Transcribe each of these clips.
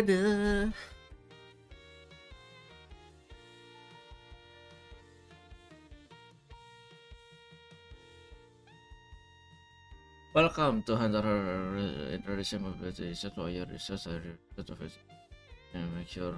هذا Welcome to Hunter Introduction of the Set Wire Research Set of Make sure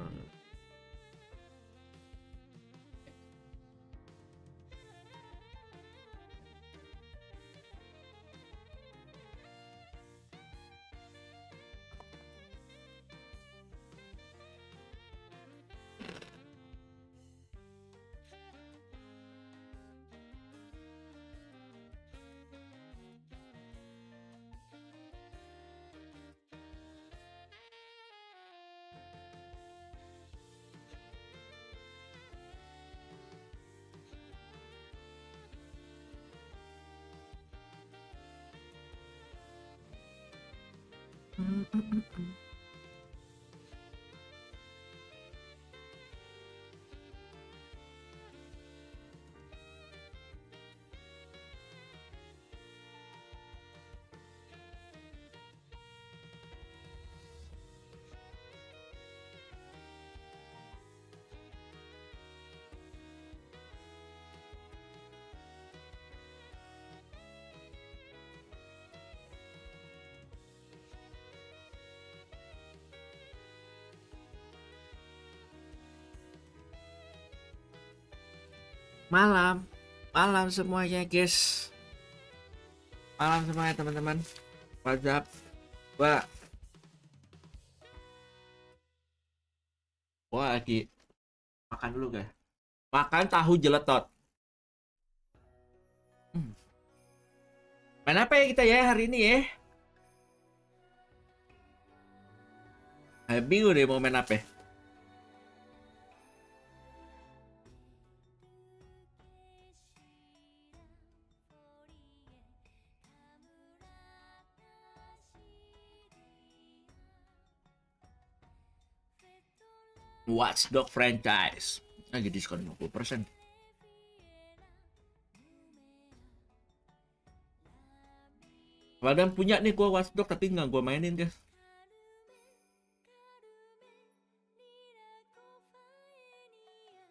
malam malam semuanya guys malam semuanya teman-teman WhatsApp Wah Wah lagi makan dulu guys makan tahu jeletot hmm. main apa ya kita ya hari ini ya hari bingung deh mau main apa ya? Watchdog franchise. Lagi diskon 50%. Padahal punya nih gua watchdog tapi nggak gua mainin, guys.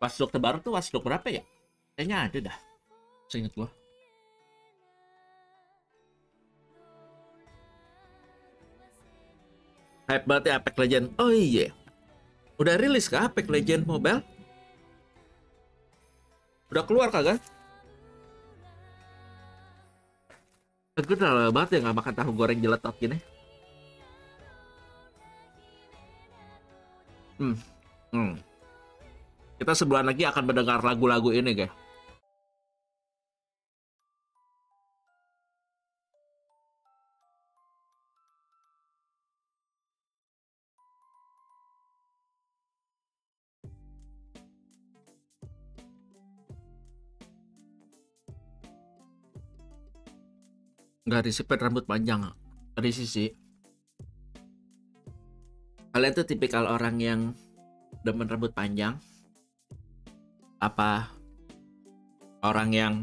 Watch Dog terbaru tuh watchdog berapa ya? Kayaknya ada dah. Seingat gua. Hype banget ya Apex Legend. Oh iya. Yeah. Udah rilis kah Apex Legend Mobile? Udah keluar kagak? Aku udah lama banget ya nggak makan tahu goreng jeletot gini. Hmm. hmm. Kita sebulan lagi akan mendengar lagu-lagu ini, guys. nggak respect rambut panjang dari sisi kalian tuh tipikal orang yang demen rambut panjang apa orang yang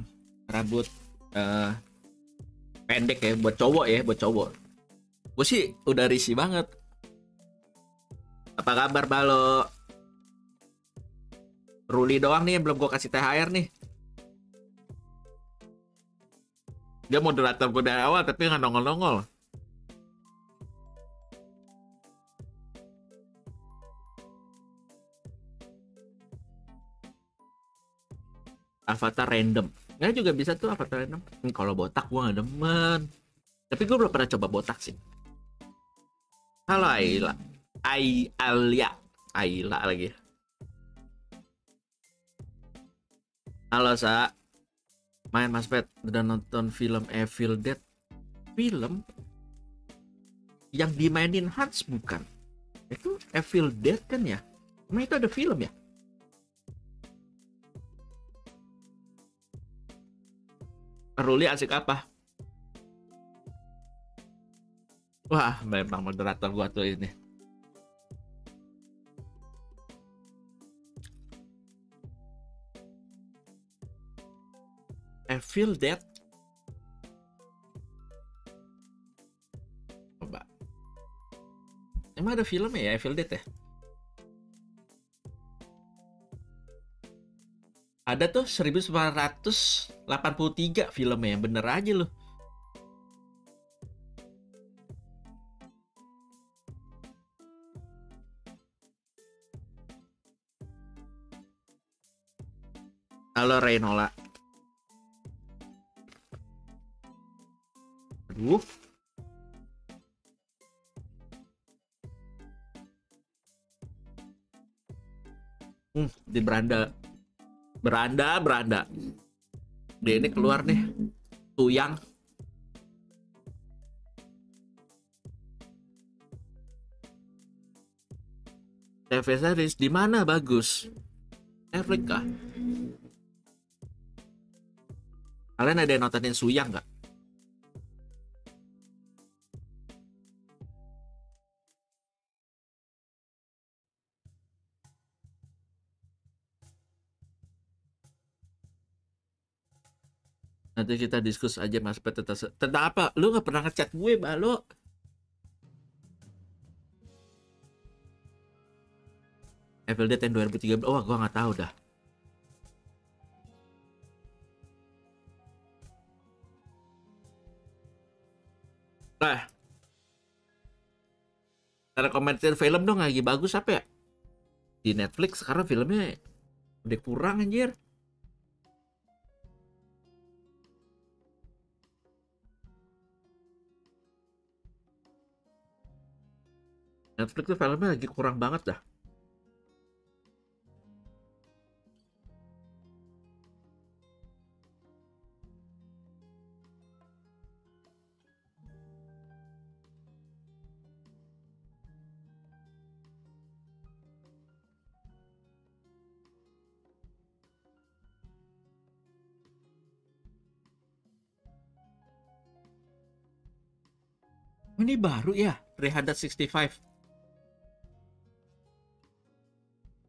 rambut uh, pendek ya buat cowok ya buat cowok gue sih udah risih banget apa kabar balo Ruli doang nih yang belum gue kasih THR nih Dia moderator gue dari awal tapi nggak nongol-nongol. Avatar random. nggak juga bisa tuh avatar random. Hmm, kalau botak gue nggak demen. Tapi gue belum pernah coba botak sih. Halo Aila. Ai Alia. Aila lagi. Halo Sa main Mas Pet udah nonton film Evil Dead film yang dimainin Hans bukan itu Evil Dead kan ya emang itu ada film ya Ruli asik apa? Wah, memang moderator gua tuh ini. I feel that coba emang ada filmnya ya I feel that ya ada tuh 1983 filmnya bener aja loh Halo Reynola. Aduh. Hmm, di beranda. Beranda, beranda. Dia ini keluar nih. Tuyang. TV series di mana bagus? Netflix kah? Kalian ada yang nontonin Suyang nggak? Nanti kita diskus aja Mas Pet tentang, tentang apa? Lu nggak pernah ngechat gue, Balo. Evil Dead 2013. Oh, gua nggak tahu dah. Nah. komentar film dong lagi bagus apa ya? Di Netflix sekarang filmnya udah kurang anjir. Netflix tuh filmnya lagi kurang banget dah. Oh, ini baru ya 365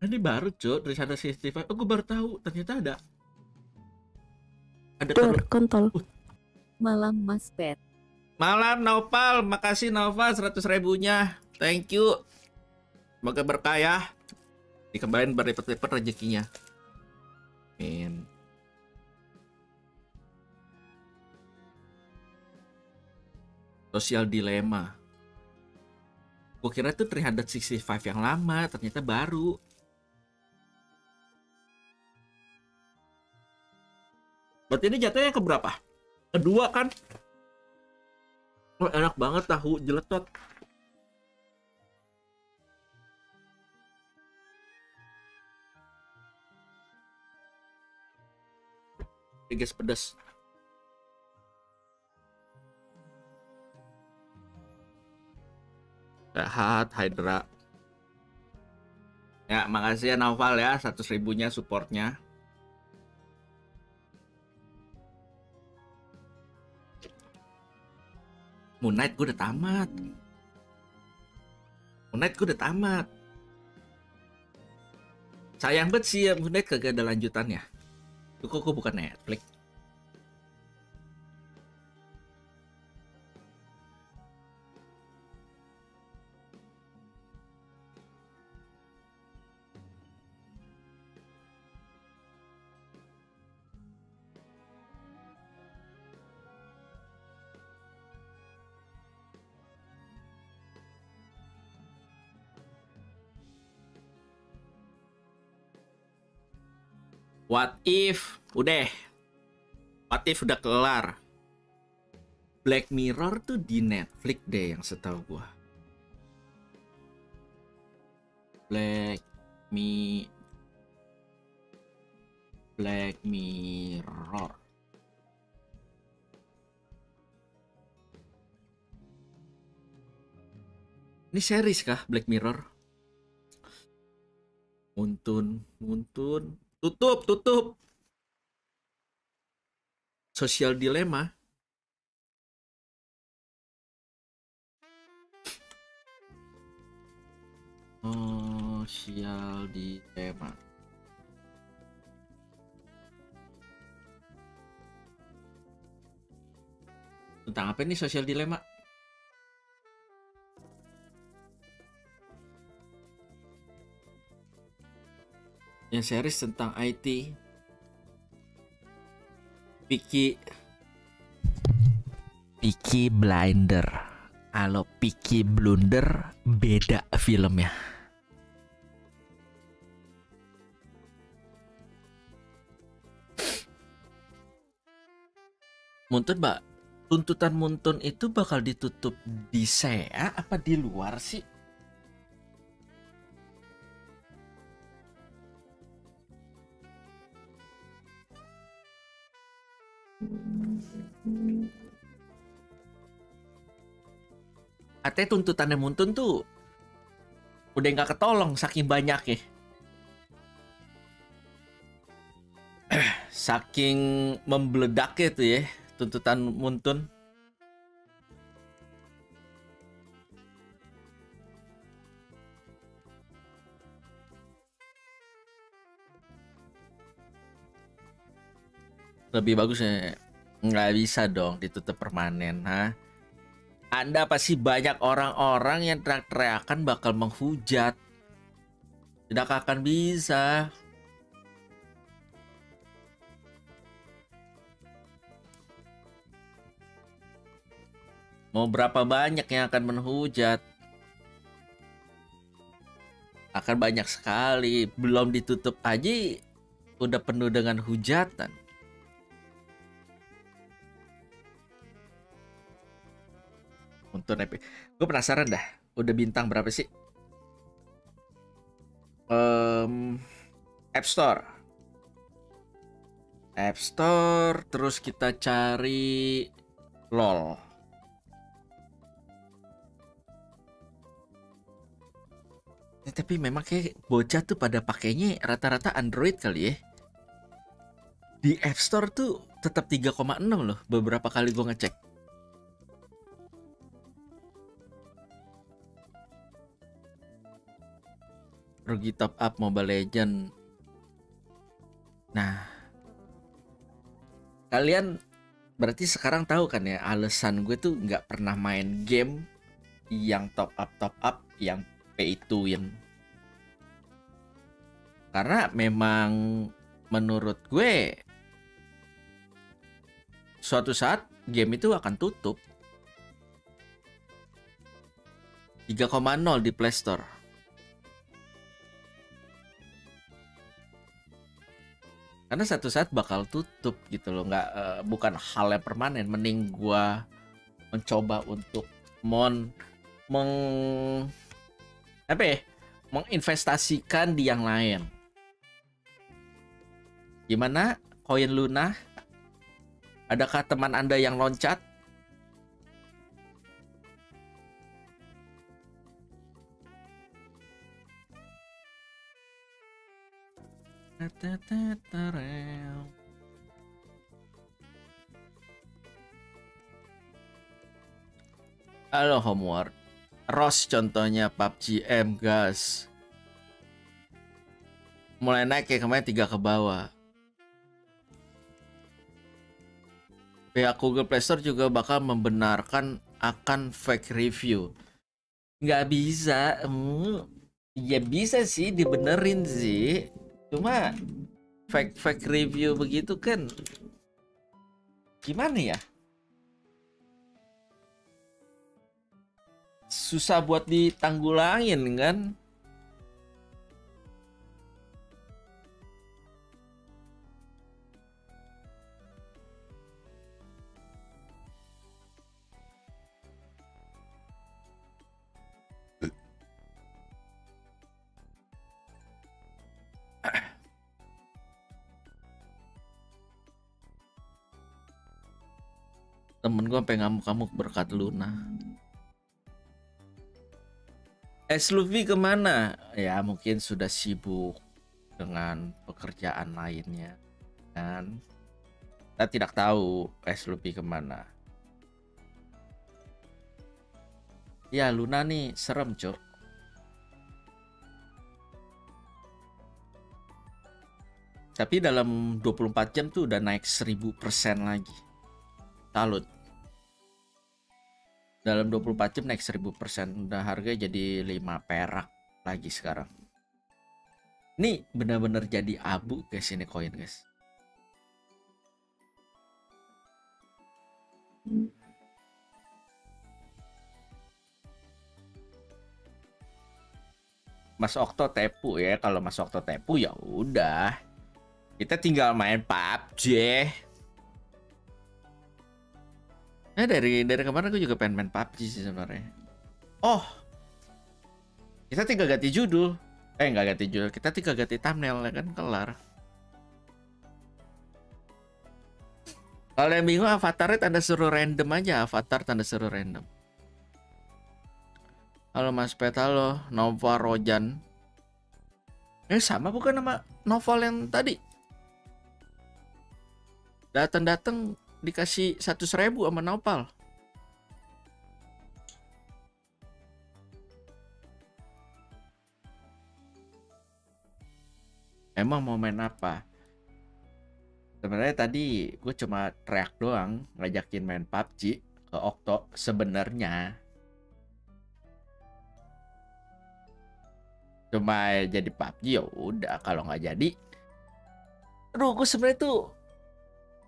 ini baru cok dari sana festival oh gue baru tahu ternyata ada ada Dur, kontol uh. malam mas pet malam Naufal makasih Naufal seratus ribunya thank you semoga berkah ya dikembalin berlipat-lipat rezekinya amin sosial dilema gue kira itu 365 yang lama ternyata baru Berarti ini jatuhnya ke berapa? Kedua kan? Oh, enak banget tahu jeletot. Guys pedas. Sehat, Hydra. Ya, makasih ya Naval ya, 100 ribunya supportnya. Moon Knight gue udah tamat Moon Knight gue udah tamat sayang banget sih ya Moon Knight kagak ada lanjutannya Kok gue bukan Netflix What if udah What if udah kelar Black Mirror tuh di Netflix deh yang setahu gua Black Mi Black Mirror Ini series kah Black Mirror? Muntun, Muntun, Tutup, tutup. Sosial dilema. Oh, sosial dilema. Tentang apa ini sosial dilema? yang series tentang IT Piki Piki Blinder kalau Piki Blunder beda filmnya Muntun mbak tuntutan Muntun itu bakal ditutup di SEA apa di luar sih? katanya tuntutannya Muntun tuh udah nggak ketolong saking banyak ya. saking membeledaknya tuh ya tuntutan Muntun. lebih bagusnya nggak bisa dong ditutup permanen ha anda pasti banyak orang-orang yang teriak-teriakan bakal menghujat. Tidak akan bisa. Mau berapa banyak yang akan menghujat? Akan banyak sekali. Belum ditutup aja udah penuh dengan hujatan. untuk naik gue penasaran dah udah bintang berapa sih um, App Store App Store terus kita cari lol ya, tapi memang kayak bocah tuh pada pakainya rata-rata Android kali ya di App Store tuh tetap 3,6 loh beberapa kali gue ngecek rugi top up Mobile Legend. Nah, kalian berarti sekarang tahu kan ya alasan gue tuh nggak pernah main game yang top up top up yang pay to win. Karena memang menurut gue suatu saat game itu akan tutup. 3,0 di Play Store. karena satu saat bakal tutup gitu loh nggak uh, bukan hal yang permanen mending gua mencoba untuk mon meng apa ya menginvestasikan di yang lain gimana koin Luna adakah teman anda yang loncat Halo homework. Ross contohnya PUBG M gas. Mulai naik ya kemarin tiga ke bawah. Pihak Google Play Store juga bakal membenarkan akan fake review. Nggak bisa. Mm. Ya bisa sih dibenerin sih cuma fake fake review begitu kan gimana ya susah buat ditanggulangin kan temen gue sampai ngamuk-ngamuk berkat Luna Es eh, Luffy kemana? Ya mungkin sudah sibuk dengan pekerjaan lainnya dan kita tidak tahu Es eh, Luffy kemana ya Luna nih serem cok tapi dalam 24 jam tuh udah naik 1000% lagi Talut dalam 24 jam naik 1000% udah harga jadi 5 perak lagi sekarang ini benar-benar jadi abu guys ini koin guys Mas Okto tepu ya kalau Mas Okto tepu ya udah kita tinggal main PUBG Nah, dari dari kemarin aku juga pengen main PUBG sih sebenarnya. Oh. Kita tinggal ganti judul. Eh, nggak ganti judul. Kita tinggal ganti thumbnail ya kan kelar. Kalau yang bingung avatarnya tanda suruh random aja, avatar tanda suruh random. Halo Mas Peta lo, Nova Rojan. Eh sama bukan nama novel yang tadi? Datang-datang dikasih satu seribu sama Nopal. Emang mau main apa? Sebenarnya tadi gue cuma teriak doang ngajakin main PUBG ke Okto sebenarnya. Cuma jadi PUBG ya udah kalau nggak jadi. Aduh, gue sebenarnya tuh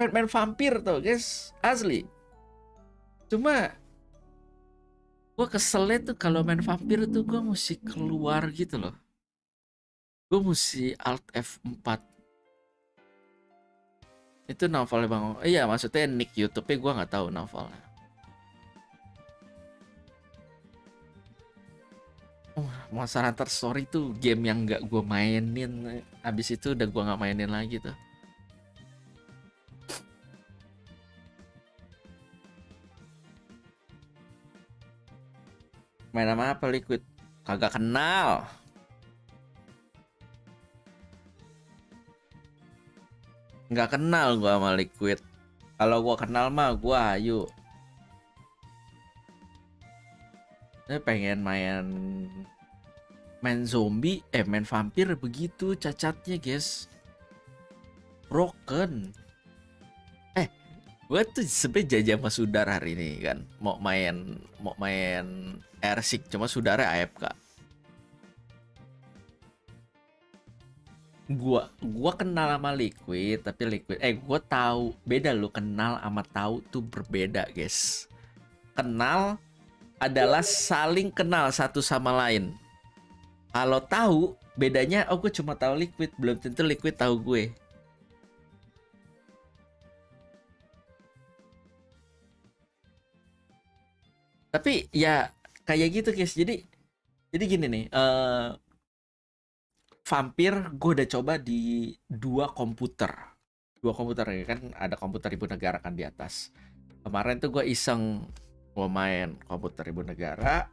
main-main vampir tuh guys asli cuma gue keselnya tuh kalau main vampir tuh gue mesti keluar gitu loh gue mesti alt F4 itu novelnya bang oh, iya maksudnya nick youtube nya gue nggak tahu novelnya oh, Monster Hunter Story tuh game yang gak gue mainin Abis itu udah gue gak mainin lagi tuh main sama apa liquid kagak kenal nggak kenal gua sama liquid kalau gua kenal mah gua ayu saya pengen main main zombie eh main vampir begitu cacatnya guys broken gue tuh sebenernya jajah sama saudara hari ini kan mau main mau main airsik cuma saudara AFK gua gua kenal sama liquid tapi liquid eh gua tahu beda lo kenal sama tahu tuh berbeda guys kenal adalah saling kenal satu sama lain kalau tahu bedanya oh gue cuma tahu liquid belum tentu liquid tahu gue tapi ya kayak gitu guys jadi jadi gini nih uh, vampir gue udah coba di dua komputer dua komputer ya kan ada komputer ibu negara kan di atas kemarin tuh gue iseng gue main komputer ibu negara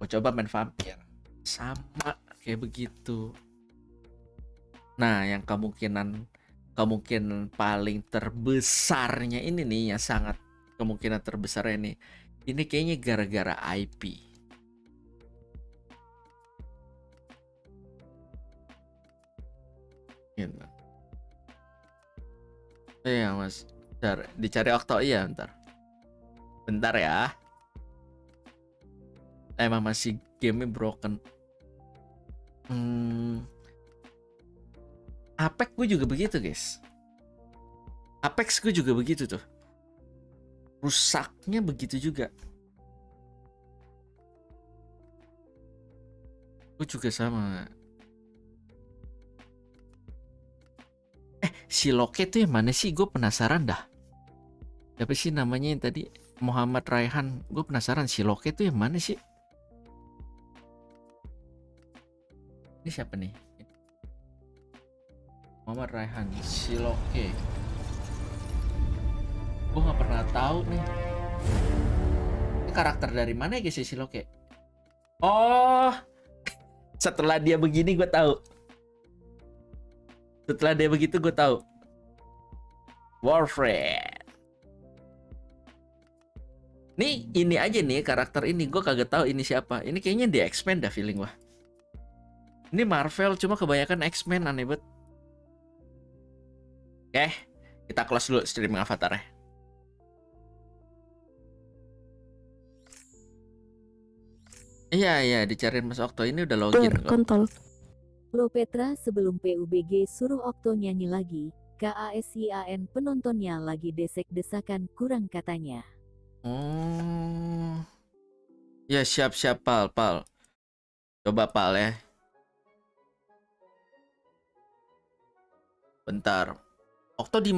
gue coba main vampir sama kayak begitu nah yang kemungkinan kemungkinan paling terbesarnya ini nih yang sangat kemungkinan terbesar ini ini kayaknya gara-gara IP. Gitu. Iya mas, bentar. Dicari Okto iya bentar. Bentar ya. Emang masih game broken. Hmm. Apex gue juga begitu guys. Apex gue juga begitu tuh rusaknya begitu juga gue juga sama eh si Loke tuh yang mana sih gue penasaran dah siapa sih namanya yang tadi Muhammad Raihan gue penasaran si Loke tuh yang mana sih ini siapa nih Muhammad Raihan si Loke gue nggak pernah tahu nih ini karakter dari mana ya guys si Loke oh setelah dia begini gue tahu setelah dia begitu gue tahu Warframe Nih ini aja nih karakter ini gue kagak tahu ini siapa. Ini kayaknya di X-Men dah feeling wah Ini Marvel cuma kebanyakan X-Men aneh banget. Oke, eh, kita close dulu streaming avatar ya. Iya iya dicariin Mas Okto ini udah login Ter, kok. Kontol. Lo Petra sebelum PUBG suruh Okto nyanyi lagi, KASIAN penontonnya lagi desek-desakan kurang katanya. Hmm. Ya siap-siap pal pal. Coba pal ya. Bentar. Okto di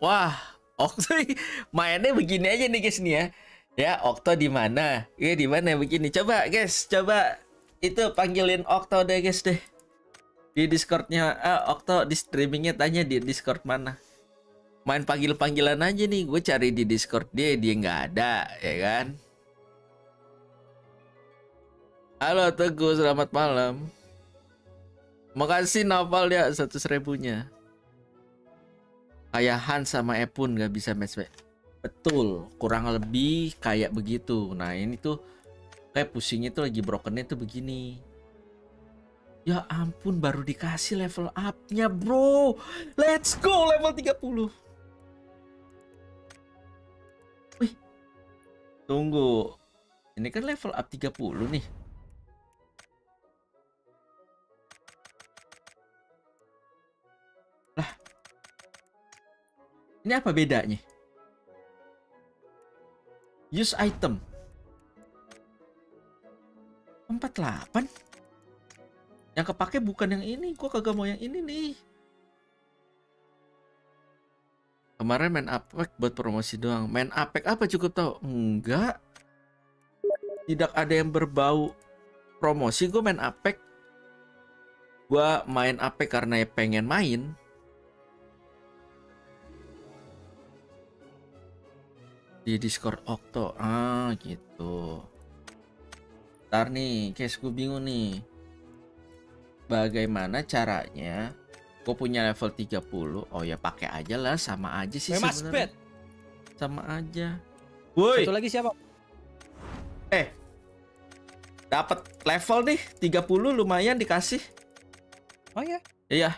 Wah, Okto mainnya begini aja nih guys nih ya. Ya, Okto di mana? Ya di mana begini? Coba guys, coba itu panggilin Okto deh guys deh. Di Discordnya, ah, Okto di streamingnya tanya di Discord mana. Main panggil-panggilan aja nih, gue cari di Discord dia, dia nggak ada, ya kan? Halo Teguh, selamat malam. Makasih Novel ya satu seribunya. Kayak Han sama Epun nggak bisa match, match Betul, kurang lebih kayak begitu. Nah, ini tuh kayak pusingnya tuh lagi brokennya tuh begini. Ya ampun, baru dikasih level up-nya, bro. Let's go level 30. Wih. Tunggu. Ini kan level up 30 nih. Lah. Ini apa bedanya? Use item. 48? Yang kepake bukan yang ini. Gua kagak mau yang ini nih. Kemarin main Apex buat promosi doang. Main Apex apa cukup tau? Enggak. Tidak ada yang berbau promosi. Gue main Apex. Gue main Apex karena pengen main di Discord Okto ah gitu ntar nih case gue bingung nih bagaimana caranya gue punya level 30 oh ya pakai aja lah sama aja sih sebenarnya sama aja Woi. satu lagi siapa eh dapat level nih 30 lumayan dikasih oh ya iya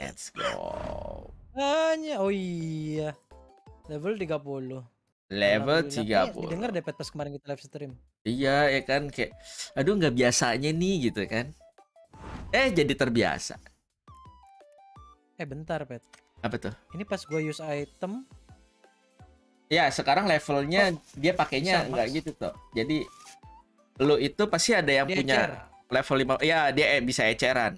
let's go hanya oh iya Level 30. Level 30. Eh, Dengar deh pas kemarin kita live stream. Iya, ya kan kayak aduh nggak biasanya nih gitu kan. Eh jadi terbiasa. Eh bentar, Pet. Apa tuh? Ini pas gua use item Ya, sekarang levelnya oh, dia pakainya enggak gitu tuh. Jadi lu itu pasti ada yang dia punya ecer. level 5. Ya, dia e, bisa eceran.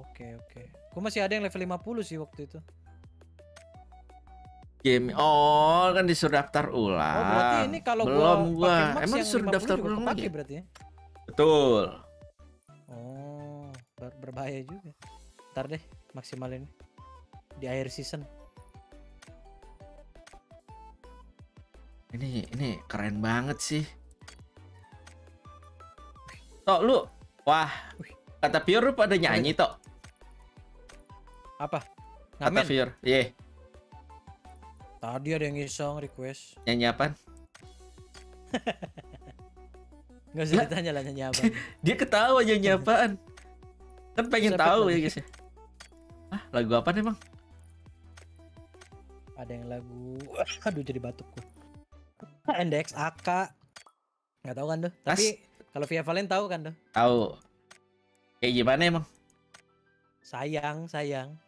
Oke, oke. Gua masih ada yang level 50 sih waktu itu game. Oh, kan disuruh daftar ulang. Oh, berarti ini kalau Belum gua, gua. emang disuruh daftar ulang lagi berarti ya? Betul. Oh, ber berbahaya juga. Ntar deh maksimalin di akhir season. Ini ini keren banget sih. Tok lu, wah, kata Pior lu pada nyanyi tok. Apa? Ngamen? Kata Pior, iya. Yeah. Tadi ada yang iseng request. Nyanyi apa? Gak usah ditanya lah nyanyi apa. Dia ketawa nyanyi apaan. kan pengen tahu ya guys ya. Ah, lagu apa nih, Bang? Ada yang lagu aduh jadi batuk gua. Index AK. Enggak tahu kan tuh. Tapi kalau Via Valen tahu kan tuh. Tahu. Kayak gimana emang? Sayang, sayang.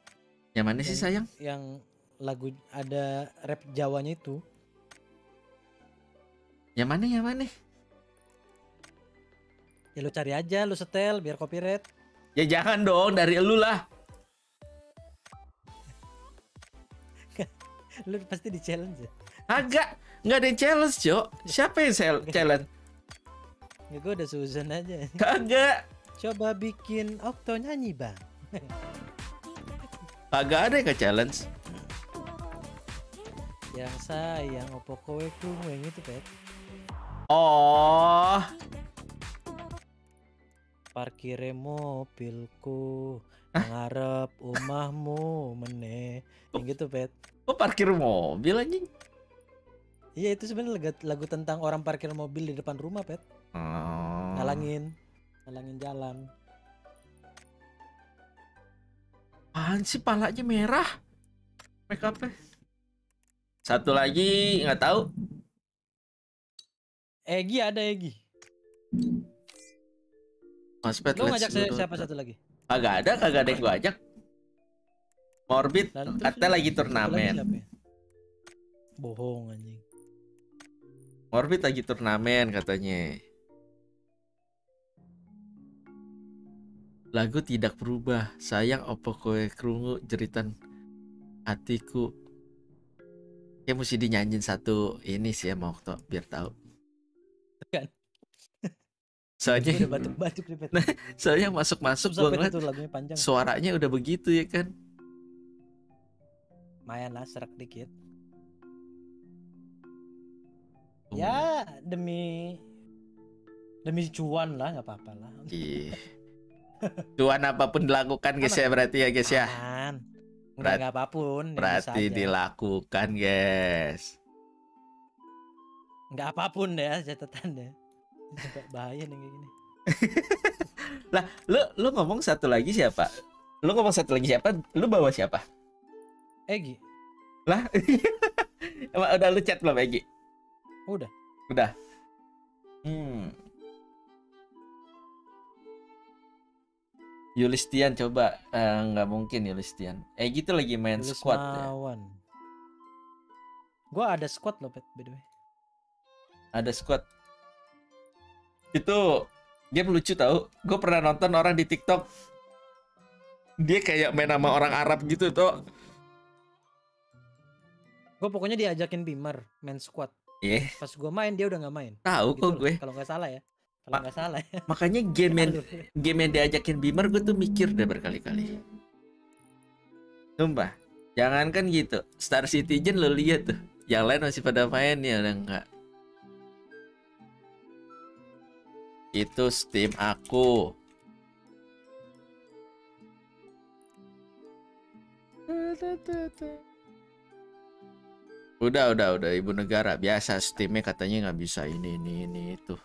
Yang mana sih sayang? Yang lagu ada rap Jawanya itu. Yang mana yang mana? Ya lu cari aja, lu setel biar copyright. Ya jangan dong, dari lu lah. lu pasti di challenge ya? Agak, nggak ada challenge, Cok. Siapa yang sel challenge? Ya gue udah susun aja. Kagak. Coba bikin Okto nyanyi, Bang. Agak ada yang ke challenge. Yang sayang opo kowe ku yang itu, Pet. Oh. parkir mobilku ngarep umahmu meneh. Yang gitu, Pet. kok oh, parkir mobil anjing. Iya, itu sebenarnya lagu, tentang orang parkir mobil di depan rumah, Pet. Oh. ngalangin ngalangin jalan. Apaan sih palanya merah? Make up-nya. Satu lagi nggak tahu. Egi ada Egi. Mas Pet, Lu ngajak saya, siapa satu lagi? Agak ada, kagak ada yang gua ajak. Morbid katanya lagi turnamen. Lagi ya? Bohong anjing. Morbid lagi turnamen katanya. Lagu tidak berubah, sayang opo kowe krungu jeritan hatiku kayak mesti dinyanyiin satu ini sih ya mau waktu biar tahu kan soalnya udah batuk-batuk nih nah, soalnya masuk-masuk gua ngeliat suaranya udah begitu ya kan lumayan lah serak dikit oh. ya demi demi cuan lah nggak apa-apa lah cuan apapun dilakukan guys ya berarti ya guys ya Aman. Enggak, enggak apapun. Ya berarti dilakukan, guys. Enggak apapun ya catatan ya. bahaya nih kayak gini. lah, lu lu ngomong satu lagi siapa? Lu ngomong satu lagi siapa? Lu bawa siapa? Egi. Lah. udah lu chat belum Egi? Udah. Udah. Hmm. Yulistian coba nggak eh, nggak mungkin Yulistian. Eh gitu lagi main Yulis squad ya. Gua ada squad loh Pet, by the way. Ada squad. Itu game lucu tau. Gue pernah nonton orang di TikTok. Dia kayak main sama orang Arab gitu tuh. Gue pokoknya diajakin Bimer main squad. Iya. Yeah. Pas gue main dia udah nggak main. Tahu gitu kok gue. Kalau nggak salah ya. Kalau salah ya. Makanya game yang game yang diajakin Bimer gue tuh mikir udah berkali-kali. Sumpah. Jangankan gitu. Star Citizen lo lihat tuh. Yang lain masih pada main ya udah enggak. Itu Steam aku. Udah, udah, udah ibu negara biasa Steamnya katanya nggak bisa ini, ini, ini itu.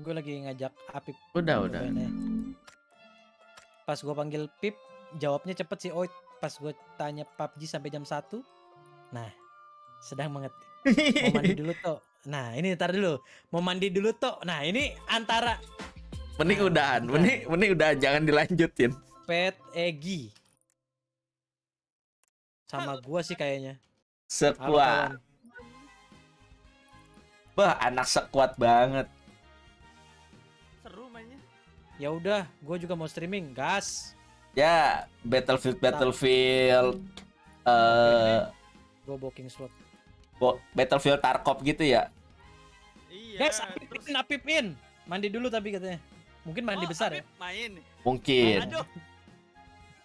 gue lagi ngajak Apip. Udah, udah. Ya. Pas gue panggil Pip, jawabnya cepet sih. Oh, pas gue tanya PUBG sampai jam 1. Nah, sedang mengetik. Mau mandi dulu, toh. Nah, ini ntar dulu. Mau mandi dulu, toh. Nah, ini antara... Mending nah, udahan. Mending, mending udahan. Jangan dilanjutin. Pet Egi. Sama gue sih kayaknya. Sekuat. Bah, anak sekuat banget ya udah gue juga mau streaming gas ya Battlefield Battlefield eh gue booking slot bo Battlefield Tarkov gitu ya iya guys apipin apipin mandi dulu tapi katanya mungkin mandi oh, besar ya main mungkin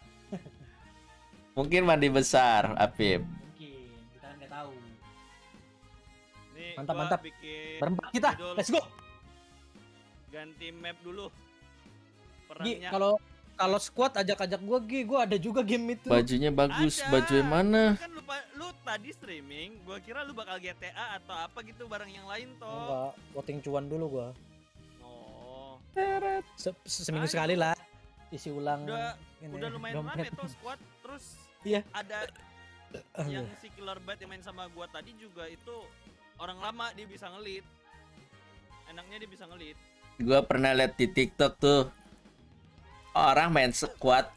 mungkin mandi besar Apip mungkin kita kan nggak tahu mantap mantap berempat kita let's go ganti map dulu Gi, kalau kalau squad ajak-ajak gue Gi, gue ada juga game itu. Bajunya bagus, ada. baju yang mana? Kan lu, lu tadi streaming, gue kira lu bakal GTA atau apa gitu bareng yang lain toh. Enggak, voting cuan dulu gue. Oh. Teret. Se Seminggu Ayo. sekali lah isi ulang. Udah, ini, udah lumayan lama ya toh squad, terus iya. ada eh, yang iya. si killer bat yang main sama gue tadi juga itu orang lama dia bisa ngelit. Enaknya dia bisa ngelit. Gue pernah liat di TikTok tuh orang main squad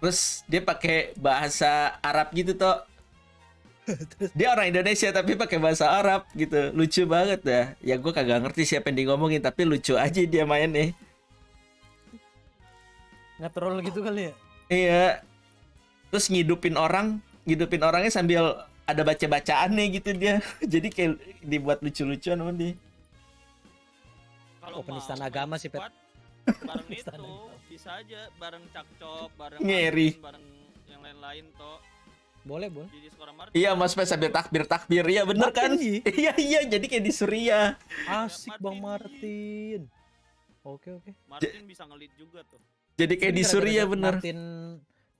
terus dia pakai bahasa Arab gitu toh dia orang Indonesia tapi pakai bahasa Arab gitu lucu banget ya. ya gue kagak ngerti siapa yang di ngomongin tapi lucu aja dia main nih terlalu gitu kali ya iya terus ngidupin orang ngidupin orangnya sambil ada baca bacaan nih gitu dia jadi kayak dibuat lucu-lucuan nanti. kalau penistaan agama sih pet bisa aja bareng cakcok, bareng ngeri, Martin, bareng yang lain-lain toh. Boleh, boleh. Jadi suara Martin. Iya, Mas Pes sambil takbir takbir. Iya, bener kan? Martin, kan? Iya, iya, jadi kayak di Suria. Asik iya, Martin. Bang Martin. Oke, oke. Martin bisa ngelit juga tuh. Jadi kayak di Suria bener. Martin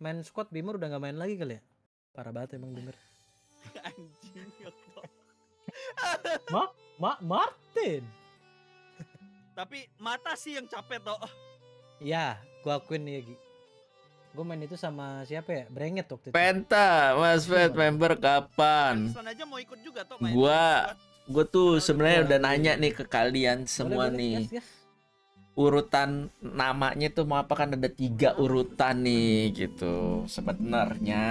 main squad Bimur udah nggak main lagi kali ya? Parah banget emang Bimur. Anjing, Ma, Ma Martin. Tapi mata sih yang capek toh. Iya, Gua akuin ya Gi. Gue main itu sama siapa ya? Brenget waktu itu. Penta, Mas Fed member kapan? mau ikut juga toh main. Gua gue tuh sebenarnya udah nanya nih ke kalian semua nih. Urutan namanya tuh mau apa kan ada tiga urutan nih gitu sebenarnya.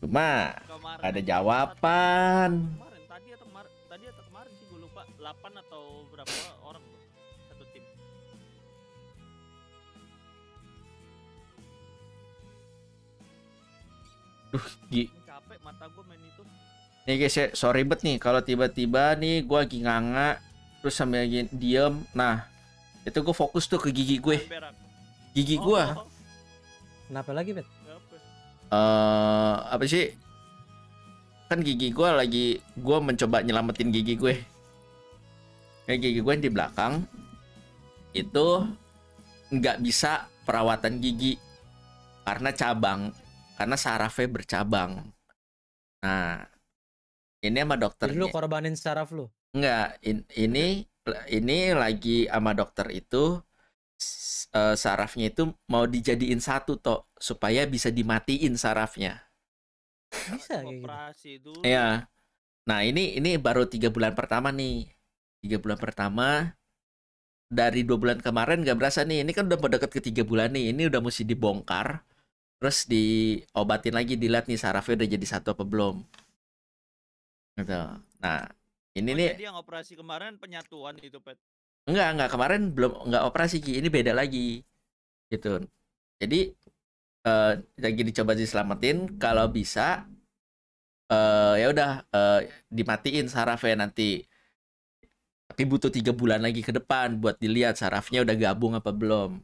Cuma ada jawaban. Kemarin tadi atau kemarin, tadi atau kemarin sih gue lupa 8 atau berapa Duh, Gi. Capek mata gue main itu. Nih guys ya, sorry bet nih kalau tiba-tiba nih gue lagi nganga terus sambil lagi diem. Nah, itu gue fokus tuh ke gigi gue. Gigi oh. gue. Oh, oh. Kenapa lagi, Bet? Eh, uh, apa sih? Kan gigi gue lagi gue mencoba nyelamatin gigi gue. Kayak gigi gue di belakang itu nggak bisa perawatan gigi karena cabang karena sarafnya bercabang. Nah, ini sama dokter. Lu korbanin saraf lu? Enggak, in, ini ini lagi sama dokter itu uh, sarafnya itu mau dijadiin satu toh supaya bisa dimatiin sarafnya. Bisa gitu. Operasi itu. dulu. Iya. Nah, ini ini baru tiga bulan pertama nih. Tiga bulan pertama dari dua bulan kemarin gak berasa nih. Ini kan udah mau deket ke tiga bulan nih. Ini udah mesti dibongkar terus diobatin lagi dilihat nih sarafnya udah jadi satu apa belum gitu nah ini oh, nih jadi yang operasi kemarin penyatuan itu pet enggak enggak kemarin belum enggak operasi ki ini beda lagi gitu jadi uh, lagi dicoba diselamatin kalau bisa uh, ya udah uh, dimatiin sarafnya nanti tapi butuh tiga bulan lagi ke depan buat dilihat sarafnya udah gabung apa belum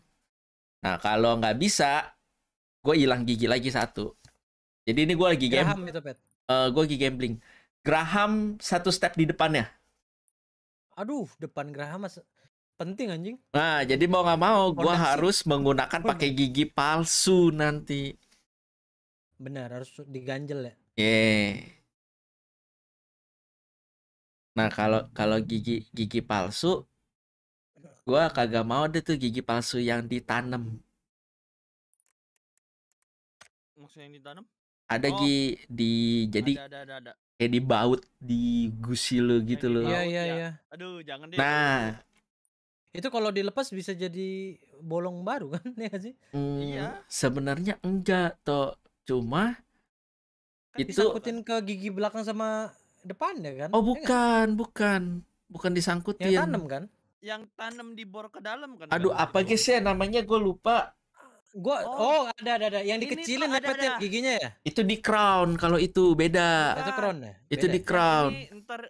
nah kalau nggak bisa gue hilang gigi lagi satu jadi ini gue lagi game itu pet uh, eh, gue lagi gambling Graham satu step di depannya aduh depan Graham mas penting anjing nah jadi mau nggak mau gue harus menggunakan pakai gigi palsu nanti benar harus diganjel ya yeah. Nah kalau kalau gigi gigi palsu, gue kagak mau deh tuh gigi palsu yang ditanam maksudnya yang ditanam? Ada oh. di jadi ada, ada, ada, ada. kayak dibaut di gusi lo gitu lo Iya iya ya. iya. Aduh, jangan deh. Nah, itu kalau dilepas bisa jadi bolong baru kan ya sih? Iya. Hmm, iya. Sebenarnya enggak toh, cuma kan itu disangkutin ke gigi belakang sama depan ya kan? Oh bukan, ya, bukan, bukan disangkutin. Yang tanam kan? Yang tanam dibor ke dalam kan? Aduh, apa guys ya namanya gue lupa. Gua oh, oh ada ada ada yang dikecilin ada, ada. giginya ya? Itu di crown kalau itu beda. Itu iya. crown ya? Beda. Itu di ya? crown. Jadi, ntar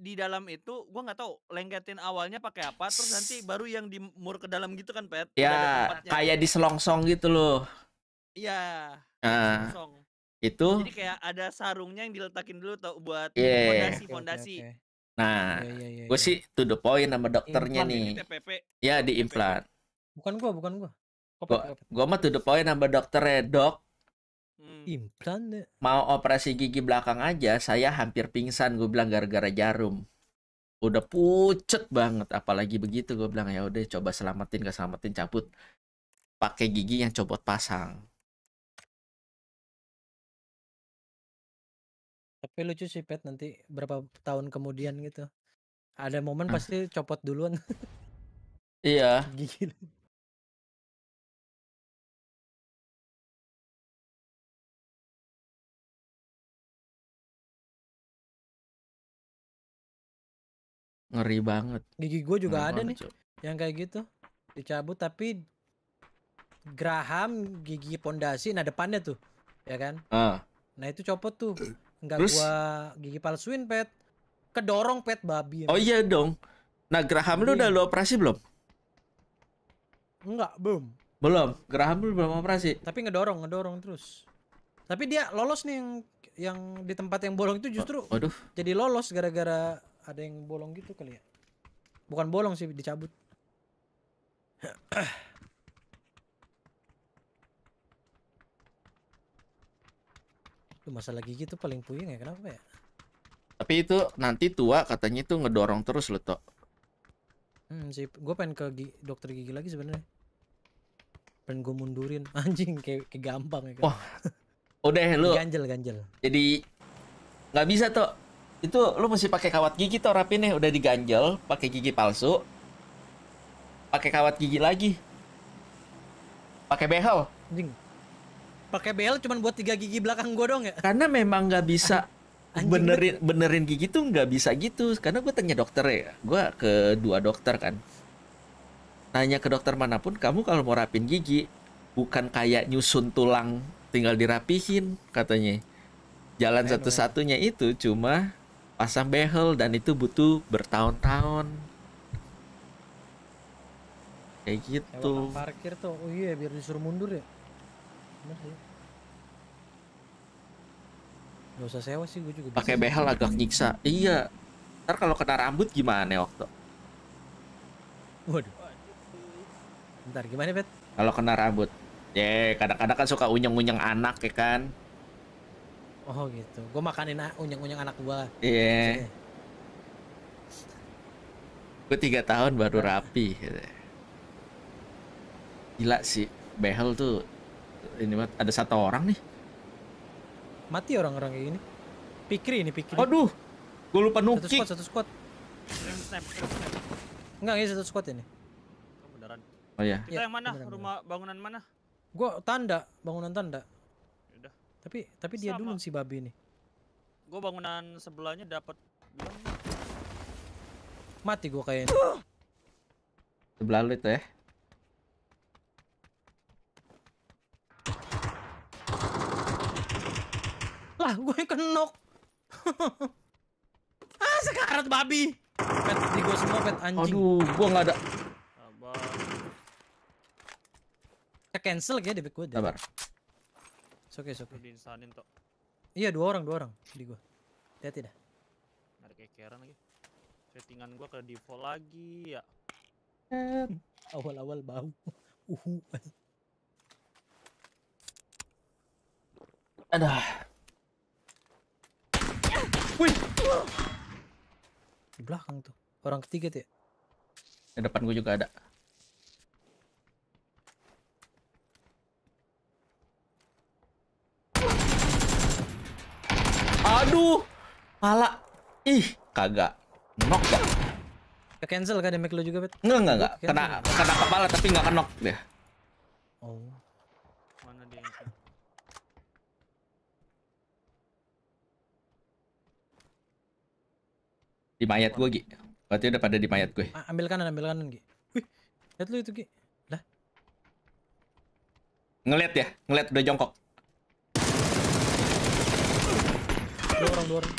di dalam itu gua nggak tahu lengketin awalnya pakai apa terus nanti baru yang di mur ke dalam gitu kan pet ya kayak di selongsong gitu loh iya uh. itu jadi kayak ada sarungnya yang diletakin dulu tau buat iya, iya, fondasi fondasi fondasi okay, okay, okay. nah yeah, yeah, yeah, gue sih to the point sama dokternya implant ya, nih ya di implant bukan gua bukan gua Gua, gua mah to the point sama hmm. ya dok. Implan deh. Mau operasi gigi belakang aja, saya hampir pingsan. Gue bilang gara-gara jarum. Udah pucet banget, apalagi begitu. Gue bilang ya udah, coba selamatin, gak selamatin, cabut. Pakai gigi yang copot pasang. Tapi lucu sih Pet nanti berapa tahun kemudian gitu. Ada momen hmm. pasti copot duluan. Iya. Gigi. Ngeri banget. Gigi gue juga Ngeri ada nih cok. yang kayak gitu dicabut tapi Graham gigi pondasi nah depannya tuh ya kan. Ah. Nah itu copot tuh nggak Terus? gua gigi palsuin pet kedorong pet babi. Oh iya gitu. dong. Nah Graham lu udah lu operasi belum? Enggak belum. Belum. Graham belum belum operasi. Tapi ngedorong ngedorong terus. Tapi dia lolos nih yang yang di tempat yang bolong itu justru Waduh. jadi lolos gara-gara ada yang bolong gitu kali ya bukan bolong sih dicabut Duh, masalah gigi tuh paling puyeng ya kenapa ya tapi itu nanti tua katanya itu ngedorong terus loh tok hmm sih gue pengen ke gigi, dokter gigi lagi sebenarnya pengen gue mundurin anjing kayak, kayak gampang ya kan? oh udah ya, lu ganjel ganjel jadi nggak bisa tuh itu lu mesti pakai kawat gigi tuh rapi nih udah diganjel pakai gigi palsu pakai kawat gigi lagi pakai behel pakai behel cuman buat tiga gigi belakang gue dong ya karena memang nggak bisa Anjing benerin benerin gigi tuh nggak bisa gitu karena gua tanya dokter ya gua ke dua dokter kan nanya ke dokter manapun kamu kalau mau rapin gigi bukan kayak nyusun tulang tinggal dirapihin katanya jalan satu-satunya itu cuma pasang behel dan itu butuh bertahun-tahun kayak gitu parkir tuh oh iya biar disuruh mundur ya nggak usah sewa sih gue juga pakai behel agak nyiksa iya ntar kalau kena rambut gimana ya waktu waduh ntar gimana bet kalau kena rambut ya yeah, kadang-kadang kan suka unyeng-unyeng anak ya kan Oh gitu. Gue makanin unyeng-unyeng anak gue. Iya. Yeah. Gue tiga tahun baru nah. rapi. Gitu. Gila sih, behel tuh ini ada satu orang nih. Mati orang-orang kayak gini. Pikri ini Pikri. Aduh, gue lupa nuki. Satu squad, satu squad. Enggak, ini satu squad ini. Oh, beneran. Oh iya. Kita iya, yang mana? Beneran, Rumah beneran. bangunan mana? Gue tanda, bangunan tanda. Tapi tapi dia dulu si babi nih. Gue bangunan sebelahnya dapat mati gue kayaknya. Sebelah lu itu ya. Lah, gue yang kenok. ah, sekarat babi. Pet di gue semua pet anjing. Aduh, gue nggak ada. Sabar. Kita cancel ya debit gue. Sabar oke, okay, oke. Okay. Iya, dua orang, dua orang di gua. hati tidak. Ada kekeran lagi. Settingan gua ke default lagi ya. Awal-awal bau. Uh. Ada. Wih. Di belakang tuh. Orang ketiga tuh ya. depan gua juga ada. Aduh. Pala. Ih, kagak. Knock ya. Ke cancel kan damage lu juga, Bet? Enggak, enggak, enggak. Kena kena kepala tapi enggak kenok dia. Oh. Mana dia? Di mayat gue, Gi. Berarti udah pada di mayat gue. Ah, ambil kanan, ambil kanan, Gi. Wih, lihat lu itu, Gi. Lah. Ngeliat ya? Ngeliat udah jongkok. Dua orang, dua orang.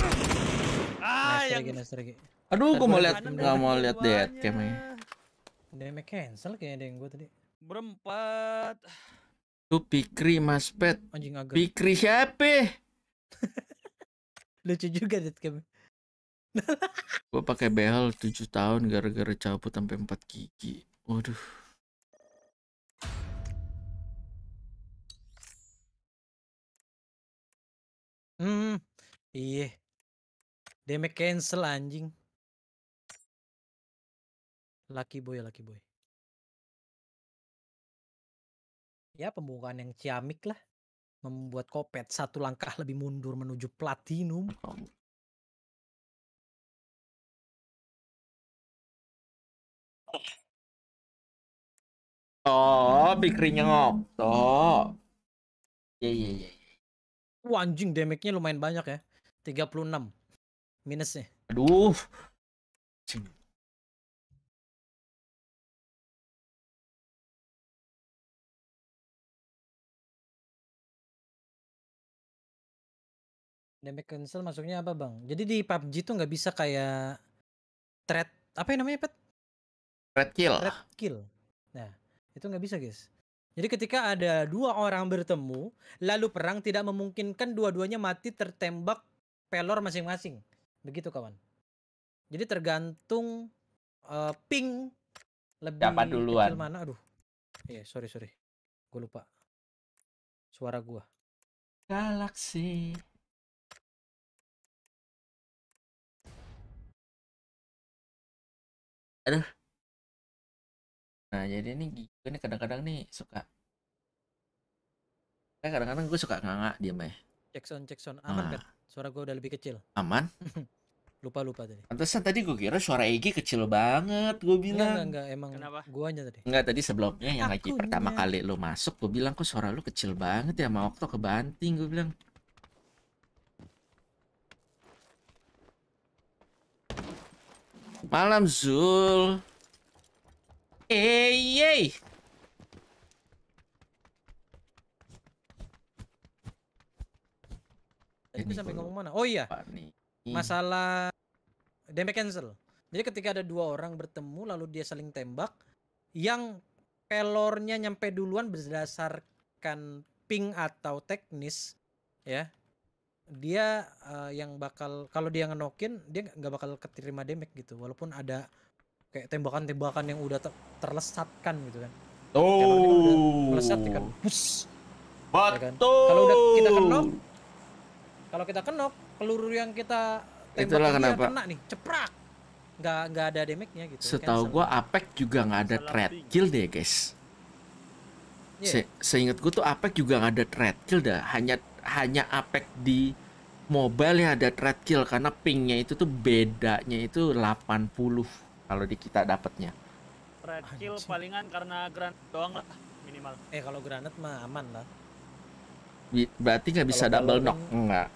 Ah, yang Aduh, gue mau lihat, nggak mau lihat cam camnya. Ada yang cancel kayaknya ada yang gue tadi. Berempat. tu Pikri Mas Pet. Pikri siapa? Lucu juga dead cam. gue pakai behel tujuh tahun gara-gara cabut sampai empat gigi. Waduh. Hmm. Iya. Damage cancel anjing. Lucky boy, lucky boy. Ya pembukaan yang ciamik lah. Membuat Kopet satu langkah lebih mundur menuju platinum. Oh, pikirnya Oh. Iya, iya, iya, iya. Wah anjing damage-nya lumayan banyak ya. 36 minusnya. Aduh. Damage cancel masuknya apa bang? Jadi di PUBG tuh nggak bisa kayak threat apa yang namanya pet? Threat kill. Threat kill. Nah itu nggak bisa guys. Jadi ketika ada dua orang bertemu lalu perang tidak memungkinkan dua-duanya mati tertembak pelor masing-masing. Begitu kawan. Jadi tergantung uh, ping lebih Dapat duluan? mana. Aduh. Iya, yeah, sorry sorry. Gue lupa. Suara gue. Galaxy. Aduh. Nah, jadi ini gue nih kadang-kadang nih suka. Kadang-kadang gue suka nganga diam ya. Cek sound, cek sound. Aman ah. kan? Suara gue udah lebih kecil. Aman? lupa lupa tadi. Pantesan tadi gue kira suara Egi kecil banget, gue bilang. Enggak, enggak, emang Kenapa? gue aja tadi. Enggak, tadi sebelumnya yang Akunya. lagi pertama kali lo masuk, gue bilang kok suara lo kecil banget ya mau waktu kebanting, gue bilang. Malam Zul. Hey, hey. Itu sampai ngomong mana? Oh iya. Panik. Masalah damage cancel. Jadi ketika ada dua orang bertemu lalu dia saling tembak yang pelornya nyampe duluan berdasarkan ping atau teknis ya. Dia uh, yang bakal kalau dia ngenokin dia nggak bakal keterima damage gitu walaupun ada kayak tembakan-tembakan yang udah ter terlesatkan gitu kan. Oh. Melesat kan. Betul. Ya kan? Kalau udah kita kenok kalau kita kenok, peluru yang kita tembak Itulah kenapa. kena nih, ceprak. Nggak nggak ada damage-nya gitu. Setahu gua Apex juga nggak ada threat kill deh, guys. Yeah. Se seingat gua tuh Apex juga nggak ada threat kill dah. Hanya hanya Apex di mobile yang ada threat kill karena pingnya itu tuh bedanya itu 80 kalau di kita dapatnya. Threat kill palingan karena grand doang lah minimal. Eh kalau granat mah aman lah. Berarti nggak bisa kalo double knock enggak?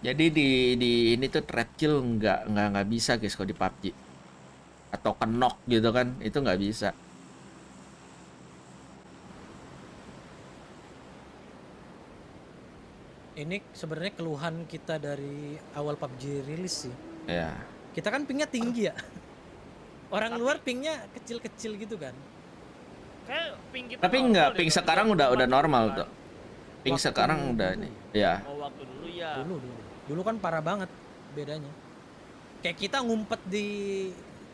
Jadi di di ini tuh trap kill nggak nggak nggak bisa guys kalau di PUBG atau kenok gitu kan itu nggak bisa. Ini sebenarnya keluhan kita dari awal PUBG rilis sih. Ya. Kita kan pingnya tinggi ya. Orang Tapi... luar pingnya kecil-kecil gitu kan. kita Tapi nggak ping sekarang udah udah normal tuh. Kan. Ping sekarang udah ini. Ya. Oh, waktu dulu ya. Dulu dulu dulu kan parah banget bedanya kayak kita ngumpet di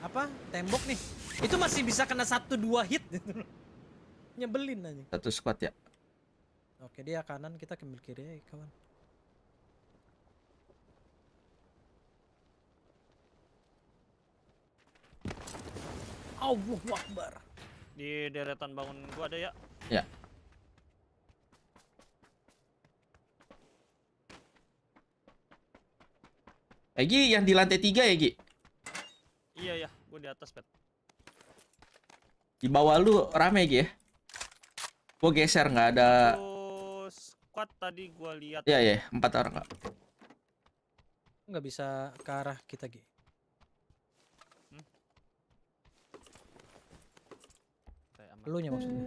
apa tembok nih itu masih bisa kena satu dua hit nyebelin aja satu squad ya oke dia kanan kita kembil kiri ya, kawan Allahu Akbar di deretan bangun gua ada ya ya Egi yang di lantai tiga ya, Gi? Iya, ya. gua di atas, Pet. Di bawah lu rame, Gi, ya? Gua geser, nggak ada... Terus, squad tadi gua lihat. Iya, ya, Empat orang, Kak. Nggak bisa ke arah kita, Gi. Hmm? Lu nya maksudnya.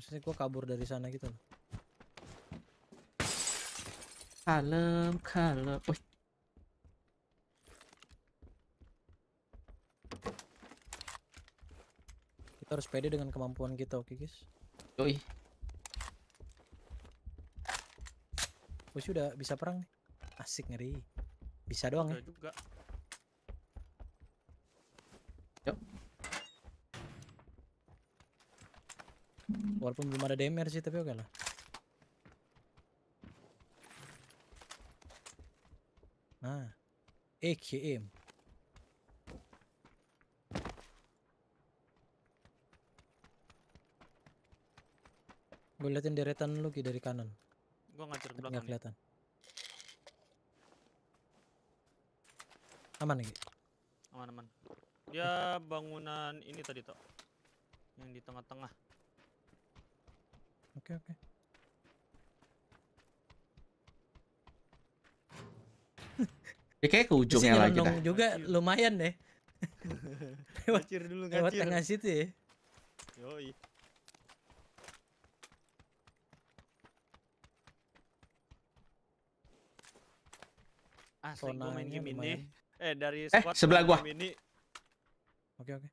Maksudnya gua kabur dari sana gitu loh kalem kalem kita harus pede dengan kemampuan kita oke okay, guys yoi Oh, sudah bisa perang nih asik ngeri bisa doang ya juga walaupun belum ada DMR sih tapi oke lah Ha. AKM. Gue liatin deretan lu Ki dari kanan. Gua ngajar belakang. belakang. kelihatan. Aman lagi. Ya, aman aman. Dia ya, bangunan ini tadi toh. Yang di tengah-tengah. Oke okay, oke. Okay. Ya kayak ke ujungnya lah kita. juga lumayan deh. lewat ngacir dulu ngacir. Lewat tengah situ ya. Yoi. Ah, gue main game ini. Eh dari eh, squad eh, sebelah gua. Ini. Oke oke.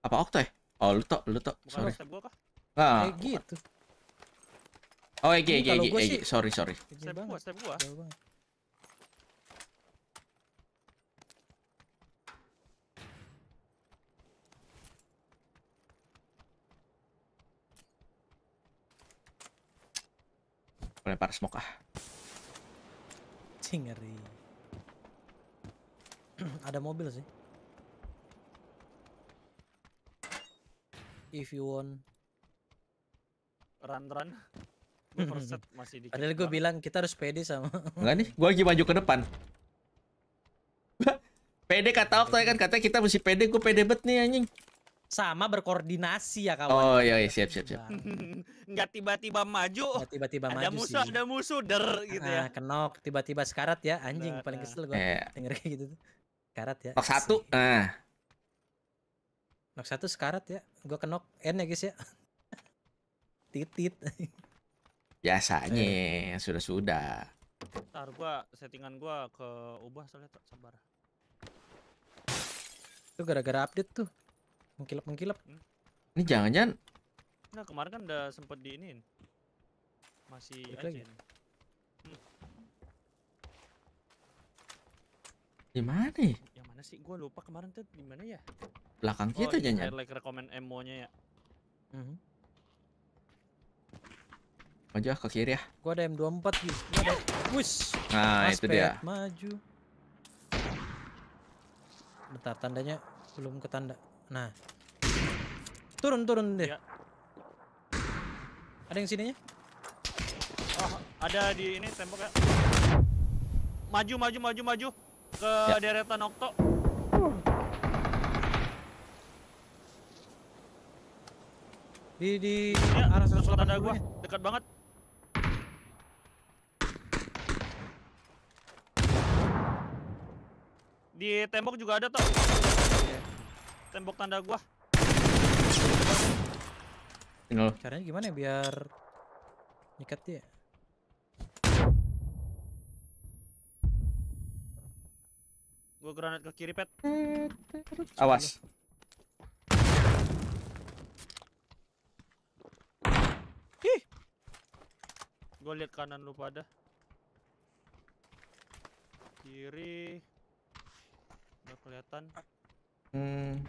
Apa Okto ya? Oh lu tok, lu tok. Sorry. Bukan gua kah? Ah, eh, gitu. Oh, oke, oke, oke. oke. sorry, sorry. Step gua, step gua. Lempar smoke ah. Cingeri. Ada mobil sih. If you want run run. masih Padahal gue bilang kita harus pede sama. Enggak nih, gue lagi maju ke depan. pede kata waktu kan katanya kita mesti pede, gue pede bet nih anjing sama berkoordinasi ya kawan. Oh iya, iya siap siap siap. Nggak tiba-tiba maju. Nggak tiba-tiba maju. Ada musuh sih. ada musuh der gitu ya. Ah, kenok tiba-tiba sekarat ya anjing nah, paling nah. kesel gue yeah. denger kayak gitu tuh. Sekarat ya. Nok satu. Nah. Nok satu sekarat ya. Gue kenok N ya guys ya. Titit. Biasanya sudah-sudah. Entar gua settingan gua ke ubah soalnya sabar. Itu gara-gara update tuh mengkilap mengkilap hmm? ini jangan-jangan nah kemarin kan udah sempet di ini, masih ada aja lagi. Hmm. di mana ya? yang mana sih gua lupa kemarin tuh di mana ya belakang oh, kita oh, iya, jangan like rekomend emo nya ya mhm. maju ah ke kiri ya gua ada M24 gitu ada... Wish. nah itu dia maju bentar tandanya belum ke tanda. nah Turun, turun deh. Ya. Ada yang sininya? Oh, ada di ini tembok ya. Maju, maju, maju, maju ke ya. deretan Okto. Di di ya, arah selatan ada gua, dekat banget. Di tembok juga ada toh. Iya. Tembok tanda gua. Tinggal. Caranya gimana ya biar nyikat dia? Gue granat ke kiri, Pet. Awas. Ih. Gue lihat kanan lu pada. Kiri. Gak kelihatan. Hmm.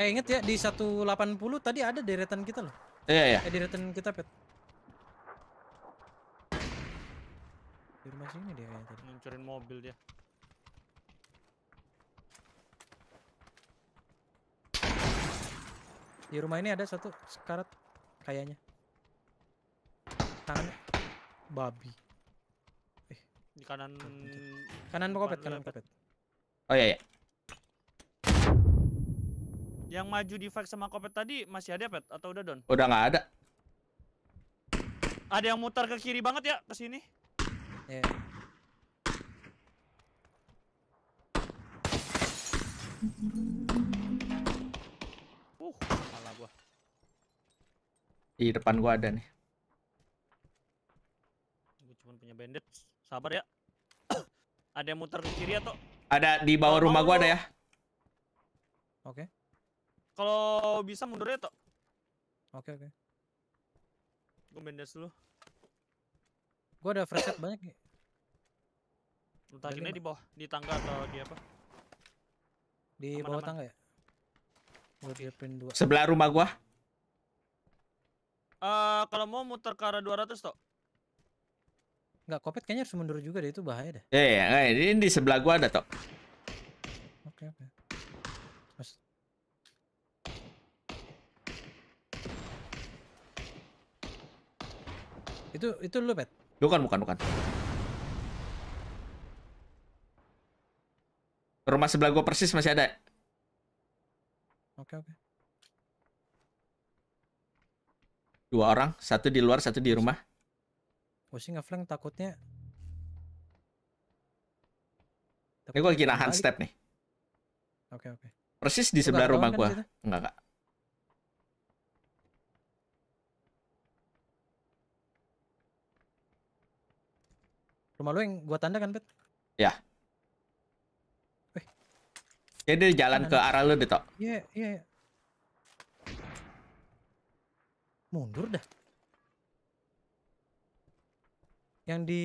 Eh inget ya di 180 tadi ada deretan kita loh. Iya iya. Eh deretan kita pet. Di rumah sini dia kayaknya tadi. Ngancurin mobil dia. Di rumah ini ada satu sekarat kayaknya. tangan babi. Eh, di kanan kanan pokok pet, kanan pokok pet. Oh iya iya. Yang maju di fight sama Kopet tadi masih ada pet atau udah don? Udah nggak ada. Ada yang mutar ke kiri banget ya ke sini. Yeah. Uh, malah gua. Di depan gua ada nih. Gua cuma punya bandit. Sabar ya. ada yang muter ke kiri atau? Ada di bawah oh, rumah oh, gua ada ya. Oke. Okay. Kalau bisa mundurnya toh. Oke oke. Gue mendes dulu. Gue ada fresh banyak nih. Letakinnya di bawah, di tangga atau di apa? Di aman, bawah tangga ya? Gue diapin dua. Sebelah rumah gua. Uh, kalau mau muter ke arah 200 toh. Enggak, kopet kayaknya harus mundur juga deh itu bahaya deh. Iya, yeah, yeah, ini di sebelah gua ada tok. Oke, okay, oke. Okay. Itu itu lu, Pet? Bukan, bukan, bukan. Rumah sebelah gua persis masih ada. Oke, oke. Dua orang, satu di luar, satu di rumah. Gua sih ngeflank takutnya. Ini gua lagi nahan step nih. Oke, oke. Persis di sebelah rumah kan gua, Enggak, enggak. Rumah lu yang gua tanda kan, Pet? Ya. Eh. Jadi jalan ke arah lu deh, Tok. Iya, iya, iya. Mundur dah. Yang di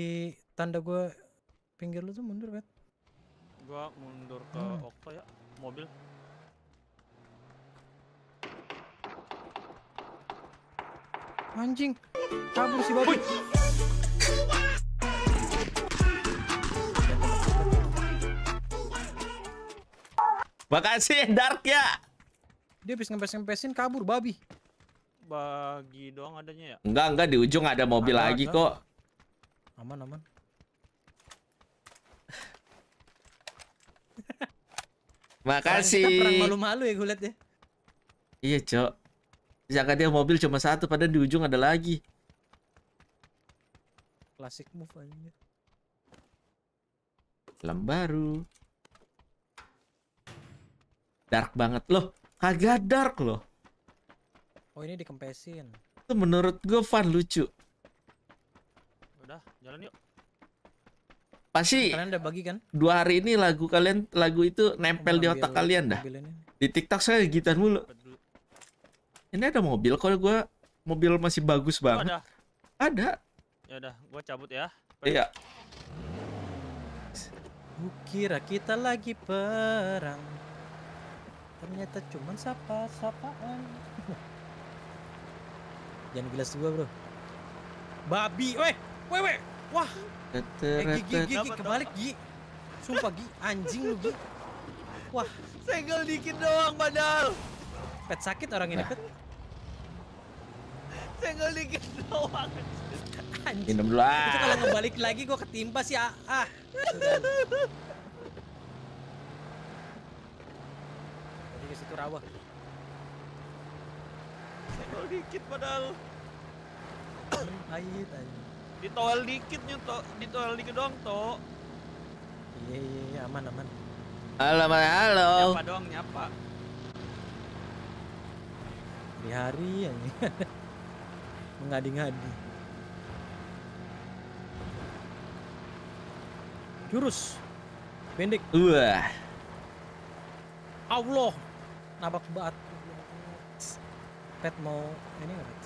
tanda gua pinggir lu tuh mundur, Pet. Gua mundur ke hmm. Okto ya, mobil. Anjing, kabur si babi. Makasih Dark ya. Dia habis ngempes-ngempesin kabur babi. Bagi doang adanya ya? Enggak, enggak di ujung ada mobil ada, lagi ada. kok. Aman, aman. Makasih. malu-malu ya gue liat ya. Iya, Cok. Jangka dia mobil cuma satu padahal di ujung ada lagi. Klasik move aja. Lembaru. baru dark banget loh kagak dark loh oh ini dikempesin itu menurut gue fun lucu udah jalan yuk pasti kalian udah bagi kan dua hari ini lagu kalian lagu itu nempel di otak kalian dah di tiktok saya gitar mulu ini ada mobil kalau gue mobil masih bagus oh, banget oh, ada ada ya udah gue cabut ya iya Kukira kita lagi perang ternyata cuman sapa sapaan jangan gelas gua bro babi weh weh weh wah eh, gigi gigi gi, kebalik gigi sumpah gigi anjing lu gigi wah segel dikit doang padahal pet sakit orang ini nah. pet segel dikit doang anjing minum dulu ah kalau ngebalik lagi gua ketimpa sih ah, ah. situ rawa. Tol dikit padahal. Pahit aja. Ditowel dikit di ditowel dikit dong to. Iya, iya, iya, aman, aman. Halo, halo. halo. Nyapa dong nyapa. Di hari yang Mengadi-ngadi. Jurus pendek. Wah. Allah nabak banget pet mau ini nggak pet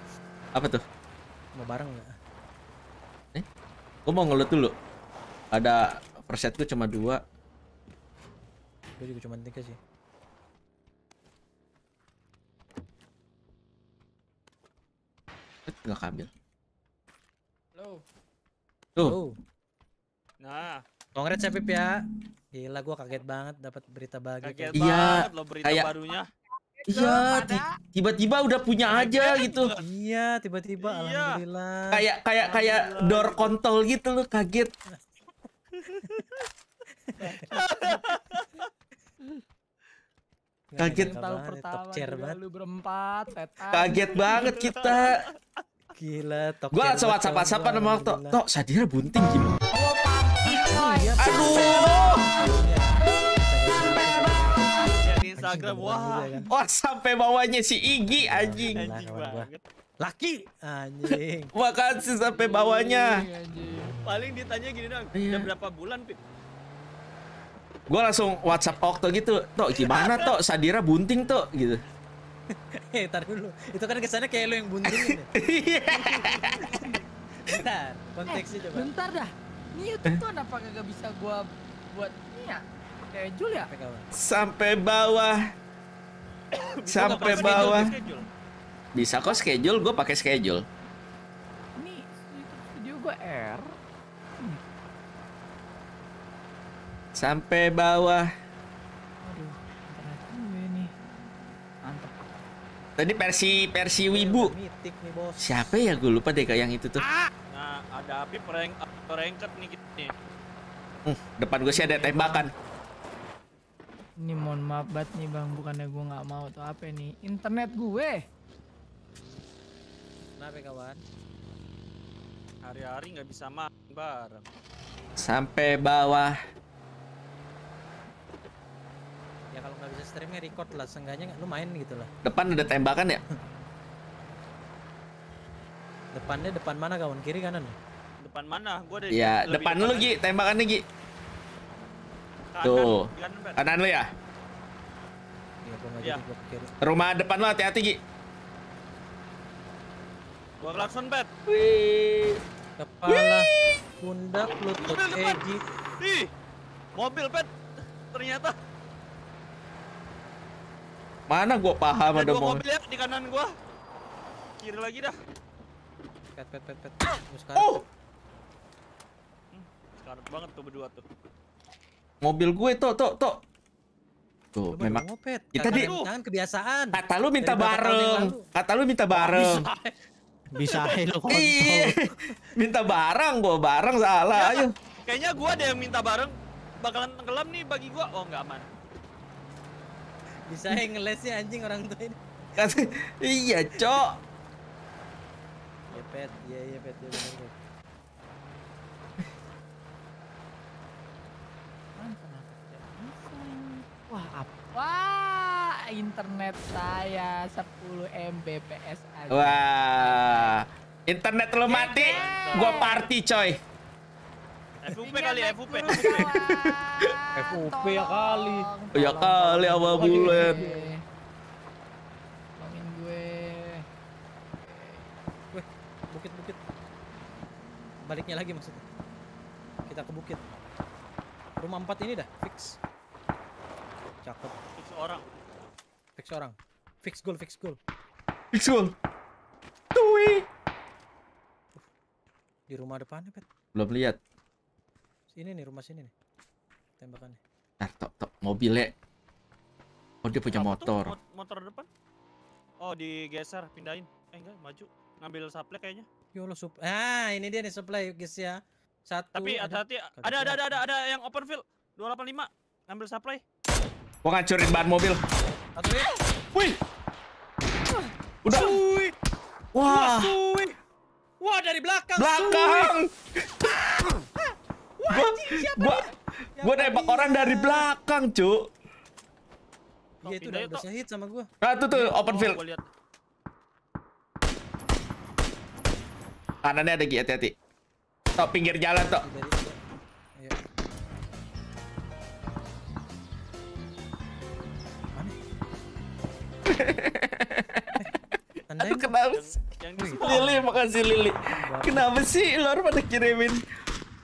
apa tuh mau bareng nggak eh gua mau ngelut dulu ada perset gue cuma dua gua juga cuma tiga sih eh, nggak kambil Halo. Tuh. Halo. Nah. Kongres ya Pip ya. Gila gua kaget banget dapat berita bahagia. Kaget iya, banget berita kayak, barunya. Iya, tiba-tiba udah punya aja gitu. Iya, tiba-tiba iya. alhamdulillah. Kayak kayak kayak door kontol gitu lo kaget. kaget tahu pertama banget. lu berempat kaget banget kita gila tok gua sewat siapa sapa sama tok tok sadira bunting gimana Aduh. Instagram wah. Wah sampai bawahnya si Igi anjing. Anjing Wah, Laki anjing. Makasih sampai bawahnya. Paling ditanya gini dong, iya. udah berapa bulan, Pip? Gue langsung WhatsApp Okto gitu, Tok gimana Tok, Sadira bunting Tok gitu. Eh, tar dulu. Itu kan kesannya kayak lo yang bunting ya? gitu. Iya. Bentar, konteksnya coba. Bentar dah. Ini iya, YouTube tuh kenapa gak bisa gua buat ini ya? Kayak Jul ya? Sampai bawah. Sampai bawah. Bisa kok schedule, gua pakai schedule. Ini YouTube studio gua R. Hmm. Sampai bawah. Tadi versi versi Wibu. Siapa ya gue lupa deh kayak yang itu tuh. Ah! Ada api pereng perengket nih gitu nih. Hmm, depan gue sih ada tembakan. Ini mohon maaf banget nih bang, bukannya gue nggak mau atau apa nih? Internet gue. Kenapa kawan? Hari-hari nggak bisa main bareng. Sampai bawah. Ya kalau nggak bisa streamnya record lah, seenggaknya lu main gitu lah. Depan ada tembakan ya? Depannya depan mana kawan? Kiri kanan? Ya? Depan mana? Gua ada Iya, depan, depan lu Gi, tembakannya Gi. Kanan, Tuh. Kanan, kanan lu ya? Iya, iya. Rumah depan lu hati-hati Gi. Gua klakson, Bet. Wih. Kepala, pundak, lutut, egi. Eh, Ih. Mobil, Bet. Ternyata Mana gua paham ada mobil. Mobilnya di kanan gua. Kiri lagi dah. Pet pet pet pet. Oh. Karet banget tuh berdua tuh. Mobil gue tuh, tuh, tuh. Tuh, Coba memang ngopet. kita di tangan kebiasaan. Kata lu minta Dari bareng. Kata lu minta bareng. Bisa lu Iya. minta barang gua, barang salah. Ya, Ayo. Kayaknya gua ada yang minta bareng bakalan tenggelam nih bagi gua. Oh, enggak aman. Bisa yang ngelesnya anjing orang tua ini. Kan- iya, Cok. Ya pet, iya iya pet, ya benar. Wah, apa? internet saya 10 Mbps aja. Wah. Internet lo iya, mati, gua party coy. FUP kali, FUP. FUP ya kali. Ya, ya kali awal ya bulan. Tolongin gue. Weh, bukit-bukit. Baliknya lagi maksudnya. Kita ke bukit. Rumah 4 ini dah, fix. Cakep. Fix orang. Fix orang. Fix goal, fix goal. Fix goal. Tui. Di rumah depannya, Pet. Belum lihat. Sini nih, rumah sini nih. Tembakannya. Nah, top, top. Mobilnya. Oh, dia punya Apa motor. Tuh? Motor depan? Oh, digeser, pindahin. Eh, enggak, maju. Ngambil supply kayaknya. yo lo sup. Ah, ini dia nih supply, guys ya. Satu. Tapi hati-hati. Ada ada ada ada ada yang open field. 285 ngambil supply. Gua ngancurin ban mobil. Wih. Udah. Sui. Wah. sui. Wah, dari belakang. Belakang. Wah, gua, anjing, siapa gua, dia? gua nembak orang dari belakang, cu. Iya itu udah, udah hit sama gua. Nah, itu tuh open oh, field. Kanannya ada Gi, hati-hati. Tok pinggir jalan, tok. Aduh kenapa sih? Lili makasih Lili. Kenapa sih lu harus pada kirimin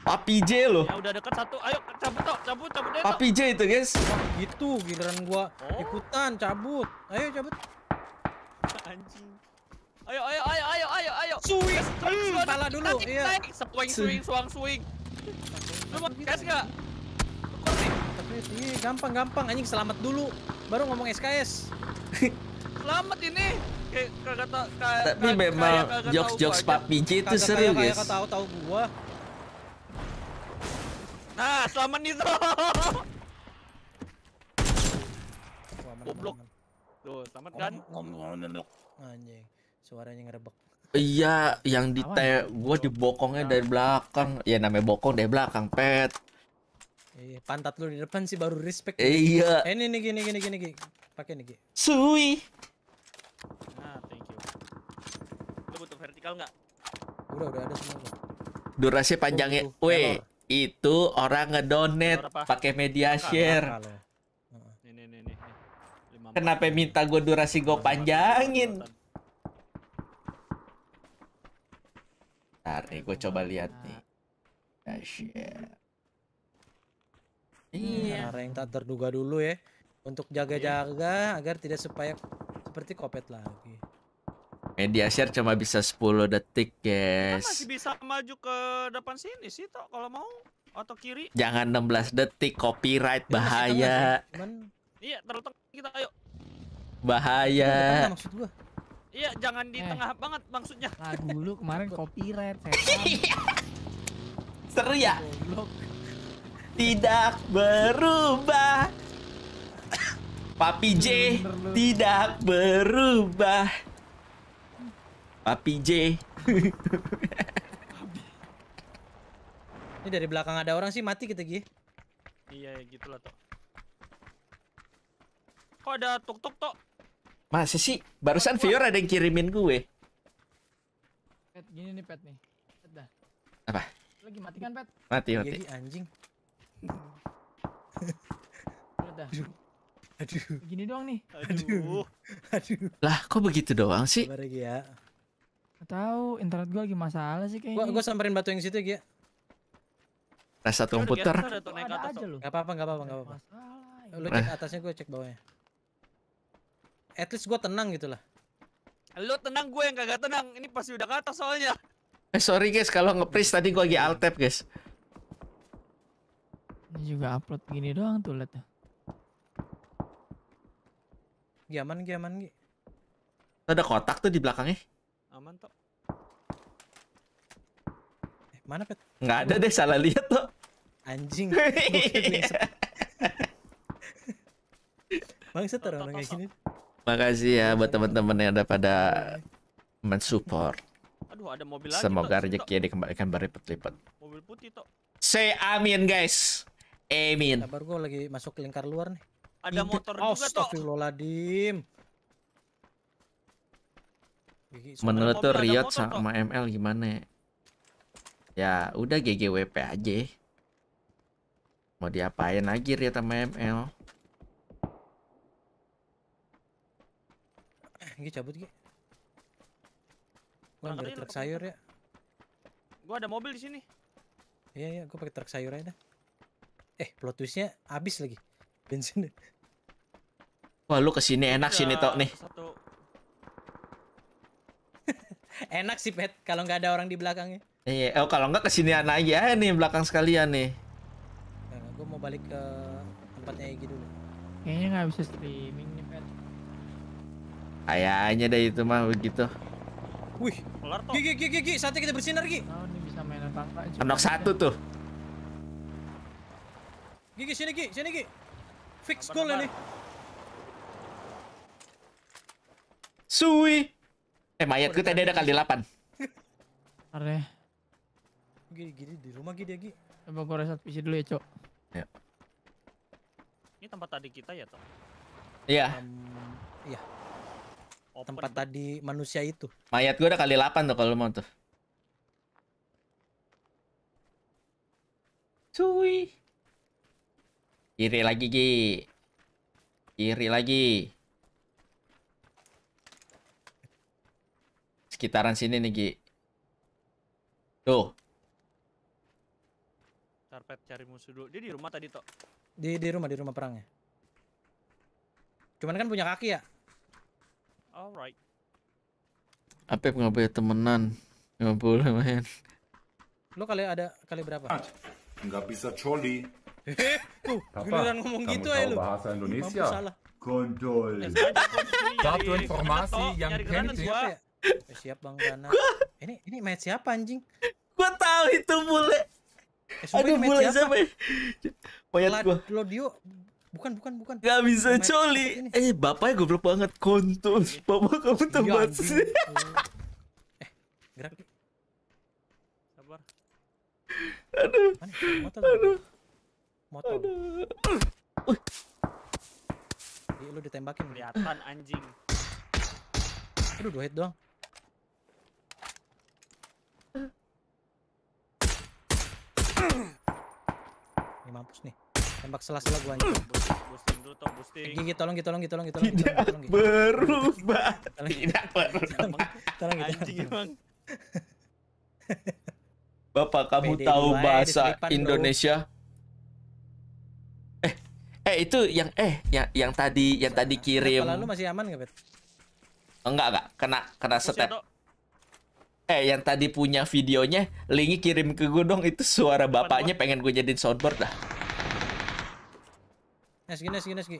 Papi J lo? Ya udah dekat satu, ayo cabut toh, cabut cabut deh. Papi J itu guys. Wah, gitu giliran gua oh. ikutan cabut. Ayo cabut. Anjing. Ayo ayo ayo ayo ayo ayo. Swing. swing hmm, swing dulu. swing iya. swing Swing swing swing swing. Lu mau gas enggak? Tapi iya, gampang gampang anjing selamat dulu. Baru ngomong SKS. Selamat ini. Kayak kagak tau kayak Tapi memang jokes-jokes Papi J itu seru, guys. Kagak tahu-tahu gua. Nah, selamat nih Goblok. Tuh, selamat oh, kan? Anjing. Suaranya ngerebek. Iya, yang di gua dibokongnya iya. dari belakang. Ya namanya bokong dari belakang, pet iya pantat lu di depan sih baru respect E, iya eh, ini nih gini gini gini gini pakai nih sui nah thank you lu butuh vertikal enggak? udah udah ada semua durasi panjangnya Oh, uh, weh ya itu orang ngedonate pakai media share ini ini ini kenapa minta gue durasi gue panjangin Ntar nih gue coba lihat nih. Nah. share. Iya. Cara yang tak terduga dulu ya. Untuk jaga-jaga agar tidak supaya seperti kopet lagi. Media share cuma bisa 10 detik, guys. Kita masih bisa maju ke depan sini sih, toh kalau mau atau kiri. Jangan 16 detik copyright iya, bahaya. Iya, terutama kita ayo. Bahaya. Iya, jangan di eh. tengah banget maksudnya. Lagu dulu kemarin copyright, Seru ya? tidak berubah. Papi J tidak berubah. Papi J. Ini dari belakang ada orang sih mati kita gitu, Iya, ya, gitulah toh. Kok ada tuk-tuk toh? Masih sih, barusan Vior ada yang kirimin gue. Pet, gini nih pet nih. Pet dah. Apa? Lagi mati kan pet? Mati, iya, mati. anjing. Aduh. Aduh. gini doang nih. Aduh. Aduh. Lah, kok begitu doang sih? Sabar ya. Tahu internet gua lagi masalah sih kayaknya. Gua gua samperin batu yang situ ya. Tes satu komputer. nggak apa-apa, nggak apa-apa, nggak apa-apa. Lu ya. cek eh. atasnya, gua cek bawahnya. At least gua tenang gitu lah. Lu tenang, gue yang kagak tenang. Ini pasti udah ke atas soalnya. Eh sorry guys, kalau nge-freeze tadi gua lagi alt guys. Ini juga upload gini doang tuh liatnya. Giaman, giaman, gi. Ada kotak tuh di belakangnya. Aman toh. Eh, mana pet? Nggak ada deh, salah lihat tuh. Anjing. Bangset orang kayak gini. Makasih ya buat teman-teman yang ada pada mensupport. Aduh, ada mobil lagi. Semoga rezeki dikembalikan berlipat-lipat. Mobil putih, Tok. Say amin, guys. Amin. Sabar gua lagi masuk ke lingkar luar nih. Ada Inti motor oh, juga toh. Astagfirullahaladzim. Menurut tuh Riot sama toh. ML gimana? Ya udah GGWP aja. Mau diapain lagi Riot sama ML? Ini cabut gue. Gua ada truk sayur ya. Gua ada mobil di sini. Iya iya, gua pakai truk sayur aja dah. Eh, plot twistnya habis lagi. Bensin. Wah, lu kesini enak ya, sini iya, tok nih. Satu. enak sih, Pet, kalau nggak ada orang di belakangnya. Iya, eh, oh kalau nggak kesini anak aja eh, nih belakang sekalian nih. Nah, eh, gue mau balik ke tempatnya Egi dulu. Kayaknya nggak bisa streaming nih, Pet. Kayaknya deh itu mah begitu. Wih, kelar Gigi, gigi, gigi, saatnya kita bersinar, Gigi. Oh, ini satu tuh. Gigi sini gigi sini gigi Fix goal ini. Sui. Eh mayat mayatku tadi ada kali 8. Are. Gini gini di rumah gini dia Gigi. Coba gua reset PC dulu ya, Cok. Ya. Ini tempat tadi kita ya, Tok? Iya. iya. Open tempat itu. tadi manusia itu. Mayat gua ada kali 8 tuh kalau mau tuh. Sui. Kiri lagi, Ki. Kiri lagi. Sekitaran sini nih, Ki. Tuh. Carpet cari musuh dulu. Dia di rumah tadi, Tok. Di di rumah, di rumah perangnya. Cuman kan punya kaki ya. Alright. Apa nggak boleh temenan. Nggak boleh main. Lo kali ada kali berapa? Nggak bisa coli. Eh, tuh, beneran ngomong kamu gitu ya lu. bahasa Indonesia. Gondol. Ya, satu iya, informasi yang penting. Ya. Eh, siap Bang gua... Ini ini match siapa anjing? Gua tahu itu bule. Eh, Aduh bule siapa? Payat gua. Claudio Bukan, bukan, bukan. Gak bisa, Coli. Eh, bapaknya goblok banget. Kontus. Iya, Bapak kamu tempat gitu. sih. eh, gerak. Sabar. Aduh. Aduh. Motong. Uh. Ih, lu ditembakin. Kelihatan anjing. Aduh, dua hit doang. Ini mampus nih. Tembak sela-sela gua anjing. Boosting dulu, top boosting. Gigi, tolong, gigi tolong, gigi tolong, gigi tolong. Tidak tolong, berubah. Tolong, Tidak berubah. Tolong, gitu. Anjing Bang. Bapak, kamu Pede tahu ya, bahasa Indonesia? Bro. Eh itu yang eh yang yang tadi yang tadi kirim. Kepala lu masih aman nggak Bet? Enggak enggak kena kena step. Eh yang tadi punya videonya Lingi kirim ke gue dong itu suara bapaknya pengen gue jadiin soundboard dah. Nesgi nah, nesgi nesgi.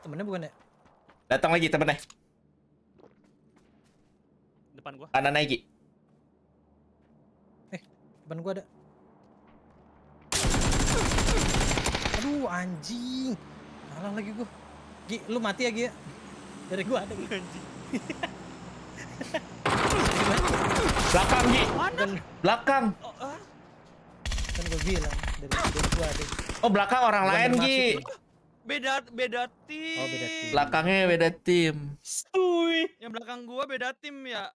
Temennya bukan ya? Datang lagi temennya. Depan gua. Kanan naik. Eh, depan gua ada. Aduh anjing. Kalah lagi gua. Gi, lu mati ya, Gi. Ya? Dari gua ada anjing. Belakang, Gi. Mana? Belakang. Oh, ah. Kan gua bilang dari, dari gua ada. Oh, belakang orang lain, Gi. Beda beda tim. Oh, beda Belakangnya beda tim. Stuy. Yang belakang gua beda tim ya.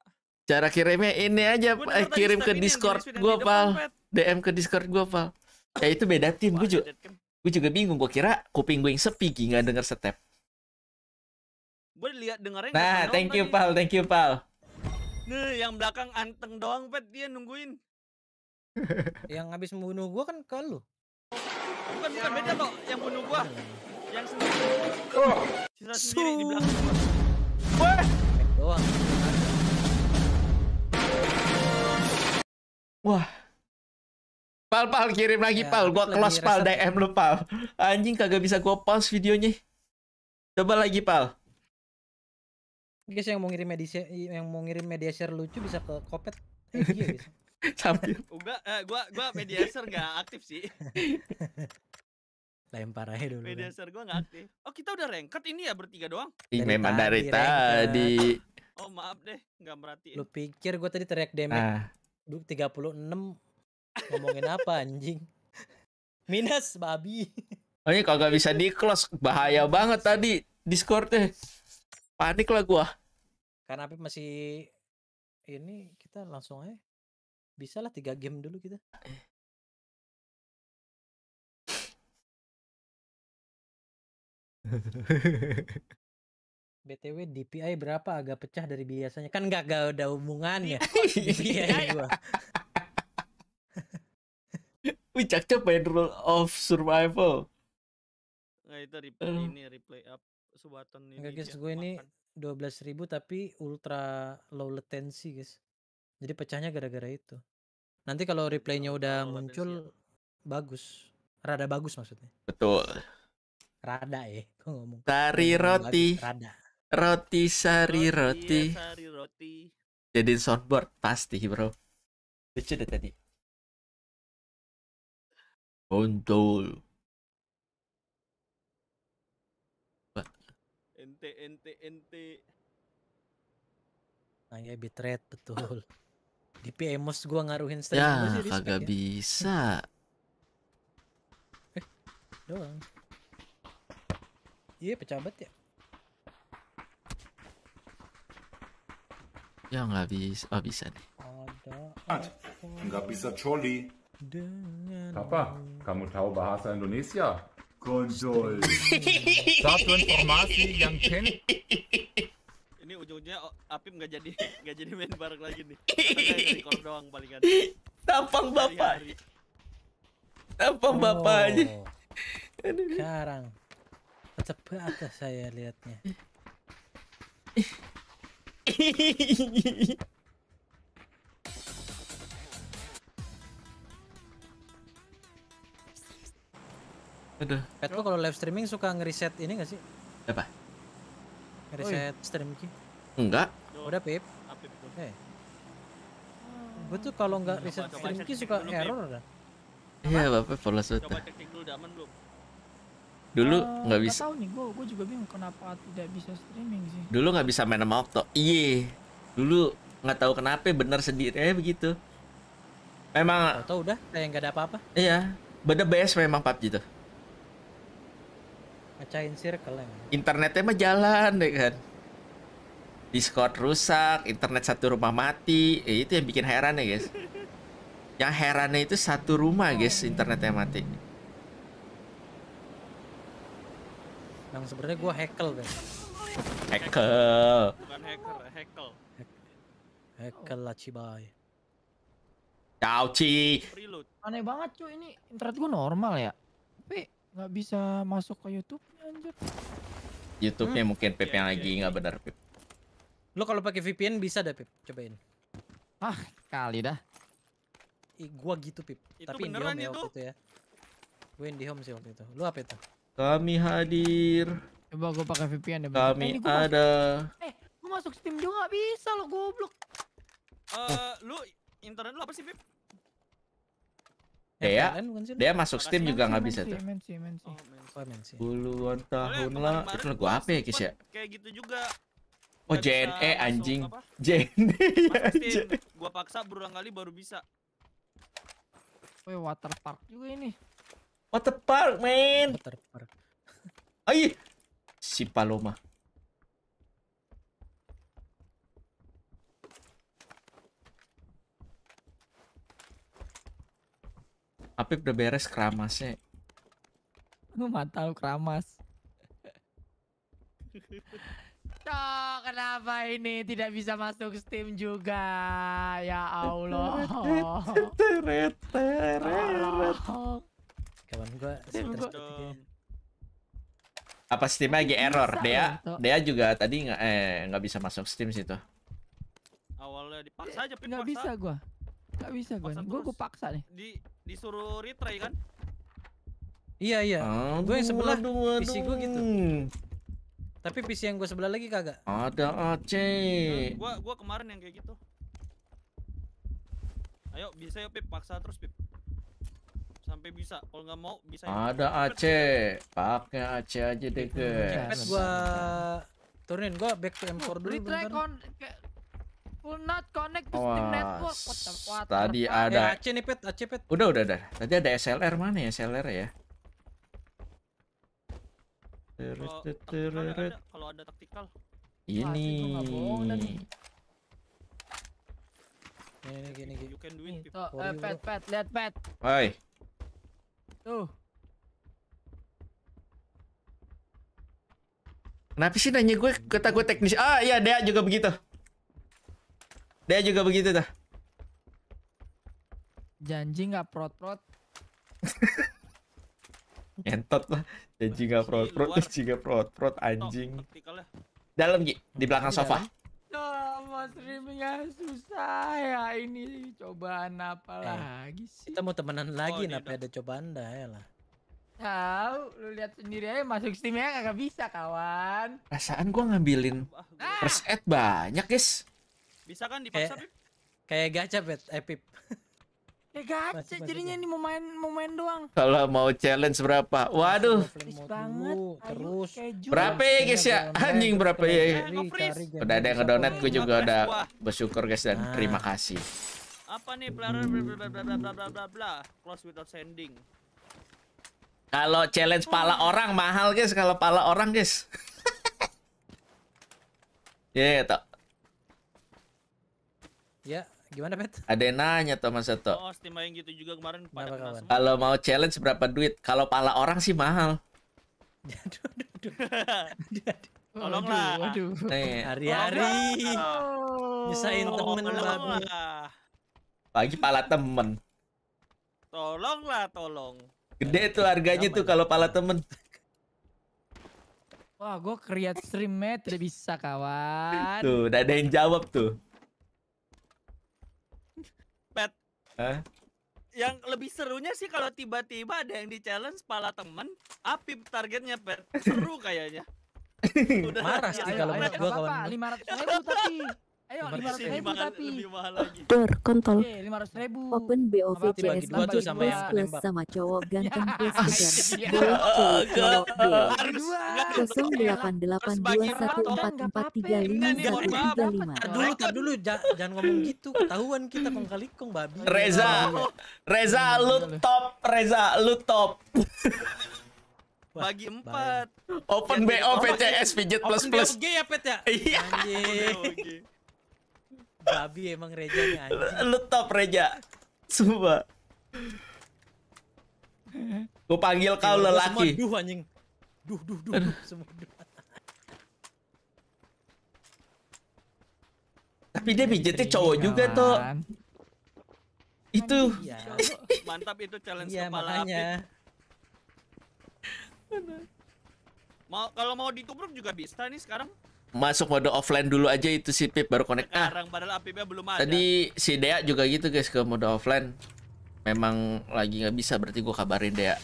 Cara kirimnya ini aja, eh, kirim ke Discord gua, Pal. DM ke Discord gua, Pal. Ya itu beda tim, gue juga gue juga bingung gue kira kuping gue yang sepi Gi nggak denger step gue lihat dengerin nah thank you pal thank you pal nih yang belakang anteng doang pet dia nungguin yang habis membunuh gue kan ke lu bukan bukan beda kok yang bunuh gue yang sendiri oh. sendiri di belakang wah wah Pal, pal, kirim lagi, ya, pal. Gua close, pal. DM lu, pal. Anjing kagak bisa gua pause videonya. Coba lagi, pal. Guys yang mau ngirim media yang mau ngirim media share lucu bisa ke Kopet. Eh, iya, bisa oh, Enggak, eh, gua gua media share gak aktif sih. Lempar aja dulu. Media share gua gak aktif. Oh, kita udah rengket ini ya bertiga doang. Ih, memang dari tadi. Oh, maaf deh, Gak merhatiin. Lu pikir gua tadi teriak damage? Ah. 36 Ngomongin apa anjing? Minus babi. Oh ini kagak bisa di close bahaya banget tadi Discordnya. Panik lah gua. Karena api masih ini kita langsung aja. Bisa lah tiga game dulu kita. BTW DPI berapa agak pecah dari biasanya? Kan gak, gak ada hubungannya. DPI gua. Wih, cakep main ya, rule of survival. Nah, itu replay uh. ini replay up subatan ini. Enggak, guys, gue ini dua belas ribu tapi ultra low latency, guys. Jadi pecahnya gara-gara itu. Nanti kalau iya, replaynya udah low muncul latency. bagus. Rada bagus maksudnya. Betul. Rada ya, eh. kok ngomong. Sari roti. Rada. Roti sari roti. Ya, roti. Ya, sari roti. Jadi soundboard pasti, Bro. Lucu deh tadi. Kontol. Ente, ente, ente. Nah ya bitrate betul. Di PMOS gua ngaruhin stream ya, kagak ya. bisa. eh, doang. Iya pecabat ya. Ya nggak bisa, oh bisa nih. Ada. Nggak bisa coli. Papa, kamu tahu bahasa Indonesia? Konsol. Satu informasi yang ken. Ini ujung-ujungnya oh, Apim nggak jadi nggak jadi main bareng lagi nih. Rekor doang palingan. Tampang bapak. Tampang oh. bapak aja. Sekarang Cepat saya lihatnya. betul kalau live streaming suka ngereset ini gak sih? Apa? Ngereset streaming stream Enggak. Udah, Pip. betul Eh. kalau nggak reset stream suka error dah. Iya, Bapak pola sudah. dulu eh, nggak bisa. Tahu nih, gue gue juga bingung kenapa tidak bisa streaming sih. Dulu nggak bisa main sama Okto. Iya. Dulu nggak tahu kenapa bener sendiri eh begitu. Memang. tau udah kayak nggak ada apa-apa. Iya. Beda BS memang PUBG tuh. Pecahin circle ya. Internetnya mah jalan deh ya kan. Discord rusak, internet satu rumah mati. Eh, itu yang bikin heran ya, guys. Yang herannya itu satu rumah, guys, internetnya mati. Yang sebenarnya gua hackle, guys. Hackle. Bukan hacker, hackle. Hackle lah, cibai. Ciao, Aneh banget, cuy. Ini internet gue normal ya. Tapi nggak bisa masuk ke YouTube nya anjir. YouTube-nya hmm. mungkin Pip iya, yang yeah, lagi iya. nggak yeah. benar Pip. Lo kalau pakai VPN bisa deh, Pip, cobain. Ah, kali dah. Ih, gua gitu Pip. Itu Tapi di home ya itu? waktu itu ya. Gue home sih waktu itu. Lu apa itu? Kami hadir. Coba gua pakai VPN deh. Ya, Kami eh, gua ada. Eh, gua masuk Steam juga bisa lo goblok. Eh, uh, lu internet lu apa sih Pip? Dea, iya, Dea iya. kan, masuk Steam juga nggak bisa tuh. Puluhan tahun lah. Itu lagu apa ya, Kis ya? Kayak gitu juga. Oh, JNE anjing. JNE. Gua paksa berulang kali baru bisa. Wih, water park juga ini. Waterpark, park, Waterpark. Water park. si Paloma. Apip udah beres keramasnya. Lu mata lu keramas. Oh, kenapa ini tidak bisa masuk Steam juga? Ya Allah. Teret, teret, Kawan gua Apa Steam lagi error? Dea, Dea juga tadi nggak eh nggak bisa masuk Steam situ. Awalnya dipaksa aja, Nggak bisa gua. Nggak bisa gua. Gua gua paksa nih. Di disuruh retry kan? Iya iya. gue yang sebelah aduh, gitu. aduh. PC gue gitu. Tapi PC yang gue sebelah lagi kagak. Ada AC. Gue iya, gua gua kemarin yang kayak gitu. Ayo bisa yuk Pip paksa terus Pip. Sampai bisa. Kalau nggak mau bisa. Ada AC. Pakai AC aja deh guys. Gua turunin gua back to M4 dulu. Retry kon could not Tadi ada. Eh, udah, udah, udah. Tadi ada SLR mana ya? SLR ya? Kalau ada taktikal. Ini. Ini ini. You eh, lihat pet. Hai. Tuh. Kenapa sih nanya gue kata gue teknis? Ah iya Dea juga begitu. Dia juga begitu dah. Janji nggak prot-prot. Entot lah. Janji nggak prot-prot, janji nggak prot-prot anjing. Dalam Gi, di belakang sofa. Sama ya streamingnya susah ya ini cobaan apa eh, lagi sih? Kita mau temenan lagi, oh, napa ada cobaan dah ya lah. Tahu, lu lihat sendiri aja masuk steamnya nggak bisa kawan. Rasaan gua ngambilin ah. perset banyak guys. Bisa kan dipaksa, Kayak, kayak gacha, Bet. Eh, Pip. Ya gacha jadinya ini mau main mau main doang. Kalau mau challenge berapa? Waduh. banget. Terus. Berapa ya guys ya? Anjing berapa ya? Udah ada yang ngedonat gue juga ada bersyukur guys dan nah. terima kasih. Apa nih pelarian bla bla bla bla bla bla bla bla close without sending. Kalau challenge pala orang mahal guys kalau pala orang guys. Ya yeah, tak. Ya, gimana Pet? Ada yang nanya Thomas Seto. Oh, Steam yang gitu juga kemarin Kalau mau challenge berapa duit? Kalau pala orang sih mahal. Aduh, aduh, aduh. Tolonglah. Hari-hari. Oh, Nyusahin temen lagi. Pagi pala temen. Tolonglah, tolong. Gede tuh harganya tuh kalau pala temen. Wah, gue create stream, tidak bisa, kawan. Tuh, udah ada yang jawab tuh. Yang lebih serunya sih kalau tiba-tiba ada yang di challenge pala temen, apip targetnya pet. Seru kayaknya. Udah marah sih iya, kalau iya. menurut gua kawan. 500 ribu tapi Ayo, lima ratus ribu tapi. Dor, kontol. Open BOV CS plus sama plus sama cowok ganteng plus segan. Boleh cowok dua Kosong delapan delapan dua satu empat empat tiga lima satu tiga lima. Dulu, dulu, jangan ngomong gitu. Ketahuan kita kong kali kong babi. Reza, iya. Reza, lu top, Reza, lu top. Bagi empat. Open BO PCS pijit plus plus. Open ya, Pet ya? Iya. Babi emang Reja nih anjing. Lu top Reja. coba. Gue panggil kau lelaki. Semua duh anjing. Duh, duh, duh, duh. Semua duh. Tapi dia pijetnya cowok juga tuh. Itu. Ya. Mantap itu challenge ya, kepala Api. Mau kalau mau ditubruk juga bisa nih sekarang masuk mode offline dulu aja itu si Pip baru connect. Ah, Sekarang ah, belum ada. Tadi si Dea juga gitu guys ke mode offline. Memang lagi nggak bisa berarti gua kabarin Dea.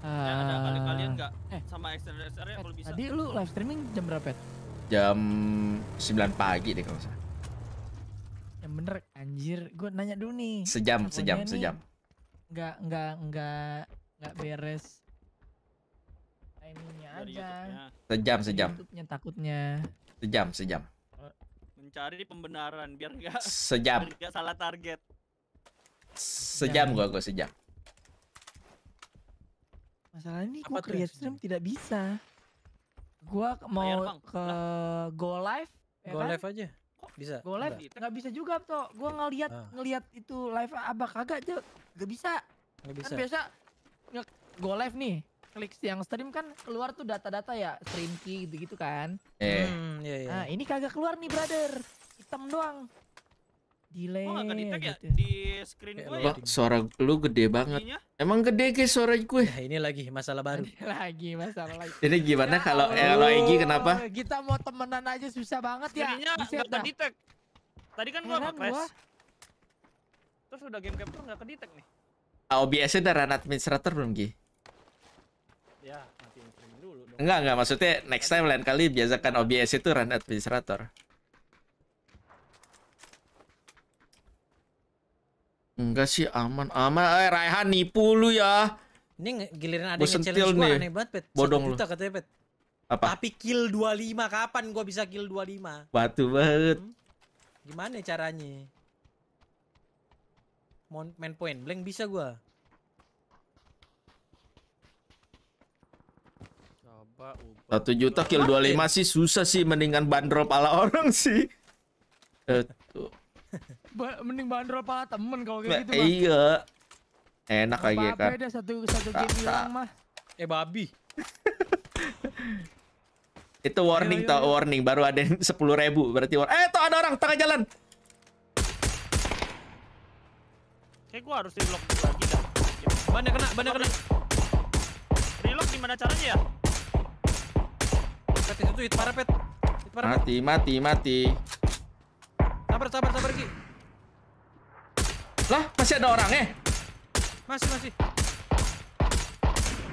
Ya, kalian eh, sama extended eh, kalau bisa. Tadi lu live streaming jam berapa? Jam 9 pagi deh kalau salah. Yang bener anjir, gua nanya dulu nih. Sejam, sejam, sejam. Nggak nggak nggak nggak beres ininya aja. Sejam, sejam. YouTube-nya takutnya. Sejam, sejam. Eh, mencari pembenaran biar enggak sejam. Biar enggak salah target. Sejam gua, gua sejam. Masalah ini gua create stream tidak bisa. Gua mau ke go live. Ya go kan? live aja. Bisa. Go live nggak bisa juga tuh. Gua ngelihat ah. ngelihat itu live abah kagak aja Gak bisa. Gak kan bisa. Kan biasa nge go live nih klik yang stream kan keluar tuh data-data ya stream key gitu-gitu kan. Eh. Hmm, iya, iya. Nah, ini kagak keluar nih, brother. Hitam doang. Delay. Oh, gak ya? gitu. ya di screen eh, gue. Wah, ya? suara lu gede banget. Ininya? Emang gede guys suara gue. Nah, ini lagi masalah baru. Ini lagi masalah lagi. ini gimana ya, kalau oh, kalau Egi kenapa? Kita mau temenan aja susah banget ya. Jadinya gak kedetek. Tadi kan gua apa crash. Terus udah game capture enggak kedetek nih. Ah, OBS-nya run administrator belum, Gih? ya frame Enggak, enggak. Maksudnya next time lain kali biasakan OBS itu run administrator. Enggak sih aman. Aman. Eh Raihan nipu lu ya. Ini giliran ada yang challenge gua nih. banget, Bodong lu. Apa? Tapi kill 25 kapan gua bisa kill 25? Batu banget. Hmm? Gimana caranya? Main point blank bisa gua. Satu juta kill 25 sih susah sih mendingan bandrol pala orang sih. itu Ba mending bandrol pala temen kalau kayak gitu. Bang. Iya. Enak lagi ya kan. satu satu game hilang mah. Eh babi. Itu warning iya, tau iya, iya. warning baru ada yang 10 ribu berarti war Eh tuh ada orang tengah jalan. Kayak gua harus di-lock lagi dah. Ban kena, ban kena. reload gimana caranya ya? Pet itu hit parah pet. Hit parah. Mati, mati, mati. Sabar, sabar, sabar Ki. Lah, masih ada orang eh Masih, masih.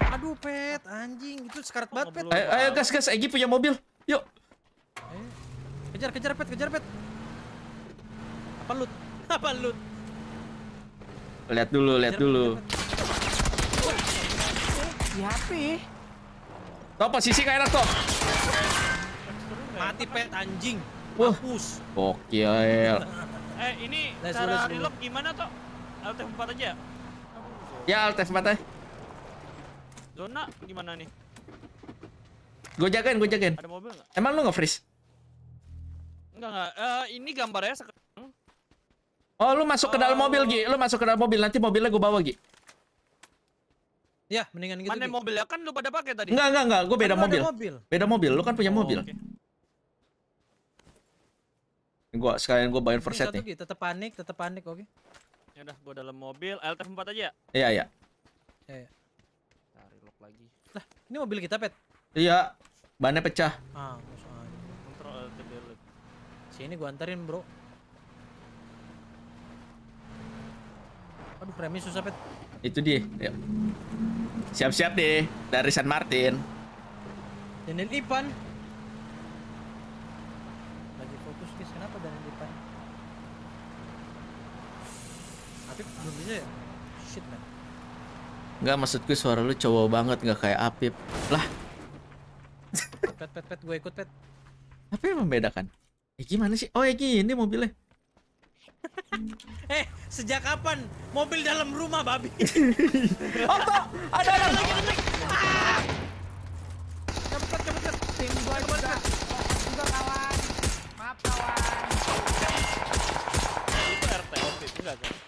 Aduh, pet, anjing, itu sekarat banget, pet. Ayo, ayo gas, gas, Egi punya mobil. Yuk. Ayo. Eh, kejar, kejar, pet, kejar, pet. Apa loot? Apa loot? Lihat dulu, lihat dulu. Kejar, kejar, ya, Pi. Toh posisi kayak enak Mati pet anjing. Wah, Oke. ya eh, ini let's nah, cara reload gimana, Tok? Alt F4 aja. Ya, ya Alt F4 aja. Zona gimana nih? Gue jagain, gue jagain. Ada mobil nggak? Emang lu nggak freeze? Enggak, enggak. Uh, ini gambarnya sekarang. Oh, lu masuk oh. ke dalam mobil, Gi. Lu masuk ke dalam mobil. Nanti mobilnya gue bawa, Gi. Ya, mendingan gitu. Mana mobilnya kan lu pada pakai tadi? Enggak, enggak, enggak. Gue beda kan mobil. mobil. Beda mobil. Lu kan punya oh, mobil. Okay. Gua sekalian gua bayar first set tetap panik, tetap panik, oke. Okay. Ya udah, gua dalam mobil, LTF 4 aja. Ya? Iya, iya, iya. Iya, Cari lock lagi. Lah, ini mobil kita, Pet. Iya. Bannya pecah. Ah, Kontrol Sini gua anterin, Bro. Aduh, premis susah, Pet. Itu dia. Ya. Siap-siap deh dari San Martin. Dan Ipan. aja ya? Shit, man. Enggak, maksud gue suara lu cowok banget, nggak kayak Apip. Lah. pet, pet, pet, gue ikut, pet. Apa yang membedakan? Ya gimana sih? Oh ya gini mobilnya. eh, sejak kapan mobil dalam rumah, babi? Oto, oh, ada orang lagi, ada lagi. Ah! Cepet, cepet, cepet. Tim gue juga. Juga kawan. Maaf kawan. Itu RT, itu enggak, kan?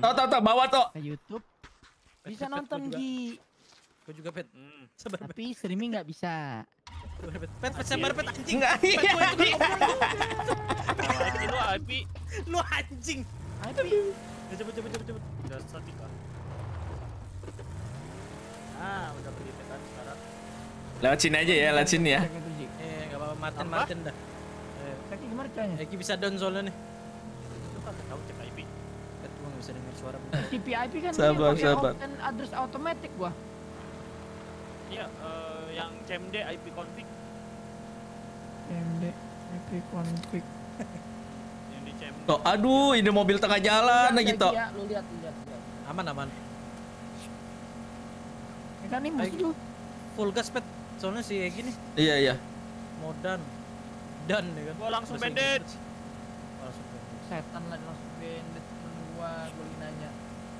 Tuh, tuh, tuh, bawa tuh. ke YouTube bisa bet, nonton di. Gi gua juga pet hmm. tapi streaming enggak bisa pet pet sabar pet anjing Enggak. Kan iya lu api. lu anjing Api. Ya, cepet cepet cepet cepet udah statik ah ah udah beli pet petan sekarang lewat sini aja ya lewat sini ya eh enggak apa-apa maten maten dah Kaki eh. gimana caranya? Kaki eh, bisa down soalnya nih bisa dengar suara. Di PIP kan sabar, ini sabar. Open address automatic gua. Iya, uh, yang CMD IP config. CMD IP config. yang di CMD. Oh, aduh, ini mobil tengah jalan gitu. lagi toh. Iya, lu lihat, lihat, lihat. Aman, aman. Ya kan ini musuh. Full gas pet. Soalnya si Egi nih. Iya, iya. Modern, Dan ya kan. Gua langsung bandage. Langsung bandage. Setan lah langsung gue nanya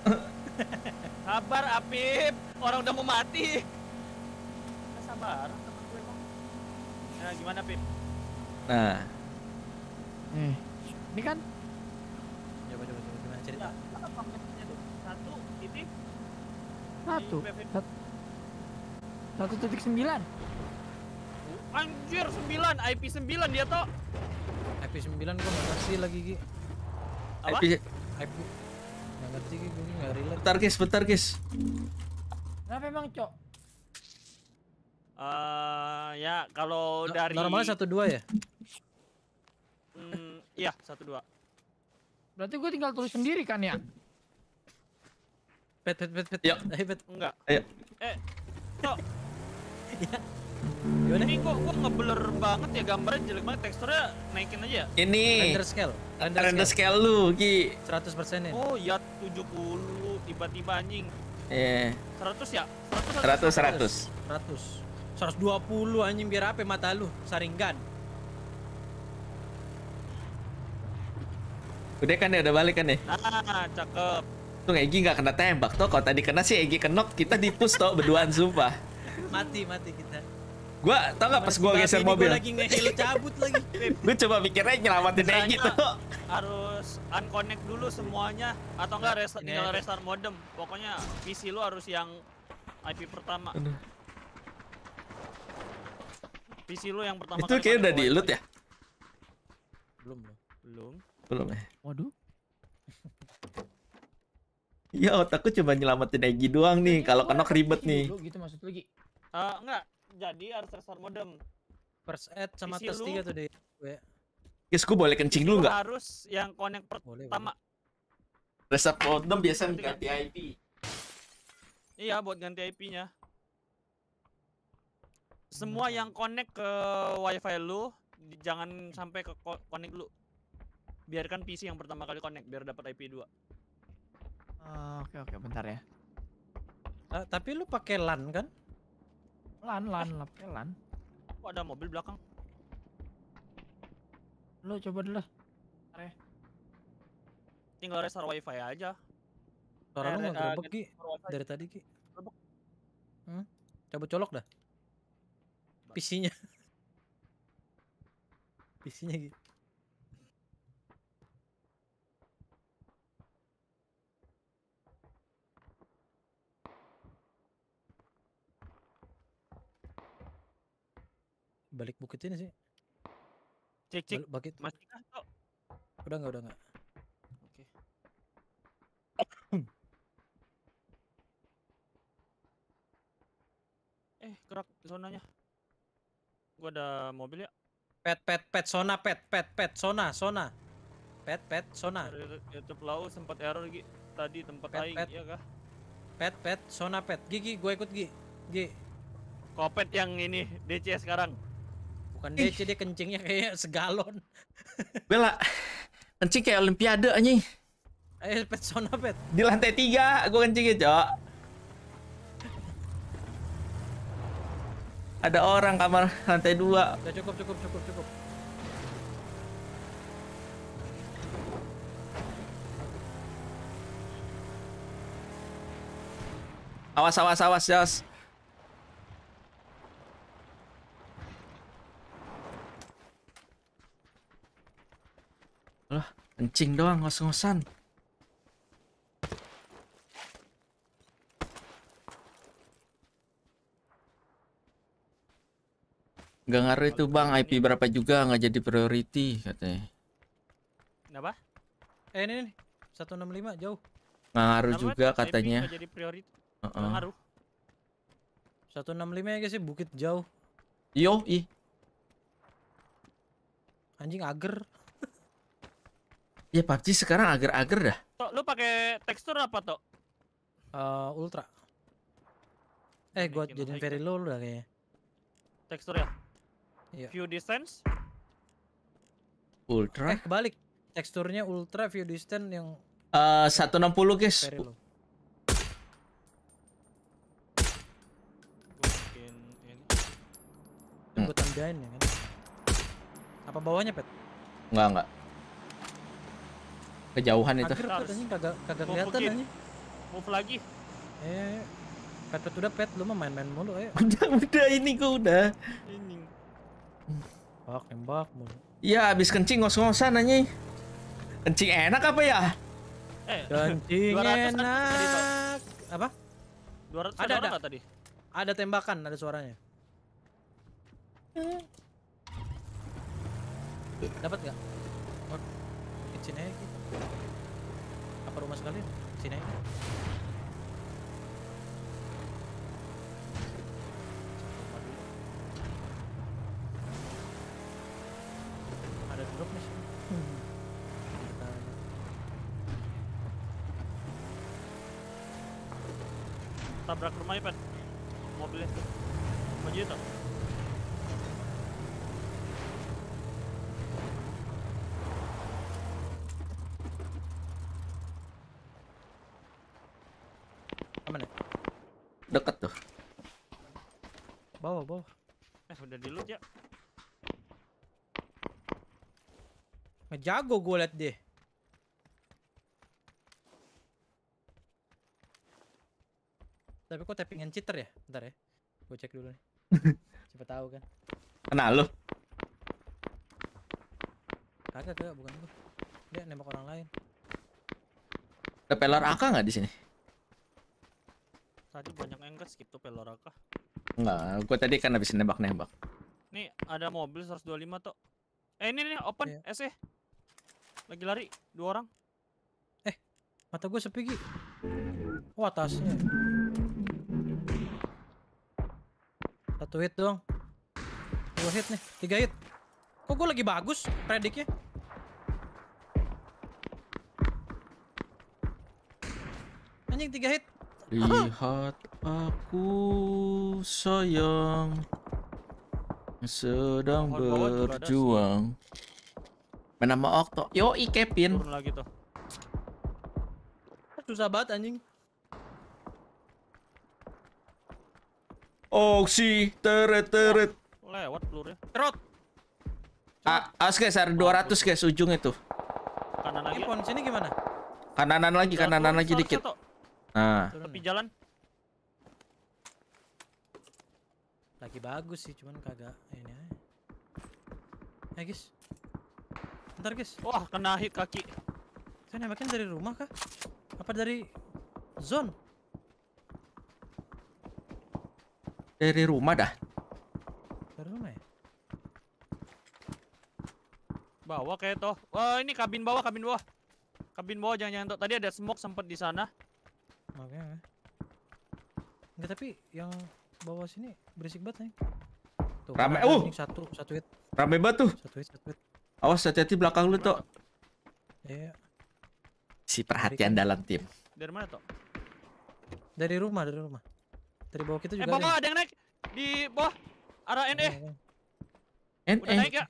Sabar Apip, orang udah mau mati. Nah, sabar, temen gue emang. Nah, gimana Pip? Nah. Eh, ini kan coba coba coba gimana cerita? Satu titik satu satu titik sembilan anjir sembilan IP sembilan dia toh IP sembilan gua nggak kasih lagi Gi apa IP IP ngerti gue gue gak relate. Bentar kis, bentar kis. Kenapa emang cok? Uh, ya kalau no, dari normalnya satu dua ya. Hmm, iya satu dua. Berarti gue tinggal tulis sendiri kan ya? Pet pet pet pet. Ayo ya. eh, pet. Enggak. Ayo. Eh. Cok. Ya. Gimana? Ini kok gua ngeblur banget ya gambarnya jelek banget teksturnya naikin aja. Ya? Ini render scale. Render, render scale. scale lu Ki. 100% ya. Oh ya 70 tiba-tiba anjing. Iya. Yeah. 100 ya? 100 100 100. 100. 120 anjing biar apa ya mata lu? Saringan. Udah kan ya, udah balik kan ya? Nah, cakep. Tuh Egi gak kena tembak tuh, kalau tadi kena sih Egi kenok, kita dipus tuh berduaan sumpah. Mati, mati kita gua tau gak pas gua geser mobil. Gue lagi ngehil cabut lagi. gua coba mikirnya nyelamatin kayak gitu. Harus unconnect dulu semuanya atau enggak rest tinggal restart modem. Pokoknya PC lu harus yang IP pertama. PC lu yang pertama Itu kayaknya udah di loot ya? Belum, belum. Belum ya? Waduh. Ya otakku cuma nyelamatin Egi doang nih. Kalau kena ribet nih. Gitu maksud lu, Gi? Uh, eh, enggak, jadi harus restore modem. First add sama PC test 3 tadi. Guys, gue boleh kencing dulu nggak? Harus yang connect pertama. Reset modem biasa ganti IP. Iya, buat ganti IP-nya. Hmm. Semua hmm. yang connect ke WiFi lu, jangan sampai ke connect lu. Biarkan PC yang pertama kali connect biar dapat IP 2. Ah, oke, uh, oke, okay, okay, bentar ya. Uh, tapi lu pakai LAN kan? Lan, lan, eh. lan. Kok ada mobil belakang? Lu coba dulu. Ntar ya. Tinggal restart wifi aja. Suara eh, lu gak gerebek, Ki. Dari tadi, Ki. Gerebek. Hmm? Coba colok dah. PC-nya. PC-nya, Ki. balik bukit ini sih. Cek cek. Balik bukit. Masih Udah nggak udah nggak. Oke. eh gerak zonanya. Gua ada mobil ya. Pet pet pet zona pet pet pet zona zona. Pet pet zona. YouTube lau sempat error gitu Tadi tempat lain ya kah? Pet pet zona pet. Gigi gue ikut gigi Gi. Kopet yang ini DC sekarang. Bukan DC dia kencingnya kayak segalon. Bela. Kencing kayak olimpiade anjing. Ayo eh, pet sona pet. Di lantai tiga, gue kencingnya cok. Ada orang kamar lantai dua. Ya, cukup cukup cukup cukup. Awas awas awas Yes. mancing doang ngos-ngosan. Gak ngaruh itu bang, IP berapa juga nggak jadi priority katanya. Kenapa? Eh ini nih, 165 jauh. Gak ngaruh juga juga katanya. IP jadi priority. Uh -uh. Gak ngaruh. 165 ya guys sih, bukit jauh. Yo, ih. Anjing ager. Ya PUBG sekarang agar-agar dah. Tok, lu pakai tekstur apa, Tok? Uh, ultra. Eh, gua jadiin very low udah kayaknya. Tekstur ya? Iya. View distance? Ultra. Eh, kebalik. Teksturnya ultra, view distance yang eh uh, 160, guys. Very low. Gue tandain ya kan. Apa bawahnya, Pet? Enggak, enggak. Kejauhan itu. Anjing kagak kagak kelihatan anjing. Move lagi. Eh, pet, udah pet lu mah main-main mulu ayo. Eh. udah udah ini gua udah. Ini. Bak nembak mulu. Iya, habis kencing ngos-ngosan anjing. Kencing enak apa ya? Eh, kencing kan enak. Apa? 200 ada, ada. tadi? Ada tembakan, ada suaranya. Eh. Dapat nggak? Kecil apa rumah sekalian sini aja ada drop nih tabrak rumahnya pet mobilnya tuh maju tuh Deket tuh. Bawah, bawah. Eh, udah di loot ya. Ngejago gue liat deh. Tapi kok and cheater ya? Bentar ya. Gue cek dulu nih. Siapa tahu kan. Kena lu. Kagak, tuh bukan gue. Dia nembak orang lain. Ada pelar AK nggak di sini? Tadi banyak yang skip tuh peloraka? Enggak, gua tadi kan habis nembak-nembak. Nih, ada mobil 125 tuh. Eh, ini nih open yeah. SE. Lagi lari dua orang. Eh, mata gua sepi Gi. Oh, atasnya. Satu hit dong. Dua hit nih, tiga hit. Kok gua lagi bagus prediknya? Anjing tiga hit. Lihat aku sayang sedang berjuang. Main Okto. Yo, I Kevin. Ah, susah banget anjing. Oksi, teret teret. Oh, lewat pelurnya. Terot. Ah, as guys, ada 200 guys ujung itu. Kanan lagi. Pon sini gimana? Kananan lagi, kananan lagi dikit. Satu. Nah. tapi jalan. Lagi bagus sih, cuman kagak ini aja. Eh, guys. Bentar, guys. Wah, kena hit kaki. Saya makin dari rumah kah? Apa dari zone? Dari rumah dah. Dari rumah ya? Bawah kayak toh. Wah, ini kabin bawah, kabin bawah. Kabin bawah jangan-jangan tuh Tadi ada smoke sempet di sana makanya enggak tapi yang bawah sini berisik banget nih tuh rame oh uh. satu satu hit rame banget tuh satu hit satu hit awas hati-hati belakang lu tuh iya, iya si perhatian dari dalam tim dari mana tuh dari rumah dari rumah dari bawah kita eh, juga eh bawah ada yang naik di bawah arah NE iya, iya. NE udah naik ya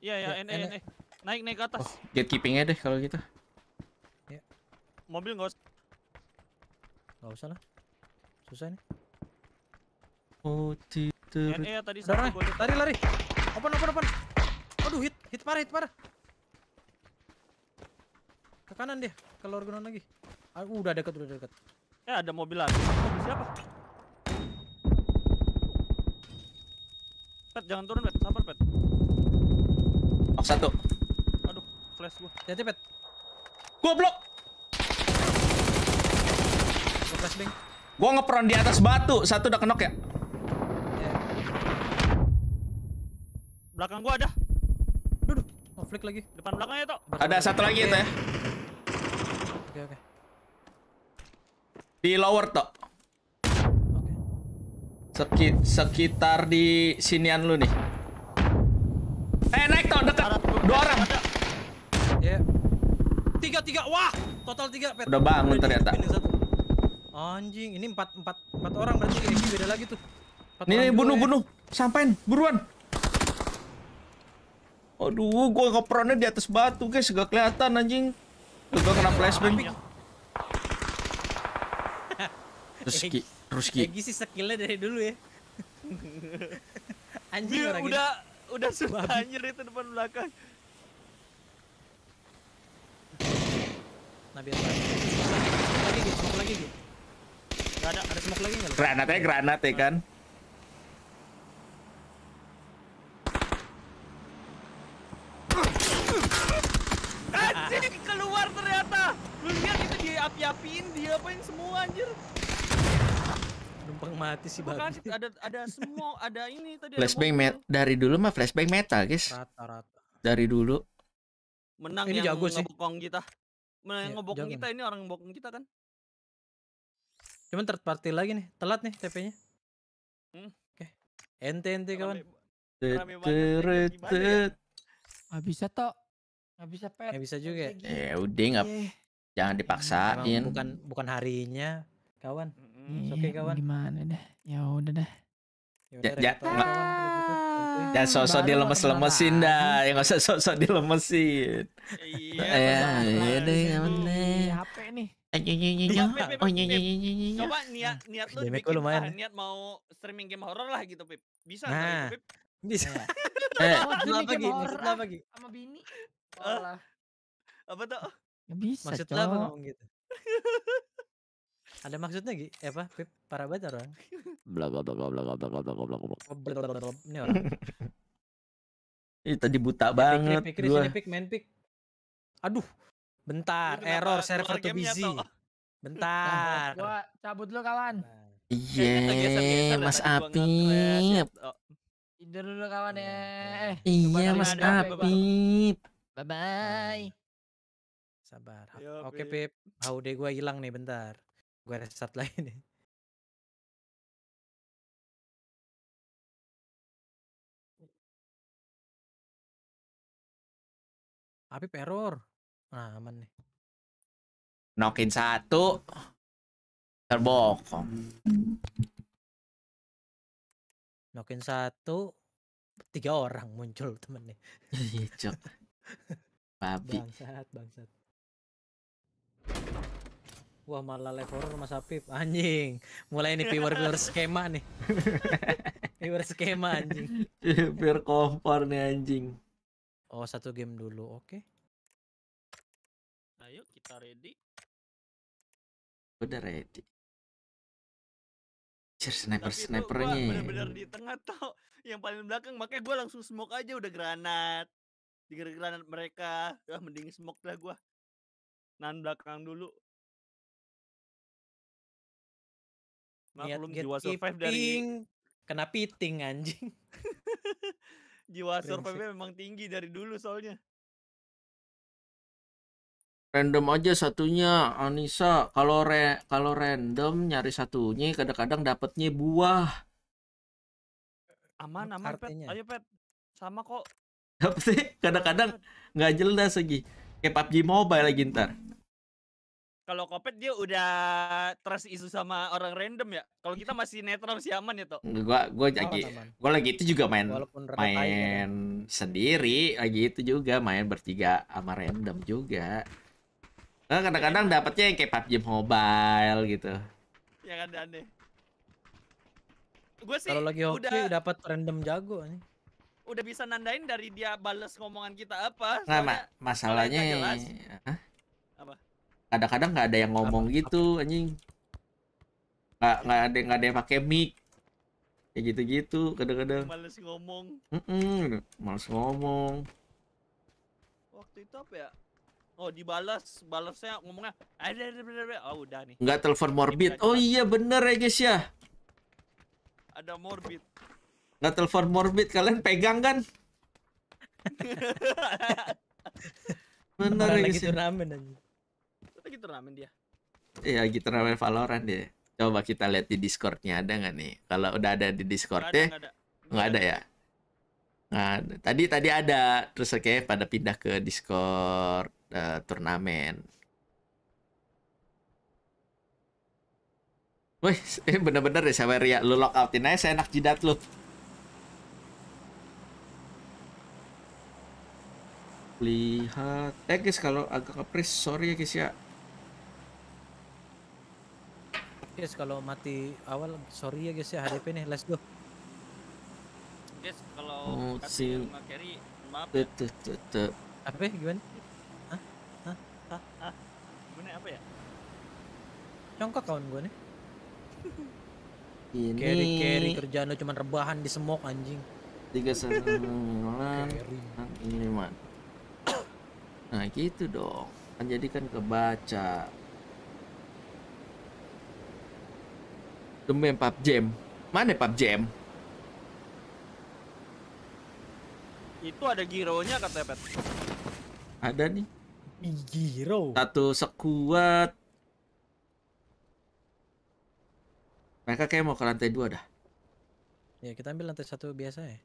iya iya NE NE e. naik naik ke atas oh, gatekeepingnya deh kalau gitu mobil nggak usah Gak usah lah. Susah nih. Oh, titer Eh ya tadi sana gue. Lari, lari. Open, open, open. Aduh, hit, hit parah, hit parah. Ke kanan dia, ke luar gunung lagi. Ah, uh, udah dekat, udah dekat. Eh, ada mobil lagi. siapa? Pet, jangan turun, Pet. Sabar, Pet. Oh, satu. Aduh, flash gua. Hati-hati, Pet. Goblok Gue Gua ngepron di atas batu, satu udah kenok ya. Iya. Belakang gua ada. duduk oh, flick lagi. Depan belakangnya toh. ada satu lagi itu ya. Oke, okay, oke. Okay. Di lower toh. Oke. sekitar di sinian lu nih. Eh, naik toh dekat. Dua orang. Ya. Yeah. Tiga, tiga. Wah, total tiga. Pet. Udah bangun ternyata. Satu. Anjing, ini empat empat empat orang berarti ini beda lagi tuh. Empat nih, bunuh ya. bunuh, sampein, buruan. Aduh, gua ngepronnya di atas batu, guys, gak kelihatan anjing. lu gua kena flashbang. Ruski, Ruski. Egi sih skillnya dari dulu ya. anjing orang udah ini. udah sudah anjir itu depan belakang. Nah, biar lagi, lagi, lagi ada, ada smoke lagi nggak? ya, granat ya kan? Anjing keluar ternyata. Lu lihat itu dia api-apiin, dia apain semua anjir. Numpang mati sih babi. Bukan, ada ada semua, ada ini tadi. Flashbang met dari dulu mah flashbang metal, guys. Rata-rata. Dari dulu. Menang ini yang jago sih. ngebokong kita. Menang ya, ngebokong kita ini orang ngebokong kita kan? Cuman third party lagi nih, telat nih TP-nya. Hmm. Oke. Okay. Ente ente kawan. Gak bisa toh. Gak bisa pet. Gak bisa juga. Ya udah nggak. Gitu ya. Jangan iya. dipaksain. Emang bukan bukan harinya, kawan. Mm Oke okay, iya, kawan. Gimana deh? Ya udah gitu. hmm, dah. Ya, ya, ya sosok dilemes-lemesin dah, ya nggak usah sosok dilemesin. Iya, eh, iya deh, nyaman deh. Iya, Coba niat niat lu Damage bikin lumayan. Ah, niat mau streaming game horor lah gitu, Pip. Bisa nah. Itu, Pip. Bisa. eh, apa lagi? Maksud apa lagi? Sama bini. Oh, apa tuh? Bisa. Maksud apa ngomong gitu? Ada maksudnya Gi? Eh, apa? Pip, parah banget orang. Bla bla bla bla bla bla bla bla bla bla. Ini orang. Ih, tadi buta banget. Pikir, pikir, pikir, pikir, pikir, pikir, pikir, pikir, pikir, Bentar, Ini error server tuh busy. Bentar. Gua cabut dulu kawan. Iya, Mas Api. Tidur dulu kawan ya. Iya, Mas Api. Bye bye. Sabar. Oke, Pip. HUD gua hilang nih bentar. Gua restart lagi nih. Api, error. Aman nih. Nokin satu terbokong. Nokin satu tiga orang muncul temen nih. Iya, cok. Babi. Bangsat, bangsat. Wah malah level rumah sapi anjing. Mulai ini viewer viewer skema nih. viewer skema anjing. Viewer kompor nih anjing. Oh satu game dulu, oke. Okay. Ayo kita ready. Udah ready. Cer sniper snipernya. Ya. Bener-bener di tengah tau yang paling belakang makanya gue langsung smoke aja udah granat. Di granat mereka, ya mending smoke lah gue. Nan belakang dulu. Maklum jiwa survive dari kena piting anjing. jiwa survive memang tinggi dari dulu soalnya random aja satunya Anissa kalau re kalau random nyari satunya kadang-kadang dapatnya buah aman aman pet ayo pet sama kok dapet sih kadang-kadang nggak jelas lagi kayak PUBG Mobile lagi ntar kalau kopet dia udah trust isu sama orang random ya. Kalau kita masih netral sih aman ya toh. Gua gua lagi aman. gua lagi itu juga main main ya. sendiri lagi itu juga main bertiga sama random juga. Nah, kadang-kadang iya. dapatnya yang kayak PUBG Mobile gitu. Iya kan, ya kan aneh. Gue sih kalau lagi hoki udah dapat random jago nih. Udah bisa nandain dari dia bales ngomongan kita apa. Nah, ma masalahnya apa? Kadang-kadang nggak -kadang ada yang ngomong apa? gitu anjing. Nggak nggak ada nggak ada yang pakai mic. Kayak gitu-gitu kadang-kadang. Males ngomong. Mm -mm, males ngomong. Waktu itu apa ya? Oh dibalas, balasnya ngomongnya ada Oh udah nih. Enggak telepon morbid. Oh iya bener ya guys ya. Ada morbid. Enggak telepon morbid kalian pegang kan? bener ya guys. Lagi ya. turnamen aja. Lagi turnamen dia. Iya lagi turnamen Valorant dia. Coba kita lihat di Discordnya ada nggak nih? Kalau udah ada di Discord ya? Nggak ada. Nggak ada ya? Nah, tadi tadi ada terus oke okay, pada pindah ke Discord uh, turnamen. Wih, ini bener-bener deh ya, saya Ria. Lu lock outin aja enak jidat lu. Lihat. Eh guys, kalau agak kepres, sorry ya guys ya. Guys, kalau mati awal, sorry ya guys ya. HDP nih, let's go. Guys, kalau oh, kasih si... carry, maaf ya. Apa, gimana? hah gimana apa ya congkak kawan gue nih ini carry carry kerjaan lo cuma rebahan di semok anjing tiga sembilan ini man nah gitu dong kan jadi kan kebaca Demem pub jam mana pub jam itu ada gironya kata Pet ada nih Giro. Satu sekuat. Mereka kayak mau ke lantai dua dah. Ya kita ambil lantai satu biasa ya.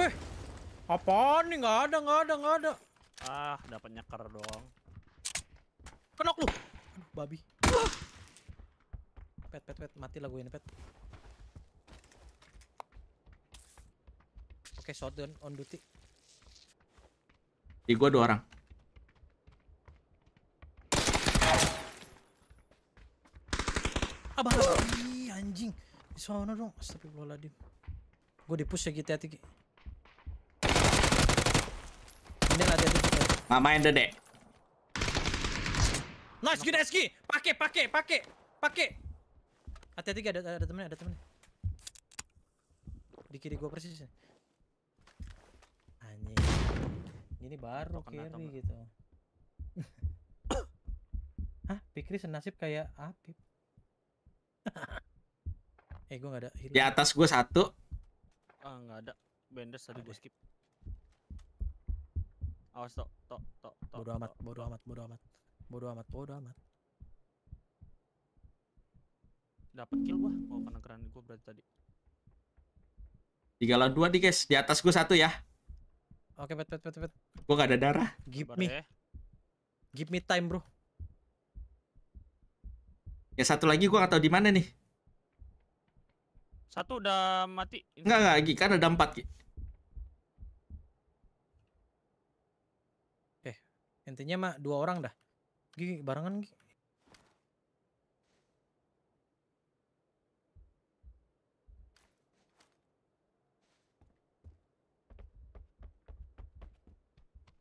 Wih apa nih? Gak ada, gak ada, gak ada. Ah, dapat nyeker doang. Kenok lu. babi. Pet, pet, pet, mati lagu ini, pet. Oke, okay, shotgun on duty. Di gua dua orang. Abang, abang. Ih, anjing. Di sana dong. Astagfirullahaladzim. Gua di-push ya gitu hati. Ini ada di Nggak main dede. Nice, good Eski. Pakai, pakai, pakai. Pakai. Hati-hati ada ada temennya, ada temennya. Di kiri gua persis. Ya. Ini baru Token kiri gitu Hah, Pikri senasib kayak Apip. eh, gue gak ada. Hidup. Di atas gue satu. Ah, gak ada. Bendes tadi gue skip. Awas, tok, tok, tok, tok. Bodo amat, bodo amat, bodo amat. Bodo amat, bodo amat. Dapat kill gua. Oh, kena keran gua berarti tadi. Tiga lawan dua nih, guys. Di atas gue satu ya. Oke, pet pet pet pet. Gua gak ada darah. Give me. Ya. Give me time, Bro. Ya satu lagi gua gak tahu di mana nih. Satu udah mati. Enggak enggak lagi, kan ada empat, Ki. Oke. Eh, intinya mah dua orang dah. Gi barengan, Gi.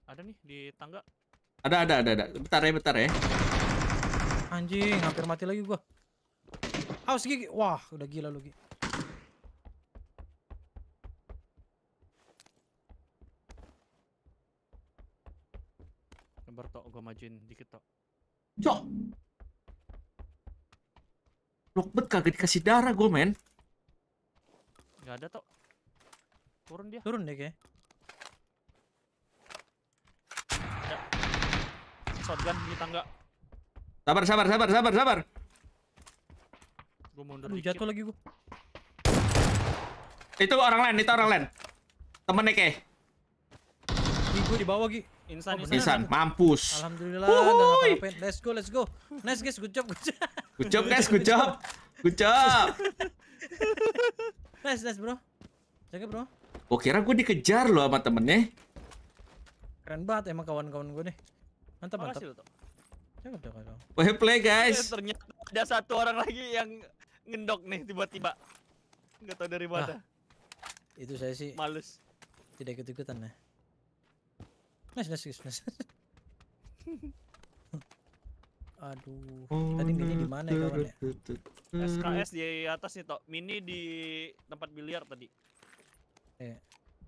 Ada nih di tangga. Ada ada ada ada. Bentar ya bentar ya. Anjing, hampir mati lagi gua. haus gigi. Wah, udah gila lu, Gi. bertok tok gua majuin dikit tok. Cok. bet kagak dikasih darah gua, men. Gak ada tok. Turun dia. Turun deh, kayaknya shotgun di tangga. Sabar, sabar, sabar, sabar, sabar. Gue mundur Aduh, jatuh lagi gue. Itu orang lain, itu orang lain. Temennya kayak. gue di bawah, Gi. Insan, oh, insan, insan. Mampus. Alhamdulillah, Uhuy. Gak Let's go, let's go. Nice, guys. Good job, good job. Good job, guys. Good job. Good job. nice, nice, bro. Jaga, bro. Gua kira gue dikejar loh sama temennya. Keren banget emang kawan-kawan gue deh. Mantap, mantap. Makasih lo, play, guys. ternyata ada satu orang lagi yang ngendok nih tiba-tiba. Enggak -tiba. tahu dari mana. Ah, itu saya sih. Males. Tidak ikut-ikutan ya. Nice, nice, nice. nice. Aduh, tadi mini di mana ya kawan ya? SKS di atas nih, toh Mini di tempat biliar tadi. Eh.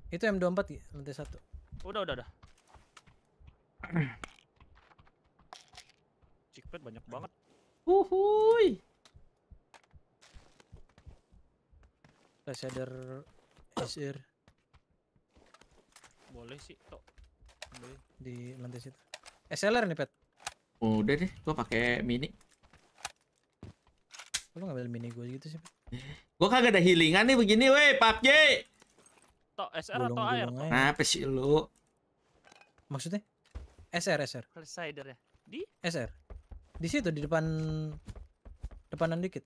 Itu M24 ya, lantai satu. Udah, udah, udah. pad banyak banget. Uhuy. Resider, header Azir. Boleh sih, Tok. Boleh. Di lantai situ. SLR nih, Pet. Udah deh, gua pakai mini. Lu ngambil mini gue gitu sih, Pet. gua kagak ada healingan nih begini, weh, PUBG. Tok SR atau air? Nah, sih lu? Maksudnya? SR, SR. Resider ya? Di? SR. Di situ di depan depanan dikit.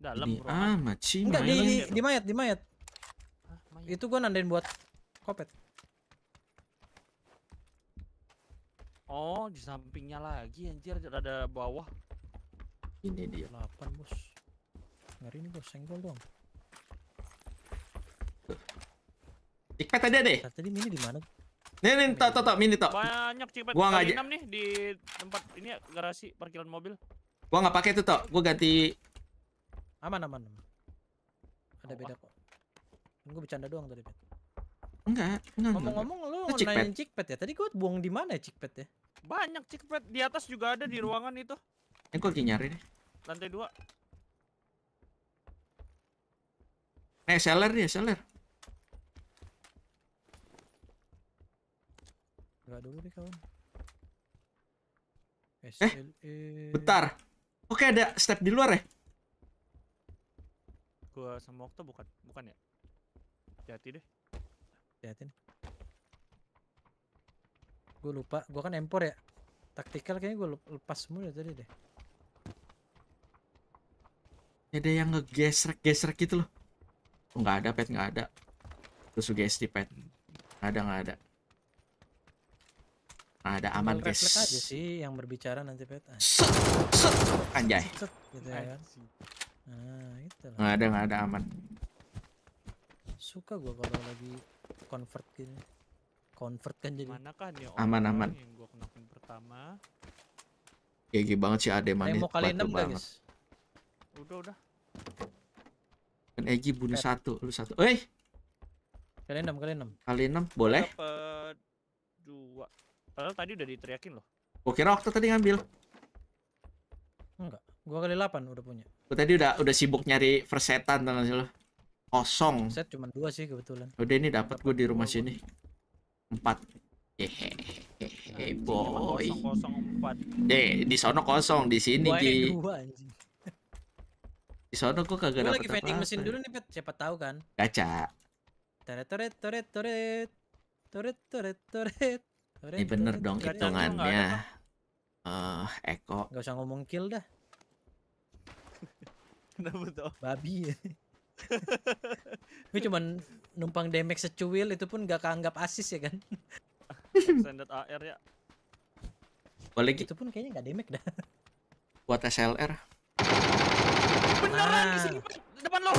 Dalam di ah maci Enggak di, di, di mayat, di mayat. Hah, Itu gua nandain buat kopet. Oh, di sampingnya lagi anjir ada bawah. Ini dia. delapan Bos. Ngeri nih, Bos. Senggol dong. ikat ada deh. Tadi ini di mana? Nih nih tok tok tok mini tok. Banyak cipet. Gua enggak aja. nih di tempat ini garasi parkiran mobil. Gua enggak pakai itu tok. Gua ganti aman aman. aman. Ada beda kok. Gua bercanda doang tadi, Pet. Enggak, enggak. Ngomong-ngomong lu nah, nanyain cikpet ya. Tadi gua buang di mana ya cikpet ya? Banyak cikpet di atas juga ada di ruangan itu. Enggak gua lagi nyari nih. Lantai 2. Eh, seller dia, seller. Enggak dulu deh kawan. SLA. Eh, eh, bentar. Oke, ada step di luar ya? Gua sama waktu bukan, bukan ya? Hati-hati deh. Hati-hati nih. Gue lupa, gua kan empor ya. Taktikal kayaknya gue lepas semua tadi deh. Ada yang ngegesrek geser gitu loh. Enggak oh, ada, Pet, enggak ada. Terus gue Pet. Ada, enggak ada. Ada aman guys. aja sih yang berbicara nanti pet. Ah. anjay. gitu ya kan. Nah, itu lah. Nggak ada, nggak ada aman. Suka gua kalau lagi convert gini. Convert kan jadi. Manakah nih aman aman. Yang gua kena pun pertama. GG banget sih Ade manis. Mau kali enam guys. Udah, udah. Kan Egi bunuh Pet. satu, lu satu. Eh. Kali enam, kali enam. Kali enam, boleh? Dapat dua. Padahal tadi udah diteriakin loh. Oke, kira waktu tadi ngambil. Enggak. Gua kali 8 udah punya. Gua tadi udah udah sibuk nyari persetan tangan sih lo. Kosong. Set cuma dua sih kebetulan. Udah ini dapat gua di rumah sini. Empat. Hehehe, boy. Kosong eh, di sono kosong, di sini di. Di sono kok kagak dapat. lagi vending mesin dulu nih, Pet. Siapa tahu kan. Gacha. Toret toret toret toret. Toret toret toret. Ini bener dong hitungannya. Eh, Eko. Gak usah ngomong kill dah. Kenapa tuh? Babi ya. Gue cuman numpang damage secuil itu pun gak keanggap asis ya kan. Standard AR ya. Boleh gitu pun kayaknya gak damage dah. Buat SLR. Beneran nah. di ah. sini depan lo.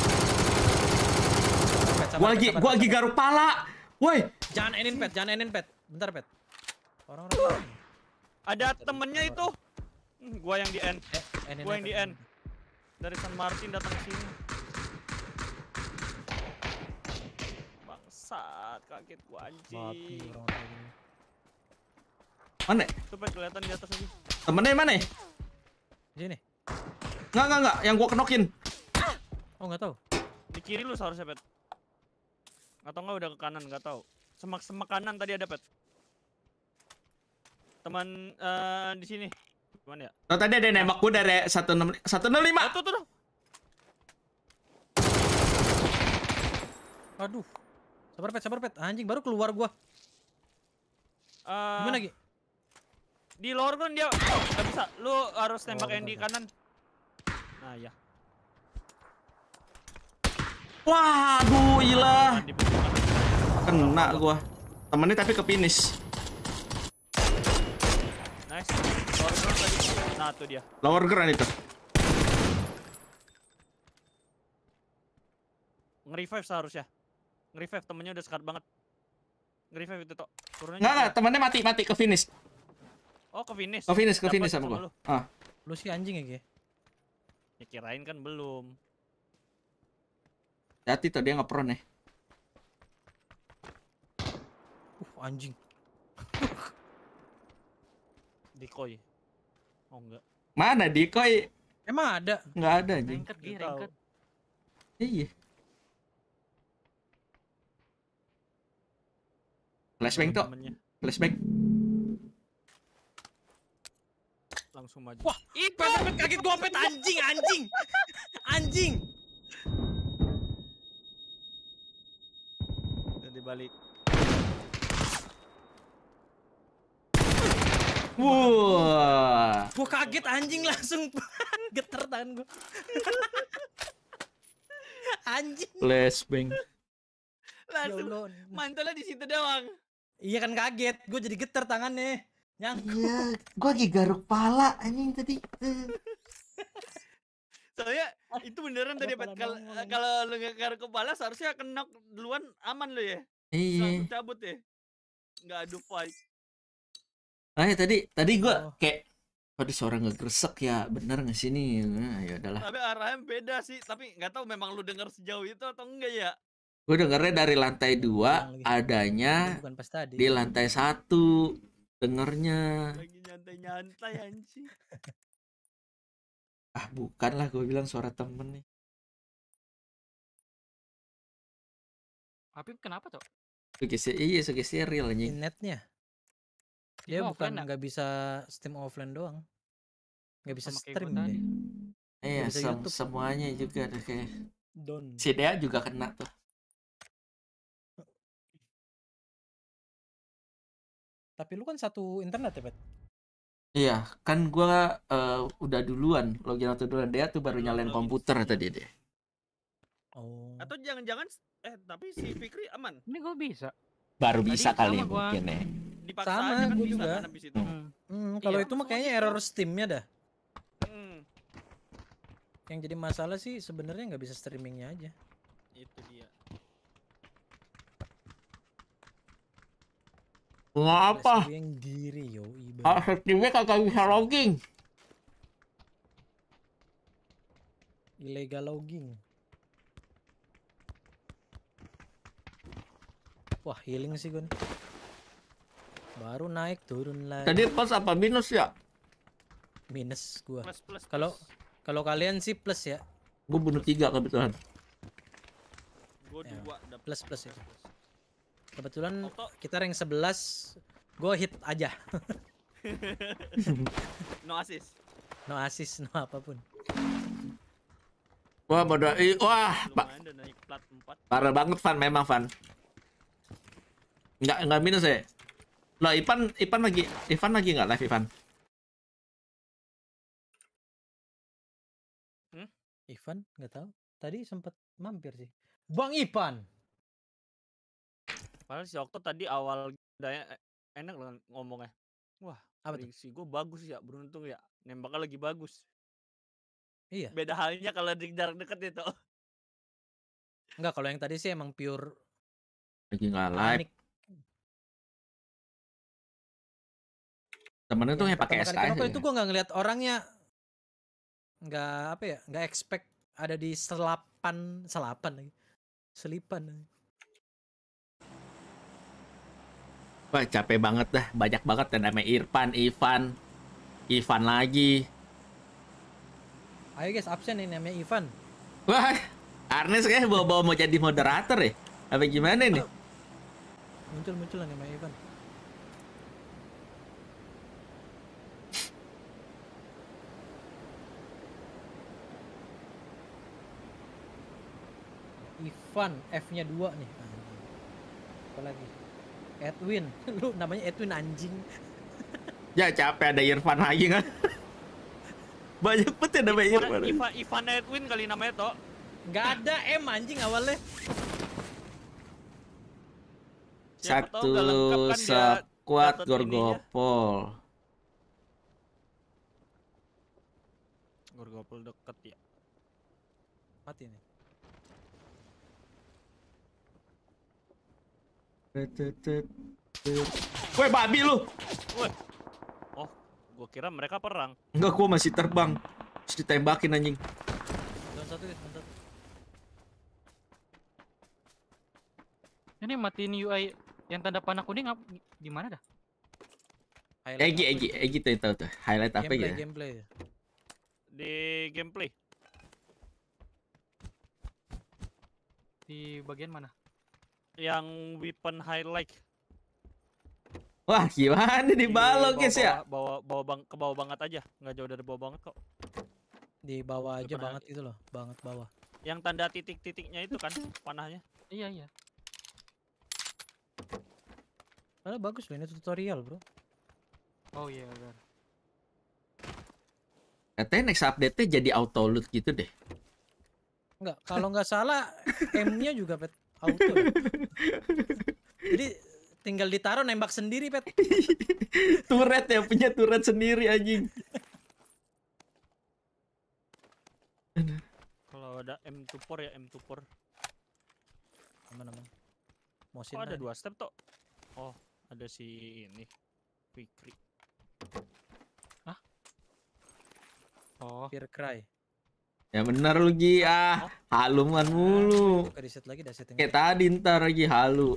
Gua lagi gua lagi garuk pala. Woi, jangan enin pet, jangan enin pet. Bentar pet. Orang-orang. Ada temennya itu. Hmm, gua yang di end, Eh, eh gua yang di end, Dari San Martin datang sini. Bangsat, kaget gua anjing. Mana? Coba kelihatan di atas lagi. Temennya mana? Sini. Enggak, enggak, enggak. Yang gua kenokin. Oh, enggak tahu. Di kiri lu seharusnya, Pet. Atau enggak udah ke kanan, enggak tahu. Semak-semak kanan tadi ada, Pet teman uh, di sini. Gimana ya? Oh, tadi ada yang nembak gue dari satu 165. Tuh, tuh, tuh. Aduh. Sabar pet, sabar pet. Anjing baru keluar gue. Eh, Gimana lagi? Di lower ground kan dia oh, gak bisa. Lu harus tembak oh, yang di kanan. Nah, ya. Wah, gila. Kena gue, Temennya tapi ke finish. Nice. Lower ground tadi. Nah, tuh dia. Lower ground itu. Nge-revive seharusnya. Nge-revive temennya udah sekat banget. Nge-revive itu, Tok. Turunnya. Enggak, enggak, temennya mati, mati ke finish. Oh, ke finish. Ke finish, ke Dapat finish sama gua. Lu. Ah. Lu sih anjing ya, Ge. Ya kirain kan belum. Hati tadi dia ngepron ya. Uh, anjing. Decoy. Oh enggak. Mana decoy? Emang ada? Enggak ada anjing. Ranker gini, ranker. Iya. Flashbang tuh. Flashbang. Langsung maju. Wah, itu pet kaget gua pet anjing anjing. Anjing. Dan dibalik. Wah. Gua kaget anjing langsung geter tangan gua. anjing. Flashbang. Langsung ya mantulnya di situ doang. Iya kan kaget, gue jadi geter tangannya. Nyangkut. Iya, gue lagi garuk pala anjing tadi. Soalnya itu beneran tadi kalau eh, kalau lu gak garuk kepala seharusnya kena duluan aman lo ya. Iya. Langsung cabut ya. Nggak ada fight. Nah, ya tadi tadi gue oh. kayak tadi suara ngegresek ya bener nggak sih nih nah, ya adalah tapi arahnya beda sih tapi nggak tahu memang lu denger sejauh itu atau enggak ya gue dengernya dari lantai dua adanya tadi. di lantai satu dengernya lagi nyantai nyantai anjing ah bukan lah gue bilang suara temen nih Tapi kenapa tuh sugesti iya sugesti real anjing netnya dia ya, bukan nggak bisa stream offline doang. Nggak bisa Sama stream deh. Ya? Iya, eh, se kan? semuanya juga deh kayak. Don. Si Dea juga kena tuh. Tapi lu kan satu internet ya, Bet? Iya, kan gua uh, udah duluan login atau duluan Dea tuh baru nyalain komputer sih. tadi deh. Oh. Atau jangan-jangan eh tapi si Fikri aman. Ini gua bisa. Baru bisa kali mungkin ya dipaksa sama aja kan gue juga kan Hmm. Hmm, iya, kalau iya, itu mah kayaknya gitu. error Steamnya dah. Hmm. Yang jadi masalah sih sebenarnya nggak bisa streamingnya aja. Itu dia. Nggak apa? Yang diri yo. Ah, streamnya kagak bisa logging. ilegal logging. Wah, healing sih gue nih. Baru naik turun lagi. Tadi plus apa minus ya? Minus gua. Kalau kalau kalian sih plus ya. Gua bunuh tiga kebetulan. Gua ya, ada plus plus ya. Kebetulan Auto. kita rank 11. Gua hit aja. no assist. No assist, no apapun. Wah, bodoh. Wah, Pak. Parah banget, Fan. Memang, Fan. nggak nggak minus ya? Lah Ipan Ipan lagi Ivan lagi nggak live Ivan? Hmm? Ivan nggak tahu. Tadi sempat mampir sih. Bang Ipan. Padahal si Okto tadi awal daya eh, enak loh ngomongnya. Wah, apa si gue bagus ya, beruntung ya. Nembaknya lagi bagus. Iya. Beda halnya kalau di jarak dekat itu. Enggak, kalau yang tadi sih emang pure lagi nggak live. temen-temen itu yang pakai SKS kenapa itu ya. gue nggak ngeliat orangnya nggak apa ya nggak expect ada di selapan selapan lagi selipan Wah capek banget dah banyak banget dan namanya Irfan Ivan Ivan lagi ayo guys absen ini namanya Ivan wah Arnes kayak bawa-bawa mau jadi moderator ya apa gimana nih muncul muncul namanya Ivan Evan F-nya dua nih apa lagi Edwin lu namanya Edwin anjing ya capek ada Irfan lagi kan banyak banget ya namanya Irfan Ivan, Ivan Edwin kali namanya toh nggak ada M anjing awalnya Satu, satu kan sekuat Gorgopol Gorgopol deket ya mati nih Woi babi lu. Woi. Oh, gua kira mereka perang. Enggak, gua masih terbang. Harus ditembakin anjing. Jangan satu deh, mantap. Ini matiin UI yang tanda panah kuning apa di mana dah? Highlight Egi, Egi, Egi tuh tahu tuh. Highlight gameplay, apa ya? gitu? Gameplay. Di gameplay. Di bagian mana? yang weapon highlight. Wah, gimana di balok guys ya? Bawa bawa bang ke bawah banget aja, nggak jauh dari bawah banget kok. Di bawah aja banget itu loh, banget bawah. Yang tanda titik-titiknya itu kan panahnya. Iya, iya. Malah bagus ini tutorial, Bro. Oh iya, yeah, benar. Katanya next update-nya jadi auto loot gitu deh. Enggak, kalau nggak salah M-nya juga pet auto jadi tinggal ditaruh nembak sendiri pet turret ya punya turret sendiri anjing kalau ada M24 ya M24 teman aman motion oh, ada dua step toh oh ada si ini Fikri Hah? oh Fear Cry Ya benar lu Gi. Ah, haluman ah, mulu. Nah, lagi dah Kayak tadi ntar lagi halu.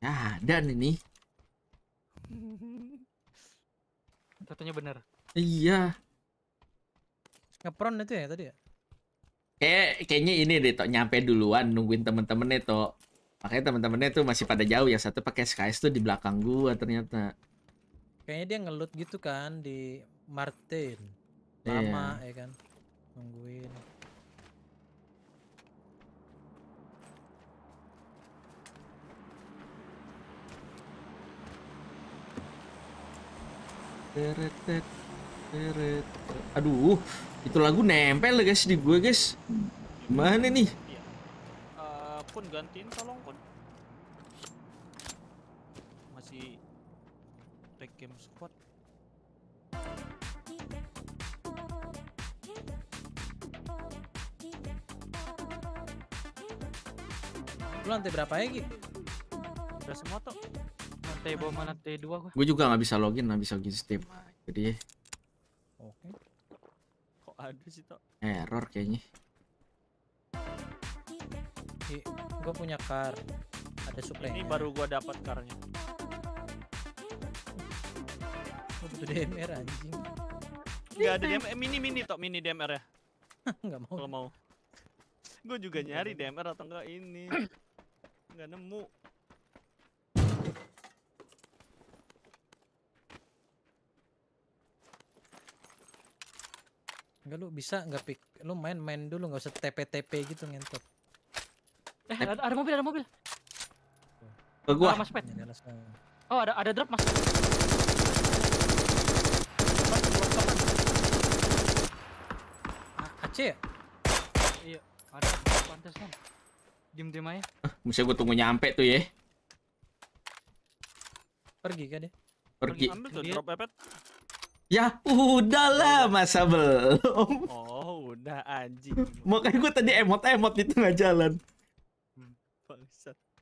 Ya, dan ini. Tentunya benar. Iya. Ngepron itu ya tadi ya? Kayak kayaknya ini deh Tok nyampe duluan nungguin temen-temennya Tok. Makanya temen-temennya tuh masih pada jauh ya. Satu pakai SKS tuh di belakang gua ternyata. Kayaknya dia ngelut gitu kan di Martin. Iya. Lama ya kan nungguin teret teret aduh itu lagu nempel guys di gue guys mana nih uh, pun gantiin tolong pun Lu lantai berapa ya, Gi? Udah semua tuh. Lantai bawah mana lantai 2 gua. Gua juga nggak bisa login, nggak bisa login Steam. Jadi Oke. Okay. Kok ada sih, Tok? Error kayaknya. Gi, gua punya car. Ada supply. Ini baru gua dapat karnya. Gua butuh DMR anjing. Gak ada DMR, eh, mini mini Tok, mini DMR ya. Enggak mau. Kalau mau. Gue juga nyari DMR atau enggak ini. nggak nemu Enggak lu bisa enggak pik lu main-main dulu nggak usah TP-TP gitu ngentot. Eh ada, ada mobil ada mobil. Ke gua. Mas Pet. Eh. Oh ada ada drop Mas. Ah, Aceh. Ya? Iya, ada kan Diem diem aja. mesti gue tunggu nyampe tuh ya. Pergi kan deh Pergi. Ambil tuh drop pepet. Ya udahlah masa belum. Oh udah anjing. Makanya gue tadi emot-emot di tengah jalan. Hmm,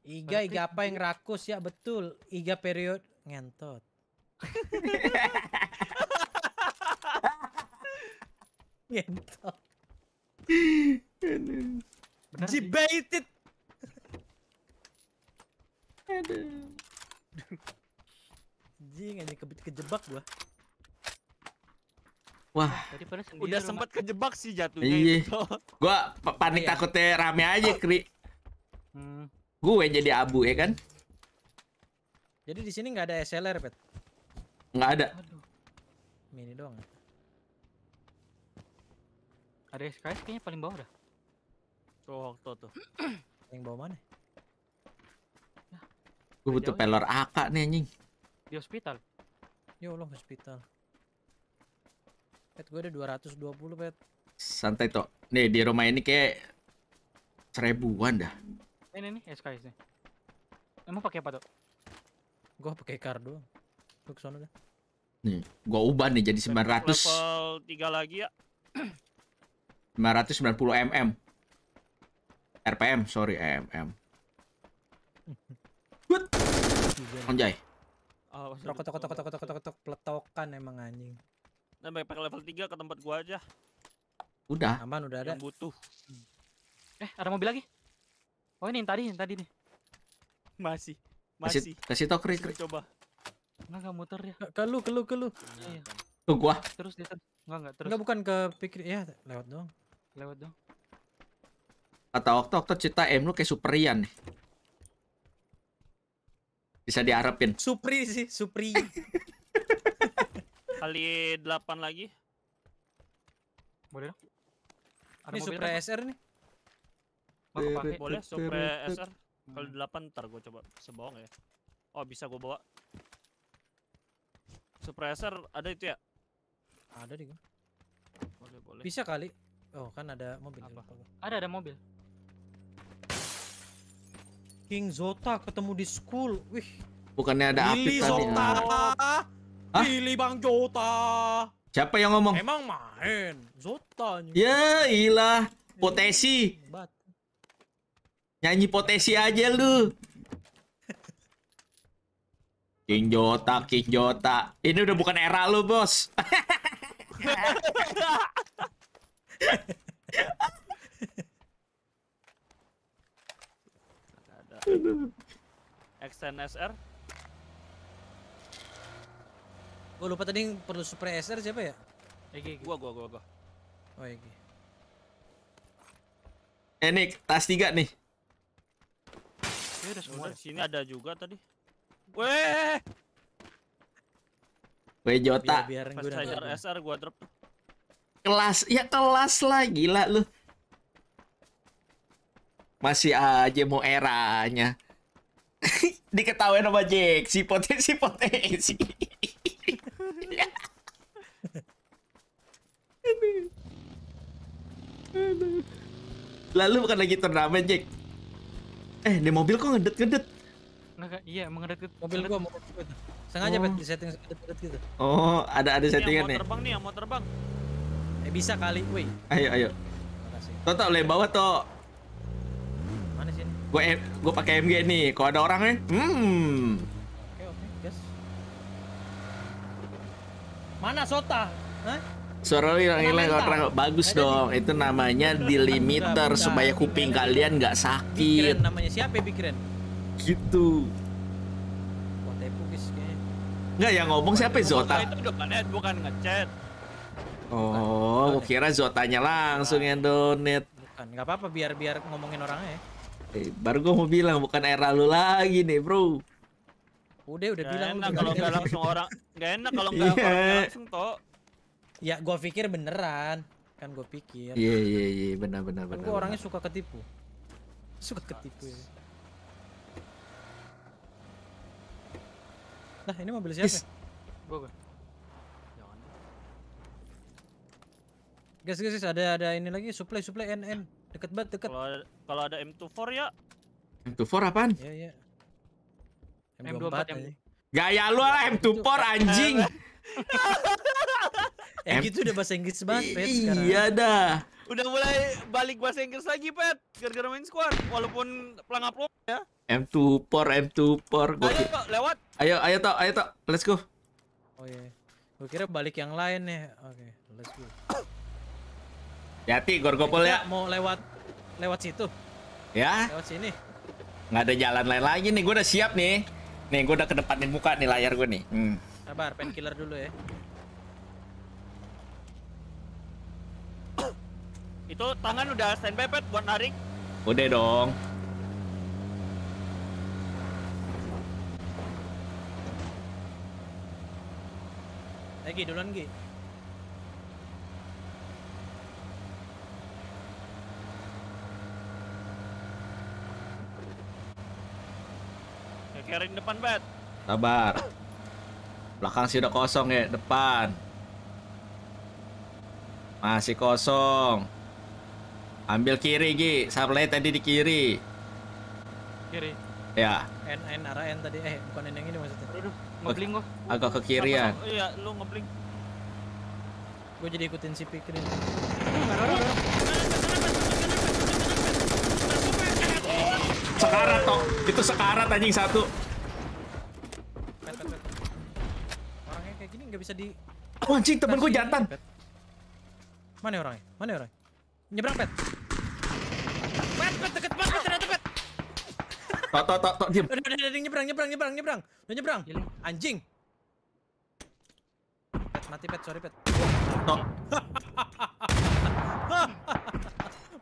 iga iga apa yang rakus ya betul. Iga period ngentot. ngentot. Jibaitit Aduh. Jing anjing ke kejebak gua. Wah, eh, udah sempat kejebak sih jatuhnya Iyi. Gua panik iya. takutnya rame aja, oh. Kri. Hmm. Gue jadi abu ya kan? Jadi di sini nggak ada SLR, Pet. Nggak ada. Aduh. Mini doang. Ada SKS kayaknya paling bawah dah. Tuh, tuh, tuh. Yang bawah mana? Gue butuh pelor AK nih anjing. Di hospital. Ya Allah hospital. Pet gue ada 220 pet. Santai toh. Nih di rumah ini kayak seribuan dah. Ini nih SKS nih. Emang pakai apa tuh? Gua pakai kardo. doang. sono ke dah. Nih, gua ubah nih jadi 900. Level 3 lagi ya. 590 mm. RPM, sorry, mm. Good. Anjay. Oh, peletokan emang anjing. Nah, pakai level 3 ke tempat gua aja. Udah. Aman, udah ada. Yang butuh. Hmm. Eh, ada mobil lagi. Oh, ini yang tadi, yang tadi nih. Masih. Masih. Kasih, tok krik krik. Coba. Enggak, enggak muter ya. Ke lu, ke lu, ke lu. Iya. iya. Tuh gua. Terus dia enggak enggak terus. Enggak bukan ke pikir ya, lewat doang. Lewat doang. Kata Okto, Okto cerita M lu kayak superian nih. Bisa diharapin. Supri sih, Supri. Kali 8 lagi. Boleh dong. ini Supra SR nih. Mau pakai boleh Supra SR. Kalau 8 ntar gue coba sebawang ya. Oh, bisa gue bawa. Supra SR ada itu ya? Ada nih Boleh, boleh. Bisa kali. Oh, kan ada mobil. Apa? Ada ada mobil. King Zota ketemu di school. Wih. Bukannya ada api Zota. tadi. Hah? Bang Zota. Siapa yang ngomong? Emang main Zota. Ya ilah, potensi. Nyanyi potensi aja lu. King Jota, King Jota. Ini udah bukan era lu, Bos. Extend SR. lupa tadi yang perlu super SR siapa ya? Egi, Egi. Gua, gua, gua, gua. Oh, Egi. Eh, tas tiga nih. Ya semua. Udah, sini ada juga tadi. Weh. Weh Jota. Biar, biarin gue SR gua drop. Kelas, ya kelas lah gila lu. Masih aja mau eranya. Diketahui sama Jack, si potensi potensi. Lalu bukan lagi turnamen Jack. Eh, di mobil kok ngedet-ngedet? iya mengedet ngedet Mobil gua mau Sengaja oh. di setting ngedet gitu. Oh, ada ada settingan ya? nih. Mau terbang nih, mau terbang. Eh bisa kali, woi. Ayo ayo. Toto, boleh bawa, Tok. Mana ini? Gue gue pakai MG nih. Kok ada orangnya, hmm. Oke oke, Mana Sota? Hah? Suara hilang-hilang kalau terang bagus Ada dong. Di... Itu namanya delimiter supaya kuping kalian nggak sakit. Bikiran namanya siapa ya Gitu. Wah, tepu guys kayaknya. ngomong siapa ya, Zota? Itu bukan ngechat. Oh, bukan. kira Zotanya langsung yang donate. nggak apa-apa biar biar ngomongin orangnya ya. Eh, baru gue mau bilang bukan era lu lagi nih, bro. Udah udah gak bilang. Enak kalau nggak langsung orang, nggak enak kalau nggak yeah. langsung toh. Ya gue pikir beneran, kan gue pikir. Iya yeah, iya yeah, iya yeah, benar benar kan orangnya suka ketipu, suka ketipu ya. Nah ini mobil siapa? Yes. Gue gue. Guys guys ada ada ini lagi supply supply NN deket banget deket. Kalau kalau ada M24 ya. M24 apaan? Iya, iya. M24. M24 Gaya lu lah M24 anjing. Ya gitu udah bahasa Inggris banget, Pet. Iya dah. Udah mulai balik bahasa Inggris lagi, Pet. Gara-gara main squad, walaupun pelangap lo ya. m 24 m 24 Gua ayo, lewat. Ayo, ayo toh, ayo toh. Let's go. Oh iya. Yeah. kira balik yang lain nih. Oke, let's go. Hati-hati gorgopol ya. Mau lewat lewat situ? Ya. Lewat sini. Nggak ada jalan lain lagi nih. Gue udah siap nih. Nih, gue udah ke nih muka nih layar gue nih. Hmm. Sabar, painkiller dulu ya. Itu tangan udah standby pet buat narik. Udah dong. Lagi duluan, Gi. Carry depan, Bet. Sabar. Belakang sih udah kosong ya, depan. Masih kosong. Ambil kiri, Gi. Sablay tadi di kiri. Kiri. Ya. N N arah N tadi eh bukan N yang ini maksudnya. Aduh, ngebling gua. Agak ke kirian. Ya. Iya, lu ngebling. Gua jadi ikutin si pikirin. Sekarat tok. Itu sekarat anjing satu. Orangnya kayak gini nggak bisa di Oh anjing temen gue jantan. Mana ya orangnya? Mana ya orangnya? Nyebrang pet. Pet pet deket pet pet ternyata pet. Tok tok tok tok diem Udah udah nyebrang nyebrang nyebrang nyebrang. Udah nyebrang. Iya, anjing. Pet mati pet sorry pet. Tok.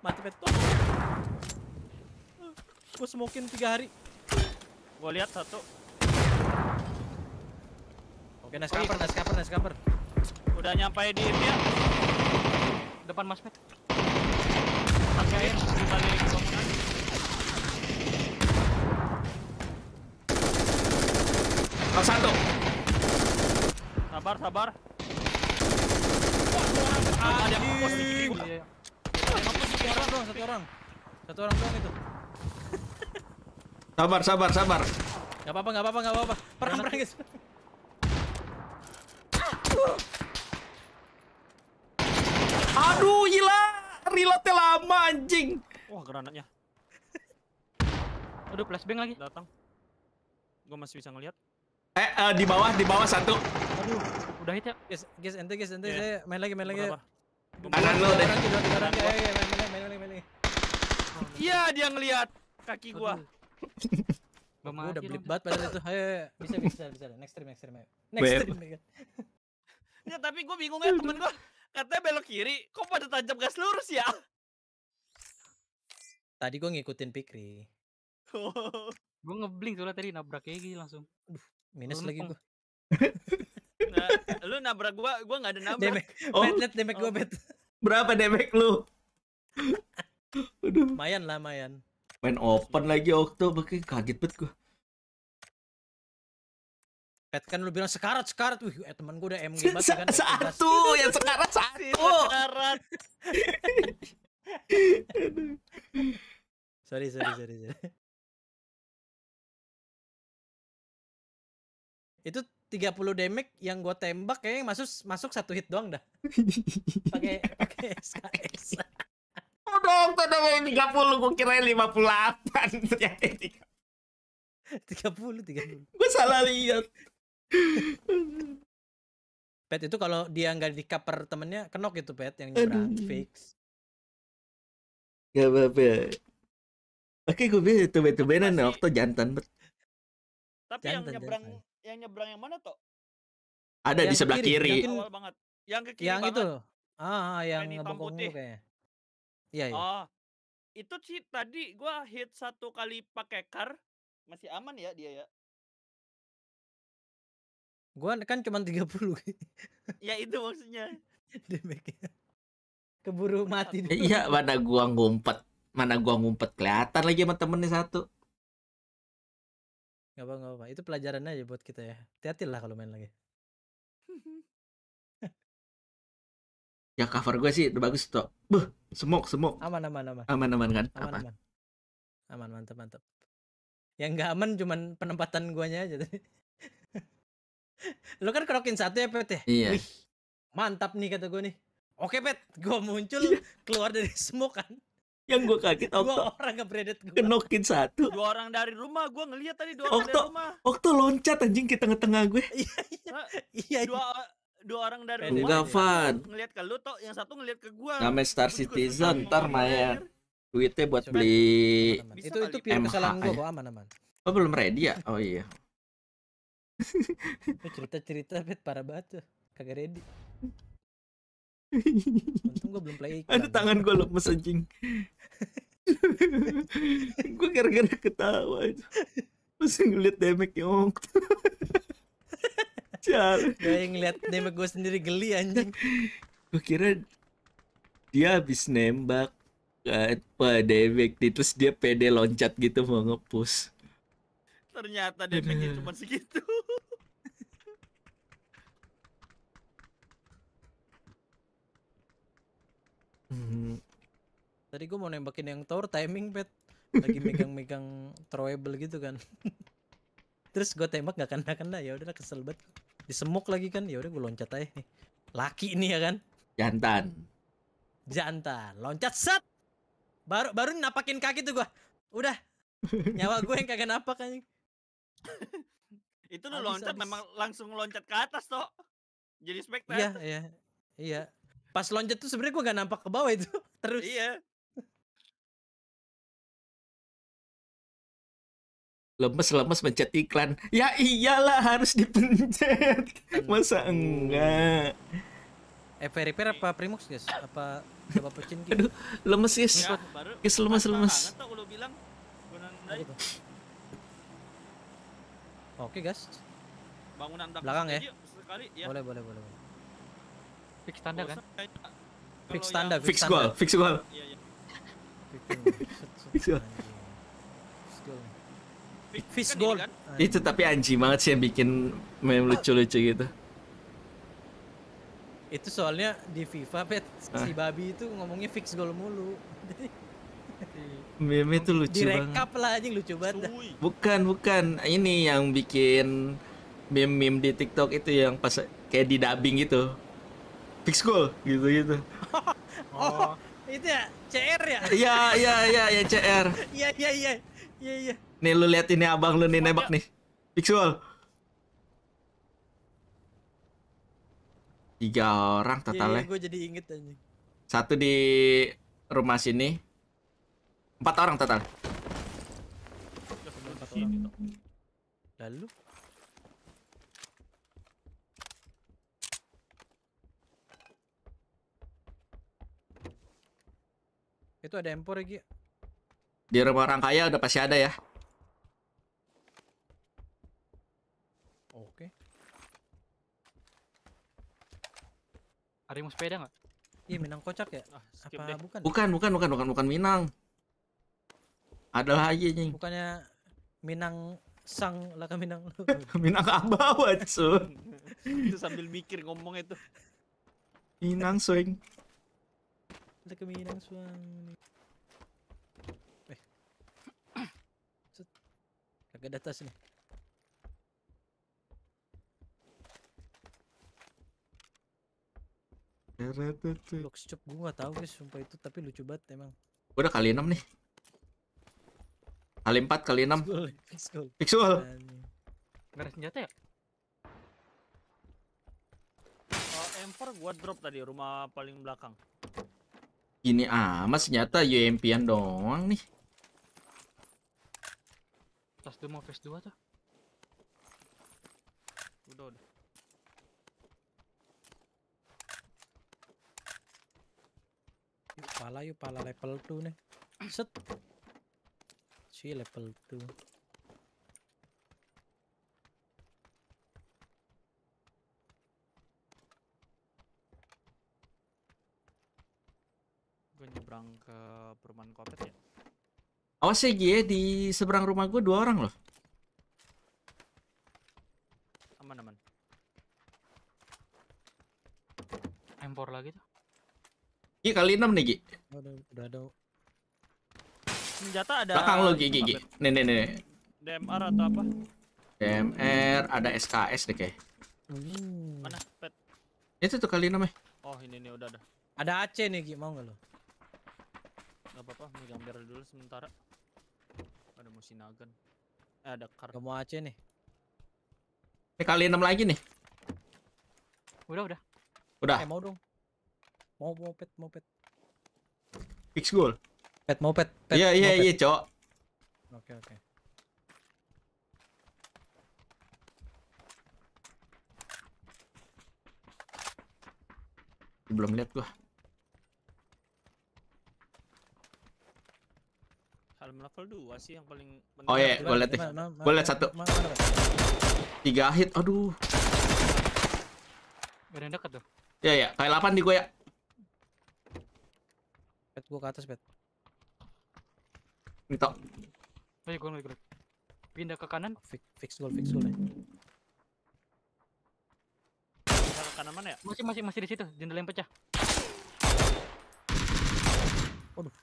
mati pet aku semokin tiga hari. Gua lihat satu. Oke, nice cover, nice cover, nice cover. Udah nyampe di dia. Ya. Depan Mas Pet. Pakai air di balik bangunan. Knock satu. Sabar, sabar. Wah, ada mampus di kiri gua. Mampus iya, iya. di orang doang, satu orang. Satu orang doang itu. Sabar, sabar, sabar. Gak apa-apa, gak apa-apa, gak apa-apa. Perang, perang, guys. Aduh, gila. Reloadnya lama, anjing. Wah, granatnya. Aduh, flashbang lagi. Datang. Gue masih bisa ngeliat. Eh, uh, di bawah, di bawah satu. Aduh, udah hit ya. Guys, guys, ente, guys, ente. Yeah. Saya main lagi, main lagi. Kanan lo deh. Iya, dia ngeliat kaki gua. Gue udah blip banget padahal itu. Ayo, bisa bisa bisa. Next stream, next stream. Ayo. Next stream. Ya, ya tapi gue bingung ya temen gue katanya belok kiri, kok pada tajam gas lurus ya? Tadi gue ngikutin Pikri. Oh. gue ngebling soalnya tadi nabrak kayak gini langsung. Aduh, minus lagi gue. nah, lu nabrak gua, gua nggak ada nabrak. Demek. Oh. Bet, demek gua oh. bet. Berapa demek lu? Lumayan lah, lumayan main open lagi Okto pakai kaget banget gua Pet kan lu bilang sekarat sekarat, wih eh, teman gua udah MG banget kan. Satu yang sekarat satu. Sekarat. sorry sorry sorry sorry. Itu 30 damage yang gue tembak kayaknya masuk masuk satu hit doang dah. Pakai pakai SKS. Oh dong, tuh 30. Gue kira 58. Ternyata 30. 30, 30. Gue salah lihat. Pet itu kalau dia nggak di cover temennya, kenok itu Pet yang nyebrang fix. Gak apa-apa. Oke, gue bilang itu betul-betul waktu jantan. Bet. Tapi jantan, yang nyebrang jantan. yang nyebrang yang mana toh? Ada yang di sebelah kiri. kiri. Yang, banget. yang ke kiri yang banget. itu. Ah, ah, yang ngebokong kayaknya. Iya, iya. Oh. Itu sih tadi gua hit satu kali pakai car. Masih aman ya dia ya? Gua kan cuma 30. ya itu maksudnya. Demikian. Keburu mati. Dulu. Iya, mana gua ngumpet. Mana gua ngumpet kelihatan lagi sama temennya satu. Gak apa-apa, itu pelajaran aja buat kita ya. Hati-hatilah kalau main lagi. yang cover gue sih udah bagus tuh beh semok semok aman aman aman aman aman kan aman Apa? aman aman mantap mantap yang gak aman cuman penempatan guanya aja tadi lo kan kerokin satu ya pet ya iya. Wih, mantap nih kata gue nih oke pet gue muncul iya. keluar dari smoke kan yang gue kaget Okto dua orang ngebredet gue kenokin satu dua orang dari rumah gue ngeliat tadi dua orang Okto, dari rumah Okto loncat anjing ke tengah-tengah gue iya iya, iya dua iya dua orang dari rumah enggak fun ngelihat ke lu toh yang satu ngelihat ke gua namanya Star Citizen ntar Maya duitnya buat beli itu itu pure kesalahan gua kok ya. aman aman oh belum ready ya oh iya cerita cerita bet parah banget tuh kagak ready untung gua belum play ada tangan gua lemes anjing gua gara-gara ketawa itu. pas ngeliat damage yang Jal. gak yang ngeliat nembak gue sendiri geli anjing. Gue kira dia habis nembak apa eh, damage terus dia pede loncat gitu mau ngepus. Ternyata dia nya cuma segitu. Hmm. Tadi gue mau nembakin yang tower timing pet lagi megang-megang throwable gitu kan. Terus gue tembak gak kena-kena ya udah kesel banget disemuk lagi kan ya udah gue loncat aja laki ini ya kan jantan jantan loncat set baru baru napakin kaki tuh gue udah nyawa gue yang kagak napak kan itu lu abis, loncat abis. memang langsung loncat ke atas toh jadi spek iya iya iya pas loncat tuh sebenarnya gue gak nampak ke bawah itu terus iya lemes-lemes mencet iklan. Ya iyalah harus dipencet. Kan- Masa enggak? Ever eh, repair apa Primus guys? Apa apa pecin gitu? Aduh, lemes guys. Ya, guys lemes lemes. Oke guys. Bangunan belakang ya? ya. Boleh boleh boleh. Fix tanda kan? Fix tanda, fix, goal, fix goal. Fix goal. Iya, iya. Fish gold. Kan? Itu tapi anjing banget sih yang bikin meme lucu-lucu gitu. Itu soalnya di FIFA pet si babi itu ngomongnya fix goal mulu. meme itu lucu banget. Direkap lah anjing lucu banget. Bukan, bukan. Ini yang bikin meme-meme di TikTok itu yang pas kayak di dubbing gitu. Fix goal gitu-gitu. oh, itu ya CR ya? Iya, iya, iya, ya CR. Iya, iya, iya. Iya, iya. Nih lu lihat ini ya, abang lu nih nembak nih. Pixel. Tiga orang iya, iya, totalnya. Iya, gue jadi inget aja. Satu di rumah sini. Empat orang total. Empat orang. Lalu? Itu ada empor lagi. Di rumah orang kaya udah pasti ada ya. Ada yang mau sepeda nggak? Iya Minang kocak ya? Ah, Apa deh. bukan? Bukan, bukan, bukan, bukan, bukan Minang. Ada lagi nih. Bukannya Minang sang laka Minang lu. Minang abah Watson. itu sambil mikir ngomong itu. Minang swing. Laka Minang swing. Eh. Kagak datas nih. Box chop gue gak tau guys sumpah itu tapi lucu banget emang. Gue udah kali 6 nih. Kali 4 kali 6. Pixel. Pixel. Enggak ada senjata ya? Oh, M4 gue drop tadi rumah paling belakang. Gini amat senjata UMP-an doang nih. Tas 2 mau face 2 tuh. Yuk pala yuk pala level 2 nih. Set. Si level 2. Gue nyebrang ke perumahan kopet ya. Awas ya Gie, ya, di seberang rumah gue dua orang loh. Aman aman. Empor lagi tuh. Gigi kali 6 nih Gigi. Udah, udah ada. Senjata ada. Belakang lu, Gigi, Gigi. Nih nih nih. DMR atau apa? DMR ada SKS deh kayak. Hmm. Mana pet? Itu tuh kali 6 ya. Eh. Oh ini nih udah ada. Ada AC nih Gigi. mau enggak lu? Enggak apa-apa, mau gambar dulu sementara. Ada musinagan. Eh ada kar. Gak mau AC nih. Ini kali 6 lagi nih. Udah udah. Udah. Eh, mau dong mau mau pet mau pet fix goal pet mau pet iya iya iya cok oke oke belum lihat gua Helm level 2 sih yang paling Oh iya, gua lihat deh. Gua lihat satu. Tiga hit, aduh. Gak ada yang deket tuh. Iya, iya. Kayak 8 di gua ya. Bet, gua ke atas, bet, kita Ayo, gua ngeliat, Pindah ke kanan. Fix, fix goal, fix goal. Ya. Pindah ke kanan mana ya? Masih, masih, masih di situ. Jendela yang pecah. Waduh.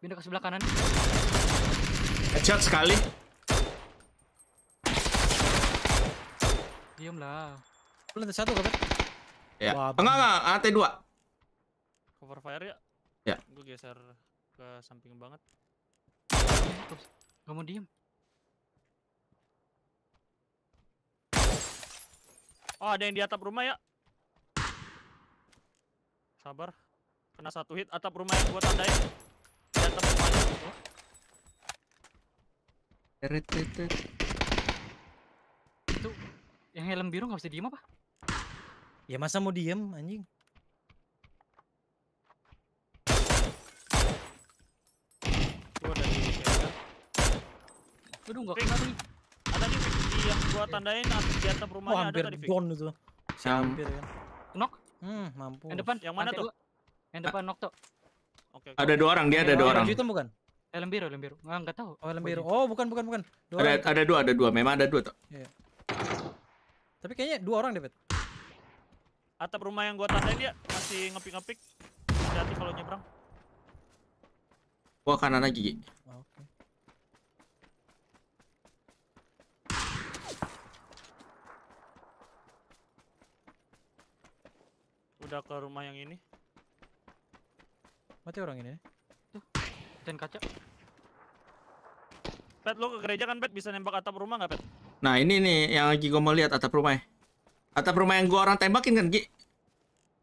Pindah ke sebelah kanan. Headshot sekali. Diam lah. Lu satu, Pet. Ya. enggak, enggak. AT2. Cover fire ya. Ya. Gue geser ke samping banget. Kamu diem. Oh ada yang di atap rumah ya. Sabar. Kena satu hit atap rumah yang gue tandain. Di atap rumahnya. Itu yang helm biru nggak bisa diem apa? Ya masa mau diem anjing? Aduh enggak kena nih. Ada nih di yang gua tandain di atap rumahnya oh, hampir ada tadi. Down itu. Si hampir kan. Knock? Hmm, mampu. Yang depan yang mana tuh? Gua. Yang depan knock tuh. Oke. Okay, ada dua orang dia ada eh, dua oh, orang. Itu bukan? Eh lembiro lembiro. Enggak enggak tahu. Oh biru, Oh bukan bukan bukan. Dua ada ada dua ada dua. Memang ada dua tuh. Iya, iya. Tapi kayaknya dua orang deh, Bet. Atap rumah yang gua tandain dia masih ngepik-ngepik. Hati-hati kalau nyebrang. Gua kanan lagi, Gi. Oke. Udah ke rumah yang ini. Mati orang ini. Tuh, dan kaca. Pet, lo ke gereja kan, Pet? Bisa nembak atap rumah nggak, Pet? Nah, ini nih yang lagi gue mau lihat atap rumah. Ya. Atap rumah yang gue orang tembakin kan, Ki?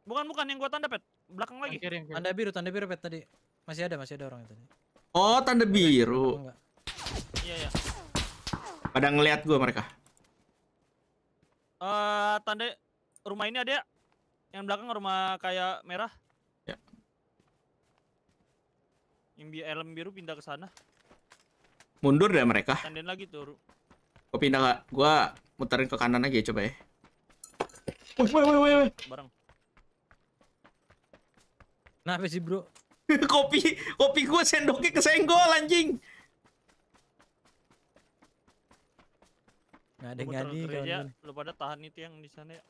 Bukan, bukan. Yang gue tanda, Pet. Belakang lagi. Yang tanda biru, tanda biru, Pet, tadi. Masih ada, masih ada orang itu. Oh, tanda biru. Iya, iya. Pada ngelihat gue mereka. Eh, uh, tanda rumah ini ada ya? Yang belakang rumah kayak merah. Ya. Yang bi elem biru pindah ke sana. Mundur deh ya mereka. Tandain lagi tuh. Gua pindah gak? Gua muterin ke kanan aja ya, coba ya. Woi, woi, woi, woi. Bareng. Kenapa nah, sih, Bro? kopi, kopi gua sendoknya kesenggol anjing. Nggak ada ngadi kalau. Lu pada tahan itu yang di sana ya.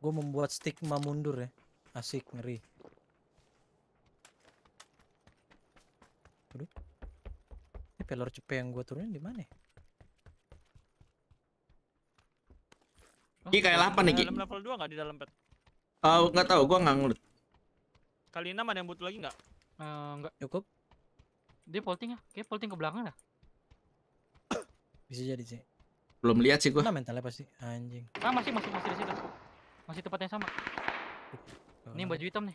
Gue membuat stigma mundur ya. Asik, ngeri. Aduh. Ini pelor cepet yang gue turunin di mana? Oh, kayak 8 nih Ki. Dalam level dua enggak di dalam pet? Eh uh, enggak tahu, gua enggak ngelut. Kali ini ada yang butuh lagi enggak? Eh uh, enggak. Cukup. Dia polting ya? Kayak polting ke belakang lah. Bisa jadi sih. Belum lihat sih gue. Nah, mentalnya pasti anjing. Ah, masih masih masih di situ. Masih tempat yang sama. Ini oh, baju hitam nih.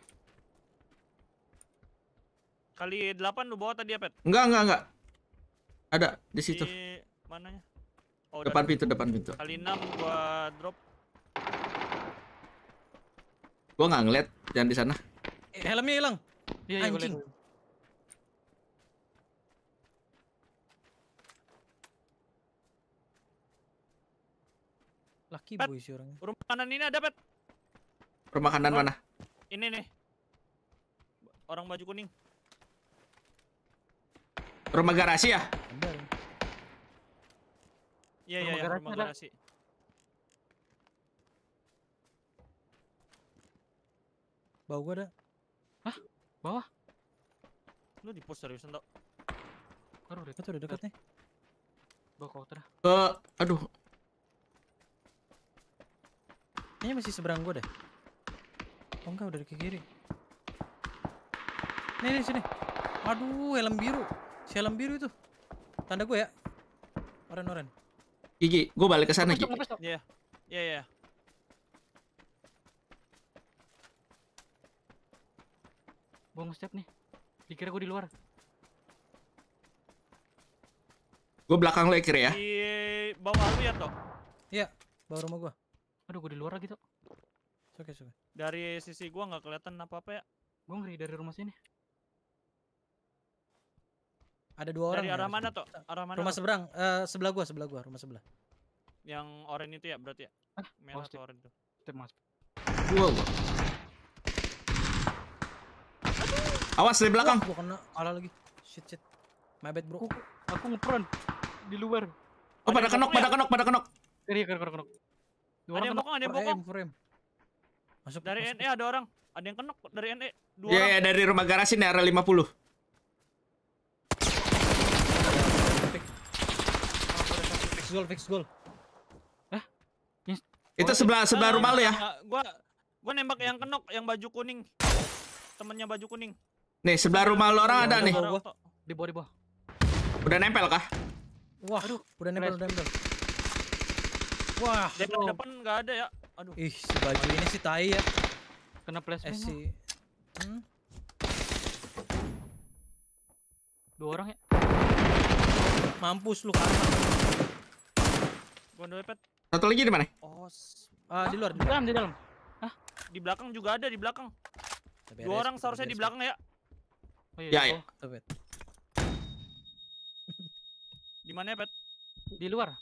Kali 8 lu bawa tadi ya, Enggak, enggak, enggak. Ada di situ. Di mananya? Oh, depan pintu, itu. depan pintu. Kali 6 gua drop. Gua nggak ngeliat yang di sana. Eh, helmnya hilang. Iya, iya Anjing. Laki boy si orangnya. Rumah kanan ini ada, Pet. Rumah kanan oh, mana? Ini nih. Orang baju kuning. Rumah garasi ya? Iya, iya, ya, rumah iya, garasi. Bau gua ada. Hah? Bawah? Lu di pos seriusan tau? Baru udah dekat, udah dekat nih. Bawa kotor dah. Eh, uh, aduh. Kayaknya masih seberang gua deh. Oh enggak udah ke kiri. Nih nih sini. Aduh helm biru. Si helm biru itu. Tanda gue ya. Oren oren. Gigi, gue balik ke sana Gigi. Iya. Iya iya. Gue nge-step nih. Dikira gue di luar. Gue belakang lo ya, kira ya. Di bawah lu ya toh. Iya, bawah rumah gue. Aduh, gue di luar lagi toh Oke, okay, oke. Okay. Dari sisi gua nggak kelihatan apa-apa ya. Gua ngeri dari rumah sini. Ada dua orang. Dari ya? arah mana toh Arah mana? Rumah seberang, uh, sebelah gua, sebelah gua, rumah sebelah. Yang orange itu ya berarti ya? merah atau oranye itu? Step Gua. Awas dari belakang. gua kena kalah lagi. Shit shit. My bad, bro. Aku, aku ngepron di luar. Oh, pada kenok, pada ya? kenok, pada kenok. Iya, iya kenok, kenok, kenok. Ada yang bokong, ada yang bokong. Masuk dari masuk. NE ada orang. Ada yang kenok dari NE. Dua yeah, orang. Iya, dari rumah garasi nih arah 50. Fix goal, fix goal. Hah? Itu sebelah sebelah eh, rumah lu ya? Eh, eh, gua gua nembak yang kenok yang baju kuning. Temennya baju kuning. Nih, sebelah rumah lu orang ada nih. Di bawah, di bawah. Udah nempel kah? Wah, aduh, udah nempel, udah nempel. Wah, depan depan enggak ada ya. Aduh. Ih, si baju ini si tai ya. Kena flashbang. Eh, si... Hmm? Dua orang ya? Mampus lu kan. Gondol pet. Satu lagi di mana? Oh, ah, di luar. Di dalam, di dalam. Hah? Di belakang juga ada, di belakang. Tapi Dua orang seharusnya di belakang ya. Oh, iya, ya, Oh. Ya. Di mana ya, Pet? Di luar.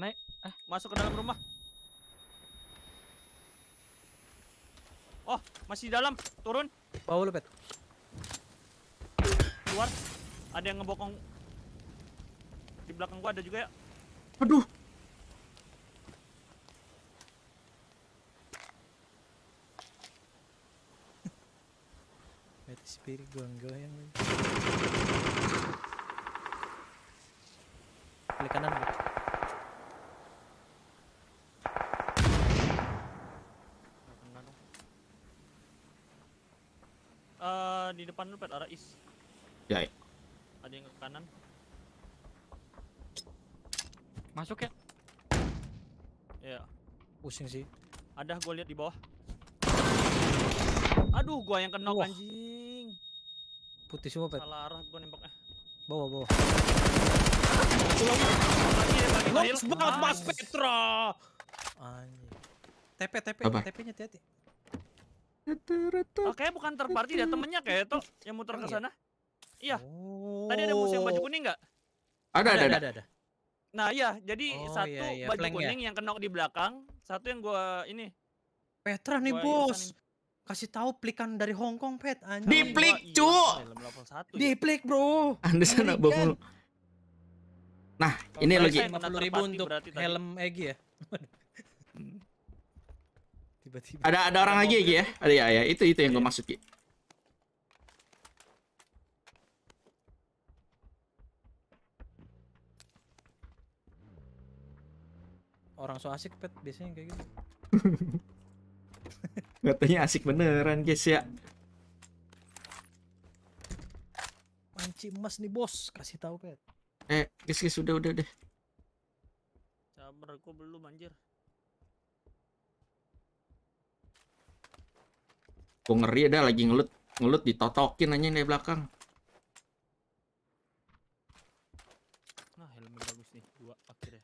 Naik. Eh, masuk ke dalam rumah. Oh, masih dalam. Turun. Bawa lu, Pet. Keluar. Ada yang ngebokong. Di belakang gua ada juga ya. Aduh. Mati spirit gua goyang. Klik kanan, Pet. depan lu arah is. Ya. ya. Ada yang ke kanan. Masuk ya? Ya. Pusing sih. Ada gua lihat di bawah. Aduh, gua yang kena anjing. Putih semua, Pet. Salah arah gua nembaknya. Bawah, bawah. lo sebut lagi. Mas Petra. Anjing. TP, TP, TP-nya hati-hati. Oke, bukan terparti party ya temennya kayak itu yang muter ke sana. Iya. Oh. Tadi ada musuh yang baju kuning nggak? Ada ada, ada, ada, ada. Nah, iya, jadi oh, iya, satu iya, iya. baju Flank kuning ya. yang kenok di belakang, satu yang gua ini. Petra nih, gua Bos. Ini. Kasih tahu plikan dari Hong Kong, Pet. Diplik, iya, cu. Diplik, ya. Bro. Anda sana bang. Nah, ini lagi 50 ribu untuk helm Egi ya tiba-tiba. Ada ada orang lagi ya, ada ya ya itu itu yang gue iya. maksud Ki. Orang so asik pet biasanya kayak gitu. Katanya asik beneran guys ya. Panci emas nih bos, kasih tahu pet. Eh, guys guys udah udah deh. Sabar, gue belum anjir. Gue ngeri ada lagi ngelut ngelut ditotokin aja nih belakang. Nah helmnya bagus nih dua akhirnya.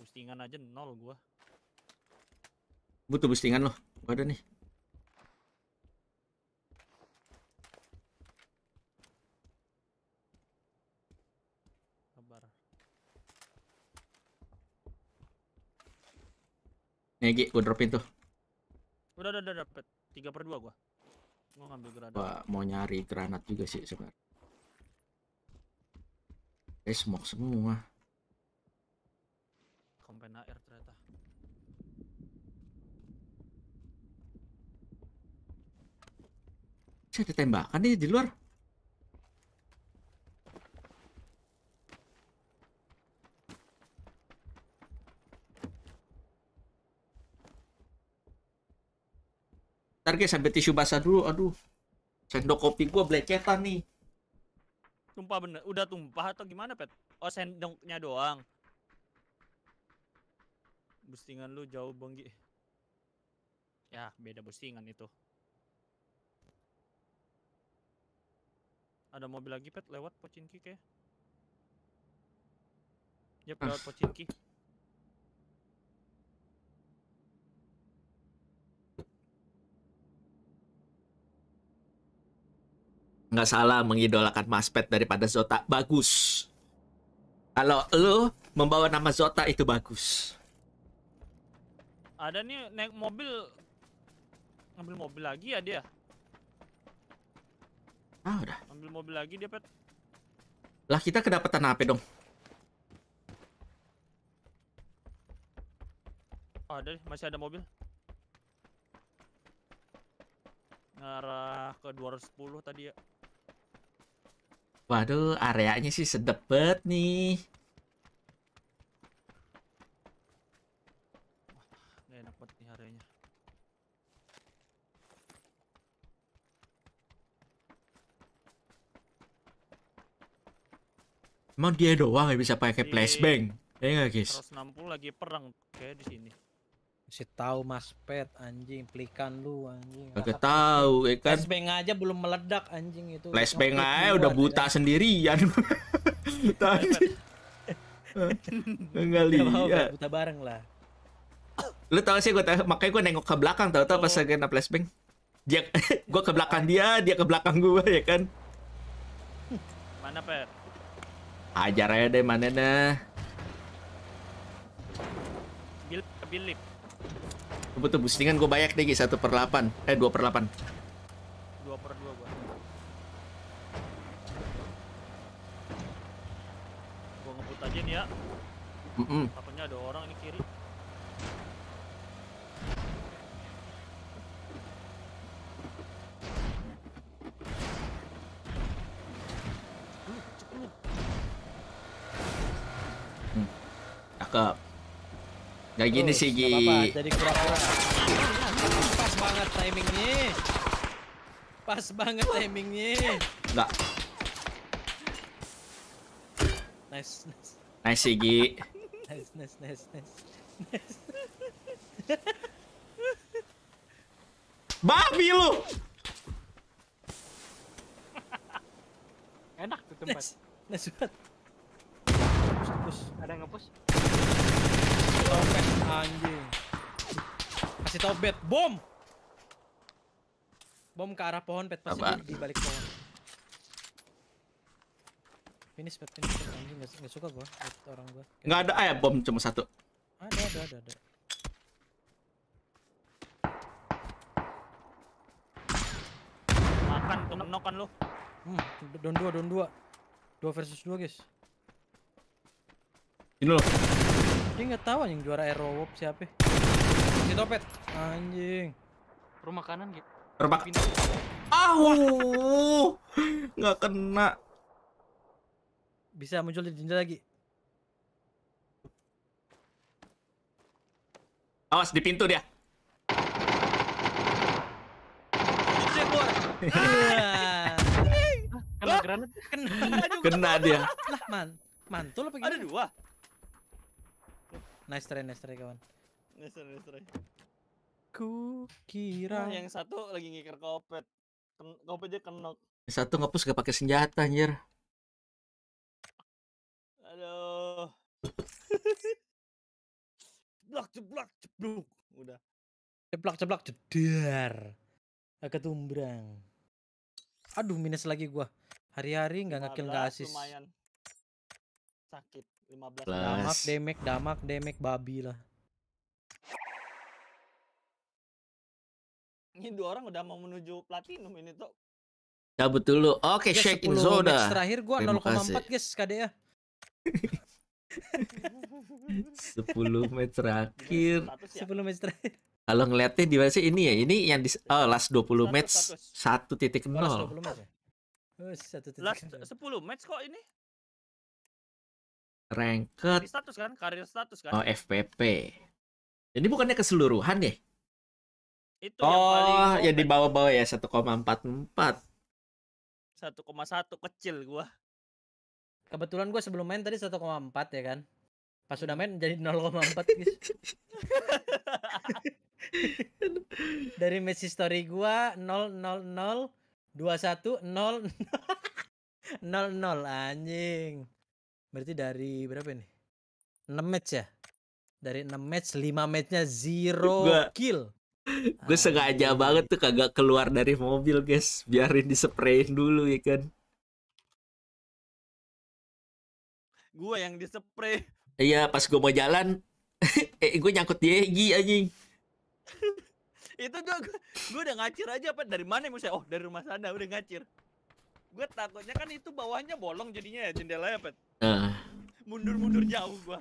Bustingan aja nol gua. Butuh bustingan loh, gak ada nih. Nih gue dropin tuh Udah, udah, udah dapet tiga per dua gua gua ngambil granat gua mau nyari granat juga sih sebenarnya eh smoke semua kompen air ternyata saya tembakan nih di luar ntar guys sampai tisu basah dulu aduh sendok kopi gua blecetan nih tumpah bener udah tumpah atau gimana pet oh sendoknya doang bustingan lu jauh banggi, ya beda bustingan itu ada mobil lagi pet lewat pocinki kayak yep, ah. lewat pocinki nggak salah mengidolakan Mas Pet daripada Zota bagus kalau lo membawa nama Zota itu bagus ada nih naik mobil ngambil mobil lagi ya dia ah udah ngambil mobil lagi dia Pet lah kita kedapatan apa dong Oh, ada masih ada mobil. Ngarah ke 210 tadi ya. Waduh, areanya sih sedep banget nih. enak nih areanya. Emang dia doang yang bisa pakai flashbang? Ya enggak, guys? 160 lagi perang kayak di sini. Si tahu Mas Pet anjing, pelikan lu anjing. Kagak tahu, ya kan. Flashbang aja belum meledak anjing itu. Flashbang aja udah buta aja. sendirian. Enggak lihat. Buta bareng lah. Lu tau sih gue makanya gue nengok ke belakang tau tau oh. pas iya. lagi flashbang. Dia gue ke belakang dia, dia ke belakang gue ya kan. Mana per Ajar aja deh mana nah. Bilip, bilip. Betul boostingan gue banyak lagi satu per delapan, eh dua per delapan. Dua per dua gue. Gue ngebut aja nih ya. Mm -mm. ada orang ini kiri. Hmm. Cakep. Gak gini sih Gi. jadi Pas banget timingnya. Pas banget timingnya. Enggak. Nice, nice. Nice sih Gi. Nice, nice, nice, nice. nice. Babi lu. Enak tuh tempat. Nice, nice banget. Push, push. Ada ngepush? topet anjing. Kasih topet, bom. Bom ke arah pohon, pet pasti di balik pohon. Finish pet, finish pet anjing gak, gak suka gua, pet orang gua. Nggak ada ayam eh, bom cuma satu. Ada, ada, ada, ada. Makan tuh nokan lu. Hmm, don dua, don dua. Dua versus dua, guys. Ini loh. Dia nggak tahu yang juara Aerowop siapa. Ya? Si Topet. Anjing. Rumah kanan gitu. Rumah kanan. Ah, nggak kena. Bisa muncul di jendela lagi. Awas di pintu dia. Ah. Ah. Kena granat. Kena. Kena dia. Lah, man. Mantul apa gimana? Ada dua. Nice try, nice try kawan. Nice try, nice try. Ku kira. Nah, yang satu lagi ngiker kopet. Kopet dia kenok. Yang satu ngapus gak pakai senjata anjir. Aduh. Blak ceblak cebluk udah. Ceblak ceblak jedar. Agak tumbrang. Aduh minus lagi gua. Hari-hari nggak -hari ngakil nggak asis. Lumayan. Sakit. 15 damak, demek, damak, demek babi lah. Ini dua orang udah mau menuju platinum ini tuh. ya betul lu Oke, okay, shake in soda. terakhir gua 0,4 guys ya 10 match terakhir. 10 ya? match terakhir. Kalau ngeliatnya di mana sih ini ya, ini yang di oh, last 20 match 1.0. 1.0. Last 10 ya? match kok ini? ranked Di status kan karir status kan oh FPP jadi bukannya keseluruhan ya itu oh yang paling ya di bawah-bawah ya 1,44 1,1 kecil gua kebetulan gua sebelum main tadi 1,4 ya kan pas sudah main jadi 0,4 guys dari match history gua 0 0 0 21 0 0 0 anjing Berarti dari berapa ini? 6 match ya? Dari 6 match, 5 matchnya zero gua, kill. Gue sengaja banget tuh kagak keluar dari mobil guys. Biarin disprayin dulu ya kan. Gue yang dispray. Iya pas gue mau jalan. eh gue nyangkut di Egi anjing. Itu gue, gue udah ngacir aja apa dari mana misalnya? Oh dari rumah sana udah ngacir gue takutnya kan itu bawahnya bolong jadinya ya jendela ya pet mundur-mundur jauh gua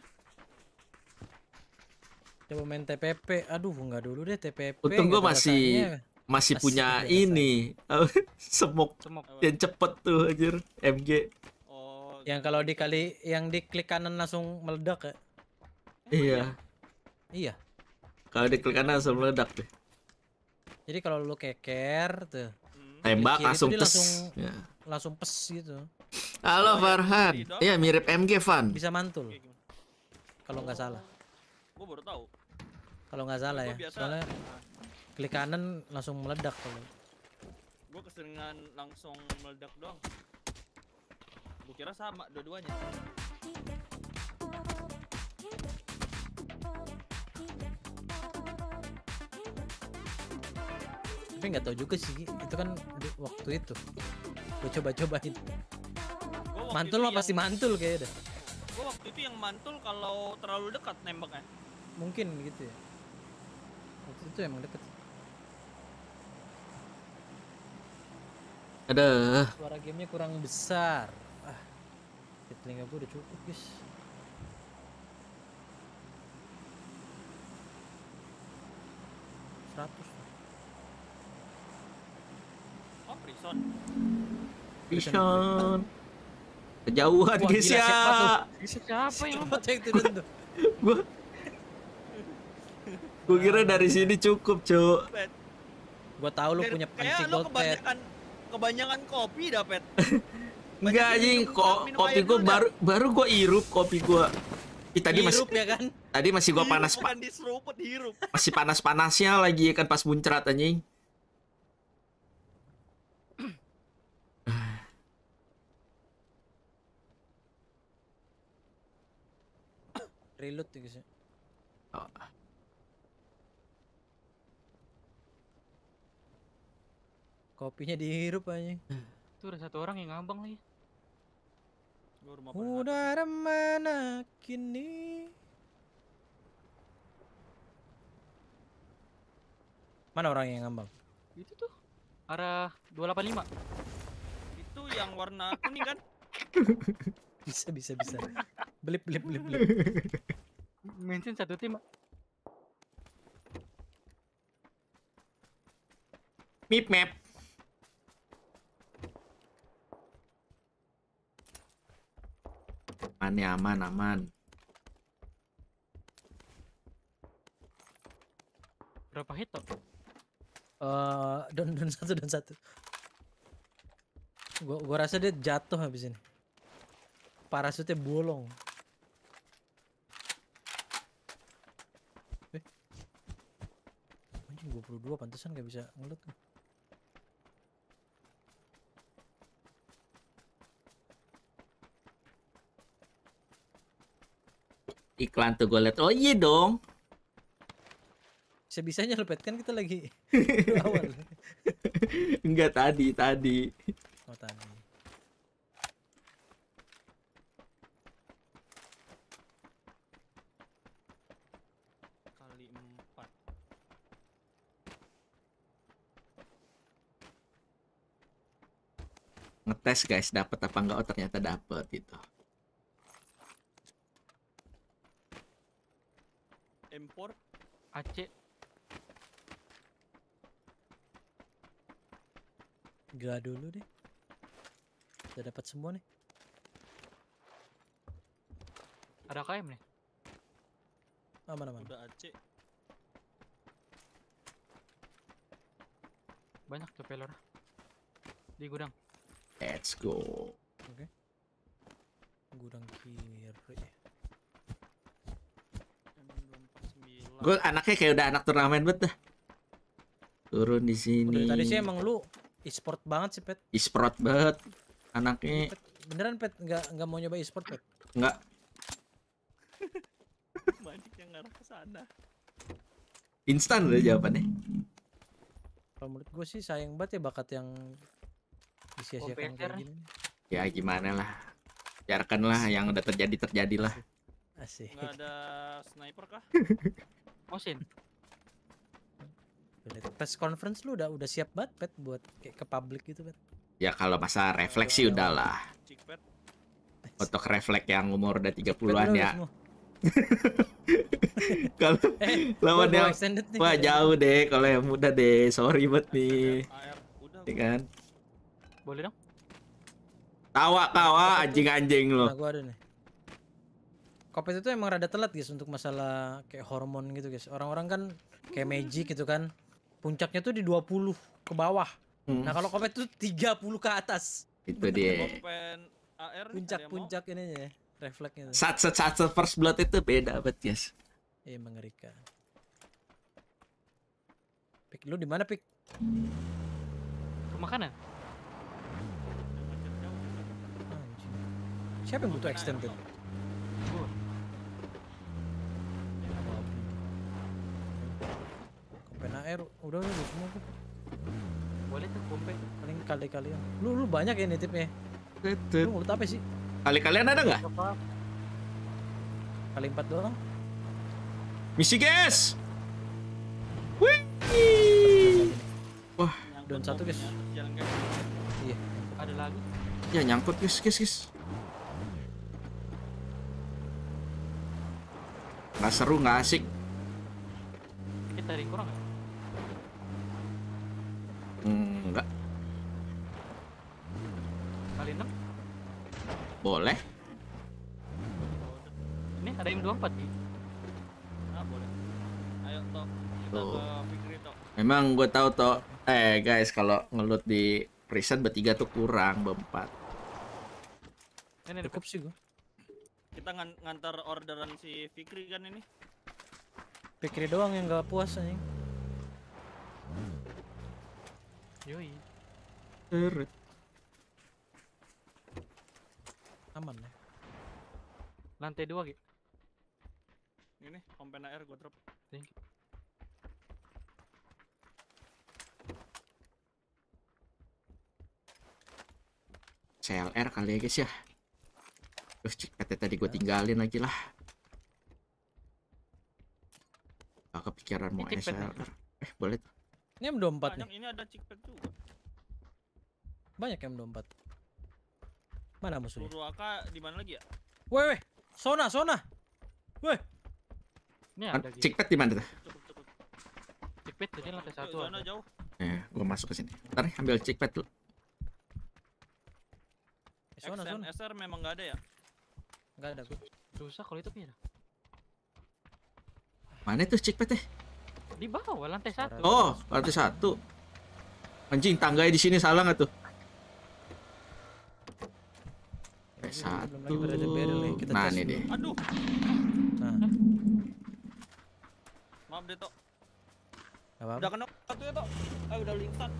coba main TPP aduh nggak dulu deh TPP untung gua masih masih punya ini semok semok yang cepet tuh anjir MG oh, yang kalau dikali yang diklik kanan langsung meledak ya iya iya? iya kalau diklik kanan langsung meledak deh jadi kalau lu keker tuh hmm. tembak langsung tes ya langsung pes gitu. Halo ya? Farhan. Iya mirip MG Fan. Bisa mantul. Kalau nggak salah. Gue baru tahu. Kalau nggak salah ya. Soalnya klik kanan langsung meledak kalau. Gue keseringan langsung meledak doang. Gue kira sama dua-duanya. tapi nggak tahu juga sih itu kan waktu itu gue coba-cobain mantul mah pasti mantul kayaknya deh gue waktu itu yang mantul kalau terlalu dekat nembaknya mungkin gitu ya waktu itu emang deket ada suara gamenya kurang besar ah di telinga gue udah cukup guys seratus oh prison Vision. Kejauhan Wah, guys ya. Siapa yang mau turun tuh? Gua Gue kira dari sini cukup, Cuk. Gue tahu lu punya pancing lo kebanyakan, kebanyakan kopi dah, Pet. Enggak anjing, ko kopi gue baru baru gue irup kopi gue. Ih, tadi masih ya kan? Tadi masih gue panas, Pak. Masih panas-panasnya lagi ya kan pas muncrat anjing. Reload tuh ya, guys. Ya? Oh. Kopinya dihirup aja. Tuh ada satu orang yang ngambang lagi. Udara mana kini? Mana orang yang ngambang? Itu tuh. Arah 285. Itu yang warna kuning kan? bisa bisa bisa blip blip blip blip mention satu tim mip map aman ya aman aman berapa hit tuh? Eh, don don satu don satu gua gua rasa dia jatuh habis ini parasutnya bolong. Eh. Anjing 22 pantesan gak bisa ngelut. Iklan tuh gue liat. Oh iya dong. Sebisanya lepet kan kita lagi awal. Enggak tadi, tadi. Oh tadi. tes guys dapat apa enggak oh ternyata dapat gitu import AC gak dulu deh udah dapat semua nih ada KM nih mana mana udah AC banyak tuh pelor di gudang Let's go. Oke. Okay. Gudang kiri. Gue anaknya kayak udah anak turnamen bet dah. Turun di sini. Udah, tadi sih emang lu e-sport banget sih, Pet. E-sport banget anaknya. Pet, beneran Pet nggak nggak mau nyoba e-sport, Pet? Nggak. Banyak yang ngarah ke sana. Instan udah jawabannya. Kalau menurut gue sih sayang banget ya bakat yang disia-siakan kayak gini ya gimana lah biarkanlah yang udah terjadi terjadilah Asik. nggak ada sniper kah mosin press conference lu udah udah siap banget pet buat kayak ke publik gitu pet ya kalau masa refleksi udah udahlah untuk refleks yang umur udah 30-an ya kalau eh, lawan yang wah jauh deh kalau yang muda deh sorry buat nih ya kan boleh dong? Tawa tawa anjing-anjing lo. Nah, gua ada nih. Kopet itu emang rada telat guys untuk masalah kayak hormon gitu guys. Orang-orang kan kayak magic gitu kan. Puncaknya tuh di 20 ke bawah. Hmm. Nah, kalau kopet tuh 30 ke atas. Itu dia. Puncak-puncak ini ya, refleksnya. Saat sat sat first blood itu beda banget guys. Iya mengerikan. Pik, lu di mana pik? Rumah Ya? Siapa yang butuh extended? Kompen air udah udah semua kok. Boleh tuh kompen. Paling kali-kalian. Lu lu banyak ya nitipnya. Nitip. Lu mau apa sih? Kali-kalian ada nggak? Kali empat doang. Misi guys. Wih. Wah. don satu guys. Iya. Ada lagi. Ya nyangkut guys guys guys. Gak seru, gak asik. Kita ring kurang nggak? enggak. Hmm, Kali 6? Boleh. Ini ada M24 sih. Ah, boleh. Ayo, Tok. Kita Tuh. ke Fikri, Tok. Memang gue tahu, Tok. Eh, guys, kalau ngelut di prison bertiga tuh kurang, berempat. Ini cukup sih gue. Kita ng ngantar orderan si Fikri kan ini. Fikri doang yang gak puas anjing. Yoi. turut Aman ya. Lantai dua gitu. Ini kompen air gua drop. Thank you. CLR kali ya guys ya Terus katanya tadi gue ya. tinggalin lagi lah. Gak kepikiran mau ini SLR. Eh boleh tuh. Ini M24 Banyak, nih. Ini ada cikpet juga. Banyak M24. Mana musuhnya? Purwaka di mana lagi ya? Weh, weh. Sona, Sona. Weh. Ini ada cikpet di mana tuh? Cikpet jadi lantai satu. Zona jauh. Eh, gua masuk ke sini. Ntar ya, ambil cikpet dulu. Eh, Sona, Sona. SR memang gak ada ya? Enggak ada gue. Rusak kalau itu punya. Mana tuh cek teh? Di bawah lantai satu. Oh, lantai satu. Anjing tangga di sini salah nggak tuh? Lantai satu. nah ini deh. Aduh. Nah. Maaf deh toh. Gak apa-apa. Udah kena batunya toh. Eh udah lingsat.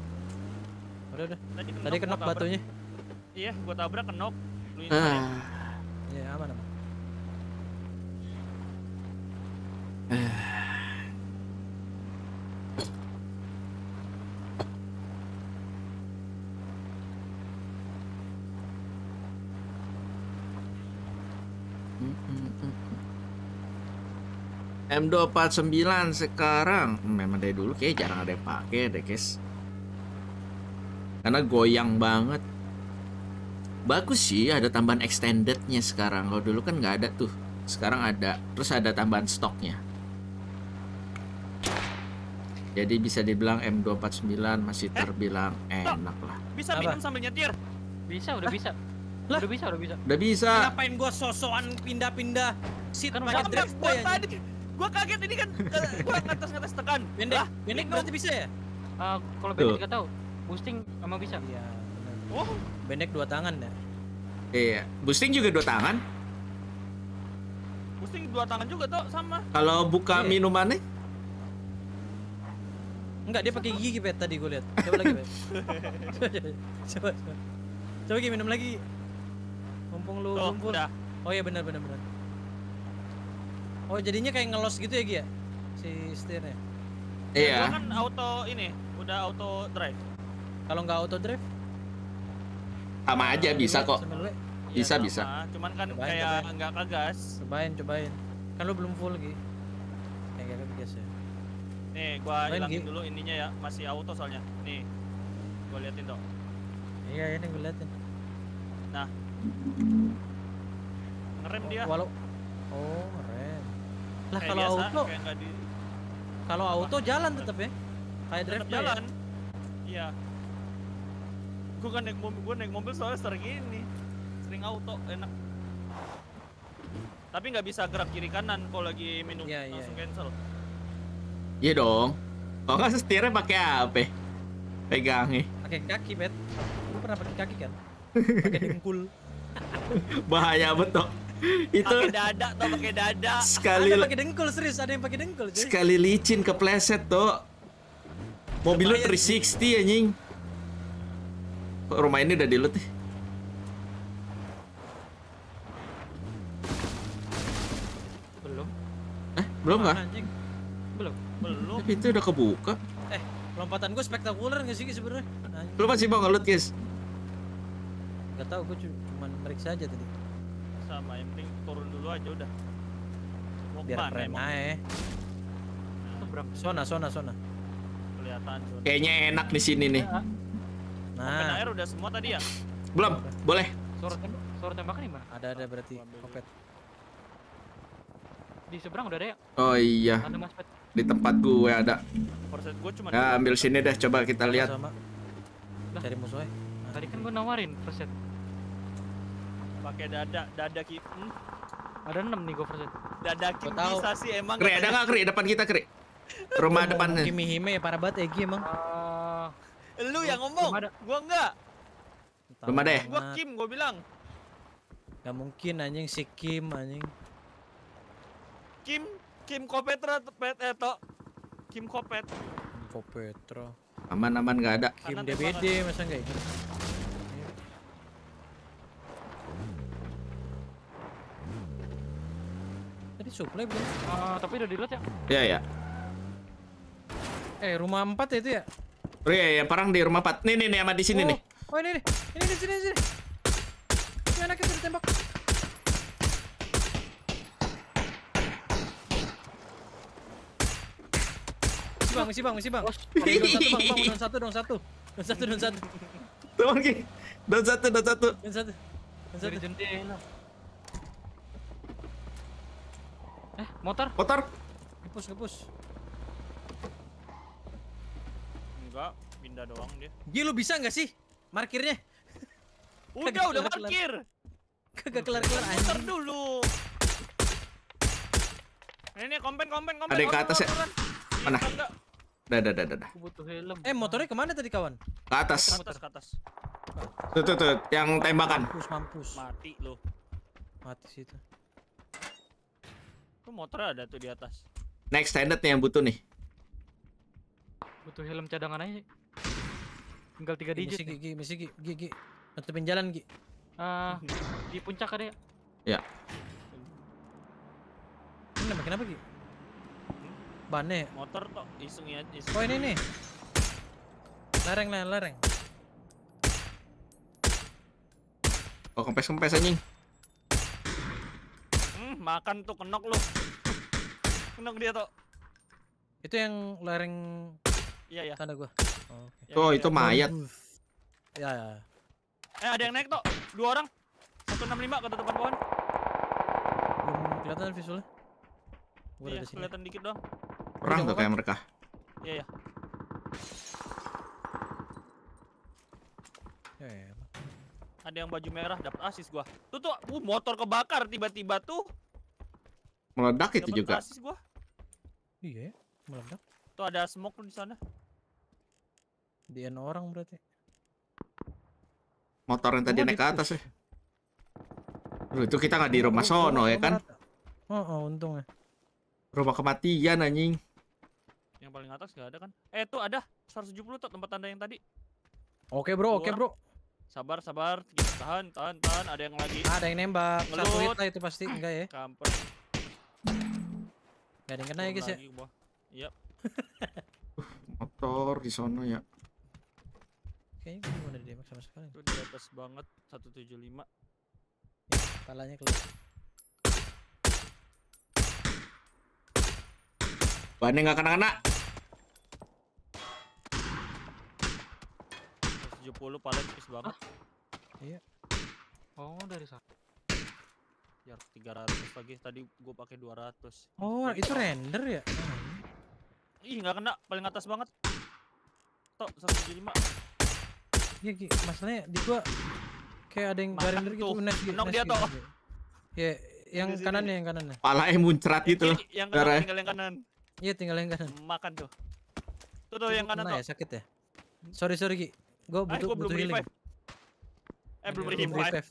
Udah udah. Tadi kena batunya. Iya, gua tabrak kenok. ah. Ya, aman aman. M249 sekarang memang dari dulu kayak jarang ada yang pakai deh guys karena goyang banget bagus sih ada tambahan extendednya sekarang kalau dulu kan nggak ada tuh sekarang ada terus ada tambahan stoknya jadi bisa dibilang M249 masih eh, terbilang eh, enak lah bisa minum sambil nyetir bisa udah ah. bisa lah. udah bisa udah bisa udah bisa ngapain gua sosokan pindah-pindah seat kan pakai drift tadi gua kaget ini kan eh, gua ngatas ngatas tekan bendek bendek berarti bisa ya uh, kalau bendek nggak tahu boosting sama bisa iya Oh. Bendek dua tangan ya? Iya. Boosting juga dua tangan. Boosting dua tangan juga tuh sama. Kalau buka iya. nih Enggak, dia pakai gigi pet tadi gue lihat. Coba lagi Pet. coba, coba, coba. Coba minum lagi. Mumpung lu oh, lumpur. Oh iya benar benar benar. Oh jadinya kayak ngelos gitu ya Gia? Ya? Si setirnya? Iya. kan auto ini, udah auto drive. Kalau nggak auto drive? sama aja bisa kok iya, bisa bisa cuman kan cobain, kayak nggak kagas. cobain cobain kan lu belum full lagi. kayak gitu ya. nih gua hilangin dulu ininya ya masih auto soalnya nih gua liatin dong iya ini iya, gua liatin nah ngerem dia walau oh ngerem lah kalau auto kalau auto jalan tetap ya kayak drive ya? jalan iya gue kan naik mobil gue naik mobil soalnya sering ini sering auto enak tapi nggak bisa gerak kiri kanan kalau lagi minum yeah, iya, langsung yeah. cancel iya dong kalau nggak setirnya pakai apa pegangnya pakai kaki bet lu pernah pakai kaki kan pakai dengkul bahaya betul itu pakai dada tuh pakai dada sekali ada pakai dengkul serius ada yang pakai dengkul jadi. sekali licin kepleset tuh mobil lu 360 anjing ya, rumah ini udah loot nih. Belum. Eh, belum nggak? Belum. Belum. Tapi eh, itu udah kebuka. Eh, lompatan gue spektakuler nggak sih sebenarnya? Belum masih mau ngelut, guys? Gak tau, gue cuma meriksa aja tadi. Sama, yang penting turun dulu aja udah. Mau Biar keren aja. Nah. Sona, sona, sona. Kelihatan. Sona. Kayaknya enak di sini nih. Ya. Nah. Open air udah semua tadi ya? Belum, boleh. Suara, tembak suara tembakan di Ada ada berarti kopet. Di seberang udah ada ya? Oh iya. Di tempat gue ada. Korset gue cuma ya, ambil sini deh coba kita lihat. Sama. Cari musuhnya. Tadi kan gue nawarin korset. Pakai dada, dada ki. Hmm? Ada enam nih gue korset. Dada ki bisa emang. Kri ada nggak kri depan kita kri? Rumah depannya. Kimi Hime parah banget Egi emang. Ah, Lu yang ngomong. Gua enggak. Belum ada Gua Kim, gua bilang. Gak mungkin anjing si Kim anjing. Kim, Kim Kopetra pet eh to. Kim Kopet. Kim Kopetra. Aman aman nggak ada. Kim DBD masa enggak ikut? Tadi supply belum? Uh, tapi udah di ya? Iya, iya. Eh, rumah 4 ya itu ya? Oh iya, iya, parang di rumah Pat. Nih, nih, nih, sama di sini oh. nih. Oh, ini, nih. Ini di sini, di sini. Ini anaknya sudah tembak. bang, bang, bang. Dong satu, dong satu, dong satu, dong satu. Tuh lagi. Dong satu, dong satu. Dong satu. Dong satu. Eh, motor? Motor. Ngepus, ngepus. Enggak, pindah doang dia. Ji, lu bisa nggak sih markirnya? udah, Kagak udah markir. Kagak kelar-kelar aja. Putar dulu. Ini nih, kompen, kompen, kompen. Ada yang ke atas ya? Mana? Dah, dah, dah, dah. butuh helm. Eh, motornya kemana tadi kawan? Ke atas. Ke atas, ke atas. Tuh, tuh, tuh, yang tembakan. Mampus, mampus. Mati lu. Mati situ. Tuh motor ada tuh di atas. Next standard nih yang butuh nih. Butuh helm cadangan aja. Tinggal 3 digit. Misi gigi, misi gigi, gigi. Nutupin jalan, gigi Uh, ah, di puncak ada ya? Ya. Ini nambah kenapa, gigi Bannya ya? Motor kok iseng ya, iseng. Oh, ini nih. Lereng, lereng, lereng. Oh, kempes-kempes anjing. Hmm, makan tuh kenok lu. Kenok dia tuh. Itu yang lereng Iya, iya. Tanda gua. Oh, oke. okay. ya, oh ya, itu ya. mayat. Ya, ya. Eh, ada yang naik, tuh. Dua orang. 165 ke depan pohon. Belum hmm, kelihatan visualnya. Gua iya, kelihatan dikit doang. Perang tuh kayak mereka. Iya, iya. Ya, ya. ya. Ada yang baju merah dapat asis gua. Tuh tuh, uh, motor kebakar tiba-tiba tuh. Meledak itu dapet juga. Asis gua. Iya, ya. meledak. Tuh ada smoke di sana. Dian orang berarti. Motor yang tadi naik ke gitu atas ya. Loh, itu kita nggak di rumah sono ya kan? Oh, oh ya. Rumah kematian anjing. Yang paling atas nggak ada kan? Eh, itu ada 170 tuh tempat tanda yang tadi. Oke, Bro. Oke, Bro. Sabar, sabar. Tahan, tahan, tahan. Ada yang lagi. Ada yang nembak. Ngelut. Satu hit lah itu pasti enggak ya? Kamper. Gak ada yang kena ya, guys ya? Iya. Motor di sono ya. Kayaknya gue belum ada damage sama sekali. Itu di atas banget 175. Ya, kepalanya keluar. Bannya nggak kena-kena. 70 paling tipis banget. Ah. Iya. Oh, dari sana. Ya 300 lagi. Tadi gue pakai 200. Oh, itu render ya? Ih, nggak kena. Paling atas banget. Tok, 175 ya masalahnya di gua kayak ada yang dari gitu nes gitu. Knock dia toh. Ya, yang kanannya yang kanannya. eh muncrat gitu. Yang kanan, ya. tinggal yang kanan. Iya, tinggal yang kanan. Makan tuh. Tuh tuh yang kanan tuh. Ya, sakit ya. Sorry sorry Ki. Gua eh, butuh gua butuh healing. Eh belum revive.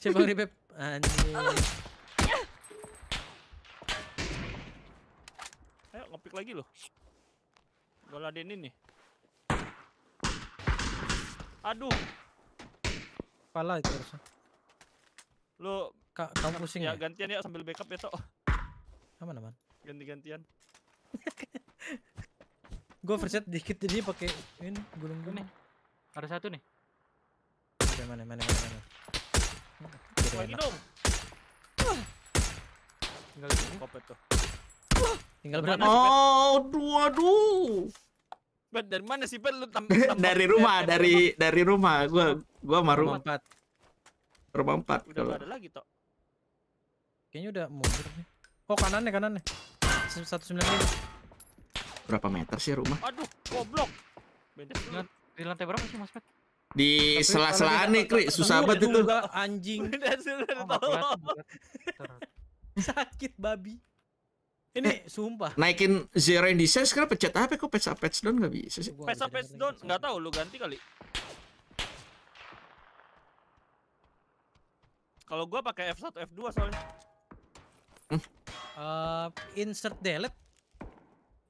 Siapa revive? Anjir. Ayo ngepick lagi loh. Gua ladenin nih. Aduh. Pala itu harusnya. Lu Ka kamu pusing ya, ya? gantian ya sambil backup ya Tok. Aman aman. Ganti-gantian. gua verset dikit jadi pakai ini gulung gulung. Ada satu nih. Oke, mana mana mana mana. Lagi enak. dong. Tinggal kopet tuh. Tinggal berapa? Oh, dua aduh. Pat, dari mana sih Pat lu tam ya, dari rumah, dari dari rumah. Gua gua sama rumah. Empat. Rumah empat. Udah kalau. ada lagi, Tok. Kayaknya udah mundur nih. Oh, kanannya kanannya. 195. Berapa meter sih rumah? Aduh, goblok. di lantai berapa sih Mas Pat? Di sela-sela nih, Kri. Susah banget itu. Anjing. Oh, Sakit babi. Ini eh, sumpah. Naikin zero indice sekarang pencet apa kok patch up patch down enggak bisa sih? Patch up down enggak tahu lu ganti kali. Kalau gua pakai F1 F2 soalnya. Hmm? Uh, insert delete.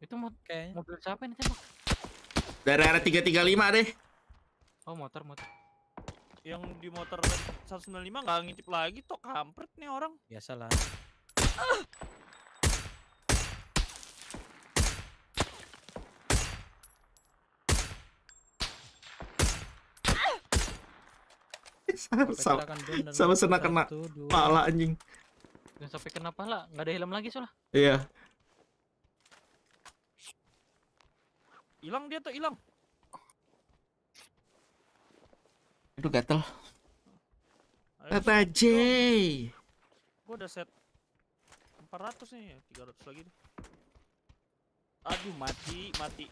Itu mau kayaknya. Mobil siapa ini tembak? Dari area 335 deh. Oh, motor motor. Yang di motor 195 nggak ngintip lagi tok kampret nih orang. Biasalah. Ah! sama, sama kena kena pala anjing. Jangan sampai kena pala, nggak ada helm lagi soalnya. Iya. Hilang dia tuh, hilang. Aduh gatel. Tata J. Gua udah set 400 nih, 300 lagi nih. Aduh mati, mati.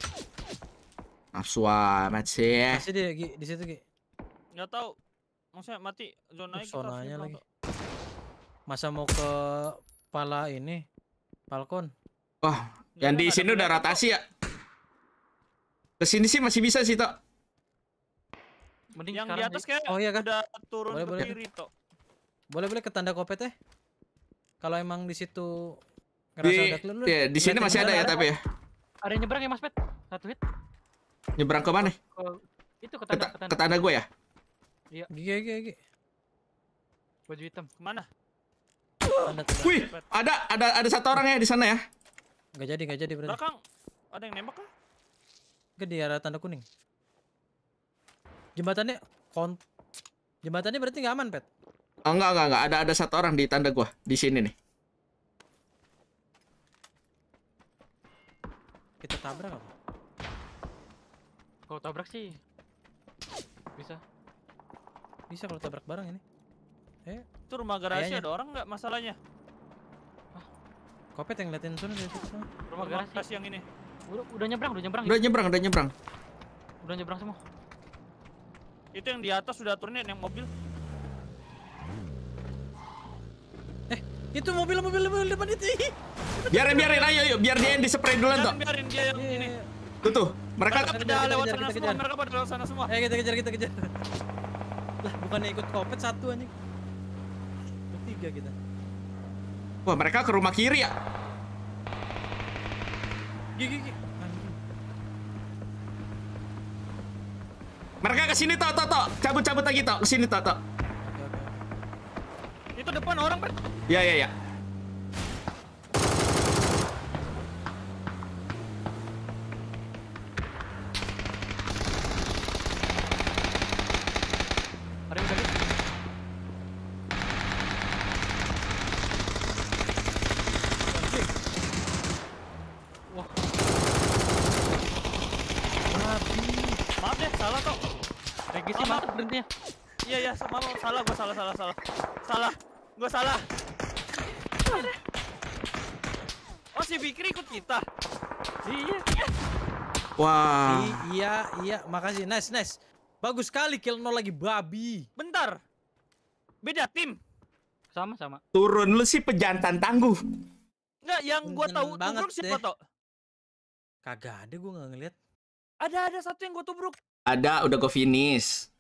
Nafsu macet sih. Ya. Masih dia di situ Gi. Enggak tahu maksudnya mati gitu zonanya zonanya lagi. Masa mau ke pala ini Falcon? Wah, yang di sini udah sih ya? Ke sini sih masih bisa sih, Tok. Mending yang di atas kayak oh, iya kan? udah turun boleh, ke boleh. kiri, Tok. Boleh boleh ke tanda kopet ya? Kalau emang di situ di, ada kelulu, Iya, di sini masih ada ya tapi ya. Ada yang nyebrang ya Mas Pet? Satu hit. Nyebrang ke mana? Ke, itu ke tanda, ke, tanda. Ke tanda gue ya? Iya. Gigi gigi gigi. Baju hitam. Kemana? Mana Wih, ada ada ada satu orang ya di sana ya. Gak jadi, gak jadi berarti. Belakang. Ada yang nembak kah? di arah tanda kuning. Jembatannya kon Jembatannya berarti gak aman, Pet. Oh, ah, enggak, enggak, enggak. Ada ada satu orang di tanda gua di sini nih. Kita tabrak apa? Kalau tabrak sih bisa. Bisa kalau tabrak barang ini. Eh, itu rumah garasi ada orang nggak masalahnya? Ah, kopet yang liatin sana dari situ. Rumah, rumah garasi. garasi yang ini. Udah, udah nyebrang, udah nyebrang. Udah nyebrang, udah nyebrang. Udah nyebrang semua. Itu yang di atas sudah turunin yang mobil. Eh, itu mobil mobil mobil depan itu. Biarin biarin ayo yuk biar dia yang dispray duluan tuh. Biarin dia yang iya, ini. Iya, iya. Tuh tuh, mereka pada lewat sana semua, mereka pada lewat sana semua. Eh kita kejar kita kejar lah bukannya ikut kopet satu anjing bertiga kita wah mereka ke rumah kiri ya gigi gigi mereka ke sini toh toh toh cabut cabut lagi toh ke sini toh toh itu depan orang per ya ya ya Ya, makasih. Nice, nice. Bagus sekali kill no lagi babi. Bentar. Beda tim. Sama-sama. Turun lu sih pejantan tangguh. Enggak, yang gua tahu turun sih foto Kagak ada gua nggak ngeliat. Ada ada satu yang gua tubruk. Ada, udah gua finish.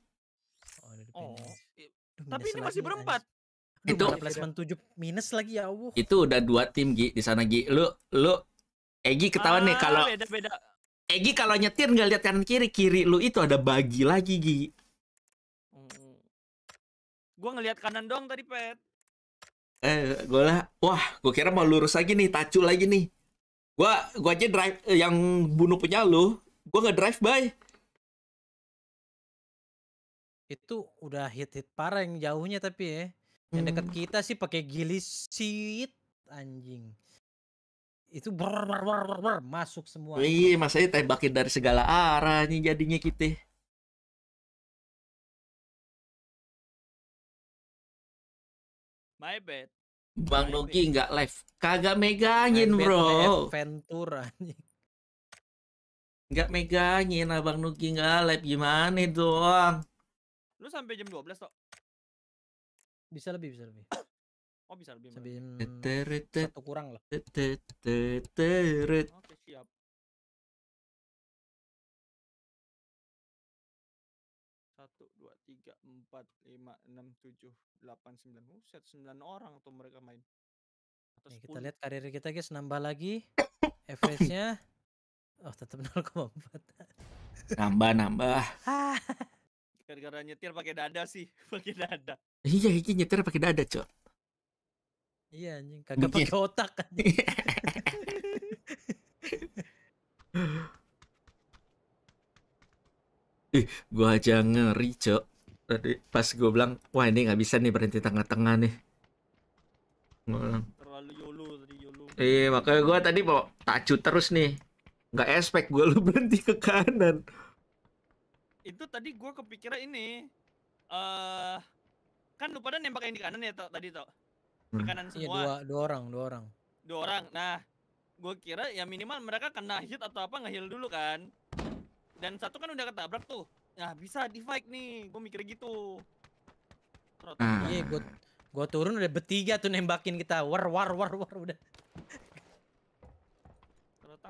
Oh, udah oh. Finish. Duh, Tapi ini masih berempat. itu placement 7 minus lagi ya Allah. Itu udah dua tim Gi di sana Gi. Lu lu Egi ketahuan ah, nih kalau beda beda Egi kalau nyetir nggak lihat kanan kiri, kiri lu itu ada bagi lagi Gi. Gue Gua ngelihat kanan dong tadi, Pet. Eh, gue lah, wah, gue kira mau lurus lagi nih, tacu lagi nih. Gua, gue aja drive eh, yang bunuh punya lu, gue nggak drive by. Itu udah hit hit parah yang jauhnya tapi ya. Yang dekat mm. kita sih pakai gilisit anjing itu ber ber ber ber ber masuk semua. Iya, masanya tembakin dari segala arah nih jadinya kita. Ya? My bad. Bang Nogi nggak live. Kagak megangin, Bro. Ventura Nggak megangin Abang Nugi nggak live gimana doang. Lu sampai jam 12 kok. Bisa lebih, bisa lebih. Oh bisa lebih murah. Satu kurang lah Oke siap. Satu dua tiga empat lima enam tujuh delapan sembilan. Set sembilan orang tuh mereka main. Atau Nih, kita lihat karir kita guys nambah lagi. Average-nya oh tetap 0,4. nambah nambah. Ah. Gara-gara nyetir pakai dada sih, pakai dada. Iya, iya nyetir pakai dada, Cok. Iya anjing, kagak pakai otak kan? Ih, gua aja ngeri, Cok. Tadi pas gua bilang, wah ini nggak bisa nih berhenti tengah-tengah nih. Gua Terlalu yolo tadi yolo. Iya, makanya gua tadi mau tacu terus nih. Nggak expect gua lu berhenti ke kanan. Itu tadi gua kepikiran ini. Eh, uh, kan lu pada nembak yang di kanan ya, Tok, tadi, Tok? ke hmm. kanan iya, semua. Iya, dua, dua orang, dua orang. Dua orang. Nah, gue kira ya minimal mereka kena hit atau apa ngehil dulu kan. Dan satu kan udah ketabrak tuh. Nah, bisa di fight nih. Gue mikir gitu. Hmm. Iya, gue gue turun udah bertiga tuh nembakin kita. War war war war udah.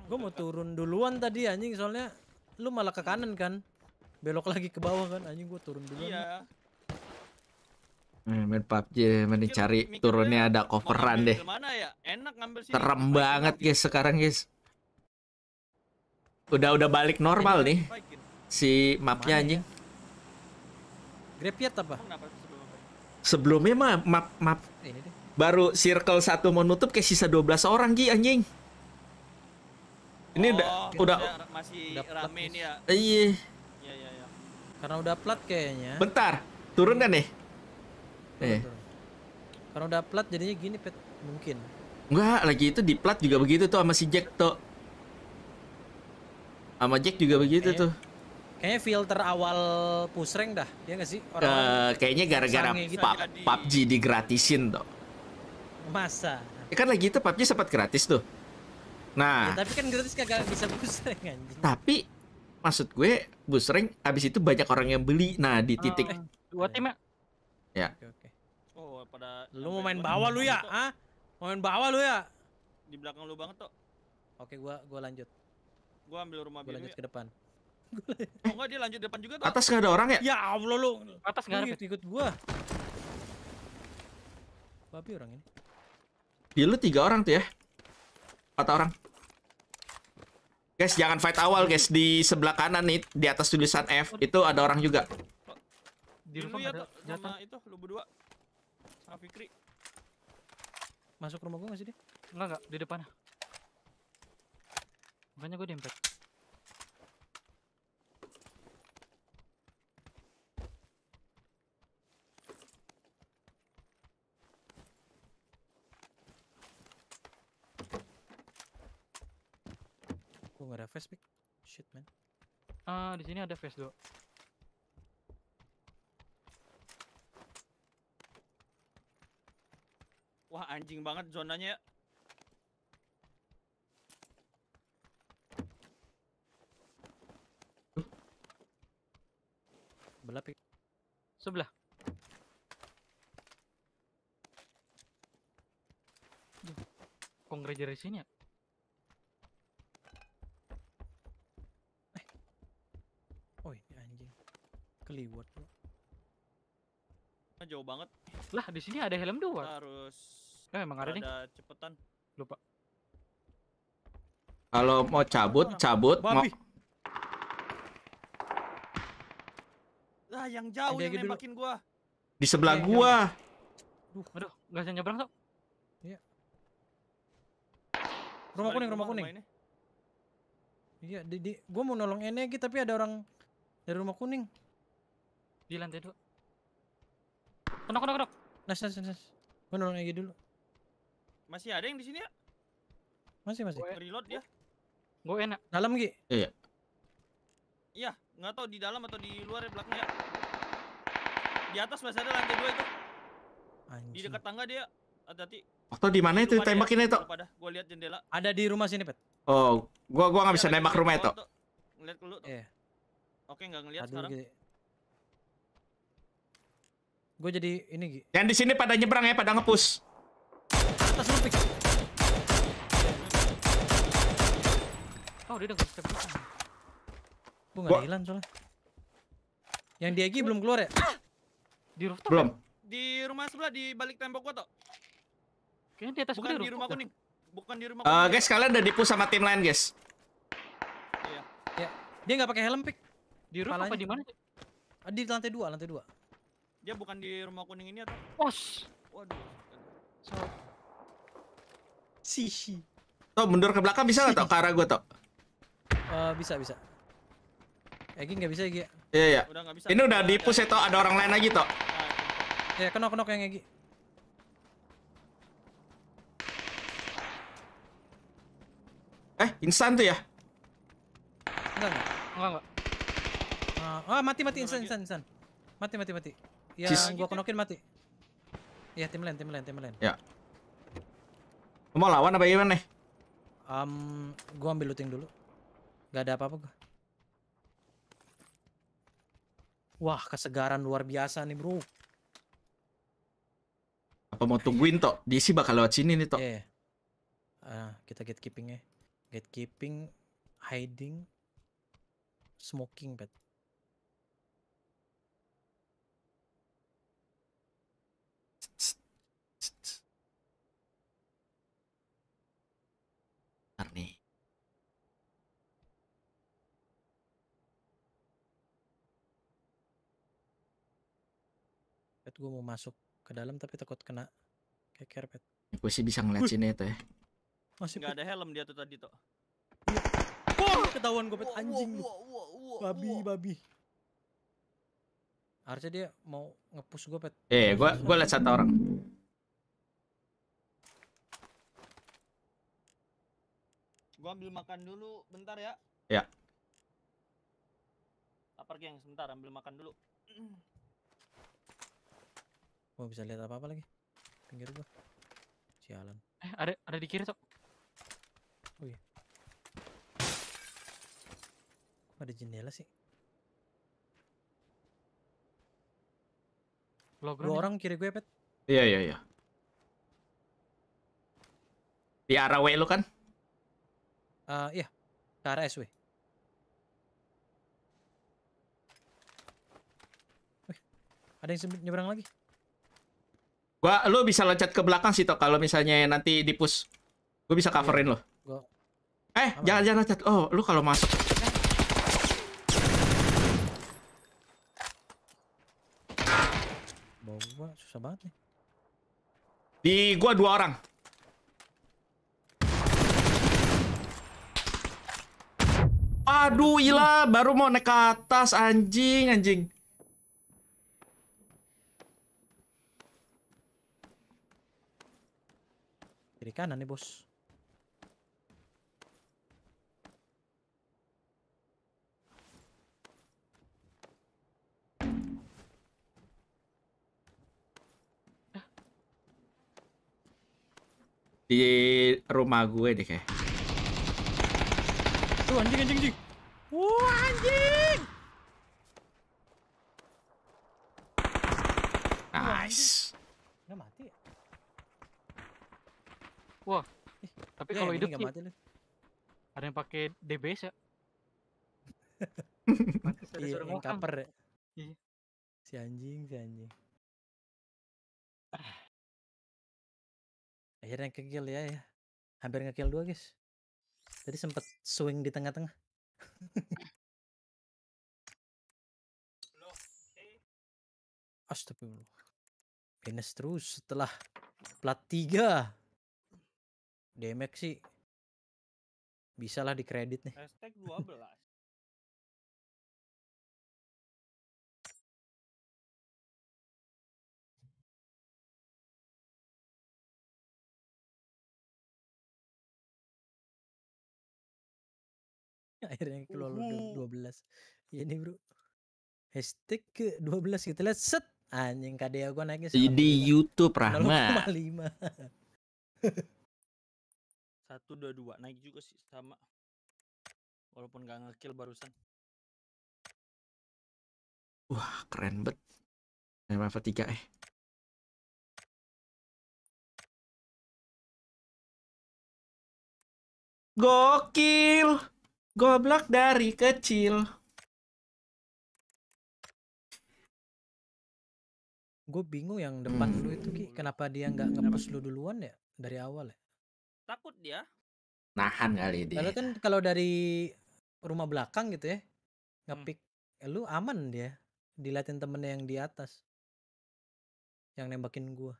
Gue mau turun duluan tadi anjing soalnya lu malah ke kanan kan. Belok lagi ke bawah kan anjing gue turun duluan. Iya. Hmm, main PUBG, mending cari turunnya ada coveran deh. Mana ya? Enak ngambil sini. banget guys sekarang guys. Udah udah balik normal nih. Si mapnya ya? anjing. grepiat apa? Sebelumnya mah map map baru circle satu mau nutup kayak sisa 12 orang Ki anjing. Ini oh, udah udah masih rame nih ya. Iya. Iya iya iya. Karena udah plat kayaknya. Bentar, turun kan nih? eh, Karena udah plat jadinya gini pet mungkin. Enggak, lagi itu di plat juga begitu tuh sama si Jack tuh. Sama Jack juga begitu kayaknya, tuh. Kayaknya filter awal pusreng dah, ya nggak sih? Orang uh, kayaknya gara-gara gitu. PUBG digratisin tuh. Masa? Ya kan lagi itu PUBG sempat gratis tuh. Nah. Ya, tapi kan gratis kagak bisa pusreng anjing. Tapi maksud gue busreng abis itu banyak orang yang beli. Nah, di ah. titik uh, dua tim Ya. Lu mau main bawah lu ya? Hah? Mau main bawah lu ya? Di belakang lu banget tuh. Oke, gua gua lanjut. Gua ambil rumah gua lanjut ke depan. oh, enggak dia lanjut depan juga tuh. Atas nggak ada orang ya? Ya Allah lu. Atas nggak ada. Ikut, ikut gua. Babi orang ini. Di ya, lu tiga orang tuh ya? Empat orang. Guys, jangan fight awal, guys. Di sebelah kanan nih, di atas tulisan F, itu ada orang juga. Di rumah ya, ada jatah. itu, lu berdua. Ah Fikri. Masuk rumah gua masih sih dia? Enggak enggak, di depan. Makanya gua dempet. Gua enggak ada face Shit man. Ah, di sini ada face do. Wah anjing banget zonanya. Sebelah pik. Sebelah. Kok ngereja dari sini ya? Oh ini anjing. Keliwat. Jauh banget. Lah di sini ada helm dua. Harus Eh, emang ada, ada cepetan. Lupa. Kalau mau cabut, cabut. Babi. Mau... Ah, yang jauh Ada yang nembakin gua. Di sebelah ya, gua. Duh, aduh, enggak bisa nyebrang tuh. Iya. Rumah kuning, rumah kuning. Iya, di, di gua mau nolong Enegi tapi ada orang dari rumah kuning. Di lantai dua. Kenok, kenok, kenok. Nas, nas, nas. Gua nolong Enegi dulu. Masih ada yang di sini ya? Masih masih. Gua reload ya. Gue enak. Dalam Ki. Iya. Iya, nggak tahu di dalam atau di luar ya belakangnya. Di atas masih ada lantai dua itu. Anjir. Di dekat tangga dia. Hati-hati. Atau di mana itu tembakin itu? Pada gua lihat jendela. Ada di rumah sini, Pet. Oh, gua gua nggak bisa iya, nembak rumah itu. Ngeliat dulu tuh. Iya. Oke, enggak ngeliat sekarang. Gue jadi ini Gi. Yang di sini pada nyebrang ya, pada ngepus atas lumpik. Oh, dia udah gak Gue gak hilang soalnya. Yang di Egy belum keluar ya? Ah! Di rooftop Belum. Ya? Di rumah sebelah, di balik tembok gua tau Kayaknya di atas Bukan di rumah kuning. Bukan di rumah kuning. Eh, guys, kalian udah dipu sama tim lain, guys. Iya. Ya. Dia gak pakai helm, Pik. Di rumah apa di mana? Ah, di lantai dua, lantai dua. Dia bukan di rumah kuning ini atau? Bos. Waduh. So, Sihi. Tok mundur ke belakang bisa nggak tok? Ke arah gue tok. Uh, eh, bisa bisa. Egi nggak bisa Egi. Iya iya. Udah Ini udah di push ya Ada orang lain lagi tok. Nah. Ya kenok kenok yang Egi. Eh instan tuh ya? Enggak enggak. Enggak enggak. Uh, ah mati mati instan instan instan. Mati mati mati. Yang gue kenokin mati. iya tim lain tim lain tim lain. Ya. Mau lawan apa gimana nih? Um, gua ambil looting dulu. Gak ada apa-apa gua. Wah, kesegaran luar biasa nih, Bro. Apa mau tungguin, Tok? DC bakal lewat sini nih, Tok. Yeah. Iya. Uh, kita gatekeeping ya. Gatekeeping, hiding, smoking, Pet. gue mau masuk ke dalam tapi takut kena kayak kerpet gue sih bisa ngeliat sini itu ya masih nggak ada helm dia tuh tadi tuh iya. Wah, ketahuan gue pet anjing wah, babi babi harusnya dia mau ngepus gue pet eh gue gue liat satu orang gue ambil makan dulu bentar ya ya pergi yang sebentar ambil makan dulu Gua bisa lihat apa-apa lagi. Pinggir gua. Sialan. Eh, ada ada di kiri, Tok. Oh iya. Kok ada jendela sih? Dua orang kiri gue, Pet. Iya, iya, iya. Di arah W lu kan? Uh, iya, ke arah SW. ada yang nyebrang lagi. Gua lu bisa loncat ke belakang sih toh kalau misalnya nanti di push. Gua bisa iya. coverin lo. Eh, jangan jangan loncat. Oh, lu kalau masuk. Bawa gua susah banget nih. Di gua dua orang. Aduh, ilah baru mau naik ke atas anjing, anjing. Kiri kanan nih bos. Di rumah gue deh kayak. Tuh anjing anjing anjing. Wah anjing. Nice. Wah. Eh, tapi ya, kalau hidup sih, mati, ada yang pakai DBS ya? Iya, ya? iya, yang kaper ya. Si anjing, si anjing. Akhirnya kegil ya ya. Hampir ngekill dua guys. Tadi sempet swing di tengah-tengah. Astagfirullah. Minus terus setelah plat 3. DMX sih bisa lah dikredit nih. Hashtag 12. Akhirnya keluar 12 ya Ini bro. Hashtag ke 12 kita gitu, lihat set anjing kadea gua naiknya di YouTube Rahmat. 0,5. Satu dua dua naik juga sih sama. Walaupun gak ngekill barusan. Wah keren bet. Level tiga eh. Gokil. Goblok dari kecil. Gue bingung yang depan hmm. lu itu Ki, kenapa dia nggak ngepus lu duluan ya dari awal ya? takut dia nahan kali dia kalau kan kalau dari rumah belakang gitu ya ngepik hmm. eh, lu aman dia dilatin temennya yang di atas yang nembakin gua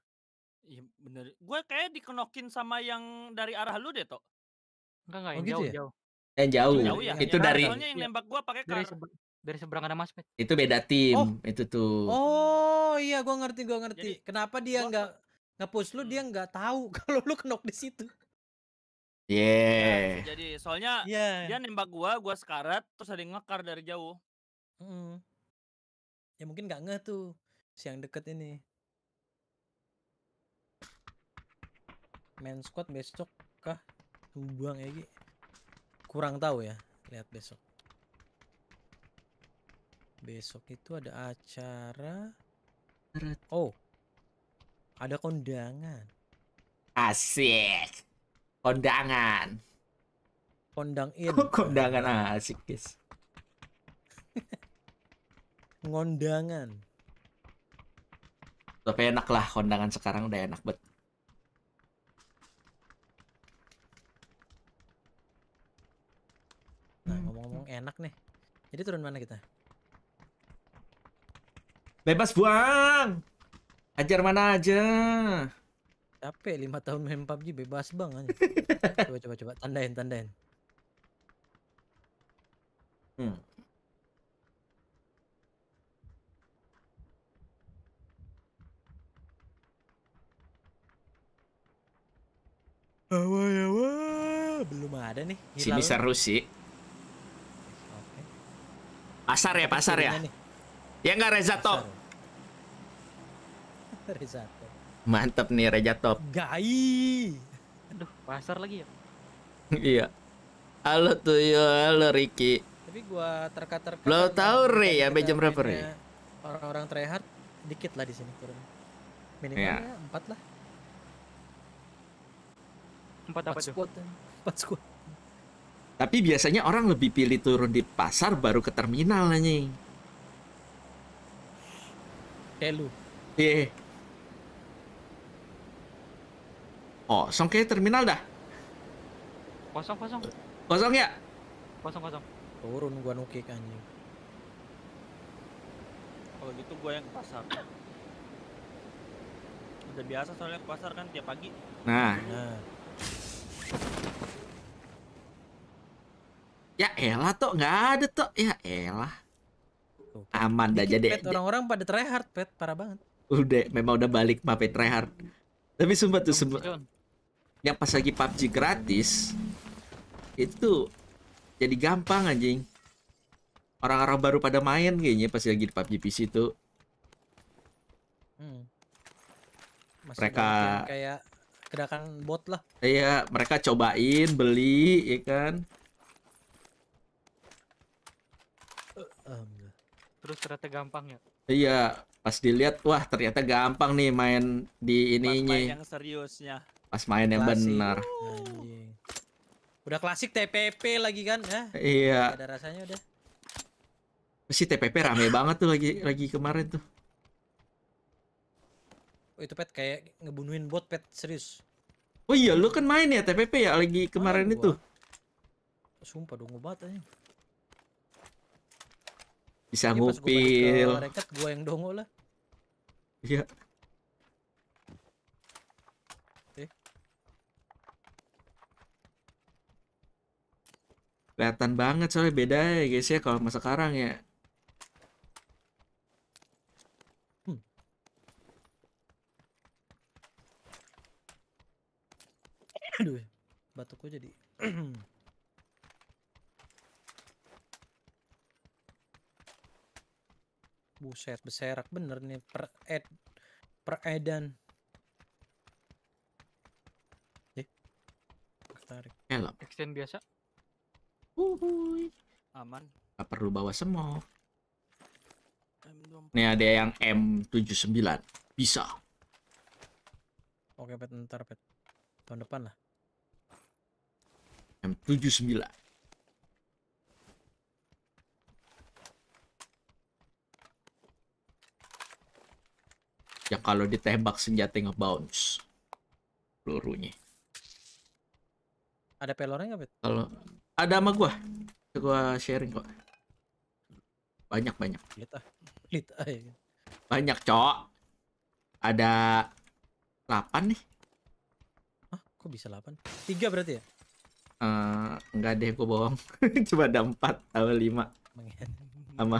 iya bener gua kayak dikenokin sama yang dari arah lu deh tok enggak enggak oh, yang gitu jauh, ya? jauh yang jauh, jauh ya? itu dari soalnya yang iya. nembak gua pakai dari, seberang ada mas itu beda tim oh. itu tuh oh iya gua ngerti gua ngerti Jadi, kenapa dia nggak gua... ngepush lu hmm. dia nggak tahu kalau lu kenok di situ Yeah. Ya, iya, jadi soalnya yeah. dia nembak gua, gua sekarat, terus ada yang ngekar dari jauh. Mm. Ya mungkin nggak ngeh tuh si yang deket ini. Main squad besok kah? Buang ya, kurang tahu ya. Lihat besok. Besok itu ada acara. Oh, ada kondangan. Asik kondangan kondang in kondangan asik guys ngondangan tapi enak lah kondangan sekarang udah enak bet. nah ngomong-ngomong enak nih jadi turun mana kita bebas buang ajar mana aja Capek lima tahun main PUBG bebas bang Coba coba coba tandain tandain. Hmm. Awa ya belum ada nih. Hilal. Sini seru sih. Okay. Pasar ya pasar ya. Ya enggak Reza Top. Reza Mantap nih Raja Top. Gai. Aduh, pasar lagi ya. iya. Halo Tuyo, halo Riki. Tapi gua terka-terka. Lo tahu Re ya sampai jam berapa Re? Orang-orang tryhard dikit lah di sini turun. Minimalnya ya. empat lah. Empat apa tuh? Squad, empat squad. Tapi biasanya orang lebih pilih turun di pasar baru ke terminal nih. Kayak lu. Iya. Yeah. Kosong oh, kayak terminal dah. Kosong kosong. Kosong ya? Kosong kosong. Turun gua nuke anjing. Kalau gitu gua yang ke pasar. Udah biasa soalnya ke pasar kan tiap pagi. Nah. nah. Ya elah toh nggak ada toh ya elah. Tuh. Aman dah jadi. Orang-orang pada hard pet parah banget. Udah memang udah balik try hard Tapi sumpah tuh sumpah yang pas lagi PUBG gratis itu jadi gampang anjing orang-orang baru pada main kayaknya pas lagi di PUBG PC itu hmm. mereka kayak gerakan bot lah iya mereka cobain beli ya kan terus ternyata gampang ya iya pas dilihat wah ternyata gampang nih main di ininya main yang seriusnya Pas main yang benar. Udah klasik TPP lagi kan? Ya? Iya. ada rasanya udah. Masih TPP rame banget tuh lagi lagi kemarin tuh. Oh, itu pet kayak ngebunuhin bot pet serius. Oh iya, lu kan main ya TPP ya lagi kemarin oh, itu. Iya, gua. Sumpah dong banget aja. Bisa ngupil. gua yang dongo lah. Iya. kelihatan banget soalnya beda ya guys ya kalau masa sekarang ya hmm. aduh batuk jadi buset beserak bener nih per ed peredan eh tarik extend biasa Uhuy. Aman. Gak perlu bawa semua. Nih ada yang M79. Bisa. Oke, Pet. Ntar, Pet. Tahun depan lah. M79. Ya kalau ditembak senjata nge-bounce pelurunya. Ada pelornya nggak, Pet? Kalau ada sama gua gua sharing kok banyak banyak ah. ah, banyak cok ada 8 nih Hah, kok bisa 8? 3 berarti ya? Uh, enggak deh gua bohong cuma ada 4 atau 5 sama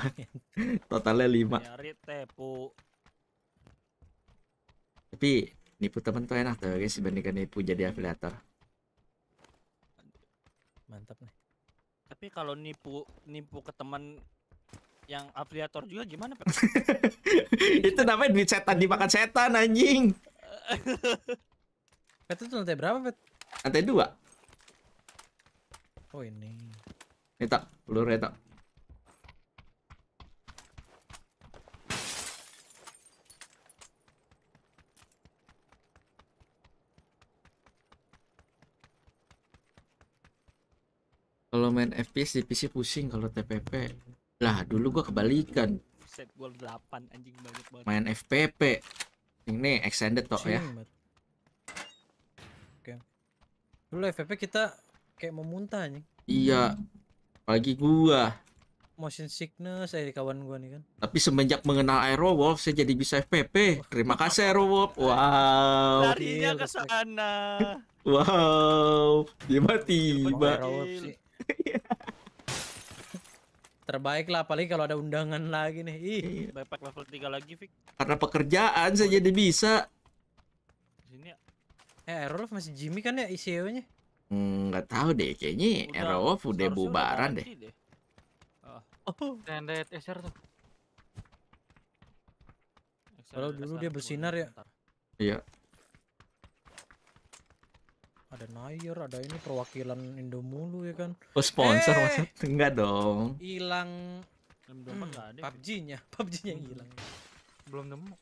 totalnya 5 tapi nipu temen tuh enak tuh guys dibandingkan nipu jadi afiliator mantap nih. Tapi kalau nipu nipu ke teman yang afiliator juga gimana, Pak? itu namanya duit setan dimakan setan anjing. Pet itu lantai berapa, Pet? Lantai dua. Oh ini. tak, peluru retak. Kalau main FPS di PC pusing kalau TPP. Lah, dulu gua kebalikan. Set Main FPP. Ini extended toh ya. Oke. Okay. Dulu FPP kita kayak mau muntah anjing. Iya. apalagi gua motion sickness eh kawan gua nih kan. Tapi semenjak mengenal Aero Wolf, saya jadi bisa FPP. Terima kasih Aero Wolf. Wow. Larinya ke sana. wow. Tiba-tiba. Terbaik lah apalagi kalau ada undangan lagi nih. Ih, iya. backpack level 3 lagi, Fik. Karena pekerjaan saja jadi bisa. Sini ya. Eh, Aerolove masih Jimmy kan ya ICO-nya? E Enggak hmm, nggak tahu deh, kayaknya udah, udah bubaran deh. deh. Oh. Oh. SR tuh. Kalau dulu dia bersinar ya. Iya ada Nayer, ada ini perwakilan Indo mulu ya kan oh sponsor eh. maksud enggak dong hilang hmm, PUBG-nya PUBG-nya yang hmm. hilang belum nemu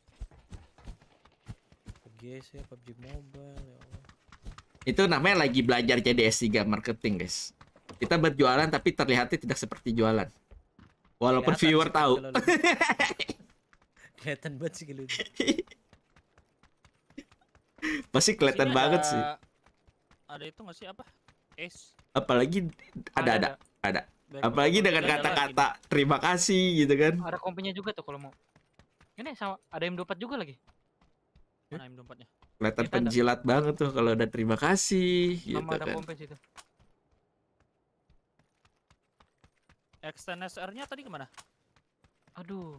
PUBG ya PUBG Mobile ya Allah. itu namanya lagi belajar jadi S3 marketing guys kita berjualan tapi terlihatnya tidak seperti jualan walaupun Kelihatan viewer tahu kelihatan banget sih gitu pasti kelihatan banget sih ada itu nggak sih apa? Es. Apalagi ada ada ada. ada. Apalagi dengan kata-kata terima kasih gitu kan. Ada kompinya juga tuh kalau mau. Ini sama ada yang empat juga lagi. Mana yang dapatnya Kelihatan penjilat ada. banget tuh kalau udah terima kasih sama gitu ada kan. kompen Extend SR-nya tadi kemana? Aduh,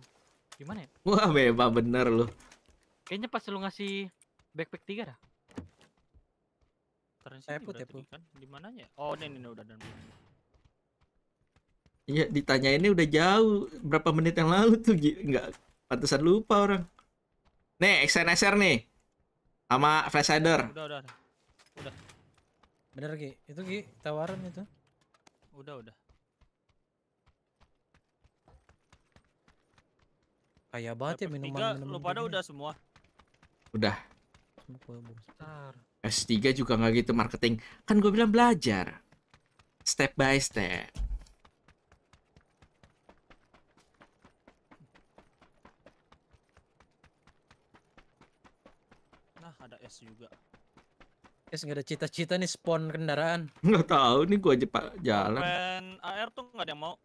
gimana ya? Wah, memang bener loh. Kayaknya pas lu ngasih backpack tiga, dah. Transisi saya put, ya, put. kan? Di mananya? Oh, ini, ini udah dan Iya, ini udah jauh. Berapa menit yang lalu tuh? Enggak pantesan lupa orang. Nih, XNSR nih. Sama Flash Rider. Udah, udah, udah. Bener, Ki. Itu Ki tawaran itu. Udah, udah. Kayak banget ya minuman, minuman. Lu pada udah semua. Udah. Semua bentar. S3 juga nggak gitu marketing. Kan gue bilang belajar. Step by step. Nah, ada S juga. S nggak ada cita-cita nih spawn kendaraan. Nggak tahu nih gue aja pak jalan. Pen AR tuh nggak ada yang mau.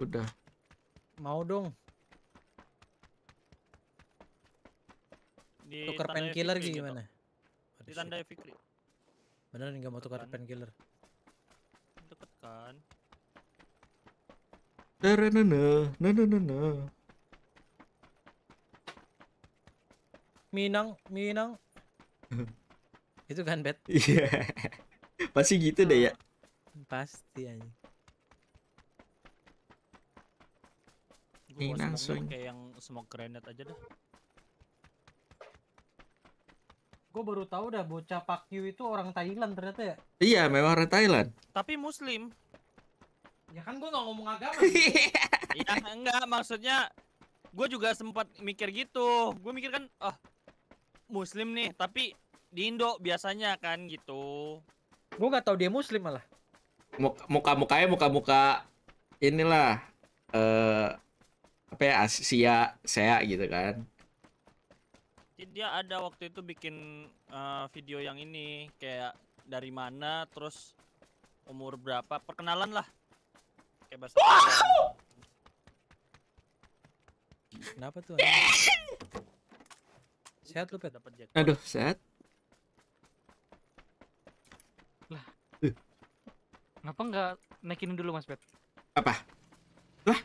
Udah. Mau dong. Tuker pen painkiller gitu. gimana? Ditandai Fikri. nih nggak mau tukar kan. killer. Deket kan? Na na na na na na. Minang, Minang. itu kan bet? Iya. Pasti gitu deh ya. Ah, pasti aja. Minang swing. Kayak yang smoke grenade aja deh. gue baru tahu dah bocah Pak Yu itu orang Thailand ternyata ya. Iya, memang orang Thailand. Tapi Muslim. Ya kan gue nggak ngomong agama. Iya enggak, maksudnya gue juga sempat mikir gitu. Gue mikir kan, oh Muslim nih, tapi di Indo biasanya kan gitu. Gue nggak tahu dia Muslim malah. Muka mukanya muka muka inilah eh uh, apa ya Asia saya gitu kan dia ada waktu itu bikin uh, video yang ini kayak dari mana terus umur berapa perkenalan lah kayak bahasa wow! kenapa tuh sehat lu pet aduh sehat lah eh. kenapa ngapa nggak naikin dulu mas pet apa lah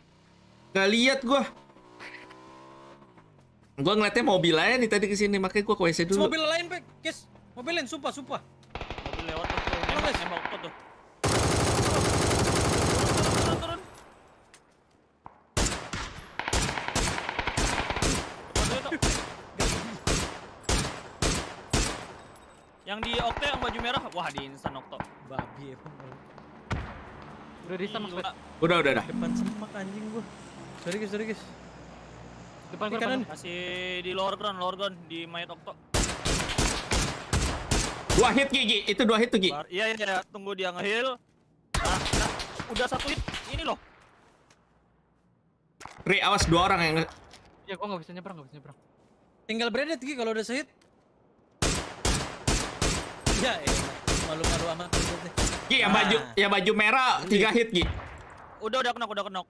nggak lihat gua Gua ngeliatnya mobil lain nih tadi kesini, makanya gua ke WC dulu. Mobil lain, Pak. kis, mobil lain, sumpah, sumpah. Mobil lewat tuh. Emang, emang, tuh. Yang di Okto yang baju merah, wah di instan Okto. Babi emang. Udah di sama Udah, udah, udah. Depan semak anjing gua. Sorry guys, sorry guys. Depan, depan, kanan. Masih di lower ground, lower ground di mayat Okto. Dua hit Gigi, itu dua hit tuh Gigi. Iya, iya iya, tunggu dia ngeheal. Nah, nah, udah satu hit ini loh. Ri, awas dua orang yang Ya kok nggak bisa nyebrang, nggak bisa nyebrang. Tinggal bredet Gigi kalau udah sehit. Ya, iya. malu-malu amat Gigi, yang baju ah. yang baju merah tiga hit Gigi. Udah udah kenok, udah kenok.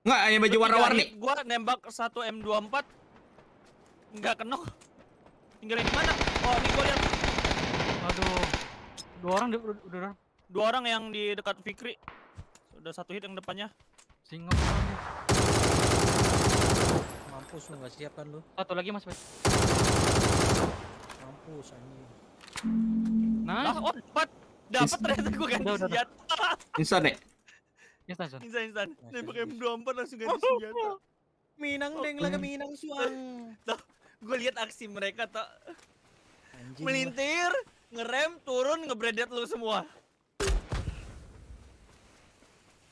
Enggak, hanya baju warna-warni. Gua nembak satu M24 enggak kena. Tinggalin di mana? Oh, ini gua lihat. Aduh. Dua orang di udah dua orang yang di dekat Fikri. Sudah satu hit yang depannya. Singap Mampus lu enggak siapkan lu. Satu lagi Mas. Mampus anjing. Nah, oh, dapat dapat ternyata gua ganti senjata. Insane. Ya? Instan, Son. Instan, instan. Nembak nah, M24 langsung ganti senjata. Minang oh. deng lagi Minang suang. Tuh, gue lihat aksi mereka tuh. Melintir, ngerem, turun, ngebredet lu semua.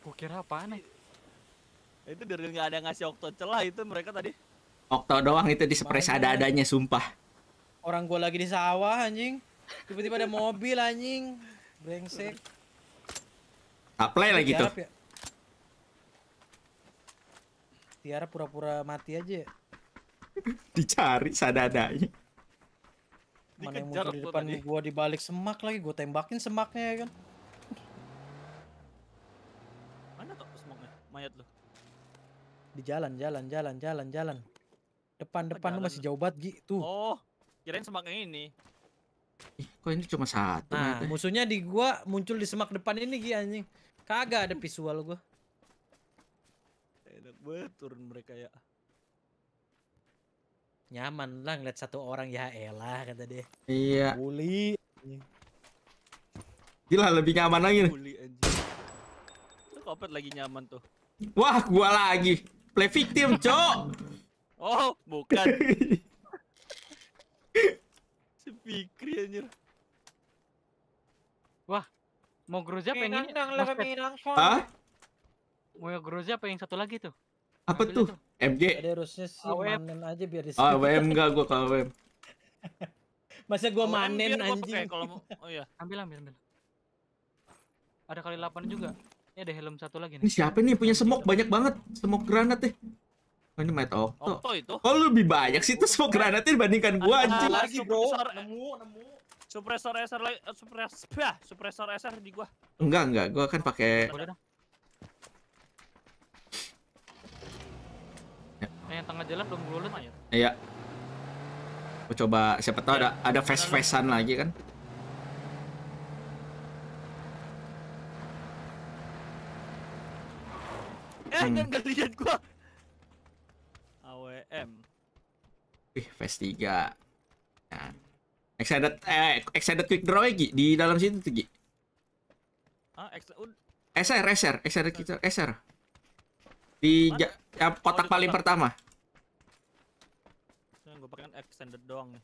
Gue kira apaan nih? Eh? Nah, itu dari nggak ada ngasih okto celah itu mereka tadi. Okto doang itu dispres ada-adanya sumpah. Orang gue lagi di sawah anjing. Tiba-tiba ada mobil anjing. Brengsek. Apply lagi tuh. Ya? Tiara pura-pura mati aja. Ya? Dicari sadadanya. Mana yang muncul di depan tadi. gua dibalik semak lagi, gua tembakin semaknya ya kan. Mana tuh semaknya? Mayat lu. Di jalan, jalan, jalan, jalan, jalan. Depan, depan lu masih jauh banget, Gi. Tuh. Oh, kirain semaknya ini. Ih, kok ini cuma satu? Nah, mayatnya? musuhnya di gua muncul di semak depan ini, Gi anjing. Kagak ada visual gua banget turun mereka ya. Nyaman lah ngeliat satu orang ya elah kata deh Iya. Bully. Gila lebih nyaman lagi nih. Bully kopet lagi nyaman tuh. Wah, gua lagi. Play victim, Cok. oh, bukan. si anjir. Wah, mau Groza pengen ini. Hah? Mau Groza pengen satu lagi tuh. Apa Ambil tuh? Itu. MG. Ada harusnya sih oh, manen aja biar di Ah, WM enggak gua kalau WM. Masa gua oh, manen anjing. Kalau mau oh iya, ambil ambil ambil. Ada kali 8 juga. Ini ada helm satu lagi nih. Ini siapa nih punya semok banyak banget? Semok granat deh. Oh, ini Mate oh. Okto itu. Kok lebih banyak sih tuh semok granatnya dibandingkan gua anjing. Lagi, Bro. Nemu, nemu. Suppressor SR eh, suppressor, suppressor SR di gua. Enggak, enggak, gua kan pakai Nah, yang tengah jalan belum lulus aja. Ya? Iya. Aku coba siapa tahu ada ada face-facean lagi kan. Eh, hmm. enggak lihat gua. AWM. Wih, face tiga. Nah. Excited eh excited quick draw lagi ya, di dalam situ tuh, Gi. Ah, excited SR, SR, excited quick SR. Di ja ya, kotak oh, paling pertama. Gue pakai extended doang nih.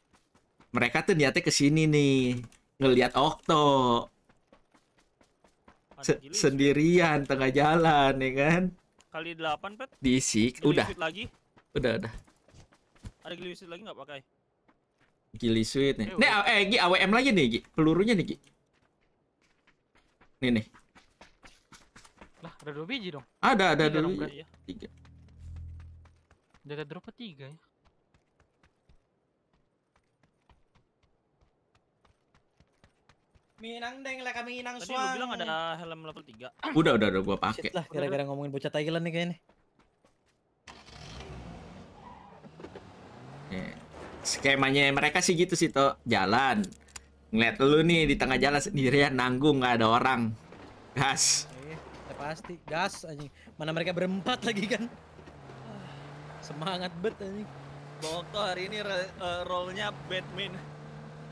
Mereka tuh niatnya ke sini nih, ngelihat Okto. Se ya? sendirian tengah jalan ya kan. Kali 8, Pet. Diisik, udah. lagi. Udah, udah. Ada gili lagi nggak pakai? Gili nih. Eh, nih eh Gi AWM lagi nih, Gi. Pelurunya nih, Gi. Nih nih. Lah, ada dua biji dong. Ada, ada dua biji. Ya? Tiga. Tiga. ada drop tiga ya. Minang deng lah kami Minang Tadi suang. Tadi bilang ada helm level 3. Udah, udah, udah gua pakai. lah, kira-kira ngomongin bocah Thailand nih kayaknya. Skemanya mereka sih gitu sih, toh Jalan. Ngeliat lu nih di tengah jalan sendirian nanggung nggak ada orang. Gas pasti gas anjing mana mereka berempat lagi kan semangat bet anjing Bokto hari ini uh, eh, rollnya Batman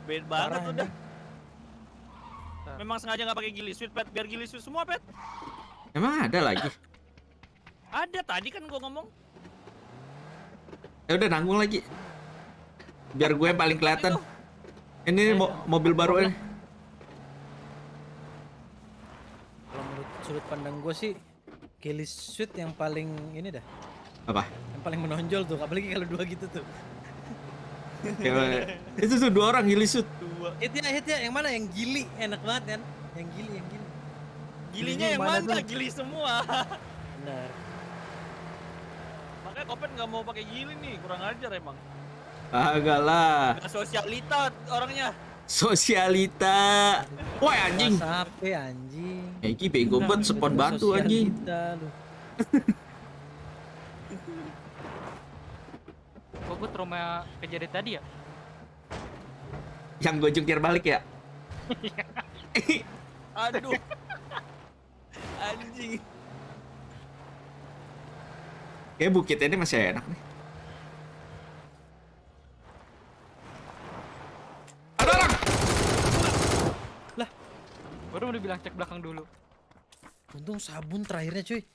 bad banget Parah, udah anjing. memang sengaja nggak pakai gili sweet pet biar gili sweet semua pet emang ada lagi ada tadi kan gua ngomong ya udah nanggung lagi biar gue paling kelihatan ini mo eh, mobil baru ini sudut pandang gue sih Kelly Sweet yang paling ini dah. Apa? Yang paling menonjol tuh, apalagi kalau dua gitu tuh. itu tuh dua orang Kelly Sweet. Dua. Hitnya hitnya yang mana? Yang Gili enak banget kan? Yang Gili yang Gili. Gilinya yang, yang mana? Gili semua. Benar. Makanya Kopet nggak mau pakai Gili nih, kurang ajar emang. Agak lah. Gak sosialita orangnya. Sosialita. Woi anjing. Sampai anjing ya iki bego banget spawn batu anjing kok gue trauma kejadian tadi ya yang gue jungkir balik ya aduh anjing kayak bukit ini masih enak nih Baru udah bilang cek belakang dulu. Untung sabun terakhirnya cuy.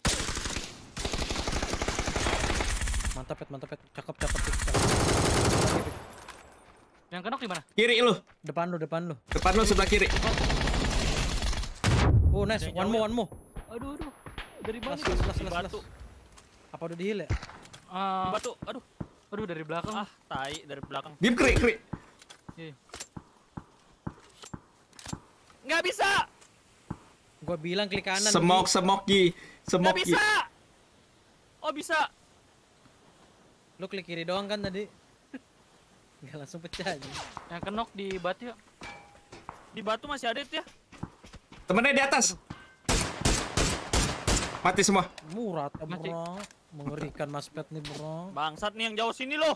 Mantap pet, mantap pet. Cakep, cakep, cakep. cakep. Yang kenok di mana? Kiri lu. Depan lu, depan lu. Depan lu sebelah kiri. Oh, nice. One more, ya? one more. Aduh, aduh. Dari mana? Las, las, las, las. Apa udah dihil ya? Uh, batu. Aduh. Aduh dari belakang. Ah, tai dari belakang. Dip kri kri. Yeah. Nggak bisa. Gua bilang klik kanan. Semok, semok ki Semok Nggak bisa. Oh, bisa. Lu klik kiri doang kan tadi? Nggak langsung pecah aja. Yang kenok di batu ya. Di batu masih ada itu ya. Temennya di atas. Mati semua. Murah, ya, Mengerikan Mas Pet nih, bro. Bangsat nih yang jauh sini loh.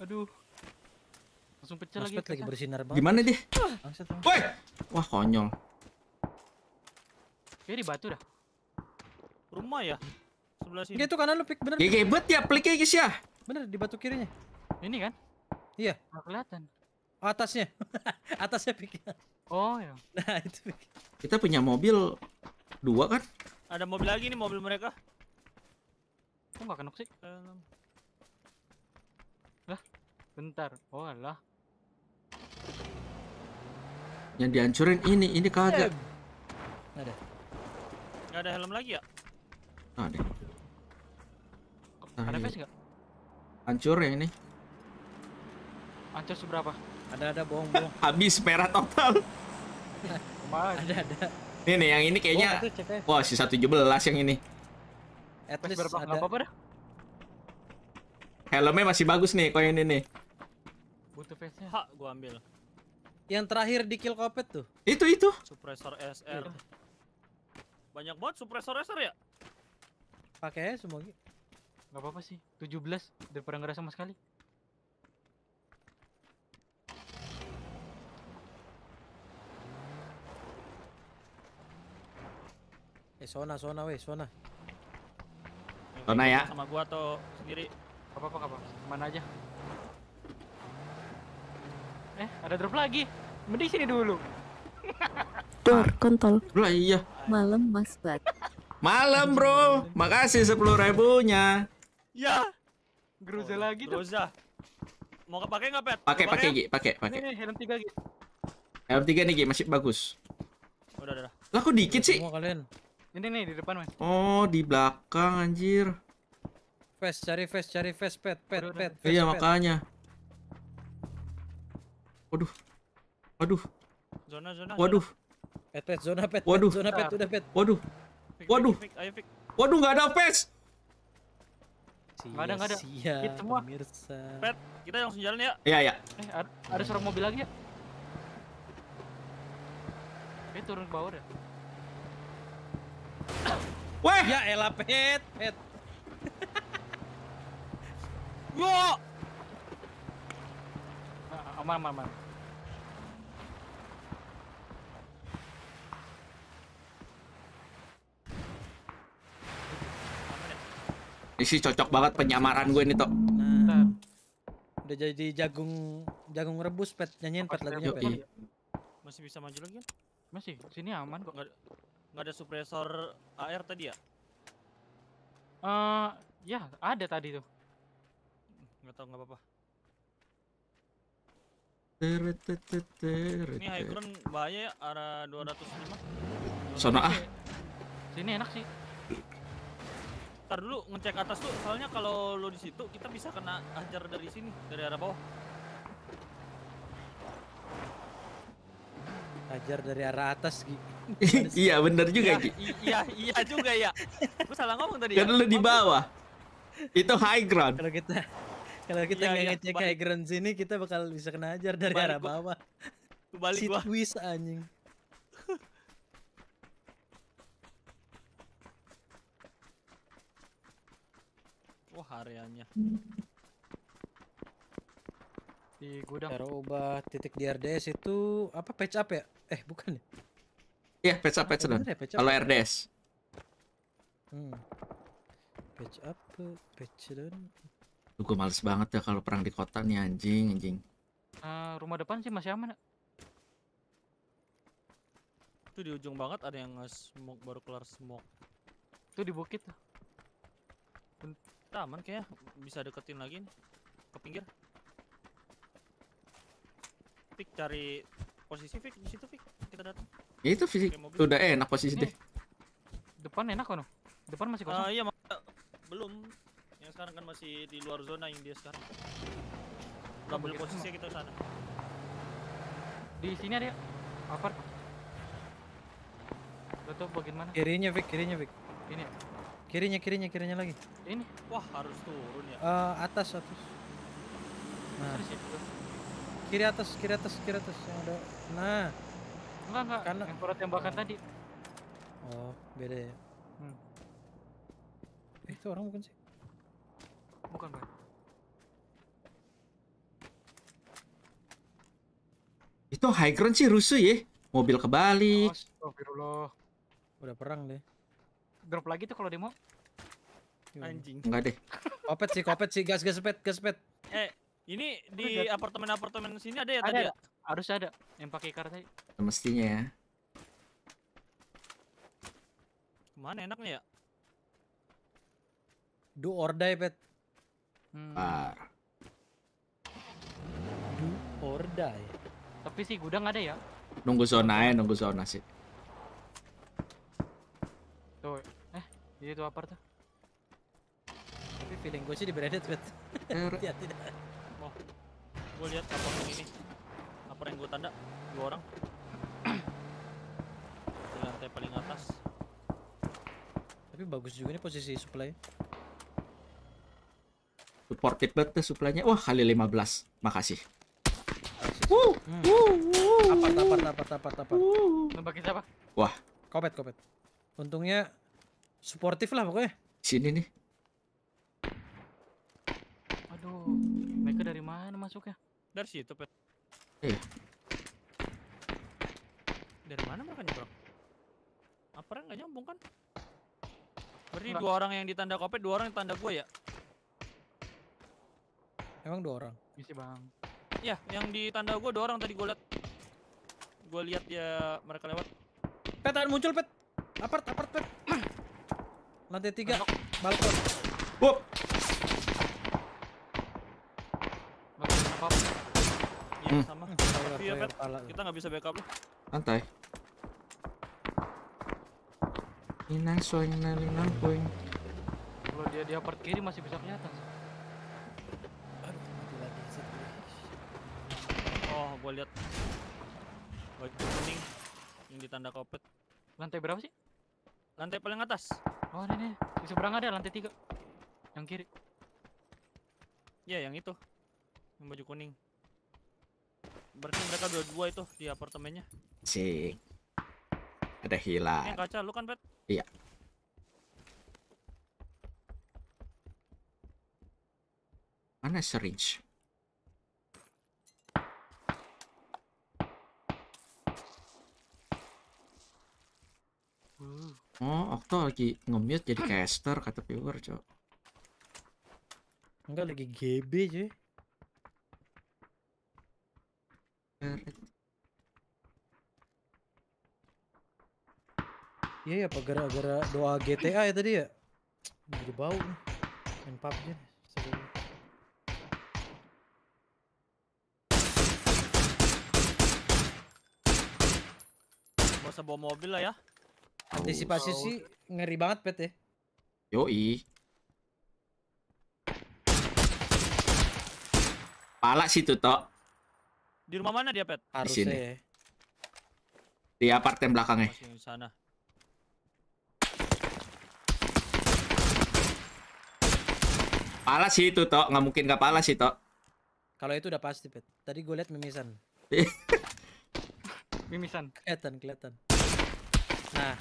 Aduh. Langsung pecah lagi. lagi bersinar banget. Gimana dia? Woi. Wah, konyol. Oke, di batu dah. Rumah ya? Sebelah sini. Dia tuh kanan lu pik bener. bet ya pliknya guys ya. Bener di batu kirinya. Ini kan? Iya. Enggak kelihatan. Atasnya. Atasnya pick Oh ya. Nah, itu pick Kita punya mobil dua kan? Ada mobil lagi nih mobil mereka. Kok nggak kenok sih? Lah, bentar. Oh, lah. Yang dihancurin ini, ini kagak. Nggak ada. Nggak ada helm lagi ya? Nah, ada. ada face nah, iya. nggak? Hancur ya ini. Hancur seberapa? Ada ada bohong bohong. Habis merah total. ada ada. ini nih yang ini kayaknya. Oh, Wah, sisa 17 yang ini. At least berapa? Ada. apa-apa dah. Helmnya masih bagus nih, kau yang ini nih. Butuh face-nya. gua ambil. Yang terakhir di kill kopet tuh. Itu itu. Suppressor SR. Iya. Banyak banget suppressor SR ya? Pakai semua gitu. nggak apa-apa sih. 17 daripada ngerasa sama sekali. Eh zona zona weh zona. Zona ya. Sama gua atau sendiri? Apa apa apa. Mana aja. Eh, ada drop lagi. Mending sini dulu. Dor, kontol. Lah iya. Malam Mas Bat. Malam bro, makasih sepuluh ribunya. Ya. Groza lagi tuh. Groza. Mau pakai nggak pet? Pakai pakai Gi, pakai pakai. Ini helm tiga Gi. Helm tiga nih Gi masih bagus. Udah udah. Lah kok dikit udah, sih? Semua kalian. Ini nih di depan mas. Oh di belakang anjir. Fast, cari fast, cari fast, pet pet pet. iya pet. makanya. Waduh. Waduh. Zona zona. Waduh. Pet pet zona pet. Waduh. zona pet udah pet. Waduh. Waduh. Waduh nggak ada pet. Enggak ada, enggak ada. kita semua. Pemirsa. Pet, kita langsung jalan ya. Iya, iya. Eh, ada, ada seorang mobil lagi ya? Dia turun ke bawah deh. Weh! Ya elah, Pet. Pet. Yo! Nah, aman, aman, aman. Ini sih cocok banget penyamaran gue nih, Tok. Nah, udah jadi jagung jagung rebus, Pet. Nyanyiin, Pet, lagunya, Pet. Masih bisa maju lagi kan? Masih, sini aman kok. Nggak, ada supresor AR tadi ya? Eh, uh, ya ada tadi tuh. Nggak tahu, nggak apa-apa. Ini high ground bahaya ya, arah 205. Sono ah. Sini enak sih ntar dulu ngecek atas tuh soalnya kalau lo di situ kita bisa kena ajar dari sini dari arah bawah ajar dari arah atas Gi. iya bener juga iya, Gi. Iya, iya juga ya. Gue salah ngomong tadi. Ya? karena ya? lu di bawah. Itu high ground. Kalau kita kalau kita iya, nggak iya. ngecek high ground sini kita bakal bisa kena ajar dari arah bawah. Balik gua. twist anjing. Wah areanya. Di gudang. Cara obat titik di RDS itu apa patch up ya? Eh bukan ya? Iya patch up patch ya, up. Kalau RDS. Hmm. Patch up, patch down. Duh, gue males banget ya kalau perang di kota nih anjing, anjing. Uh, rumah depan sih masih aman. Ya? Itu di ujung banget ada yang nge-smoke baru kelar smoke. Itu di bukit tuh. Kita aman bisa deketin lagi nih. ke pinggir. Fik cari posisi Fik di situ Fik. Kita datang. Ya itu fisik sudah eh, enak posisi deh. Depan enak kan? Depan masih kosong. Uh, iya, belum. Yang sekarang kan masih di luar zona yang dia sekarang. Udah boleh posisi kita sana. Di sini ada apa? Ya? Tutup bagaimana? Kirinya pik kirinya pik Ini ya? Kirinya, kirinya, kirinya lagi. Ini. Wah, harus turun ya. Uh, atas, atas. Nah. Ya, kiri atas, kiri atas, kiri atas yang ada. Nah. Enggak, enggak. Karena yang perut tembakan oh. tadi. Oh, beda ya. Hmm. Eh, itu orang bukan sih? Bukan, Bang. Itu high ground sih rusuh ya. Mobil kebalik. oh Astagfirullah. Udah perang deh drop lagi tuh kalau demo. Iya. Anjing. Enggak deh. kopet sih, kopet sih, gas gas pet, gas pet. Eh, ini di apartemen-apartemen sini ada ya ada, tadi? Ya? Ada. Ya? Harus ada yang pakai ikar tadi. Mestinya ya. Mana enaknya ya? Do or die, pet. Hmm. Ah. Do or die. Tapi sih gudang ada ya? Nunggu zona ya, nunggu zona sih. Iya itu apa tuh? Tapi feeling gue sih di branded bet. Iya tidak. Oh, gue lihat apa yang ini. Apa yang gue tanda? Dua orang. di lantai paling atas. Tapi bagus juga ini posisi supply. support banget tuh supply-nya. Wah, kali lima belas. Makasih. Wuh, hmm. wuh, wuh, Apa, apa, apa, apa, apa, apa. Nembak siapa? Wah. Kopet, kopet. Untungnya Suportif lah pokoknya. Sini nih. Aduh, mereka dari mana masuknya? Dari situ, Pet. Eh. Dari mana mereka nyebrang? Aparan nggak nyambung kan? Berarti dua orang yang ditanda kopet, dua orang yang tanda gue ya? Emang dua orang? Bisa bang. Ya, yang ditanda gue dua orang tadi gue liat. Gue liat ya mereka lewat. Pet, muncul pet. Apart, apart, pet. Lantai tiga, balkon. Bob. Iya hmm. sama. Tapi iya, kita nggak bisa backup lu. Santai. Inang soing nalinang poing. Kalau dia dia part kiri masih bisa kelihatan. Oh, gua lihat. Baju kuning yang ditanda kopet. Lantai berapa sih? Lantai paling atas. Oh ini, nih. Di seberang ada lantai tiga. Yang kiri. Iya, yang itu. Yang baju kuning. Berarti mereka dua-dua itu di apartemennya. Si Ada hilang. Ini kaca lu kan, Pet? Iya. Mana syringe? Ooh. Uh. Oh, Okto lagi nge-mute jadi caster kata viewer, Cok. Enggak lagi GB, cuy. Iya ya, apa gara-gara doa GTA ya tadi ya? Jadi bau nih. Main PUBG Bisa bawa mobil lah ya. Antisipasi oh. sih ngeri banget pet ya. Yoi. Palak situ tok. Di rumah mana dia pet? di sini. Ya. Di apartemen belakangnya. Di sana. Pala sih itu tok, nggak mungkin nggak pala sih tok. Kalau itu udah pasti pet. Tadi gue liat mimisan. mimisan. Kelihatan, kelihatan. Nah,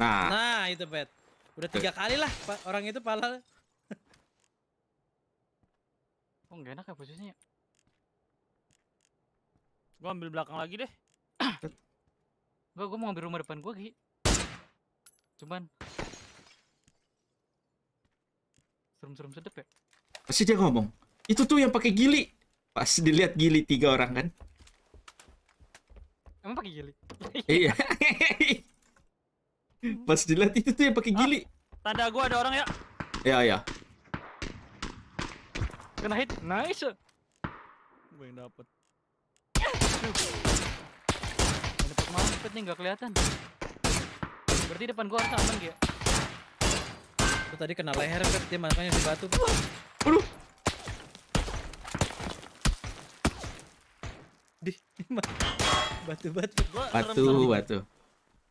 Nah. Nah, itu pet. Udah tiga kali lah orang itu pala. Kok enggak enak ya posisinya. Gua ambil belakang lagi deh. gua gua mau ambil rumah depan gua, sih Cuman serem-serem sedep ya. Pasti dia ngomong. Itu tuh yang pakai gili. Pas dilihat gili tiga orang kan. Emang pakai gili? iya. Pas dilihat itu tuh yang pakai gili. Ah, tanda gua ada orang ya. Ya ya. Kena hit. Nice. Gue yang dapat dapat mampet nih nggak kelihatan. Berarti depan gua harus aman gitu. Itu tadi kena leher kan dia makanya di batu. Aduh. Di batu batu. Batu batu.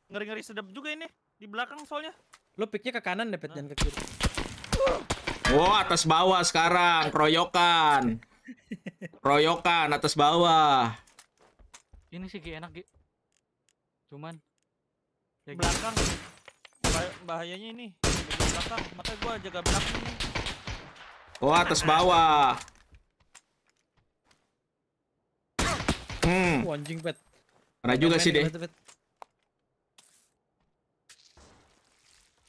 Ngeri-ngeri sedap juga ini di belakang soalnya. Lo piknya ke kanan deh, ke kiri. Wow, atas bawah sekarang, royokan. Royokan atas bawah. Ini sih gini enak Gi. Cuman ya, gitu. belakang bah bahayanya ini. Belakang, maka gua jaga belakang ini. Wow, atas bawah. Hmm. Oh, anjing pet. Ada juga sih deh.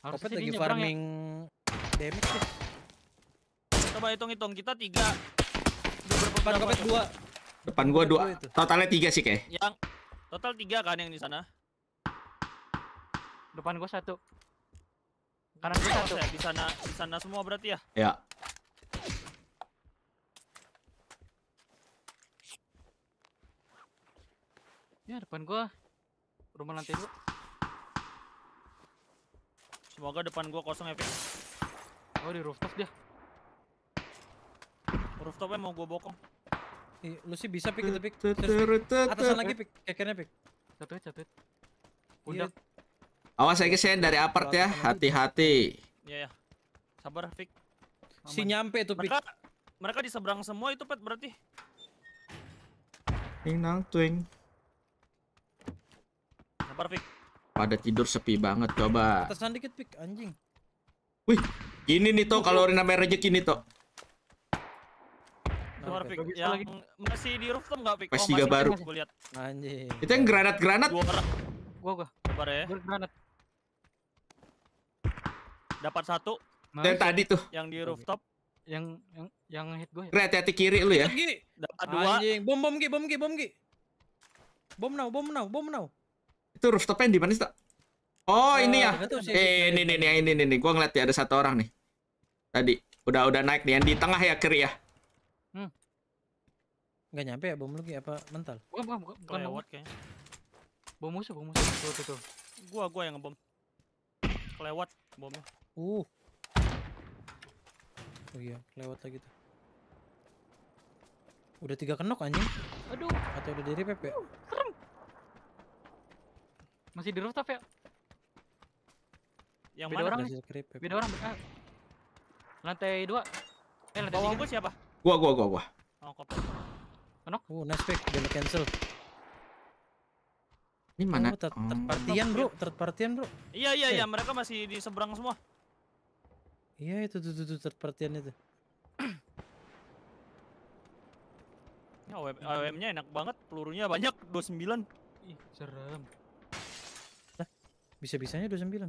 Harusnya Kopet lagi ya. farming ya? damage sih. Coba hitung-hitung kita tiga. Depan Kopet dua. Depan gua dua. Totalnya tiga sih kayak. Yang total tiga kan yang di sana. Depan gua satu. Kanan gua satu. di sana di sana semua berarti ya? Ya. Ya depan gua rumah lantai dua. Semoga depan gua kosong ya, Vic. Oh, di rooftop dia. Rooftopnya mau gua bokong. Ih, lu sih bisa pick tapi Atasan lagi pick, kekernya Satu aja, satu. Iya. Pundak. Awas aja sen dari apart ya, hati-hati. Iya ya. Sabar pick. Si nyampe tuh pick. Mereka, mereka di seberang semua itu pet berarti. ini nang twing. Sabar pick. Pada tidur sepi banget coba. Atasan dikit pik anjing. Wih, ini nih toh kalau namanya rezeki ini toh. Nah, pik, yang masih di rooftop nggak pik? Pas oh, tiga baru. Gue lihat. Anjing. Itu yang granat granat. Gua gua gua. Sabar ya. Gua granat. Dapat satu. Nah, tadi tuh. Yang di rooftop. Yang yang yang hit gue. Ya. hati-hati kiri lu ya. Dapat dua. Anjing, bom bom ki, bom ki, bom ki. Bom now, bom now, bom now. Itu rooftopnya di mana sih, tak? Oh, ini eh, ya. Eh, ini nih, ini ini nih, ini. Gua ngeliat ya ada satu orang nih. Tadi udah udah naik nih yang di tengah ya, kiri ya. Hmm. Gak nyampe ya bom lagi apa mental? Bukan, bukan, bukan, bukan lewat kayaknya. Bom musuh, bom musuh. Tuh, tuh, tuh. Gua gua yang ngebom. Kelewat bomnya. Uh. Oh iya, lewat lagi tuh. Udah tiga kenok anjing. Aduh. Atau udah diri Pepe. Serem masih di rooftop ya? Yang beda mana? Orang nih. Ya, beda orang. Eh, lantai 2. Eh, lantai Bawah siapa? Gua, gua, gua, gua. Oh, kopi. Kenok? Oh, nice pick. Dia cancel. Ini mana? Oh, ter oh. third partian, Bro. Third partian, Bro. Iya, iya, iya. Eh. Mereka masih di seberang semua. Iya, itu tuh tuh, tuh third partian itu. Ya, awm nya enak banget, pelurunya banyak, 29. Ih, serem. Bisa-bisanya 29.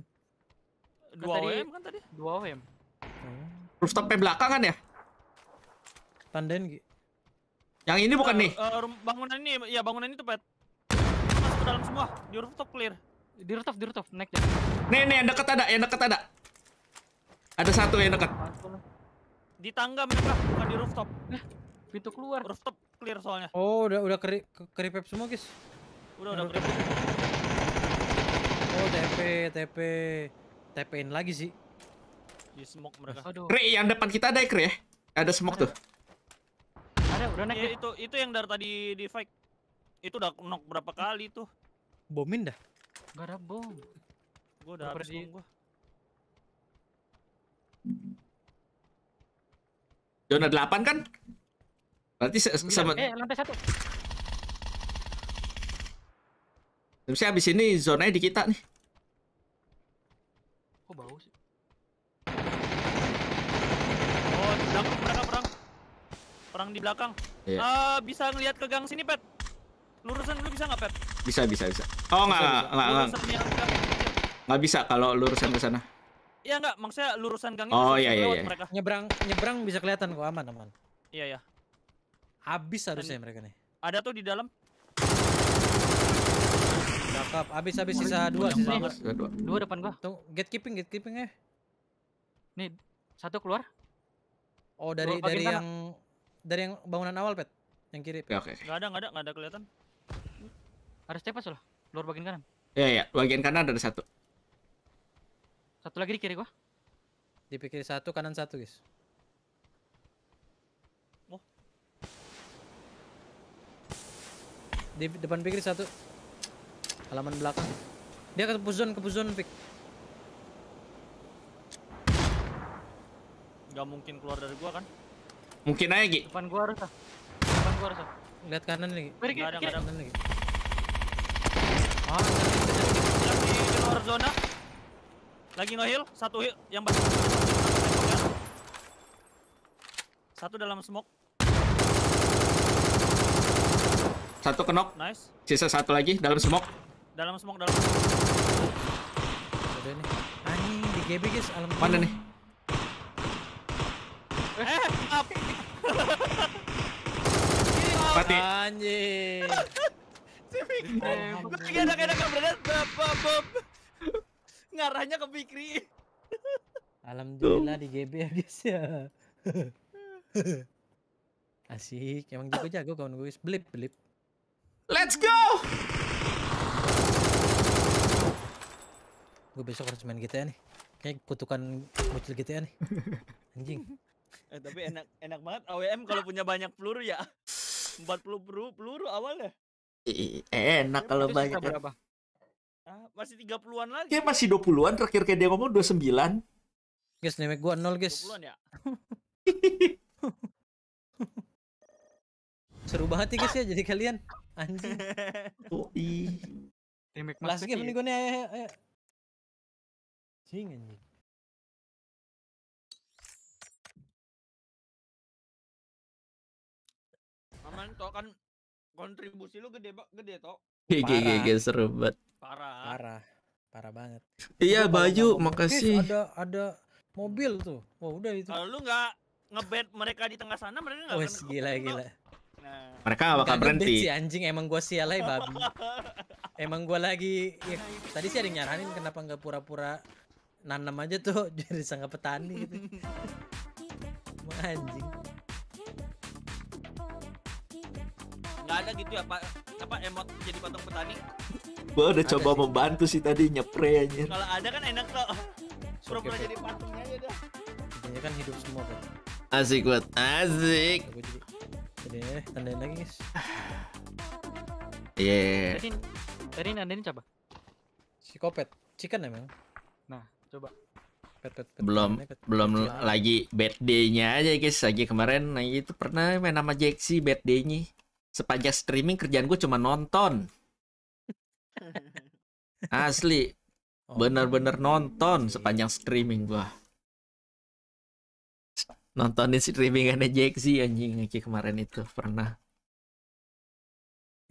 2 OM kan tadi? 2 OM. Oh. Rooftop P belakang kan ya? Tandain Gi. Yang ini bukan uh, nih. Uh, bangunan ini ya bangunan ini tuh pet. Masuk ke dalam semua. Di rooftop clear. Di rooftop, di rooftop. Naik ya. deh. Nih, nih yang dekat ada, yang dekat ada. Ada satu yang dekat. Di tangga mereka, bukan di rooftop. Nah, pintu keluar. Rooftop clear soalnya. Oh, udah udah keripep semua, guys. Udah, udah keripep. Oh TP, TP. TP-in lagi sih. Di smoke mereka. Aduh. Kre, yang depan kita ada ya, ya, Ada smoke ada. tuh. Ada, udah naik. Ya, itu itu yang dari tadi di fight. Itu udah knock berapa kali tuh? Bomin dah. Gak ada bom. Gua udah habis bom gua. Zona 8 kan? Berarti iya. sama Eh, lantai 1. Terus habis ini zonanya di kita nih. Kok bau sih? Oh, sedang perang, perang. Perang di belakang. yeah. Iya. Uh, bisa ngelihat ke gang sini, Pet. Lurusan lu bisa nggak, Pet? Bisa, bisa, bisa. Oh, nggak, nggak, nggak. Nggak bisa kalau lurusan ke sana. Iya nggak, maksudnya lurusan gangnya oh, iya, iya, iya. Nyebrang, nyebrang bisa kelihatan kok aman, aman. Iya, iya. Habis harusnya mereka nih. Ada tuh di dalam. Cakep. Habis habis sisa dua, sisa dua. Dua, depan gua. Tung, gatekeeping, gatekeeping ya. Nih, satu keluar. Oh, dari dari tanah. yang dari yang bangunan awal, Pet. Yang kiri. Ya, oke. Okay. Gak ada, nggak ada, nggak ada kelihatan. Harus cepat loh. Luar bagian kanan. Iya, iya. Bagian kanan ada satu. Satu lagi di kiri gua. Di kiri satu, kanan satu, guys. Oh. Di depan pikir satu halaman belakang dia ke puzon ke puzon pick nggak mungkin keluar dari gua kan mungkin aja Gi depan gua harus depan gua harus lihat kanan lagi ada kiri ada kanan lagi ah lagi di luar zona lagi ngehil satu heal yang basah satu dalam smoke satu kenok nice sisa satu lagi dalam smoke dalam smoke, dalam smoke. Ada nih. Anjing di GB guys, alam Mana nih? Eh, up. Eh, Mati. Anjing. si Fikri. enak-enak berat, Ngarahnya ke Fikri. Alhamdulillah di GB ya guys ya. Asik, emang jago-jago kawan gue. Blip, blip. Let's go! Gue besok harus main GTA nih. Kayak kutukan muncul GTA nih. Anjing. Eh, tapi enak enak banget AWM kalau punya banyak peluru ya. 40 peluru, peluru awalnya. I, eh, enak kalau banyak. Berapa? Ah, masih 30-an lagi. Kayak masih 20-an terakhir kayak dia ngomong 29. Guys, nemek gua 0, guys. 20-an ya? Seru banget ya guys ya jadi kalian. Anjing. Oh, ih. Last game ya? nih gue nih ayo, ayo anjing anjing Aman toh kan kontribusi lu gede gede toh. Gede gede seru banget. Parah. Parah. Parah banget. Iya baju makasih. Ada ada mobil tuh. Wah udah itu. Kalau lu nggak ngebet mereka di tengah sana mereka nggak. Wes gila gila. Nah. Mereka bakal berhenti. Si anjing emang gua sialai babi. emang gua lagi ya, tadi sih ada yang nyaranin kenapa nggak pura-pura nanam aja tuh jadi sangat petani gitu anjing nggak ada gitu ya pak apa emot jadi potong petani gue udah ada coba sih. membantu sih tadi nyepre anjir kalau ada kan enak kok Suruh pura jadi patungnya aja dah ini kan hidup semua kan asik buat asik gue jadi tanda tandain lagi guys iya yeah. tadi tadi nandain siapa psikopat chicken emang coba pet, belum pet, belum pet, lagi bad day-nya aja guys lagi kemarin nah itu pernah main nama jexi bad day-nya sepanjang streaming kerjaan gue cuma nonton asli oh. bener-bener nonton sepanjang streaming gua nontonin streaming ada Jaxi anjing lagi kemarin itu pernah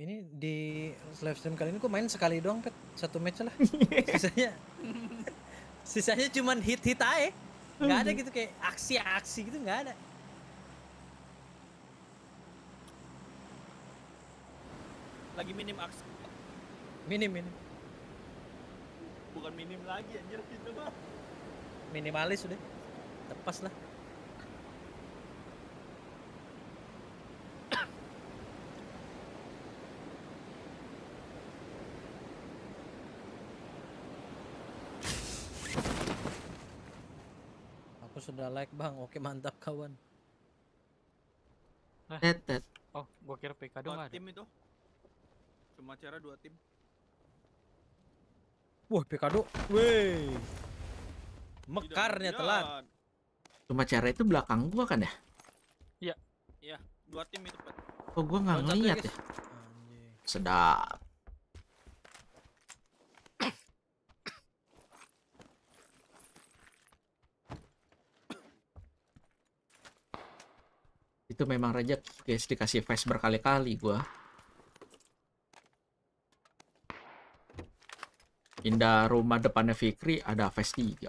ini di live stream kali ini gue main sekali doang pet satu match lah sisanya sisanya cuman hit hit aja nggak ada hmm. gitu kayak aksi aksi gitu nggak ada lagi minim aksi minim minim bukan minim lagi anjir itu mah minimalis udah lepas lah sudah like bang. Oke mantap kawan. Hah? Tetet. Oh, gua kira PK dong Dua tim itu. Cuma cara dua tim. Wah, do Wih. Mekarnya telat. Cuma cara itu belakang gua kan ya? Iya. Iya, dua tim itu, Pak. Oh, gua nggak ngeliat ya. Sedap. Itu memang raja guys dikasih face berkali-kali gua. Indah rumah depannya Fikri ada face 3.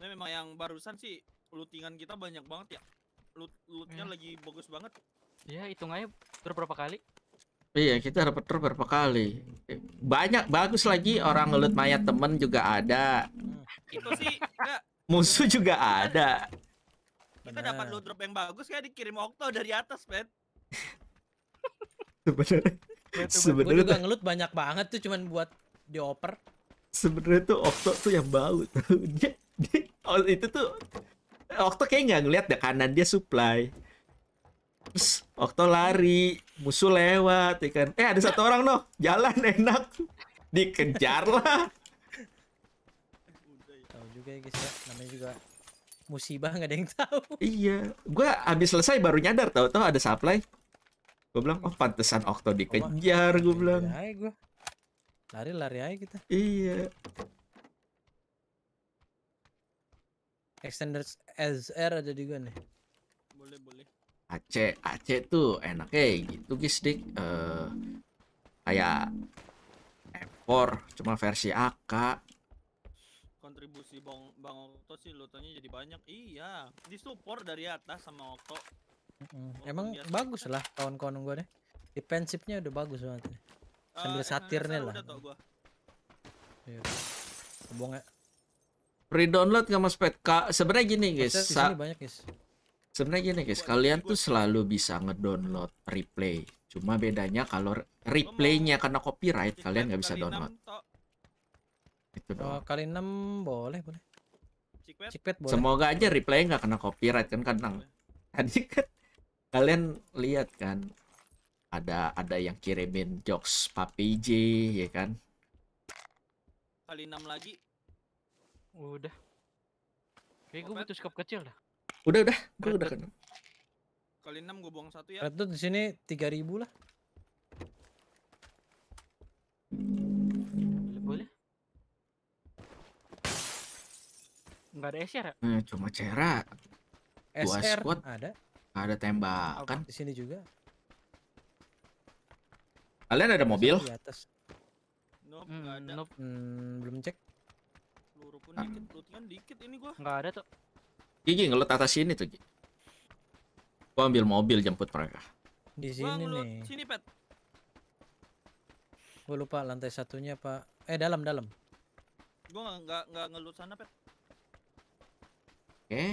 Nah, memang yang barusan sih lootingan kita banyak banget ya. Loot lootnya hmm. lagi bagus banget. Ya, hitung aja berapa kali. Iya, kita dapat terus berapa kali? Banyak bagus lagi orang ngelut mayat temen juga ada. Itu sih enggak. Musuh juga ada. Kita dapat loot drop yang bagus kayak dikirim Okto dari atas, Pet. Sebenarnya. Sebenarnya juga ngelut banyak banget tuh cuman buat dioper. Sebenarnya tuh Okto tuh yang bau. dia, dia oh, itu tuh Okto kayak nggak ngeliat deh kanan dia supply. Okto lari, musuh lewat, ikan. Ya eh ada satu orang noh, jalan enak, dikejar lah. Tahu juga ya guys, ya. namanya juga musibah nggak ada yang tahu. Iya, gua habis selesai baru nyadar tahu tahu ada supply. Gua bilang, oh pantesan Okto dikejar, gua bilang. Lari gua. Lari-lari aja kita. Iya. Extenders SR ada juga nih. Boleh, boleh. Aceh Aceh tuh ya gitu guys dik uh, kayak M4 cuma versi AK kontribusi bang bang Oto sih lotonya jadi banyak iya disupport dari atas sama Oto -hmm. emang biasa. bagus lah kawan-kawan gue deh defensifnya udah bagus banget sambil uh, satirnya lah iya. Bohong ya. free download nggak mas Pet? Sebenarnya gini guys. Sa banyak guys sebenarnya gini guys kalian tuh selalu bisa ngedownload replay cuma bedanya kalau replaynya karena copyright kalian nggak bisa download itu oh, dong kali 6 boleh boleh Cikpet boleh. Semoga aja replay nggak kena copyright kan kadang. Tadi kan kalian lihat kan ada ada yang kirimin jokes Papi J ya kan. Kali enam lagi. Udah. Kayak gue butuh skop kecil dah. Udah udah, gue udah kena. Kali 6 gue buang satu ya. Red Redut di sini 3000 lah. Enggak ada SR ya? Hmm, cuma Cera. Dua SR squad. ada. Nggak ada tembakan. Di sini juga. Kalian ada mobil? Di atas. Nope, hmm, ada. Nope. Hmm, belum cek. Peluru pun dikit, lootnya dikit ini gua. Enggak ada tuh. Gigi ngeliat atas sini tuh Gigi. Gua ambil mobil jemput mereka. Di sini Wah, nih. Sini pet. Gua lupa lantai satunya pak. Eh dalam dalam. Gua nggak nggak ngelut sana pet. Oke, okay,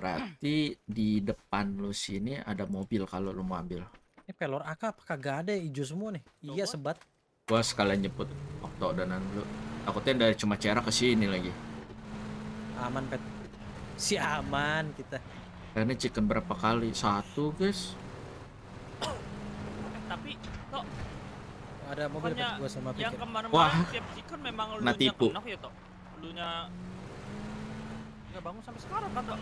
berarti di depan lu sini ada mobil kalau lu mau ambil. Ini pelor AK apa kagak ada hijau semua nih? Iya sebat. Gua sekalian jemput Okto dan lu. Takutnya dari cuma cerah ke sini lagi. Aman pet si aman kita ini chicken berapa kali satu guys eh, tapi toh ada mobil gua sama pikir. yang kemarin wah tiap chicken memang lu nah, tipu. ya toh lu nya nggak bangun sampai sekarang kan toh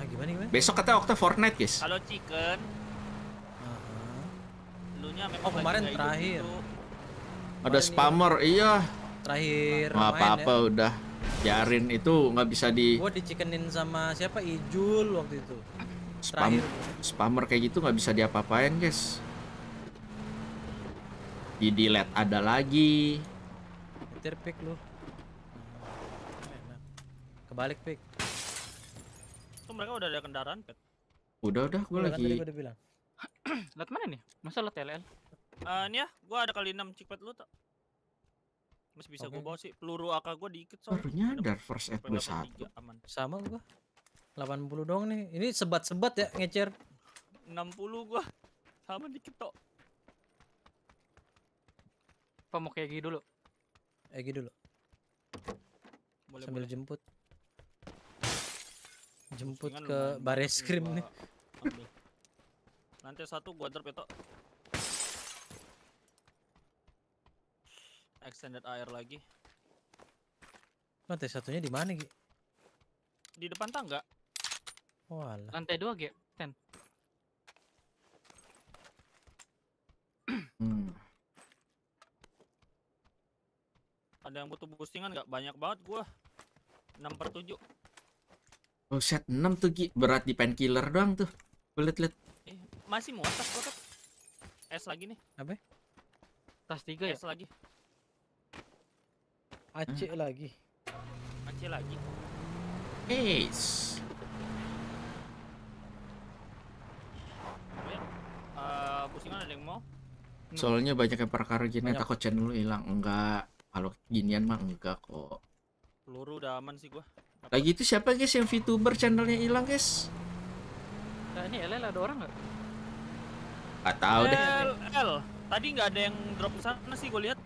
ah gimana gimana besok kata waktu Fortnite guys kalau chicken uh -huh. lu nya memang oh kemarin terakhir gitu. ada spammer iya terakhir nggak apa-apa ya. udah Jarin itu nggak bisa di gua dicikenin sama siapa Ijul waktu itu spam Terakhir. spammer kayak gitu nggak bisa diapa-apain guys di delete ada lagi nyetir pick lu kebalik pick Tuh mereka udah ada kendaraan pet udah udah gua iya, kan lagi tadi gua udah bilang mana nih masa lot LL uh, eh, nih ya gua ada kali 6 cipet lu tak masih bisa okay. gue bawa sih. Peluru AK gue dikit soalnya. Baru nyadar first aid plus satu. Aman. Sama gue. 80 doang nih. Ini sebat-sebat ya ngecer. 60 gue Sama dikit tok. Apa mau kayak dulu? Egi eh, dulu. Boleh, Sambil jemput. Jemput ke baris krim nih. Nanti satu gua drop ya, extended air lagi. Lantai satunya di mana, Gi? Di depan tangga. Walah. Oh, Lantai 2, Gi. Ten. hmm. Ada yang butuh boostingan nggak? Banyak banget gua. 6 per 7. Oh, set 6 tuh, Gi. Berat di painkiller doang tuh. Lihat, lihat. Eh, masih muat tas gua tuh. S lagi nih. Apa? Tas 3 ya? S lagi. Acik hmm. lagi. Acik lagi. Oh Ace. Ya, eh, pusingan ada yang mau? Hmm. Soalnya banyak yang perkara gini banyak. takut channel hilang. Enggak. Kalau ginian mah enggak kok. Peluru udah aman sih gua. Apa? Lagi itu siapa guys yang VTuber channelnya hilang guys? Nah, ini LL ada orang nggak? Gak tahu deh. LL. Tadi nggak ada yang drop sana sih gua lihat.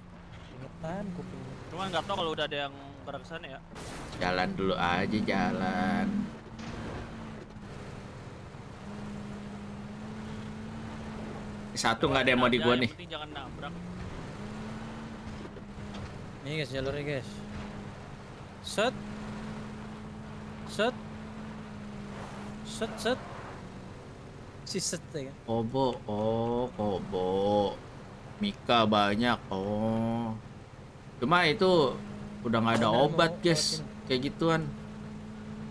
Ingetan, kuping Cuman nggak tau kalau udah ada yang ke sana ya. Jalan dulu aja jalan. Satu nggak ada yang mau di gua nih. jangan nabrak. Nih guys jalurnya guys. Set. Set. Set set. Si set ya. Kan? Kobo, oh kobo. Mika banyak, oh. Cuma itu udah nggak ada obat, guys. Kayak gituan.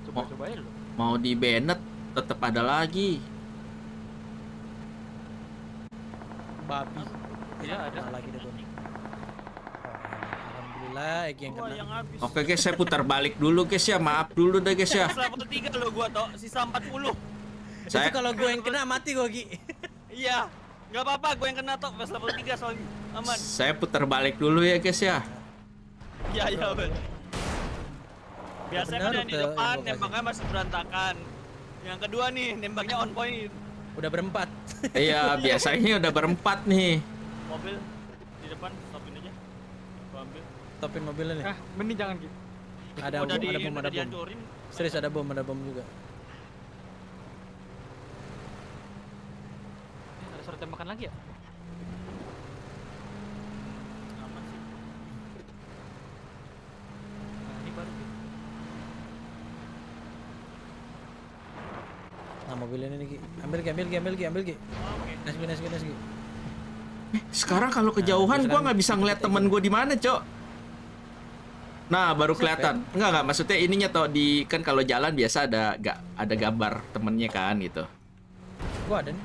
Coba Mau di Bennett tetap ada lagi. Babi. Tidak ada lagi deh Alhamdulillah yang kena. Oke guys, saya putar balik dulu guys ya. Maaf dulu deh guys ya. Sisa 43 lo gua to, sisa 40. Saya Itu kalau gua yang kena mati gua Gi. iya. nggak apa-apa, gue yang kena top pas level 3 soalnya. Aman. Saya putar balik dulu ya guys ya. Iya iya betul Biasanya kan yang di depan iya, iya, iya. nembaknya masih berantakan. Yang kedua nih nembaknya on point. Udah berempat. iya biasanya udah berempat nih. Mobil di depan stopin aja. Gua ambil. Stopin mobilnya nih. mending jangan gitu. Ada bom, ada bom, ada bom. Serius ada bom, ada bom juga. Eh, ada suara tembakan lagi ya? mobil ini nih ambil ki ambil ki ambil ki ambil ki nice ki nice ki nice sekarang kalau kejauhan nah, gua nggak bisa ngeliat temen gua di mana cok nah baru kelihatan enggak enggak maksudnya ininya tau di kan kalau jalan biasa ada gak ada gambar temennya kan gitu gua ada nih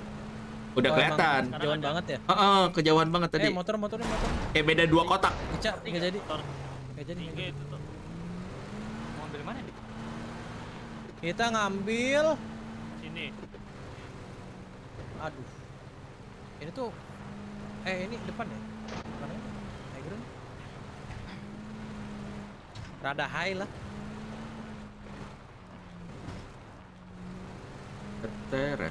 udah oh, kelihatan kejauhan banget ya Heeh, uh -uh, kejauhan banget tadi eh, motor motor motor kayak beda dua kotak Ica, jadi nggak jadi nggak jadi mau ambil mana kita ngambil ini. Aduh. Ini tuh eh ini depan ya? Mana ya? High Rada high lah. Tere.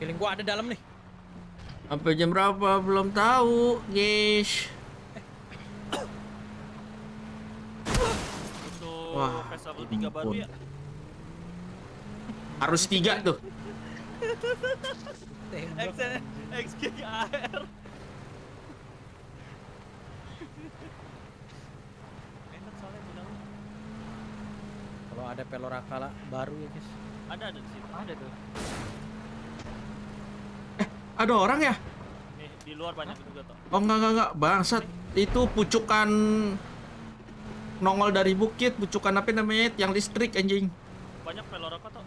Feeling gua ada dalam nih. Sampai jam berapa belum tahu, guys. Wah, tiga baru ya. Harus 3 tuh. Kalau ada pelorakala baru ya, guys. Ada ada di Ada tuh. Eh, ada orang ya? Nih, di luar banyak juga tuh. Oh, enggak enggak enggak, bangsat. Itu pucukan nongol dari bukit bucukan apa namanya yang listrik anjing banyak pelor apa tuh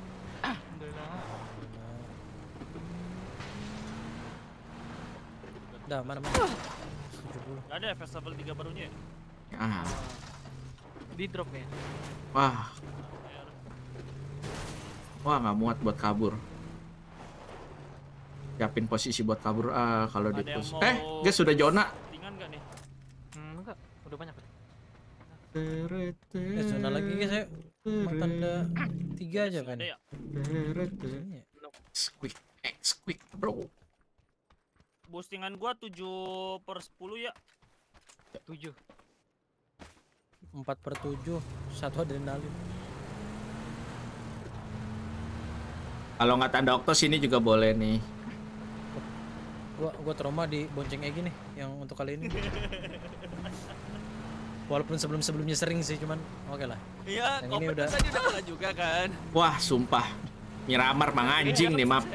Udah, mana mana Gak ada ya, festival 3 barunya ya? ah. di drop ya wah wah nggak muat buat kabur siapin posisi buat kabur ah kalau di eh guys sudah zona ringan gak nih hmm, enggak udah banyak Eh, zona lagi guys, saya tanda tiga aja kan. Squeak, ya? iya. squeak eh, bro. Boostingan gua 7 per 10 ya. 7. 4 per 7, satu adrenalin. Kalau nggak tanda oktos ini juga boleh nih. Gua gua trauma di bonceng Egi nih yang untuk kali ini. Walaupun sebelum-sebelumnya sering sih, cuman oke okay lah. Iya, ini udah tadi udah kalah juga kan. Wah, sumpah. Miramar mang anjing nih, map.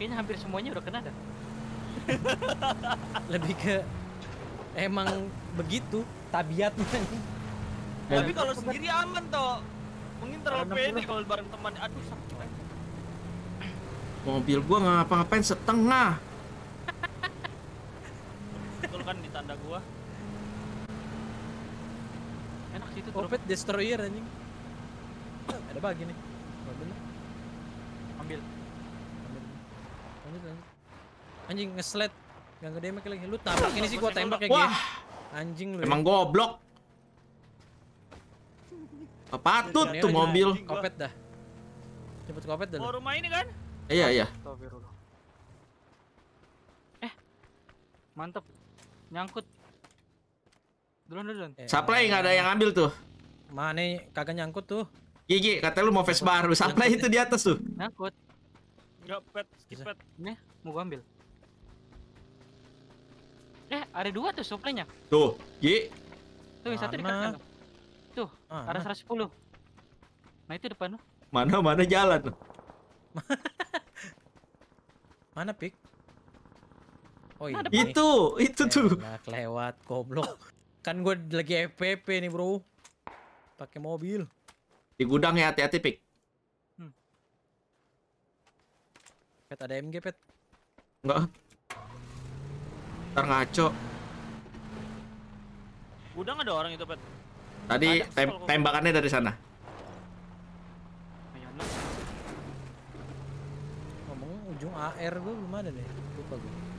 Kayaknya hampir semuanya udah kena dah. Lebih ke emang begitu tabiatnya. Tapi kalau sendiri aman toh. Mungkin terlalu pede kalau bareng teman. Aduh, sakit aja. Mobil gua nggak ngapa-ngapain setengah. Betul kan di tanda gua enak sih itu turun. Opet destroyer anjing ada bagi nih ambil ambil anjing anjing ngeslet gede ngedemik lagi lu tabrak ini sih gua tembak kayak gini anjing lu ya. emang goblok patut tuh mobil kopet dah cepet kopet dah oh rumah ini kan iya iya eh mantep nyangkut Duluan, duluan. Eh, supply nggak ada yang ambil tuh. Mana kagak nyangkut tuh. Gigi, kata lu mau face baru. Supply itu di atas tuh. Nyangkut. Enggak pet, skip Nih, mau gua ambil. Eh, ada dua tuh supply-nya. Tuh, Gi. Tuh, satu di kanan. Tuh, Mana? arah 110. Nah, itu depan lu. Mana mana jalan. tuh. mana pik? Oh, nah, iya. itu, itu tuh. Nah, lewat goblok. Kan gue lagi FPP nih bro. Pakai mobil. Di gudang ya hati-hati pik. Hmm. Pet ada MG pet. Enggak. Ntar ngaco. Gudang ada orang itu pet. Tadi tem tembakannya dari sana. Ngomong ujung AR gue gimana nih. deh. Lupa gue.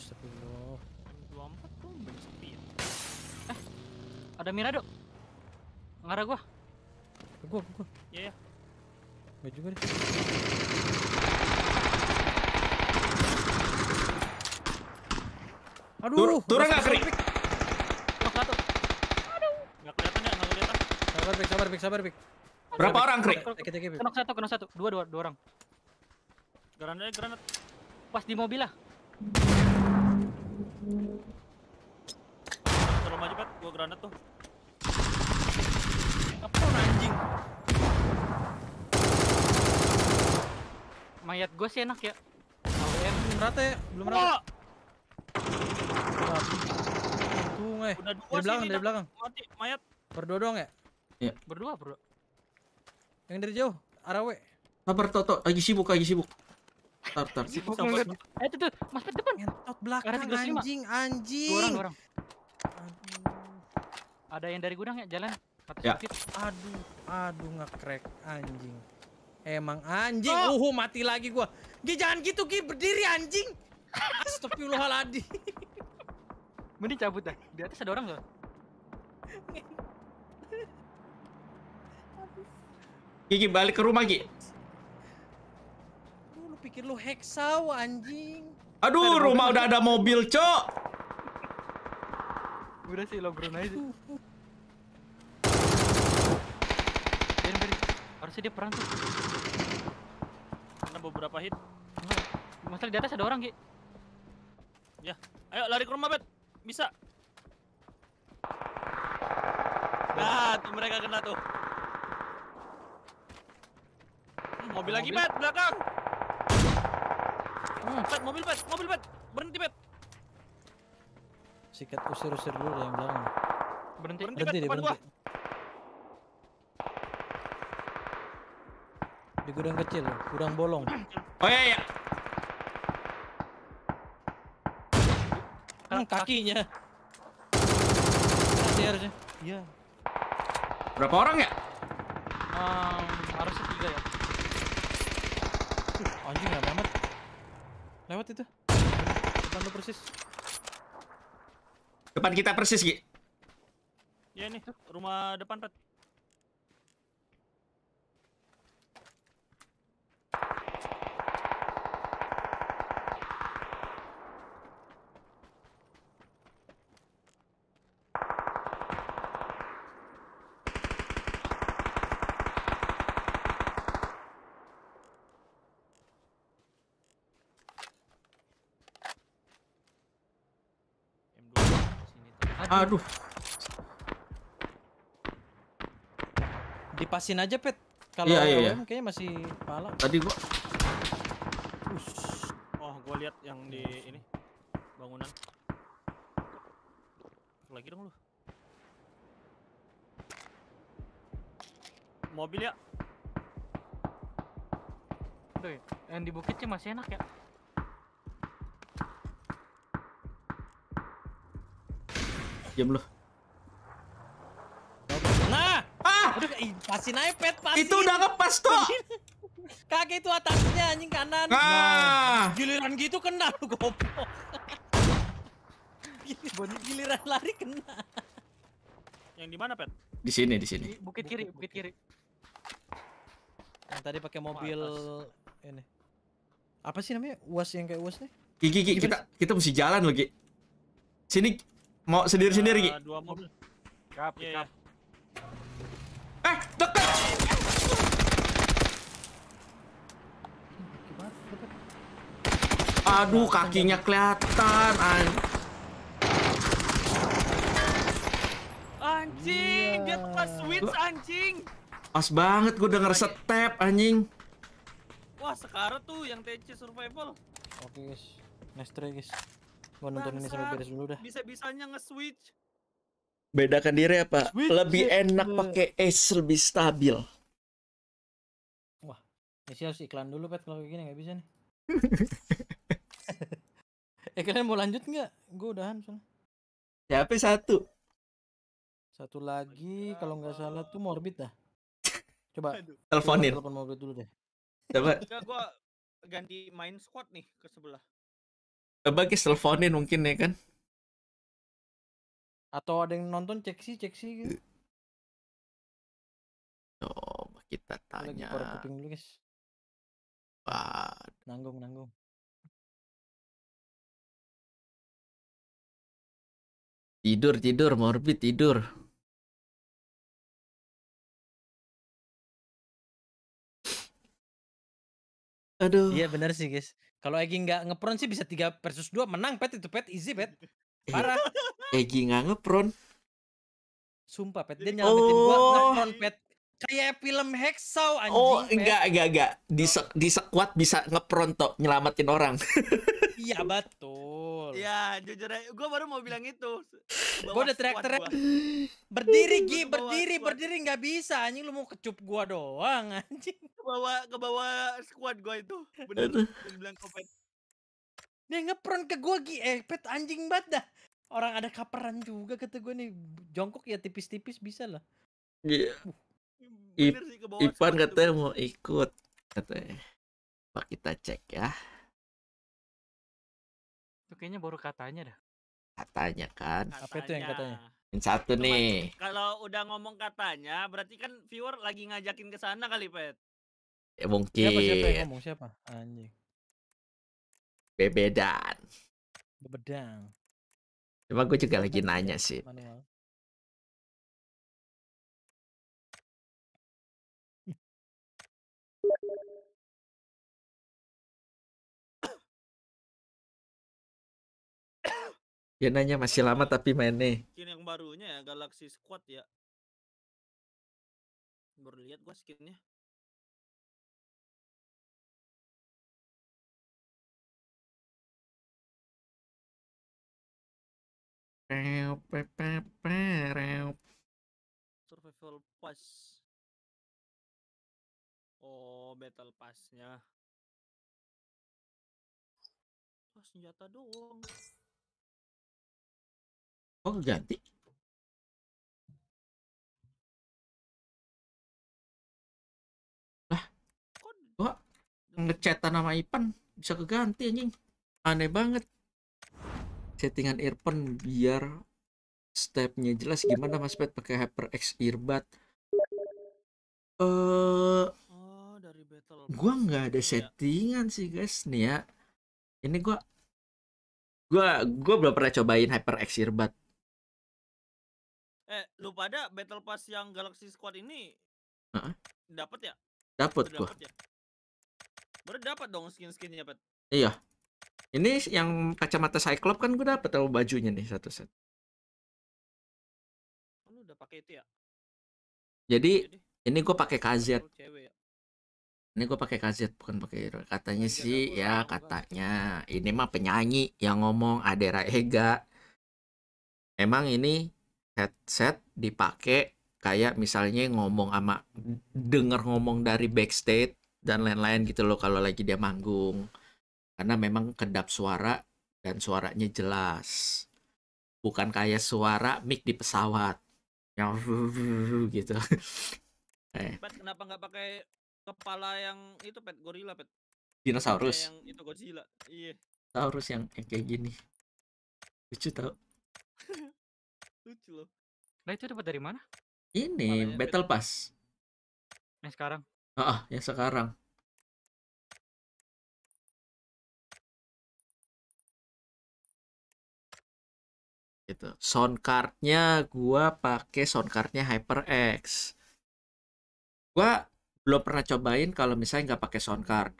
Astagfirullah. 24 tuh sepi ya. Eh, ada Mirado. Ngarah gua. Ke gua, ke gua. Iya, yeah, iya. Yeah. juga deh. Aduh, Tur turun enggak kering. Nok satu. Aduh. Gak kelihatan ya, enggak kelihatan. Sabar, Pik, sabar, Pik, sabar, Pik. Berapa Aduh, orang, Krik? Kenok satu, kenok satu. Dua, dua, dua orang. Granat, granat. Pas di mobil lah. Terus maju pet, gua granat tuh. Apa anjing? Mayat gue sih enak ya. AWM belum rata ya, belum oh. rata. Untung eh. dari belakang, dari belakang. Mati, mayat. Berdua doang ya? Iya. Berdua, berdua. Yang dari jauh, arah W. Sabar Toto, lagi sibuk, lagi sibuk. Tar tar. Si Bok ngeliat. Eh tuh, tuh, Mas Pet depan. Ngentot belakang anjing, anjing. Dua orang, dua orang. Aduh. Ada yang dari gudang ya, jalan. ya. Aduh, Aduh, nge crack anjing. Emang anjing. Oh! Uhu mati lagi gua. gih jangan gitu gih berdiri anjing. Astagfirullahaladzim. Mending cabut dah. Di atas ada orang gak? Gigi balik ke rumah Gigi pikir lu heksau anjing. Aduh, ada rumah udah ada mobil, Cok. Udah sih lo Bruno aja. Harusnya dia perang tuh. Karena beberapa hit. Masalah di atas ada orang, Ki. Ya, ayo lari ke rumah, Bet. Bisa. Nah, tuh mereka kena tuh. Mobil, mobil. lagi, Bet, belakang. Hmm. mobil pet, mobil pet. Berhenti pet. Sikat usir-usir dulu yang belakang. Berhenti. Berhenti, berhenti, pet, berhenti. Di gudang kecil, gudang bolong. Oh iya, iya. Hmm, kakinya. Hati harusnya. Iya. Berapa orang ya? Um, harusnya tiga ya. Anjing ya banget. Lewat itu. Depan lu persis. Depan kita persis, Ki. Iya nih, rumah depan, Pat. Aduh. Dipasin aja, Pet. Kalau iya, iya, iya. kayaknya masih pala. Tadi gua Ush. Oh, gua lihat yang di ini bangunan. Lagi dong lu. Mobil ya. Duh, yang di bukit sih masih enak ya. diam lu. Nah, ah, udah pasin aja pet pasin. Itu udah ngepas kok kaki itu atasnya anjing kanan. Ah! Nah, giliran gitu kena lu goblok. giliran lari kena. Yang di mana, Pet? Di sini, di sini. Bukit kiri, bukit kiri. Yang tadi pakai mobil oh, ini. Apa sih namanya? Uas yang kayak uas nih? Gigi, Gigi, kita kita mesti jalan lagi. Sini Mau sendiri-sendiri, Gi? Eh, dua mobil. Kap, iya, iya. Eh, dekat. Aduh, kakinya kelihatan. anjing, dia pas switch anjing. Pas banget gue denger step anjing. Wah, sekarang tuh yang TC survival. Oke, guys. Nice try, guys. Gua nonton ini sampai beres dulu dah. Bisa-bisanya nge-switch. Bedakan diri apa? Switch, lebih enak iya. pakai Ace lebih stabil. Wah, ya ini sih harus iklan dulu pet kalau kayak gini nggak bisa nih. eh kalian mau lanjut nggak? Gue udahan soalnya. Siapa satu? Satu lagi kalau nggak salah tuh Morbid dah. Coba teleponin. Telepon Morbid dulu deh. Coba. gua ganti main squad nih ke sebelah coba guys teleponin mungkin ya kan atau ada yang nonton cek sih cek sih gitu. coba kita tanya nanggung nanggung tidur tidur morbid tidur aduh iya benar sih guys kalau Egi nggak ngepron sih bisa 3 versus 2 menang pet itu pet easy pet. Parah. Egi nggak ngepron. Sumpah pet dia nyelamatin oh. gua ngepron pet. Kayak film Hexau anjing. Oh, pet. enggak enggak enggak. Di oh. di sekuat bisa ngepron tok nyelamatin orang. iya betul betul. Ya, jujur aja gua baru mau bilang itu. Gua udah teriak-teriak. Berdiri Gi, berdiri, berdiri nggak bisa anjing lu mau kecup gua doang anjing. Ke bawah ke bawah squad gua itu. Bener bilang kopet. Dia ngepron ke gua Gi, eh pet anjing banget dah. Orang ada kaperan juga kata gua nih jongkok ya tipis-tipis bisa lah. Iya. Yeah. Ipan katanya mau ikut katanya. Pak kita cek ya. Itu kayaknya baru katanya dah. Katanya kan. Apa itu yang katanya? Yang satu Cuma, nih. Kalau udah ngomong katanya, berarti kan viewer lagi ngajakin ke sana kali, Pet. Ya mungkin. Siapa, siapa yang ngomong siapa? Anjing. Bebedan. Bebedan. Cuma gue juga lagi nanya sih. Manual. Ya nanya masih lama tapi mainnya. Skin yang barunya ya Galaxy Squad ya. Baru lihat gua skinnya. Survival Pass. Oh, Battle Pass-nya. Oh, senjata doang. Oh, ganti. Lah, kok gua ngechatan nama Ipan bisa keganti anjing. Aneh banget. Settingan earphone biar stepnya jelas gimana Mas Pet pakai HyperX earbud. Eh uh, oh, dari battle. Gua nggak ada gitu ya? settingan ya. sih, guys. Nih ya. Ini gua gua gua belum pernah cobain HyperX earbud Eh, lu pada Battle Pass yang Galaxy Squad ini uh-huh. dapat ya? Dapat gua. Ya? dapat dong skin-skinnya, Pat. Iya. Ini yang kacamata cyclop kan gua dapat tahu bajunya nih satu set. Kan lu udah pakai itu ya? Jadi, Jadi ini gua pakai KZ. Cewek ya? Ini gue pakai KZ bukan pakai katanya Ega iya sih kan, ya katanya ini mah penyanyi yang ngomong Adera Ega. Emang ini headset dipakai kayak misalnya ngomong sama denger ngomong dari backstage dan lain-lain gitu loh kalau lagi dia manggung karena memang kedap suara dan suaranya jelas bukan kayak suara mic di pesawat yang gitu eh. Pet, kenapa nggak pakai kepala yang itu pet gorila pet dinosaurus yang itu Godzilla iya dinosaurus yang kayak gini lucu tau Lucu loh. Nah itu dapat dari mana? Ini Malanya Battle Pass. Yang sekarang. Ah, yang sekarang. Itu Sound cardnya gua pakai sound cardnya HyperX. Gua belum pernah cobain kalau misalnya nggak pakai sound card.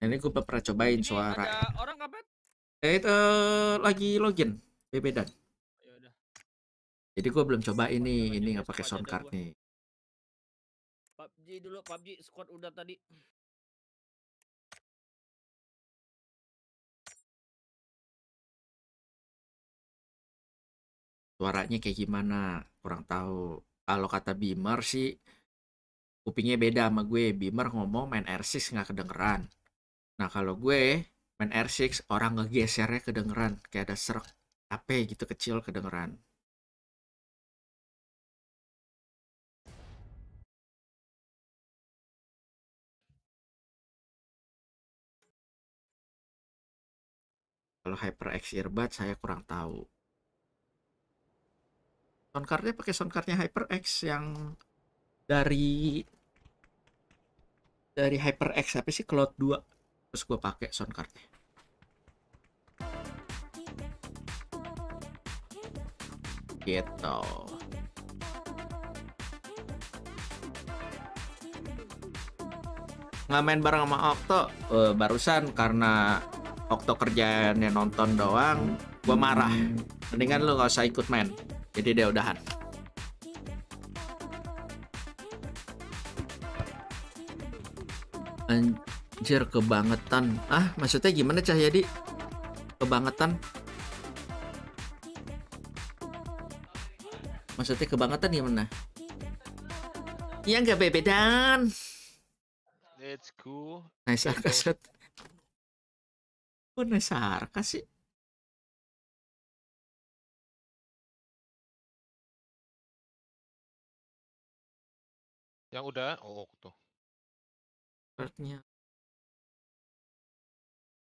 Nah, ini gue pernah cobain Ini suara. Ada orang Eh, itu lagi login. PP dan. Oh, ya Jadi gue belum coba ini, ini nggak pakai sound card nih. PUBG dulu, PUBG squad udah tadi. Suaranya kayak gimana? Kurang tahu. Kalau kata Bimer sih kupingnya beda sama gue. Bimer ngomong main R6 nggak kedengeran. Nah kalau gue main R6 orang ngegesernya kedengeran kayak ada serak HP gitu kecil kedengeran. Kalau HyperX earbud saya kurang tahu. Soundcardnya pakai soundcardnya HyperX yang dari dari HyperX apa sih Cloud 2 terus gue pakai soundcardnya. gitu nggak main bareng sama Okto uh, barusan karena Okto kerjaannya nonton doang gue marah mendingan lu nggak usah ikut main jadi dia udahan anjir kebangetan ah maksudnya gimana Jadi kebangetan Maksudnya kebangetan gimana? Ya iya nggak bebe dan. Let's go. Nice sarkas. Kok nice sarkas sih? Yang udah, oh, oh tuh. Partnya.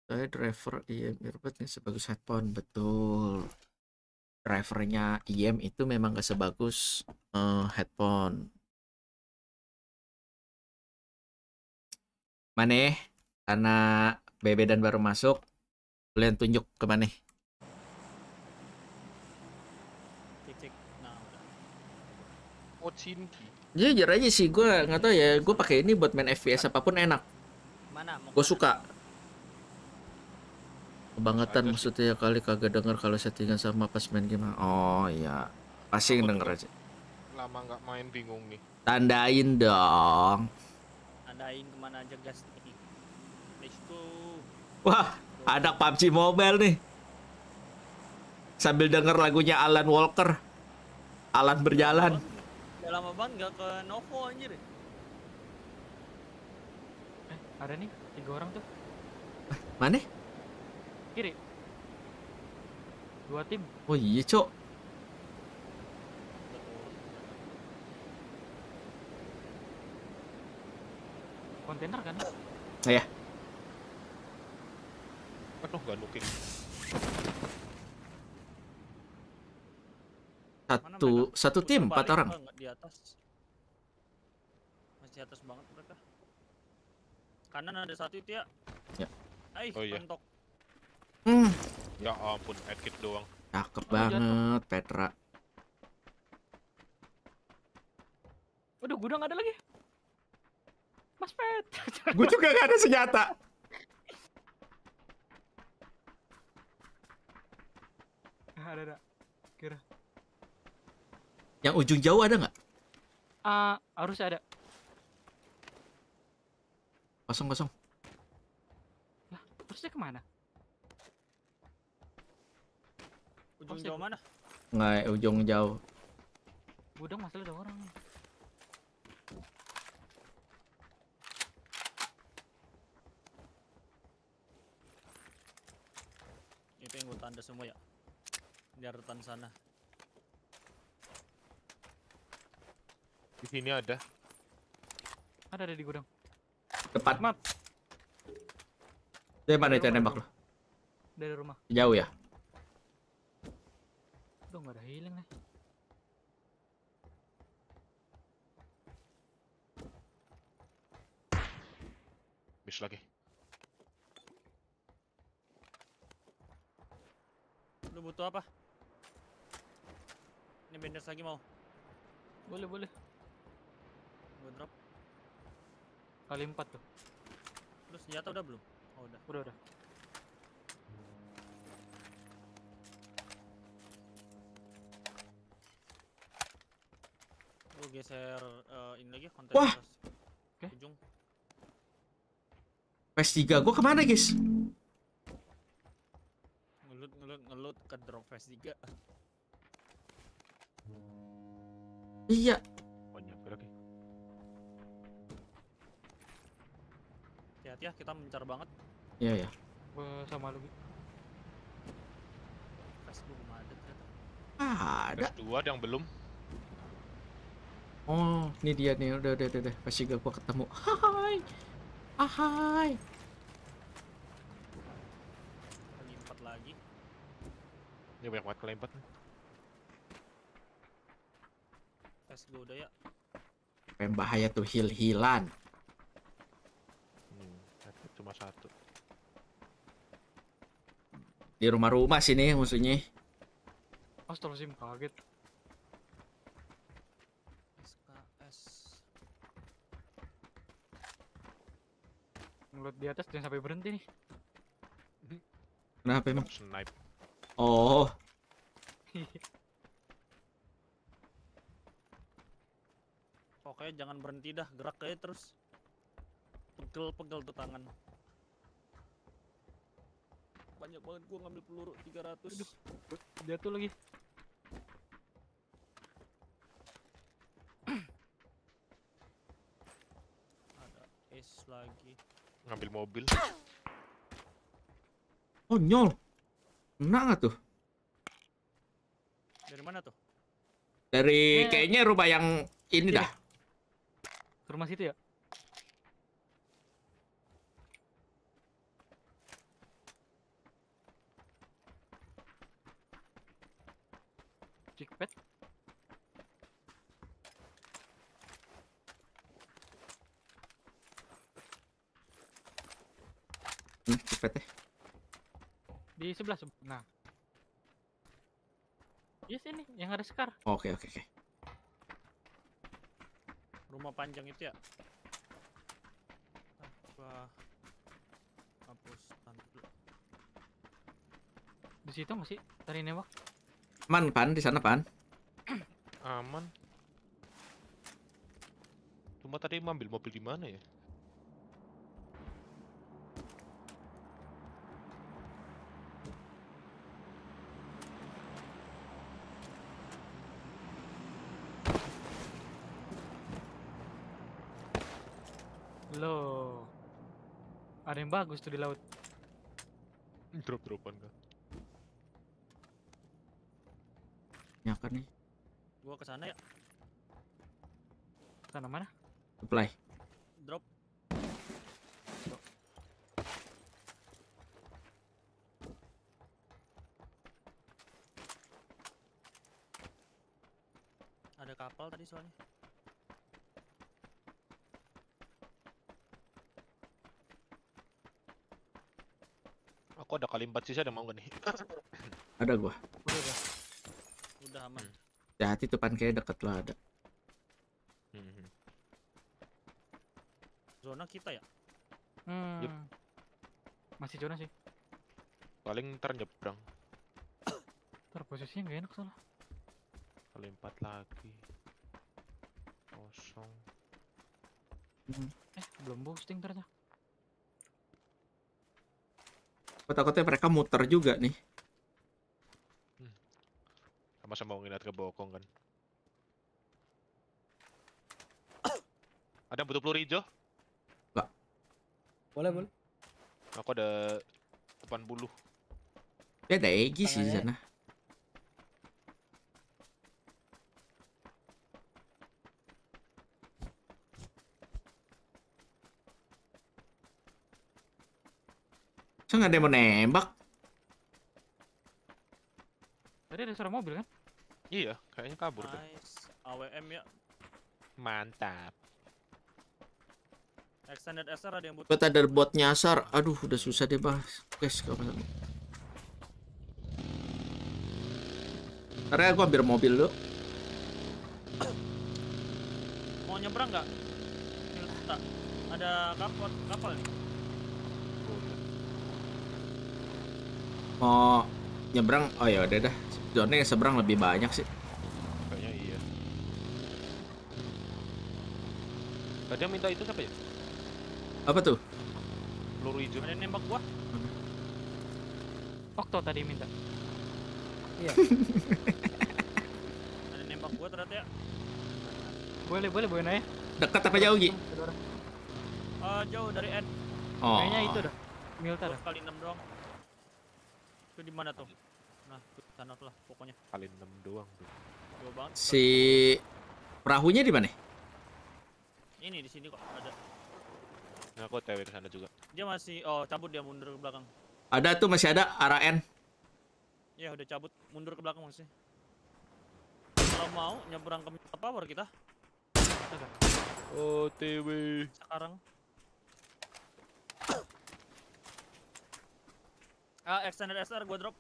Saya driver iya earbudnya sebagai headphone betul drivernya IM itu memang gak sebagus uh, headphone. Maneh, karena BB dan baru masuk, kalian tunjuk ke mana? Nah, oh, Jujur aja sih, gue nggak tau ya, gue pakai ini buat main FPS apapun enak. Gue suka kebangetan maksudnya ya kali kagak denger kalau settingan sama pas main game oh iya pasti Aku denger aja lama nggak main bingung nih tandain dong tandain kemana aja gas nih let's go wah anak PUBG Mobile nih sambil denger lagunya Alan Walker Alan berjalan udah lama banget gak ke Novo anjir eh ada nih tiga orang tuh mana kiri dua tim oh iya cok kontainer kan saya aduh gak looking satu satu tim empat orang di atas masih atas banget mereka kanan ada satu itu ya ya Ay, oh, iya. pentok Hmm. Ya ampun, edit doang. Cakep banget, jatuh. Petra. Waduh, gudang ada lagi. Mas Pet. Gue juga gak ada senjata. Nah, ada, ada. Kira. Yang ujung jauh ada nggak? Uh, ah, harus ada. Kosong, kosong. Lah, terusnya kemana? Ujung jauh mana? Nggak, ujung jauh. Gudang masih ada orang. Itu yang gue tanda semua ya. Di arutan sana. Di sini ada. Ada ada di gudang. Tepat. Map. Dari mana itu nembak lo? Dari rumah. Jauh ya? Tuh nggak ada healing nih. Bis lagi. Lu butuh apa? Ini bandage lagi mau? Boleh, boleh. Gue drop. Kali empat tuh. Terus senjata udah belum? Oh udah. Udah, udah. geser uh, ini lagi konten Wah. Oke. Ujung. PS3 gua kemana guys? Ngelut ngelut ngelut ke drop PS3. Iya. Banyak oh, lagi. Hati-hati ya, kita mencar banget. Iya ya. Gua sama lu. PS gua belum ada ternyata. Ah, ada. PS2 ada yang belum. Oh, ini dia nih. Udah, udah, udah, udah. Pasti gak gua ketemu. Hai. Ah, hai. empat lagi. Ini banyak banget kelempet nih. Tes gua udah ya. Yang bahaya tuh hil-hilan. Hmm, cuma satu. Di rumah-rumah sini musuhnya. Astagfirullahaladzim, kaget. loot di atas jangan sampai berhenti nih. Kenapa emang? Snipe. Oh. Oke, jangan berhenti dah, gerak aja terus. Pegel-pegel tuh tangan. Banyak banget gua ngambil peluru 300. Aduh, jatuh lagi. Ada es lagi ngambil mobil oh nyol kena nggak tuh dari mana tuh dari iya. kayaknya rumah yang ini iya. dah rumah situ ya ya? Di sebelah sebelah. Nah. di sini yang ada sekar. Oke okay, oke okay, oke. Okay. Rumah panjang itu ya. Apa? Hapus dulu. Di situ masih tadi nembak. man pan di sana pan. Aman. Cuma tadi ngambil mobil di mana ya? yang bagus tuh di laut. Drop-dropan kah? Nyakar nih. Gua ke sana ya. ya. Sana mana? Supply. Drop. Ada kapal tadi soalnya. Oh, ada kali empat sisa ada mau gak nih? ada gua. Udah, udah. Udah aman. Ya, hati tuh kayak deket lah ada. Hmm. Zona kita ya? Hmm. Yep. Masih zona sih. Paling ntar nyebrang. ntar gak enak soalnya. Kali empat lagi. Kosong. Hmm. Eh, belum boosting ternyata. takutnya mereka muter juga nih. Sama-sama hmm. ngeliat ke bokong kan. ada butuh peluru hijau? Enggak. Boleh, boleh. Aku ada 80. bulu. Ya ada Egi sih di sana. ada yang mau nembak. Tadi ada suara mobil kan? Iya, kayaknya kabur nice. deh. AWM ya. Mantap. Extended SR ada yang butuh. Buat ada bot nyasar. Aduh, udah susah deh, Bang. Guys, kalau Karena aku ambil mobil lo. Mau nyebrang nggak? Ada kapal, kapal nih. mau nyebrang oh ya udah dah zona seberang lebih banyak sih kayaknya iya tadi yang minta itu siapa ya apa tuh peluru hijau ada nembak gua hmm. Okto tadi minta iya ada nembak gua ternyata ya boleh boleh boleh naik dekat apa jauh Gi? Uh, jauh dari end oh. kayaknya itu dah Milta dah kali 6 doang itu di mana tuh? Nah, sana lah pokoknya. Kali 6 doang tuh. Si perahunya di mana? Ini di sini kok ada. Nah, kok tewe ke sana juga. Dia masih oh, cabut dia mundur ke belakang. Ada tuh masih ada arah N. Ya, udah cabut mundur ke belakang masih. Kalau mau nyebrang ke apa kita? OTW. Oh, Sekarang. Ah, extended SR gua drop.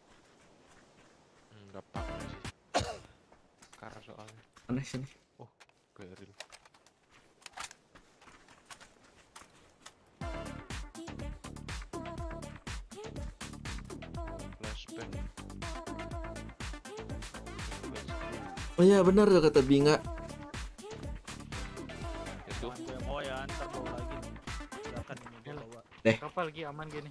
Enggak hmm, pakai Karena soalnya. Aneh sini. Oh, beril. Oh iya benar tuh kata Binga. Itu. Oh ya, ntar bawa lagi. Silakan ini bawa. Deh. Kapal lagi aman gini.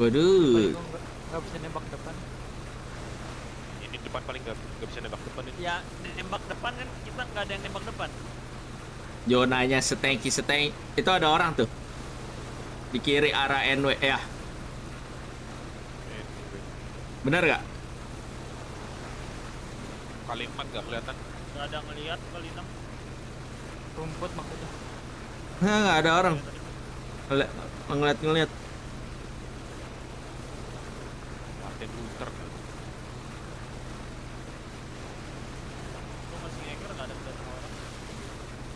Waduh. Gak bisa nembak depan. Ini depan paling gak, gak bisa nembak depan ini. Ya, nembak depan kan kita nggak ada yang nembak depan. Jonanya setengki seteng. Itu ada orang tuh. Di kiri arah NW ya. Benar gak? Kali empat gak kelihatan. Gak ada ngelihat kali enam. Rumput maksudnya. Hah, gak ada orang. Iya, ngeliat ngeliat.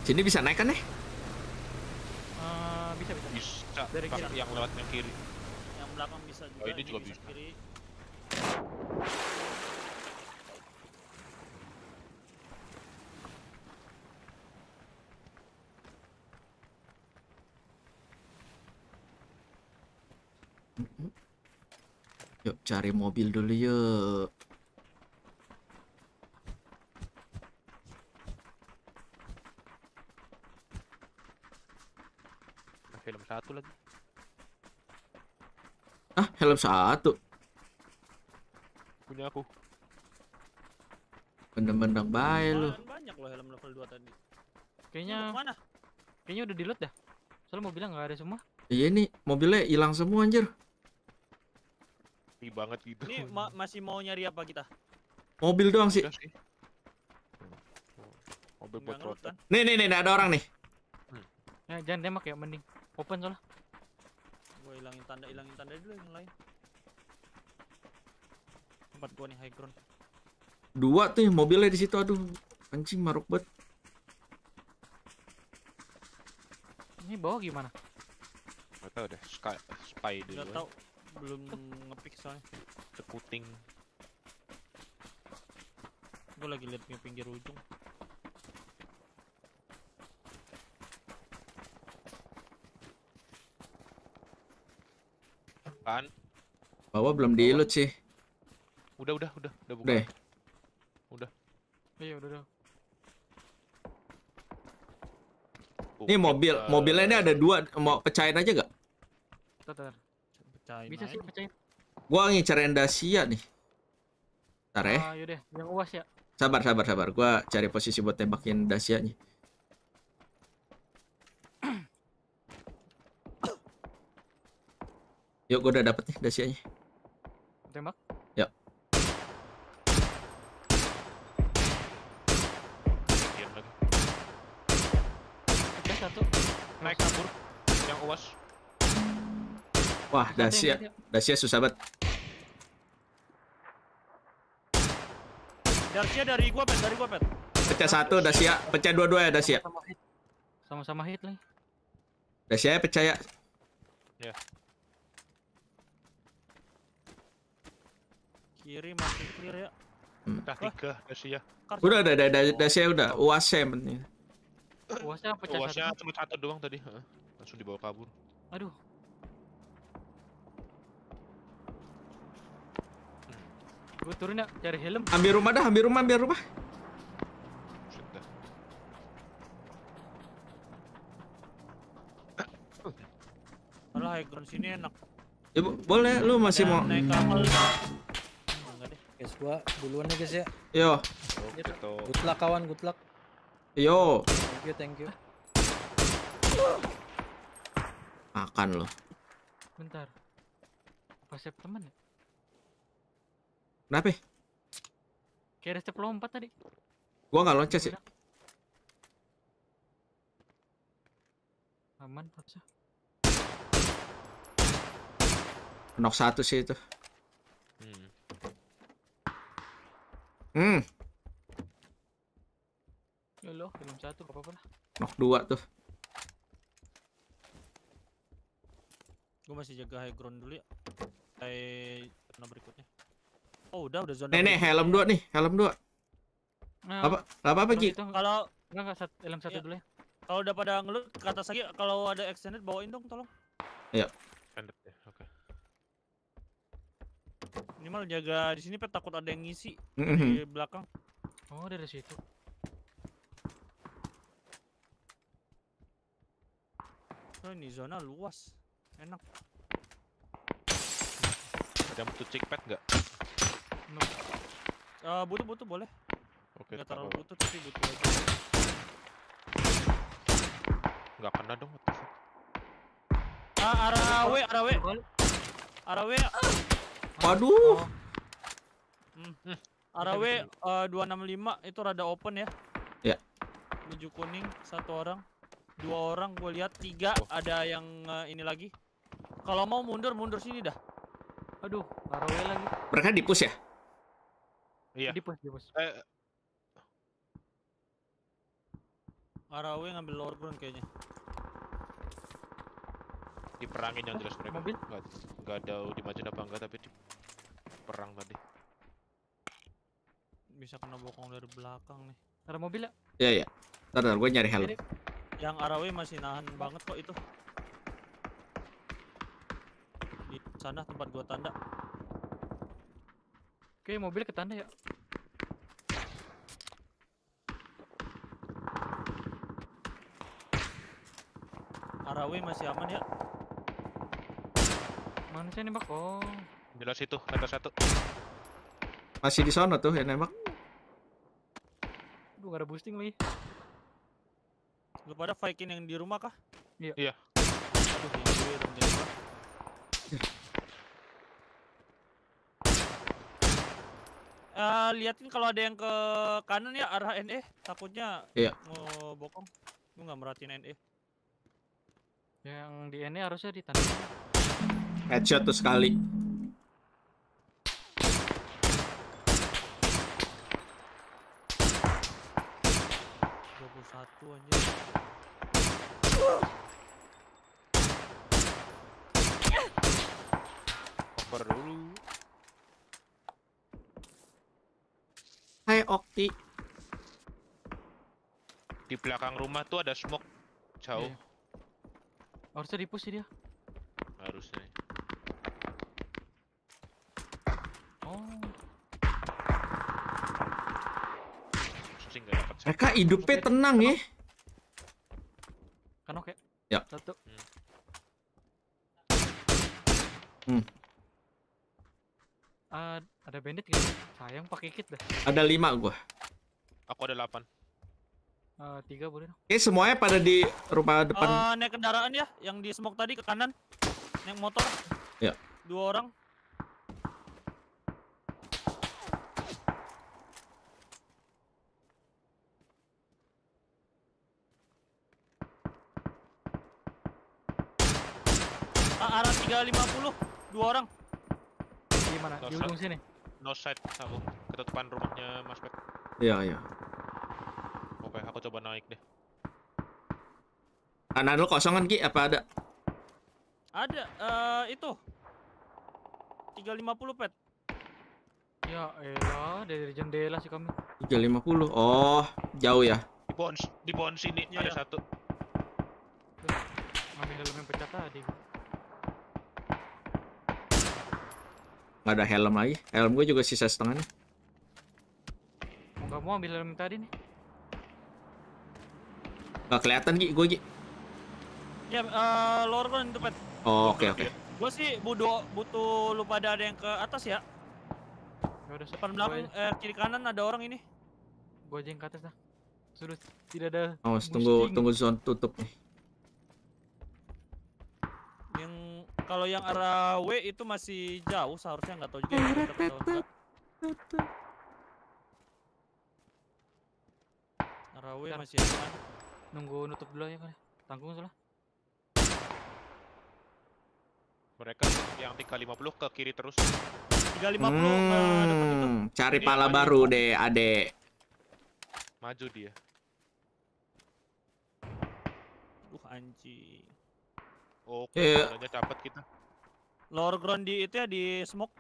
Sini bisa naik kan nih? Uh, eh, bisa bisa. Bisa. Dari kiri. Yang lewat yang kiri. Yang belakang bisa juga. Oh, ini juga bisa. bisa. Kiri. Yuk cari mobil dulu yuk. helm satu. Punya aku. bener-bener baik lu. Banyak lo helm level 2 tadi. Kayaknya mana? Kayaknya udah di loot dah. Soalnya mobilnya nggak ada semua. Iya nih, mobilnya hilang semua anjir. ini banget gitu. Ini ma masih mau nyari apa kita? Mobil doang sih. sih. Mobil buat Nih nih nih, ada orang nih. Hmm. Ya, jangan tembak ya mending. Open soalnya hilangin tanda hilangin tanda dulu yang lain tempat gua nih high ground dua tuh mobilnya di situ aduh anjing maruk banget ini bawa gimana Gak udah deh, sky, spy dulu Gak tahu, belum ngepick soalnya Cekuting gua lagi liat pinggir ujung Kan. Bawah belum di loot sih. Udah, udah, udah, udah buka. Deh. Udah. Iya, udah, udah. Ini mobil, mobilnya ini ada dua, mau pecahin aja gak? Bentar, pecahin Bisa sih pecahin Gua ngincer dasia nih Ntar ya eh. Ah yaudah, yang uas ya Sabar, sabar, sabar, gua cari posisi buat tembakin Dacia nih Yuk, gue udah dapet nih dasianya. Tembak. Yuk. Ya. Oke, satu. Naik kabur. Yang awas Wah, Dasia. Gitu. Dasia susah banget. Dasia dari gua, Pet. Dari gua, Pet. Pecah satu, Dasia. Pecah dua-dua ya, Dasia. Sama-sama hit. Sama-sama Dasia ya pecah ya. ya. Kiri masih clear ya. Hmm. Udah tiga ya Udah ada udah Dacia udah. Uasnya ini Uasnya pecah Uasnya cuma satu doang tadi. Langsung dibawa kabur. Aduh. Hmm. Gue turun ya cari helm. Ambil rumah dah, ambil rumah, ambil rumah. Kalau high ground sini enak. Ya, boleh, lu masih Dan mau. Naik Guys, gua duluan nih ya, guys ya. Yo. Good luck kawan, good luck. Yo. Thank you, thank you. Makan lo, Bentar. Apa siap temen ya? Kenapa? Kayak ada lompat tadi. Gua nggak loncat sih. Aman harusnya. Nok satu sih itu. Hmm. Hmm. Ya lo belum satu apa-apa Nok dua tuh. Gue masih jaga high ground dulu ya. High zona berikutnya. Oh, udah udah zona. Nenek helm dua nih, helm dua. Nah, apa apa apa Ki? Kalau enggak gitu. enggak satu helm satu iya. dulu ya. Kalau udah pada ngelut ke atas lagi kalau ada extended bawain dong tolong. Iya. Ini Minimal jaga di sini pet takut ada yang ngisi di mhm. belakang. Oh, dari situ. Oh, ini zona luas. Enak. Ada yang butuh cek pet enggak? Eh, Uh, butuh butuh boleh. Oke. Okay, Gak terlalu butuh tapi butuh aja. Gak kena dong. Ah, arah W, arah W. Arah W. Waduh. Oh. Hmm. hmm. Arawe uh, 265 itu rada open ya. Ya. Menuju kuning satu orang, dua orang gue lihat tiga oh. ada yang uh, ini lagi. Kalau mau mundur mundur sini dah. Aduh, Arawe lagi. Mereka di push ya? Iya. Di push, di push. Eh. eh. Arawe ngambil lower ground kayaknya diperangin yang jelas mereka. Mobil? nggak ada ada dimajuin apa enggak tapi di perang tadi. Bisa kena bokong dari belakang nih. Ada mobil ya? Ya ya. Tadar, gue nyari helm. Yang Arawi masih nahan banget kok itu. Di sana tempat gua tanda. Oke, mobil ke tanda ya. Arawi masih aman ya? Mana sih nembak? Oh. Jelas itu, ada satu. Masih di sana tuh yang nembak. Aduh, gak ada boosting lagi. Lu pada Viking yang di rumah kah? Iya. Iya. Aduh, anjir, Uh, eh, liatin kalau ada yang ke kanan ya arah NE takutnya iya. mau bokong lu nggak merhatiin NE yang di NE harusnya ditanda Headshot tuh sekali. satu aja. Hai Okti. Di belakang rumah tuh ada smoke jauh. Iya. Harusnya di push dia. Mereka hidupnya okay. tenang ya. Kan oke. Ya. Satu. Hmm. Uh, ada bandit gak? Sayang pakai kit dah. Ada lima gua. Aku ada delapan. Uh, tiga boleh dong. Oke, semuanya pada di rumah depan. Uh, naik kendaraan ya, yang di smoke tadi ke kanan. Naik motor. Ya. Dua orang. Ada 50, dua orang. Di mana? Di ujung sini. No side aku, ketutupan rumahnya Mas Pet. Iya, iya. Oke, aku coba naik deh. Kanan lo kosongan Ki? Apa ada? Ada, uh, itu 350 pet Ya elah, dari jendela sih kami 350, oh jauh ya Di pohon, di pohon sini ya, ada ya. satu Ngambil dalam yang pecah tadi Gak ada helm lagi. Helm gue juga sisa setengah nih. Mau gak mau ambil helm tadi nih. Gak kelihatan Gi, gue Gi. Ya, uh, lower kan itu, oh, oke oke. Gue sih butuh butuh lu ada yang ke atas ya. Ya udah depan belakang eh, kiri kanan ada orang ini. Gue aja yang ke atas dah. Sudah tidak ada. Oh, tunggu tunggu zone tutup nih. Kalau yang arah W itu masih jauh seharusnya nggak tahu juga. Ya, arah W Bentar. masih aman. Nunggu nutup dulu ya kan. Tanggung salah. Mereka yang 350 ke kiri terus. 350 hmm, uh, Cari pala baru maju. deh, Adek. Maju dia. Duh anjing. Oke, oh, iya. yeah. dapat kita. Lower ground di itu ya di smoke.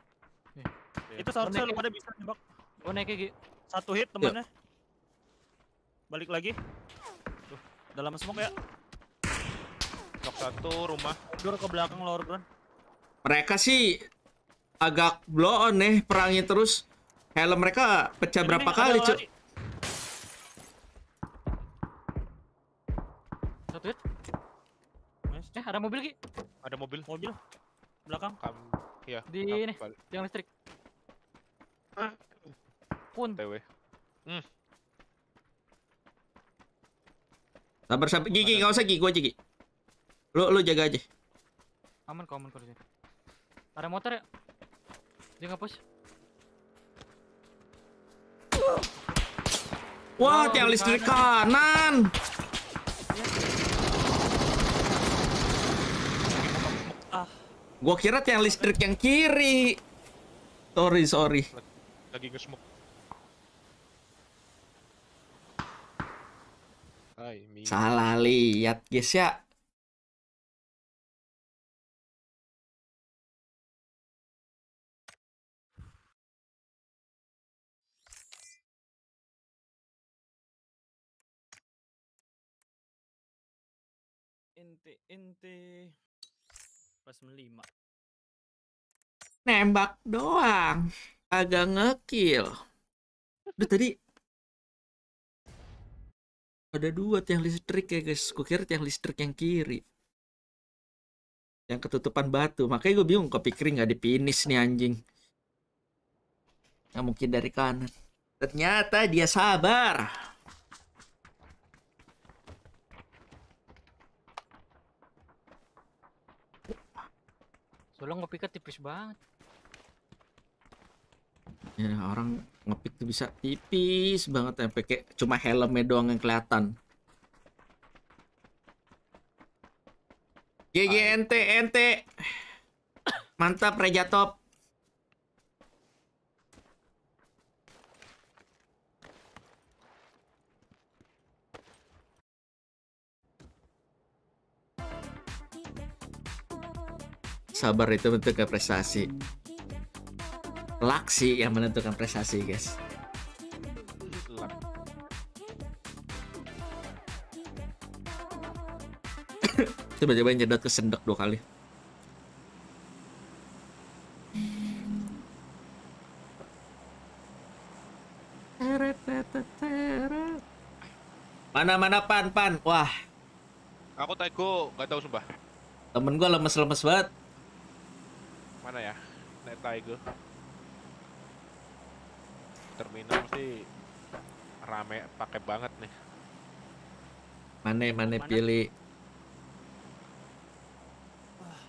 Yeah. Itu seharusnya lu pada bisa nembak. Oh naiknya Satu hit iya. temennya. Yeah. Balik lagi. Tuh, dalam smoke ya. Knock satu rumah. Dur ke belakang lower ground. Mereka sih agak blow on nih perangnya terus. Helm mereka pecah Ini berapa kali, cuy? Satu hit. Eh, ada mobil Ki. Ada mobil. Mobil. Belakang. Kam iya. Di ini. Yang listrik. Ah. Pun. TW. Hmm. Sabar sabar. Gigi enggak usah Gigi, gua aja Lu lu jaga aja. Aman kok, aman kok Ada motor ya? Dia ngapus. Wah, tiang listrik kanan. kanan. Gua kira tiang listrik yang kiri. Sorry, sorry. Lagi nge Salah lihat, guys ya. Inti, inti plus 5 nembak doang agak ngekill udah tadi ada dua tiang listrik ya guys gue kira tiang listrik yang kiri yang ketutupan batu makanya gue bingung kepikirin nggak dipinis nih anjing yang mungkin dari kanan ternyata dia sabar Soalnya ngepick kan tipis banget. Ya orang ngepick tuh bisa tipis banget ya pakai cuma helmnya doang yang kelihatan. GGNT NT. Mantap Reja Top. sabar itu menentukan prestasi luck sih yang menentukan prestasi guys tiba-tiba nyedot kesendok dua kali mana mana pan pan wah aku teko nggak tahu sumpah temen gua lemes lemes banget mana ya naik tiger? terminal sih rame pakai banget nih mana mana pilih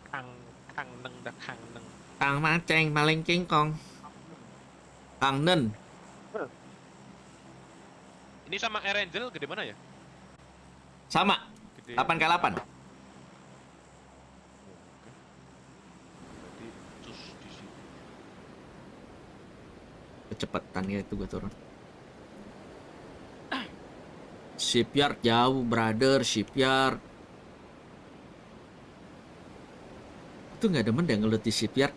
kang kang neng dah kang neng kang maceng maling kong kang nen ini sama Air Angel gede mana ya sama Delapan 8 delapan. 8 kecepatannya itu gue turun shipyard jauh brother shipyard itu nggak demen deh ngelut di shipyard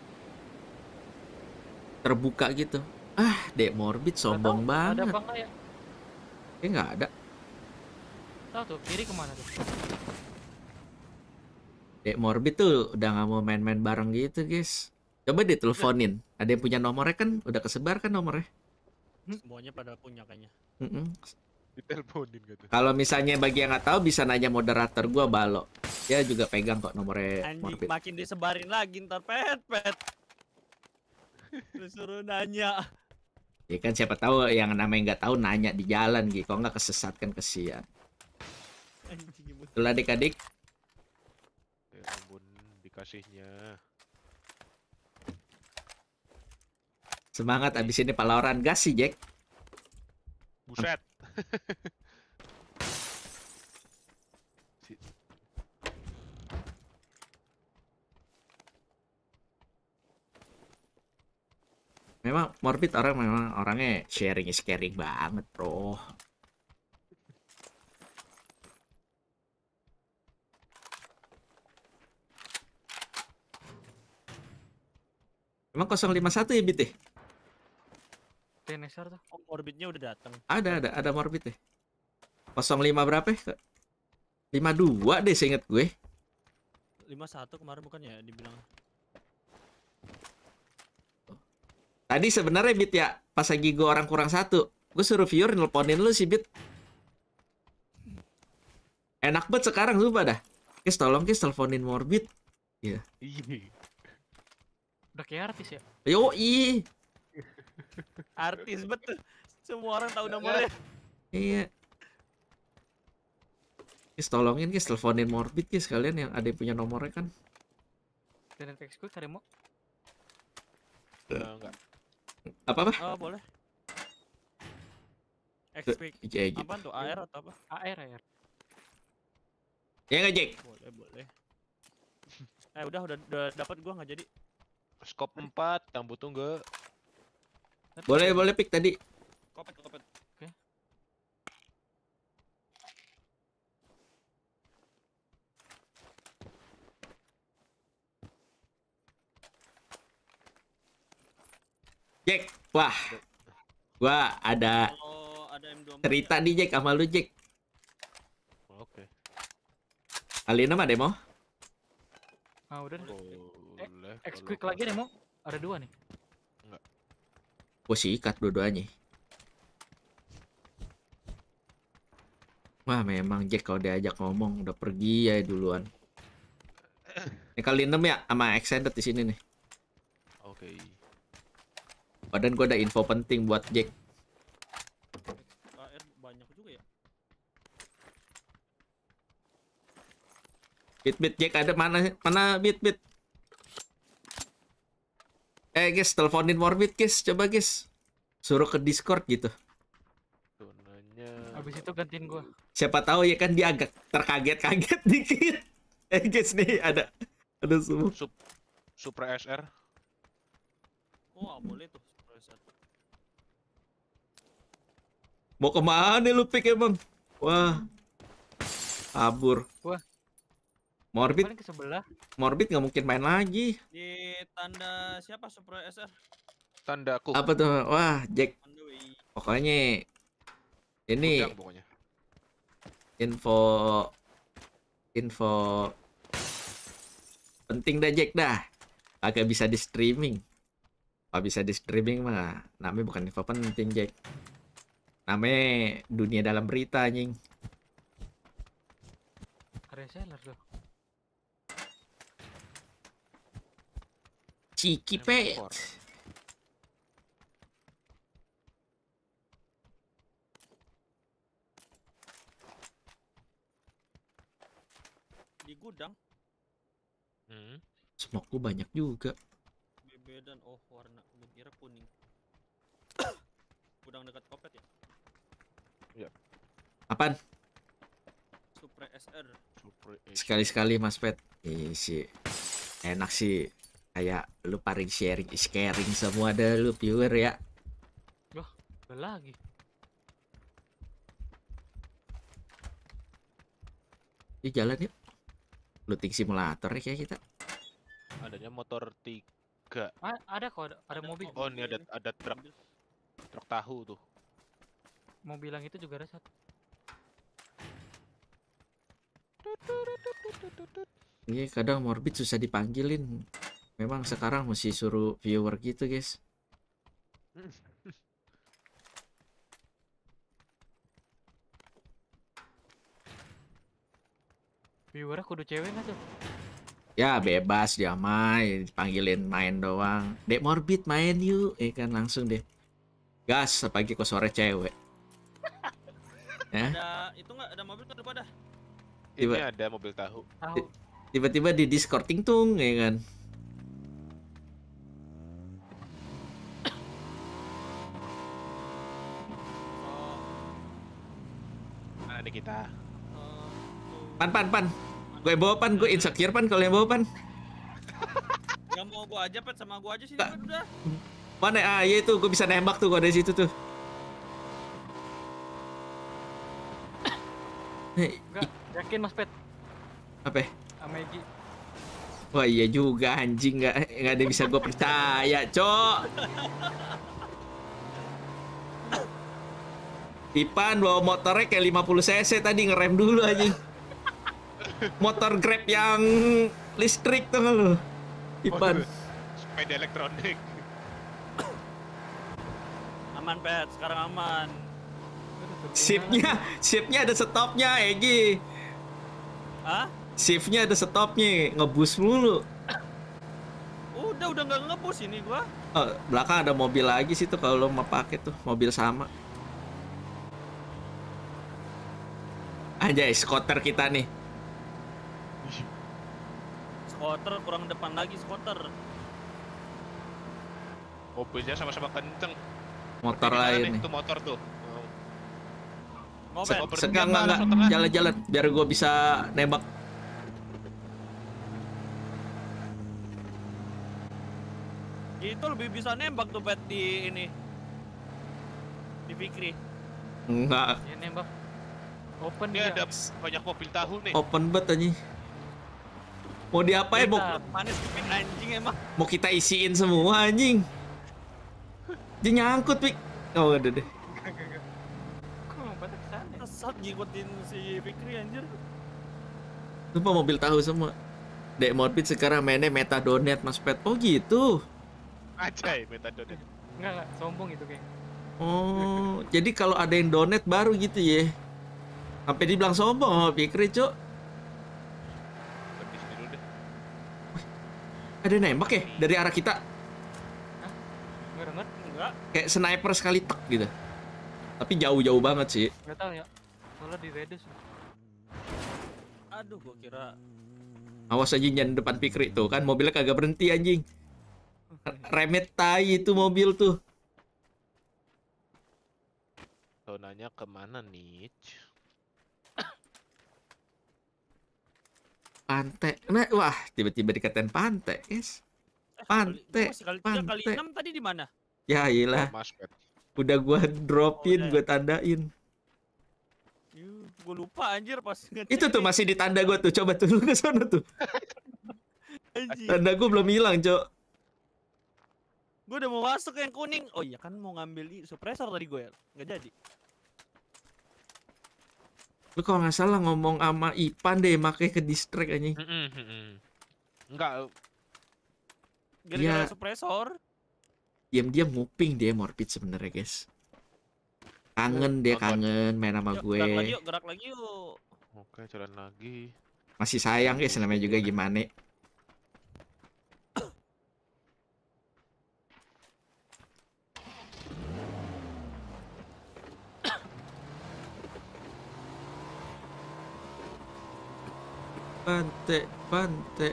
terbuka gitu ah dek morbid sombong banget ada apa ya nggak ada tahu tuh kiri kemana tuh dek morbid tuh udah gak mau main-main bareng gitu guys Coba diteleponin. Ada yang punya nomornya kan? Udah kesebar kan nomornya? Hmm. Semuanya pada punya kayaknya. Mm Diteleponin gitu. Kalau misalnya bagi yang nggak tahu bisa nanya moderator gua Balo. Dia juga pegang kok nomornya. Anjing makin disebarin lagi ntar pet pet. Disuruh nanya. Ya kan siapa tahu yang namanya nggak tahu nanya di jalan gitu. kok nggak kesesat kan kesian. Anjing. adik-adik. Ya ampun dikasihnya. Semangat abis ini Pak Lauren gas sih Jack. Buset. memang morbid orang memang orangnya sharing is caring banget bro. Emang 051 ya Bit ya? Tenesar tuh. Oh, orbitnya udah datang. Ada ada ada morbid deh. 05 berapa ya? 52 deh seingat gue. 51 kemarin bukan ya dibilang. Tadi sebenarnya Bit ya, pas lagi gue orang kurang satu, gue suruh viewer nelponin lu sih Bit. Enak banget sekarang sumpah dah. Kis tolong kis teleponin Morbid. Iya. Yeah. Udah kayak artis ya? Yo, ih. Artis betul. Semua orang tahu nomornya. Iya. iya. Guys, tolongin guys, teleponin Morbid guys kalian yang ada yang punya nomornya kan. Dan teksku cari mau. Uh, eh, enggak. Apa apa? Oh, boleh. Xp. Apa Ya, gitu. tuh? AR atau apa? AR, AR. Ya enggak, Jack? Boleh, boleh. eh, udah, udah, udah dapat gua nggak jadi. Scope 4, yang butuh gue. Boleh boleh pick tadi. Kopet kopet. Oke. Okay. Jack, wah. Gua ada ada M24 cerita ya. nih Jack sama lu Jack. Oke. Okay. Alina mah demo? Ah udah. Oh, eh, X quick lagi demo. Ada dua nih. Gue ikat dua-duanya. Wah memang Jack kalau diajak ngomong udah pergi ya duluan. Ini kali 6 ya sama Extended di sini nih. Oke. Badan gue ada info penting buat Jack. banyak juga ya. Bit bit Jack ada mana mana bit bit Eh guys, teleponin Morbid guys, coba guys. Suruh ke Discord gitu. Tunanya. Habis itu gantiin gua. Siapa tahu ya kan dia agak terkaget-kaget dikit. Eh guys nih ada ada sub, sub Super SR. Oh, boleh tuh super SR. Mau kemana lu pik emang? Wah. Kabur. Wah. Morbid. ke sebelah. Morbid nggak mungkin main lagi. Di tanda siapa Super SR? Tanda aku. Apa tuh? Wah, Jack. Pokoknya ini info info penting dah Jack dah. Agak bisa di streaming. Apa bisa di streaming mah namanya bukan info penting Jack. Namanya dunia dalam berita anjing. Reseller tuh. Cheeky pet. Di gudang. Hmm. Smokku banyak juga. BB dan oh warna gue kira kuning. gudang dekat kopet ya? Iya. Apaan? Supre SR. Supre SR. Sekali-sekali Mas Pet. Ih, sih. Enak sih kayak lu paling sharing is caring semua ada lu viewer ya wah gak lagi yuk jalan yuk looting simulator ya kita adanya motor tiga A ada kok ada, ada mobil oh ini ada ada truk truk tahu tuh mau bilang itu juga ada satu ini iya, kadang morbid susah dipanggilin Memang sekarang mesti suruh viewer gitu, guys. Viewer kudu cewek nggak tuh? Ya bebas dia main panggilin main doang. Dek morbid main yuk, eh kan langsung deh. Gas pagi ke sore cewek. ya? Ada itu nggak ada mobil kan dah? Ini ada mobil tahu. Tiba-tiba di Discord tingtung ya kan. kita. Pan, pan, pan. Gue bawa pan, gue insecure pan kalau yang bawa pan. Gak mau gue aja pan, sama gue aja sih pan, udah. Mana ah ya itu gue bisa nembak tuh gue dari situ tuh. Enggak, yakin Mas Pet. Apa? Amegi. Wah iya juga anjing nggak nggak ada bisa gue percaya, cok. Ipan bawa motornya kayak 50 cc tadi ngerem dulu aja. Motor Grab yang listrik tuh lo. Ipan. sepeda elektronik. aman, Pet. Sekarang aman. Shiftnya, shiftnya ada stopnya, Egi. Hah? Shiftnya ada stopnya, ngebus mulu. Udah, udah nggak ngebus ini gua. Oh, belakang ada mobil lagi sih tuh kalau mau pakai tuh, mobil sama. Anjay, skuter kita nih. Skuter kurang depan lagi skuter. Mobilnya sama-sama kenceng. Motor lain nih. Itu motor tuh. Se Sekarang enggak enggak jalan-jalan biar gue bisa nembak. Itu lebih bisa nembak tuh pet di ini. Di Fikri. Enggak. Ya nembak. Open Ini ada banyak mobil tahu nih. Open bet anjing. Mau diapain? Mau manis kepin anjing emang. Mau kita isiin semua anjing. Dia nyangkut, Pik. Oh, udah deh. Sesat ya? ngikutin si Fikri anjir. Sumpah mobil tahu semua. Dek Morbid sekarang mainnya meta donet Mas Pet. Oh gitu. Acai meta donet. Enggak, enggak, sombong itu kayak. Oh, jadi kalau ada yang donate baru gitu ya. Sampai dibilang sombong sama Fikri, Cuk. Ada nembak ya dari arah kita? Hah? enggak. Kayak sniper sekali tek gitu. Tapi jauh-jauh banget sih. Enggak tahu ya. Soalnya di radius. Aduh, gua kira Awas aja jangan depan Fikri tuh kan mobilnya kagak berhenti anjing. Remet tai itu mobil tuh. nanya kemana nih? Pantai. Nah, wah, tiba-tiba dikatain pantai, guys. Eh, pantai. pantai. enam tadi di mana? Ya iyalah. Oh, udah gua oh, dropin, gua tandain. gua lupa anjir pas Itu tuh masih ditanda gua tuh. Coba tuh ke sana tuh. anjir. Tanda gua belum hilang, Cok. gua udah mau masuk yang kuning. Oh iya kan mau ngambil suppressor tadi gua ya. Enggak jadi lu kalau nggak salah ngomong sama Ipan deh makai ke distract aja. mm -mm, enggak iya. gara-gara ya, suppressor diam-diam nguping dia morbid sebenarnya guys kangen dia kangen main sama gue gerak lagi yuk gerak lagi yuk oke jalan lagi masih sayang guys namanya juga gimana Pante, Pante.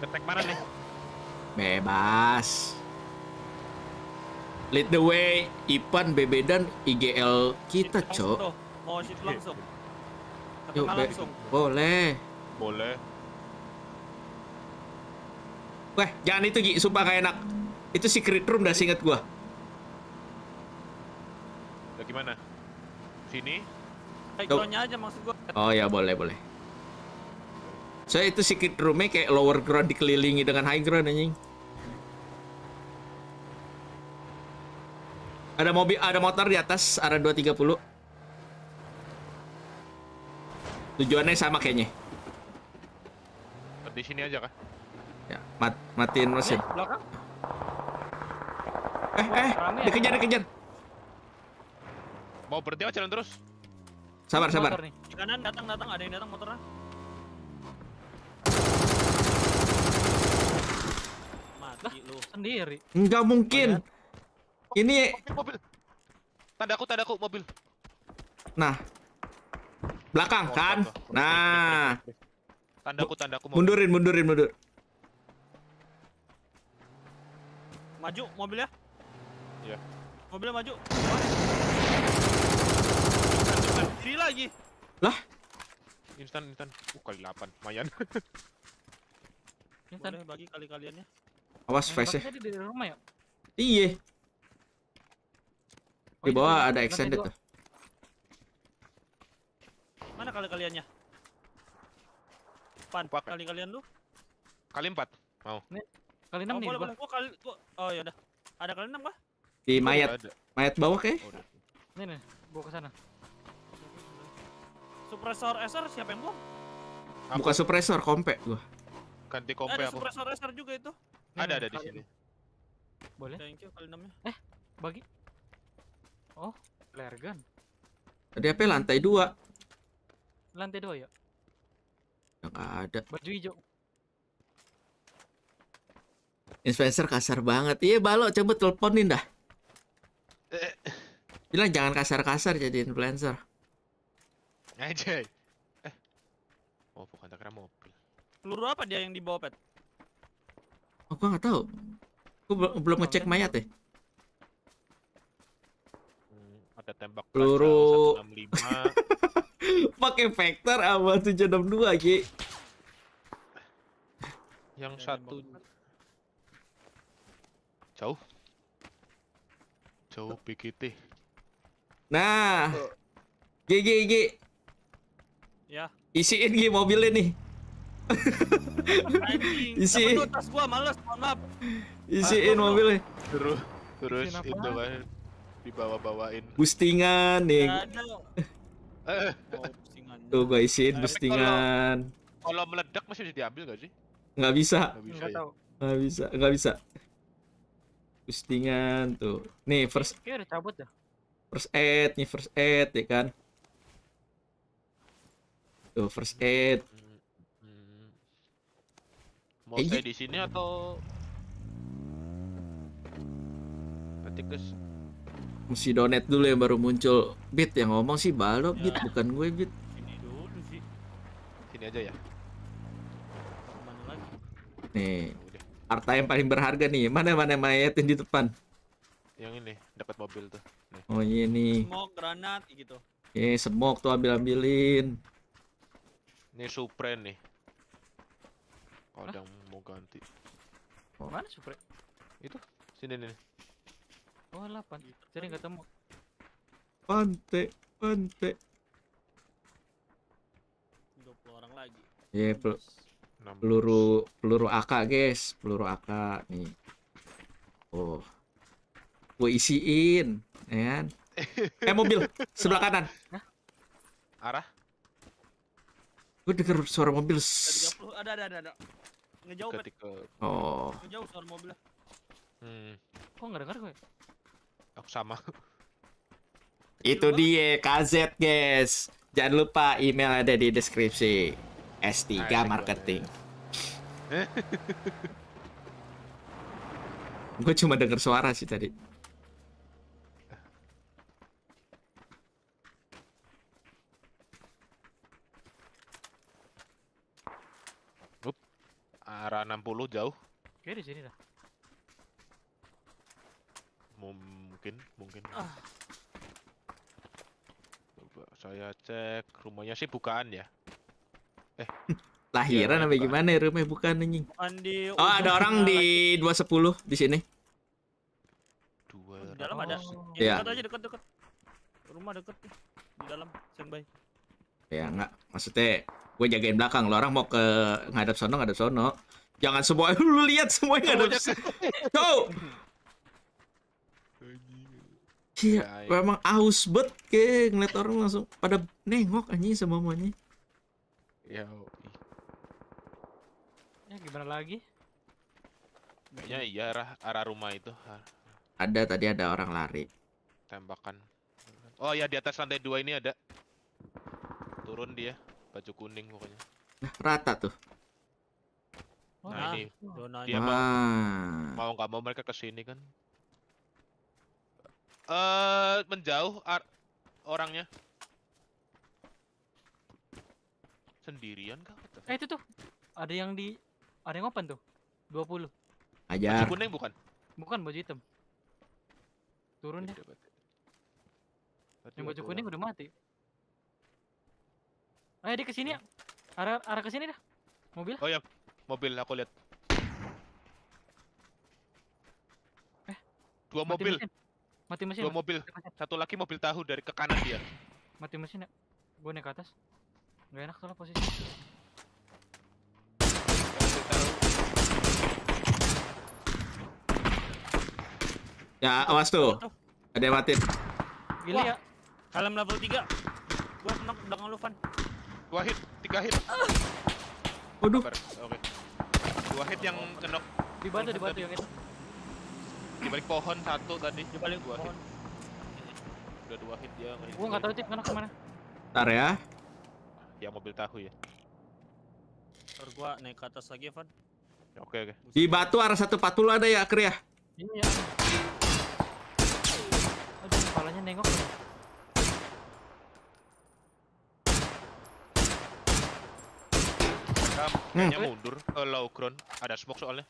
Detek mana nih? Bebas. Lead the way, Ipan, Bebe dan IGL kita, Cok. Mau shit langsung. Yuk, langsung. Boleh. Boleh. Weh, jangan itu, Gi. Sumpah gak enak. Itu secret room dah seinget gua. Backgroundnya aja maksud gua. Oh ya boleh boleh. Saya so, itu secret roomnya kayak lower ground dikelilingi dengan high ground anjing. Ada mobil, ada motor di atas arah 230. Tujuannya sama kayaknya. Di sini aja kah? Ya, mat matiin mesin. Belakang? Eh, eh, ya? dikejar, dikejar. Mau berhenti aja jalan terus? Sabar, sabar. kanan datang, datang. Ada yang datang motornya. Mati lu. Sendiri. Enggak mungkin. Ini mobil, mobil. Tadaku, aku mobil. Nah. Belakang oh, kan? Tanda. Nah. Tandaku, tandaku mobil. Mundurin, mundurin, mundur. Maju mobilnya. Iya. Mobilnya maju. Free lagi. Lah? Instan, instan. Uh, kali 8. Mayan. instan. Boleh bagi kali-kaliannya. Awas face ya. Di rumah ya? Iya. Oh, Di bawah ada extended tuh. Mana kali-kaliannya? Pan, kali-kalian lu? Kali 4. Mau. Nih, kali 6 oh, nih. Boleh, boleh. Gua kali gua Oh, ya udah. Ada kali 6 kah? Di mayat. Mayat bawah kayak. Nih nih, gua ke sana. Suppressor SR siapa yang buang? Aku. Bukan suppressor, kompe gua. Ganti eh, kompe eh, ada suppressor SR juga itu. Ada ada di sini. Boleh. Thank you kali namanya. Eh, bagi. Oh, flare gun. Ada apa ya? lantai 2? Lantai 2 ya? Enggak ya, ada. Baju hijau. Influencer kasar banget. Iya, balok coba teleponin dah. Eh. Bilang jangan kasar-kasar jadi influencer. Anjay. Eh. Oh, bukan tak kira mobil. Peluru apa dia yang dibawa, Pet? Oh, gua nggak tahu. Gua belum belum ngecek kan? mayat ya. Hmm, ada tembak peluru 165. Pakai vektor sama 762, Ki. Yang satu jauh. Jauh begitu Nah. Gigi, oh. gigi. Ya. Isiin Gi mobilnya nih. Isiin. Temen tas gua males, mohon maaf. Isiin ah, mobilnya. Terus terus itu kan dibawa-bawain. Bustingan nih. Eh. Oh, tuh gua isiin bustingan. Kalau meledak masih bisa diambil gak sih? Nggak bisa. Nggak bisa. Nggak, ya. bisa. Nggak bisa. Bustingan tuh. Nih first. udah cabut dah. First aid nih first aid ya kan. Tuh, first aid. Mau hmm. saya hmm. gitu. di sini atau Patikus mesti donate dulu yang baru muncul bit yang ngomong sih balo ya. bit bukan gue bit sini dulu sih sini aja ya mana lagi nih harta yang paling berharga nih mana mana mayatin di depan yang ini Dapat mobil tuh nih. oh iya nih smoke granat gitu eh smoke tuh ambil ambilin ini Supreme nih. Kalau ada yang mau ganti. Oh, mana Supreme? Itu, sini nih. Oh, 8. Jadi kan nggak temu. Pantai, pantai. 20 orang lagi. Iya, yeah, kan pel peluru peluru AK, guys. Peluru AK nih. Oh. Gue isiin, ya. Kan? Eh, mobil sebelah kanan. Hah? Arah? Gue denger suara mobil. Ada ada ada ada. Ngejauh bet. Oh. Ngejauh suara mobil. Hmm. Kok gak dengar gue? Ya? Aku sama. Itu dia KZ guys. Jangan lupa email ada di deskripsi. S3 Ayo, nah, marketing. gue cuma denger suara sih tadi. Arah 60 jauh. Oke di sini dah. Mungkin, mungkin. Ah. Coba saya cek rumahnya sih bukaan ya. Eh, lahiran ya, apa gimana ya rumah bukan anjing oh ada orang di 210 di sini dua di dalam ada Oh. ya. dekat aja dekat dekat rumah dekat di dalam standby ya enggak maksudnya gue jagain belakang lo orang mau ke ngadep sono ngadap sono jangan semua lu lihat semua yang ngadap go Iya, memang aus bet ke ngeliat orang langsung pada nengok anjing sama mamanya. Ya. gimana lagi? Kayaknya iya arah arah rumah itu. Ada tadi ada orang lari. Tembakan. Oh ya di atas lantai dua ini ada. Turun dia baju kuning pokoknya. Nah, rata tuh. nah, nah, ini donanya. dia mau, ah. mau nggak mau mereka ke sini kan. Eh, uh, menjauh orangnya. Sendirian kah? Eh, itu tuh. Ada yang di ada yang open tuh. 20. Ajar. Baju kuning bukan? Bukan baju hitam. Turun deh. Yang baju kuning udah mati. Ayo di kesini ya. Arah arah kesini dah. Mobil? Oh ya, mobil aku lihat. Eh, dua mobil. Mati mesin. Dua mobil. Satu lagi mobil tahu dari ke kanan dia. Mati mesin ya. Gue naik atas. Gak enak soalnya posisi. Ya, awas tuh. Ada yang mati. Gila ya. Alam level 3. Gua kena dengan lu, Van. Dua hit, tiga hit. Waduh. Oke. Okay. Dua hit yang kenok. Di batu, di batu yang itu. Di balik pohon satu tadi. Di balik dua pohon. hit. Udah dua hit dia Gua enggak tahu tip ke kemana. Entar ya. yang mobil tahu ya. Ntar gua naik ke atas lagi, Van. Ya, oke, oke. Di batu arah 140 ada ya, Akri ya? ya. Aduh, kepalanya nengok. Ya. Hmm. kayaknya hmm. mundur ke low ground. Ada smoke soalnya.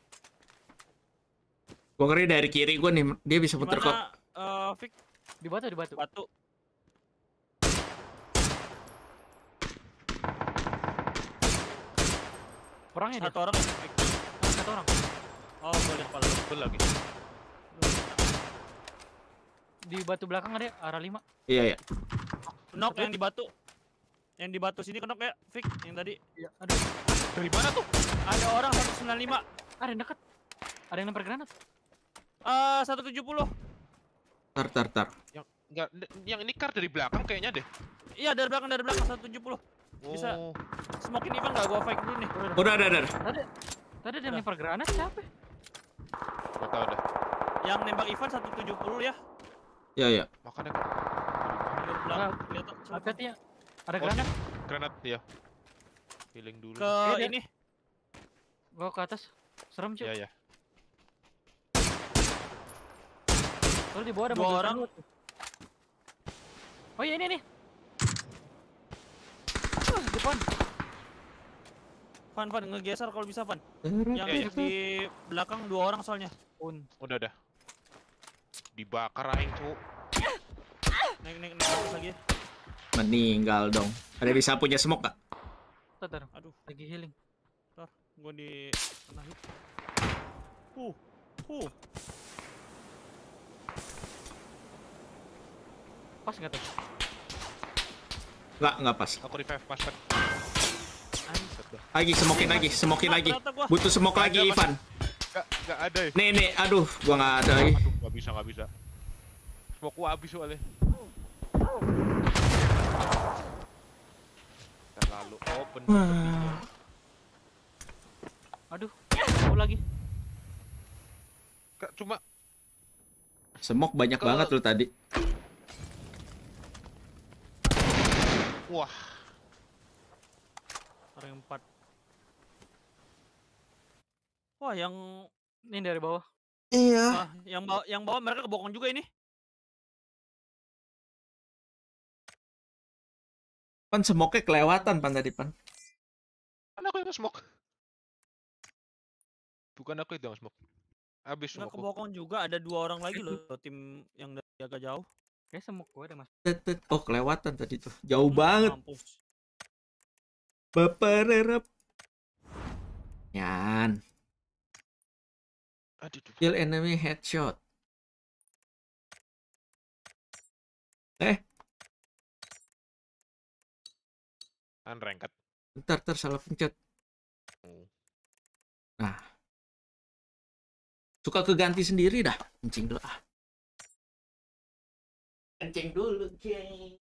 Gue ngeri dari kiri gue nih, dia bisa puter kok. Uh, Di batu, di batu. Batu. Orangnya Satu dia. orang. satu orang. Oh, gue liat kepala. Gue lagi. Di batu belakang ada ya? arah 5. Iya, iya. Knock yang di batu. Yang di batu sini knock ya, Vic, yang tadi. Iya, aduh. Dari mana tuh? Ada orang 195. Ada yang dekat. Ada yang lempar granat. Eh, uh, 170. Tar tar tar. Yang enggak yang ini kar dari belakang kayaknya deh. Iya, dari belakang dari belakang 170. Oh. Bisa ini Ivan enggak gua fake dulu nih. Udah, udah, udah. udah. Tadi tadi ada yang lempar granat siapa? Enggak tahu deh. Yang nembak Ivan 170 ya. Iya, iya. Makanya Hati-hati ya. Ada oh, granat. Granat ya healing dulu. Ke eh, ini. Gua ke atas. Serem, cuy. Iya, iya. Terus di bawah ada Dua orang. Oh iya ini nih. Ah, uh, depan. Fan, Fan, ngegeser kalau bisa, Fan. Eh, yang ya, ya. di belakang dua orang soalnya. Un. Udah, udah. Dibakar aing, cu. Naik, naik, naik lagi. Meninggal dong. Ada bisa punya smoke gak? Tadar. Aduh. Lagi healing. Tar, gua di kena hit. Uh. Uh. Pas enggak tuh? Enggak, enggak pas. Aku revive master. Lagi semokin lagi, semokin lagi. Butuh semok lagi Ivan. Enggak, enggak ada eh. Nih, nih, aduh, gua enggak ada lagi. enggak bisa, enggak bisa. semok gua habis soalnya. open Aduh, aku lagi. Kak, cuma semok banyak Kalo... banget lu tadi. Wah. Ring 4. Wah, yang ini dari bawah. Iya. Ah, yang bawah, yang bawah mereka kebokong juga ini. Pan semoknya kelewatan pan tadi pan. Kan aku yang smoke. Bukan aku yang smoke. Abis smoke. Nah, kebokong juga ada dua orang lagi loh tim yang dari agak jauh. Kayak semok gue ada mas. Oh kelewatan tadi tuh. Jauh hmm, banget. Mampus. Bapererep. Nyan. Kill enemy headshot. Eh, Unranked. Bentar, bentar salah pencet. Nah. Suka keganti sendiri dah. Kencing dulu ah. Kencing dulu, geng.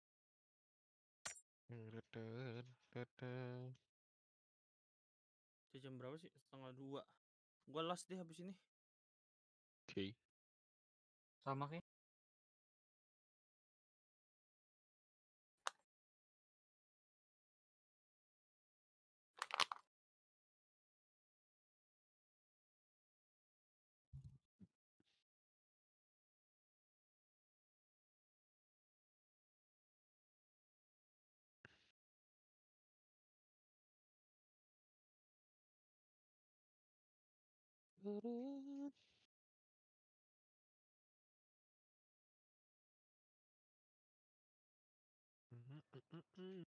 Jam berapa sih? Setengah dua. Gua last deh habis ini. Oke. Okay. Sama kayak. Mm-hmm. mm-hmm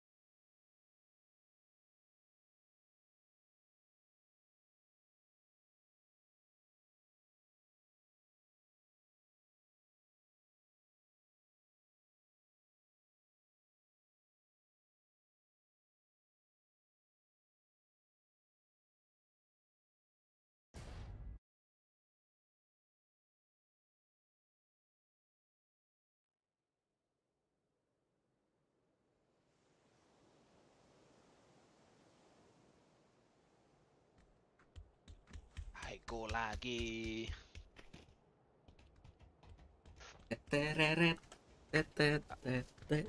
Eko lagi. Teteret, tetet, tetet.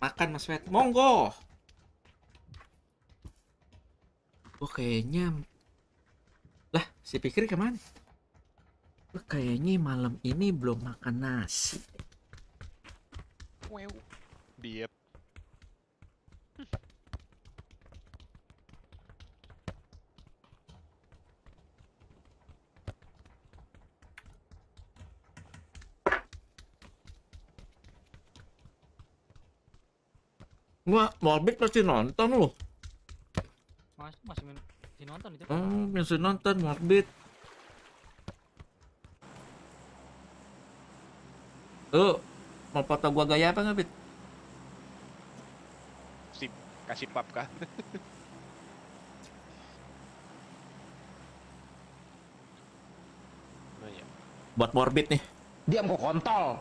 Makan Mas Wet, monggo. oh, kayaknya lah si pikir kemana? Oh, kayaknya malam ini belum makan nasi. Gua Morbid pasti nonton loh. Mas, masih masih nonton itu. Oh, masih nonton Morbid. Lu mau foto gua gaya apa nggak, Bit? Sip, kasih pap kah? Buat Morbid nih. Diam kok kontol.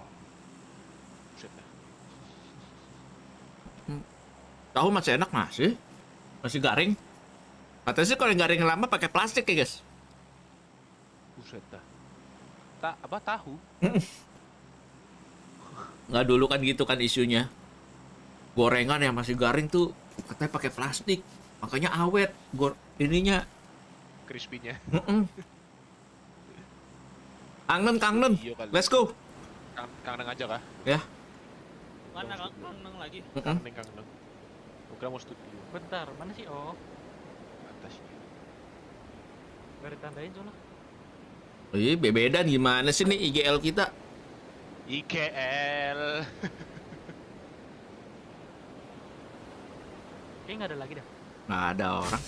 Tahu masih enak masih? Masih garing. Katanya sih kalau yang garing lama pakai plastik ya, guys. Buset dah. tak apa tahu? Nggak dulu kan gitu kan isunya. Gorengan yang masih garing tuh katanya pakai plastik. Makanya awet gor ininya crispy-nya. Mm -mm. Kangen, kangen. Iya Let's go. Kangen aja kah? Ya. Mana kangen lagi? Kangen, kangen. Program studio. Bentar, mana sih Oh? Atasnya. Gak ditandain soalnya. Ih, bebedan gimana sih nih IGL kita? IGL. Kayaknya nggak ada lagi dah. Nggak ada orang.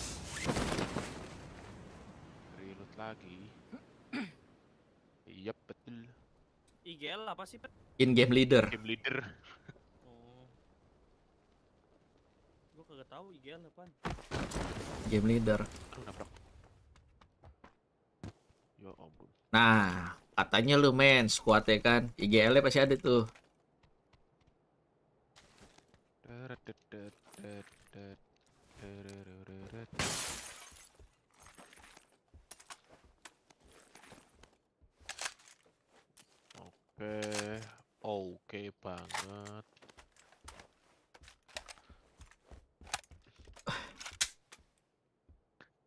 Reload lagi. Iya yep, betul. IGL apa sih, Pet? In game leader. Game leader. tahu IGL lepan. Game leader. Ya nah, katanya lu men squad ya kan. IGL-nya pasti ada tuh. Oke, oke banget.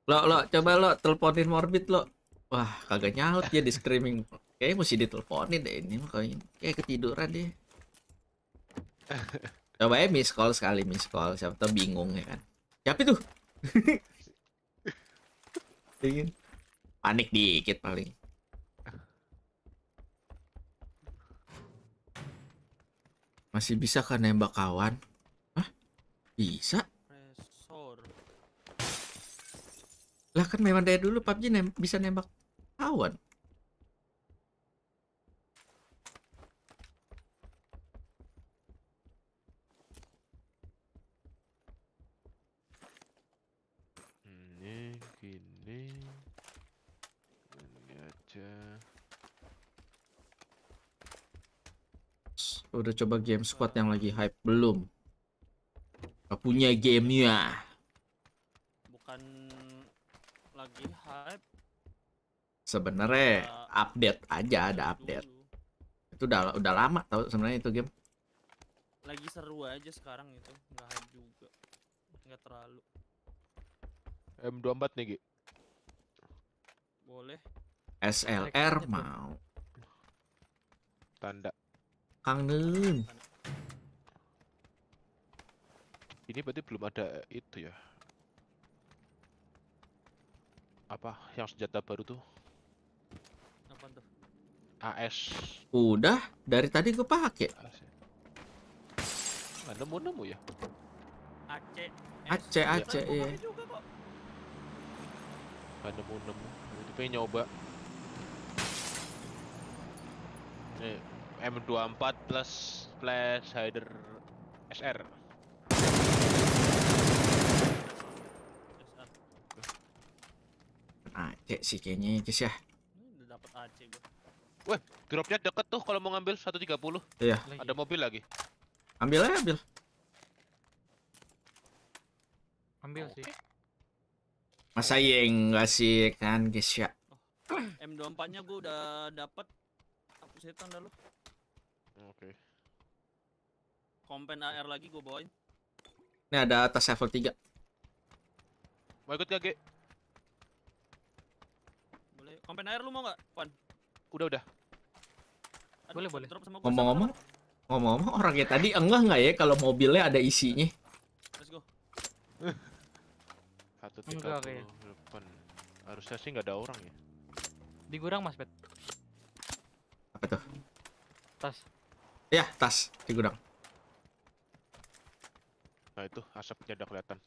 Lo, lo, coba lo, teleponin Morbid lo. Wah, kagak nyaut ya di screaming. Kayaknya mesti diteleponin deh ini makanya. Kayak ketiduran deh. Coba ya miss call sekali, miss call. Siapa tau bingung ya kan. Siapa itu? ingin Panik dikit paling. Masih bisa kan nembak kawan? Hah? Bisa? Lah kan memang dari dulu PUBG nem bisa nembak kawan. Udah coba game squad yang lagi hype belum? Gak punya gamenya lagi hype sebenarnya uh, update aja ada update dulu. itu udah udah lama tau sebenarnya itu game lagi seru aja sekarang itu nggak hype juga nggak terlalu M24 nih Gi boleh SLR Mereka mau tanda kangen ini berarti belum ada itu ya apa yang senjata baru tuh? Apa tuh? AS. Udah, dari tadi gue pakai. Ya. Nggak nemu nemu ya? AC. AC AC ya. Nggak nemu nemu. Itu pengen nyoba. Nih, eh, M24 plus flash hider SR. Cek ya, sih kayaknya guys ya. Udah dapat AC gua. Weh, dropnya deket tuh kalau mau ngambil 130. Iya. Ada mobil lagi. Ambil aja, ambil. Ambil sih. Masa iya enggak sih kan guys ya. Oh, M24-nya gua udah dapat. Aku setan dah lu. Oke. Okay. Kompen AR lagi gua bawain. Ini ada atas level 3. Mau ikut gak, Ge? Kompen air lu mau gak, Wan? Udah udah. Aduh, boleh boleh. Ngomong-ngomong, ngomong-ngomong orangnya tadi enggak nggak ya kalau mobilnya ada isinya? Let's go. Satu tiga puluh depan. Harusnya sih nggak ada orang ya. Di gudang mas pet. Apa tuh? Tas. Ya tas di gudang. Nah itu asapnya udah kelihatan.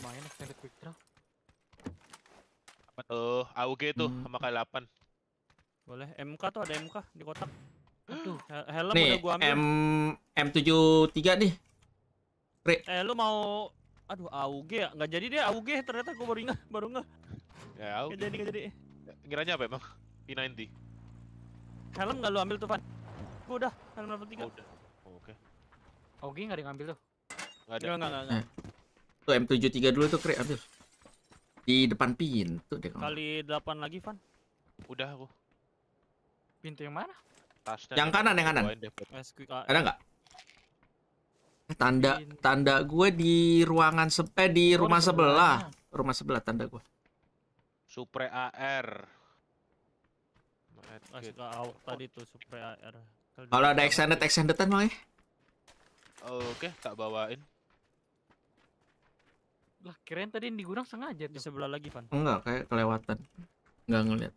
lumayan extended quick draw. Apa tuh? Eh, AUG tuh hmm. sama K8. Boleh. MK tuh ada MK di kotak. Aduh, helm nih, udah gua ambil. M M73 nih. Re. Eh, lu mau aduh AUG ya? Enggak jadi deh AUG ternyata gua baru ingat, baru enggak. Ya, AUG. Gak jadi, gak jadi. Kiranya ya, apa emang? P90. Helm enggak lu ambil tuh, Van? Gua udah, helm level 3. Oh, udah. Oh, oke. Okay. AUG enggak ada yang ambil tuh. Enggak ada. Enggak, enggak, enggak. Tuh M73 dulu tuh, Kri, ambil. Di depan pintu deh. Kali 8 lagi, Van. Udah aku. Pintu yang mana? Tasnya yang kanan, yang kanan. Eh, ah. Ada nggak? Eh, tanda tanda gue di ruangan sepe eh, di oh, di rumah sebelah. Rumah sebelah tanda gue. Supre AR. Ah, tadi tuh Supre AR. Kalau ada extended extendedan mau ya? Oke, tak bawain. Lah keren tadi yang digurang sengaja di sebelah lagi, Van. Enggak, kayak kelewatan. Enggak ngeliat.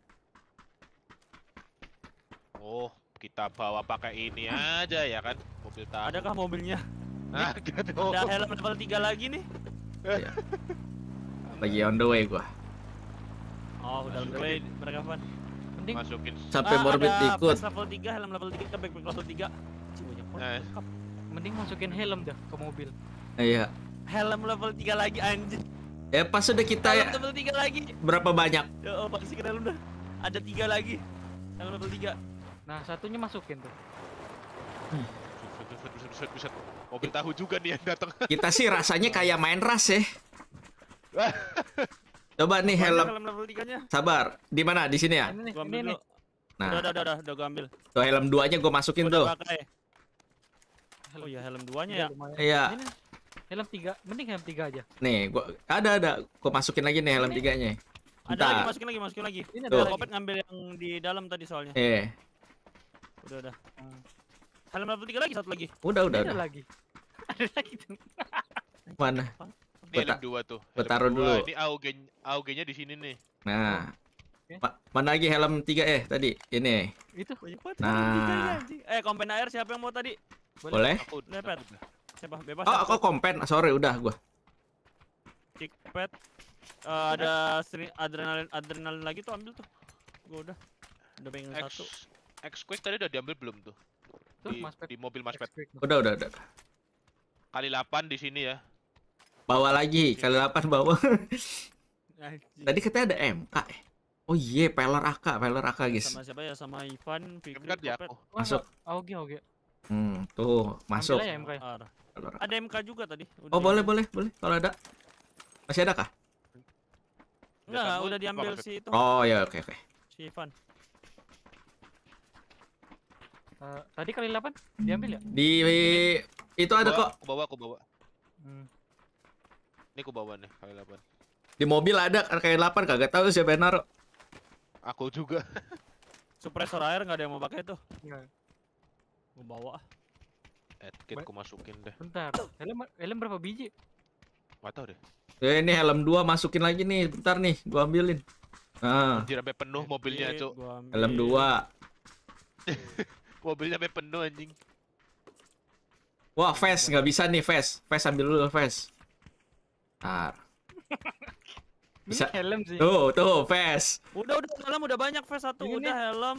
Oh, kita bawa pakai ini aja ya kan, mobil tadi Adakah mobilnya? Nah, Ada helm level tiga lagi nih. Ya. Lagi on the way gua. Oh, udah on the way mereka, Van. Mending masukin. Sampai ah, morbid ikut. level tiga helm level 3, backpack level tiga Cih, banyak eh. Mending masukin helm dah ke mobil. Iya helm level 3 lagi anjir. Ya pas udah kita helm ya. Level 3 lagi. Berapa banyak? Ya Oh, pasti kita udah. Ada 3 lagi. Helm level 3. Nah, satunya masukin tuh. Hmm. Buset, buset, buset, Mobil tahu juga nih yang datang. Kita sih rasanya kayak main ras ya. Coba nih helm. helm level 3-nya. Sabar. Di mana? Di sini ya? Ini ini, Ini Nah. Udah, udah, udah, udah, udah gua ambil. Tuh helm 2-nya gua masukin udah tuh. Pakai. Oh iya helm 2-nya iya, ya. Iya. Helm tiga, Mending helm tiga aja. Nih, gua ada ada. Gua masukin lagi nih helm 3-nya. Ada lagi masukin lagi, masukin lagi. Ini ada Kopet ngambil yang di dalam tadi soalnya. Iya. Udah udah. Hmm. Helm level 3 lagi satu lagi. Udah udah. udah. lagi. ada lagi tuh. Mana? Ini helm 2 tuh. Gua taruh dulu. Ini AOG AOG-nya di sini nih. Nah. Okay. Ma mana lagi helm tiga eh tadi? Ini. Itu banyak banget. Nah. Eh, kompen air siapa yang mau tadi? Boleh. Boleh. aku, siapa bebas oh aku kompen sorry udah gua kickpad uh, ada sering adrenalin adrenalin lagi tuh ambil tuh gua udah udah pengen X, satu X quick tadi udah diambil belum tuh di, di mobil mas pet udah udah udah kali 8 di sini ya bawa lagi kali 8 bawa tadi katanya ada MK eh. Oh iya, yeah, Peller AK, Peller AK guys. Sama siapa ya? Sama Ivan, Fikri, ya. Oh. Masuk. oke oke Hmm, tuh, masuk. Ambil ada MK juga tadi. Udah oh boleh ya. boleh boleh kalau ada. Masih ada kah? Enggak, udah, udah diambil si itu. Oh ya oke okay, oke. Okay. Si Ivan. Uh, tadi kali 8 diambil ya? Di, di itu ada kok. Aku bawa aku bawa. Hmm. Ini aku bawa nih kali 8. Di mobil ada kan kali 8 kagak tahu siapa yang naruh. Aku juga. Supresor air nggak ada yang mau pakai tuh. Nggak. Iya. Mau bawa. Eh, Etkit ku masukin deh. Bentar. Helm helm berapa biji? Gak tau deh. Eh ini helm 2 masukin lagi nih, bentar nih, gua ambilin. Nah. Anjir sampai penuh mobilnya, Cuk. Helm 2. mobilnya sampai penuh anjing. Wah, face nggak bisa nih, face. Face ambil dulu, face. Bentar. Bisa. helm sih. Tuh, tuh, face. Udah, udah, helm udah banyak face satu, ini udah nih. helm.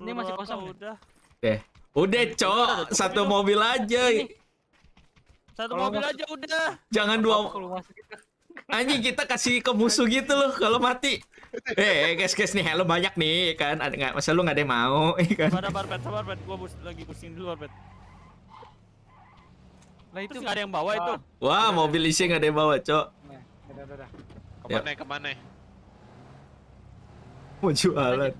Ini masih kosong ya? udah. Deh. Udah, Cok. Satu mobil aja. Satu mobil aja udah. Jangan dua. Anjing kita kasih ke musuh gitu loh kalau mati. Eh, guys-guys eh, nih helm banyak nih kan. Ada enggak masa lu enggak ada yang mau iya kan. Sabar, Barbet, sabar, Barbet. Gua lagi pusing dulu, Barbet. Lah itu enggak ada yang bawa itu. Wah, mobil isi enggak ada yang bawa, Cok. Nah, udah, udah. Kemana, ya. kemana? Mau jualan.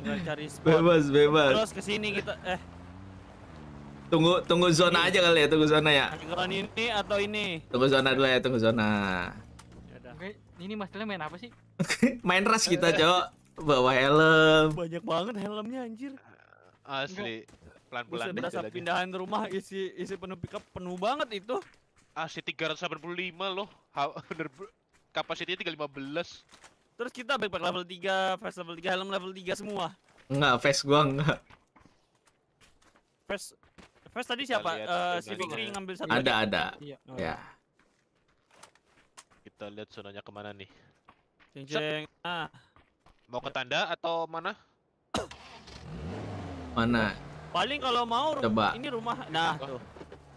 Tinggal cari spot. Bebas, bebas. Terus ke sini kita eh Tunggu tunggu zona ini. aja kali ya, tunggu zona ya. Zona ini atau ini? Tunggu zona dulu ya, tunggu zona. Yaudah. Ini masalahnya main apa sih? main rush kita, cowok Bawa helm. Banyak banget helmnya anjir. Ah, asli. Pelan-pelan deh. Berasa pindahan rumah isi isi penuh pickup penuh banget itu. Asli ah, lima loh. Kapasitinya belas Terus kita backpack level 3, fast level tiga helm level tiga semua. Enggak, fast gua enggak. First tadi siapa? Eh, si Fikri ngambil satu. Ada, lagi. ada. Iya. Ya. Iya. Kita lihat zonanya kemana nih. Jeng jeng. Ah. Mau ke tanda atau mana? mana? Paling kalau mau Coba. ini rumah. Nah, tuh.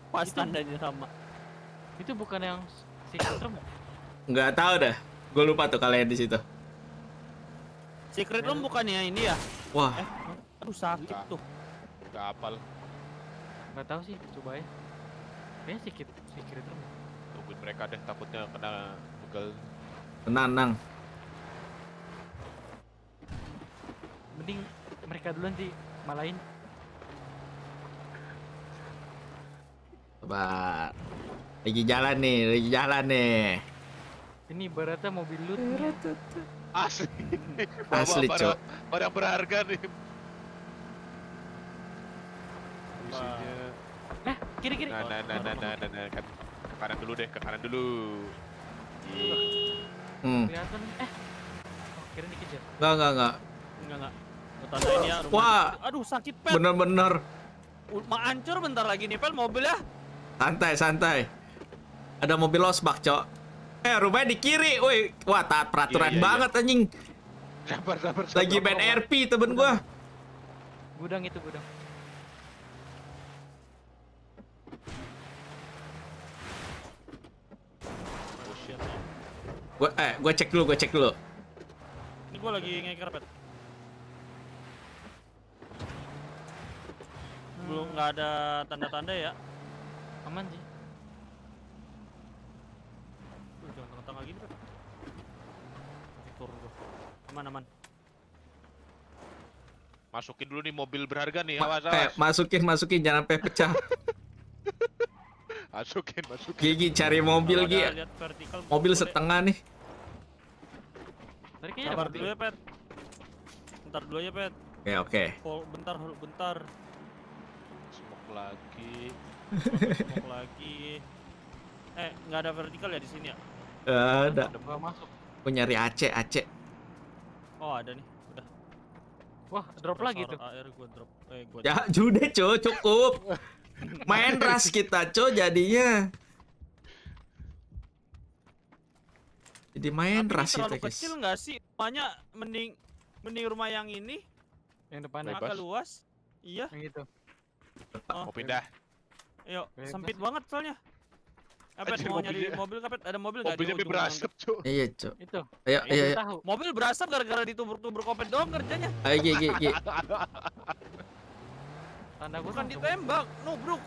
Pas itu, tandanya sama. Itu bukan yang secret room. Enggak ya? tahu dah. Gue lupa tuh kalian di situ. Secret room bukannya ini ya? Wah. Eh, aduh sakit tuh. Gak apal nggak tahu sih coba ya kayaknya sedikit sikit itu tungguin mereka deh takutnya kena begal tenang nang mending mereka duluan sih malain coba lagi jalan nih lagi jalan nih ini baratnya mobil lu asli asli cok barang berharga nih Isinya Kiri kiri. Nah, nah, nah, nah, nah, nah, nah. Ke, ke kanan dulu deh, ke kanan dulu. Hmm. Kelihatan eh. Oh, Enggak, enggak, enggak. Enggak, ya, ya rumah. Wah. Aduh, sakit pel. Bener-bener. Mau hancur bentar lagi nih pel mobil ya. Santai, santai. Ada mobil losbak, Cok. Eh, rumahnya di kiri. Woi, wah, taat peraturan iya, iya, iya. banget iya. anjing. Sabar, sabar, sabar. Lagi main RP temen gua. Gudang itu gudang. Gua eh gua cek dulu, gua cek dulu. Ini gua lagi ngeker pet. Hmm. Belum nggak ada tanda-tanda ya. Aman sih. Lu jangan tengah-tengah gini, Turun gua. Aman aman. Masukin dulu nih mobil berharga nih, Ma awas, eh, awas. Eh, masukin, masukin jangan sampai pecah. masukin, masukin. Gigi cari mobil, gigi. Mobil setengah nih. Tadi kayaknya dulu ya, Pet. Bentar dulu aja, Pet. Ya, oke. Okay. bentar, bentar. Smoke lagi. Smoke lagi. Eh, nggak ada vertikal ya di sini ya? Uh, ada. Ada masuk. Gue nyari Aceh, Aceh Oh, ada nih. Udah. Wah, drop Terus lagi tuh. Air gua drop. Eh, gua. Ya, jude, cuy, cukup. Main ras kita, cuy, jadinya. Jadi main rasi ras terlalu guys. kecil nggak sih? banyak mending mending rumah yang ini. Yang depan agak luas. Iya. Yang itu. Oh. Mau pindah. Yuk, sempit banget soalnya. Apa mau nyari mobil kapet ada mobil enggak di berasap, Cuk. Iya, iya, Cuk. Itu. Ayo, ayo, ayo. Mobil berasap gara-gara ditubruk-tubruk kopet doang kerjanya. Ayo, iya, iya, iya. Tanda gua kan ditembak, nubruk.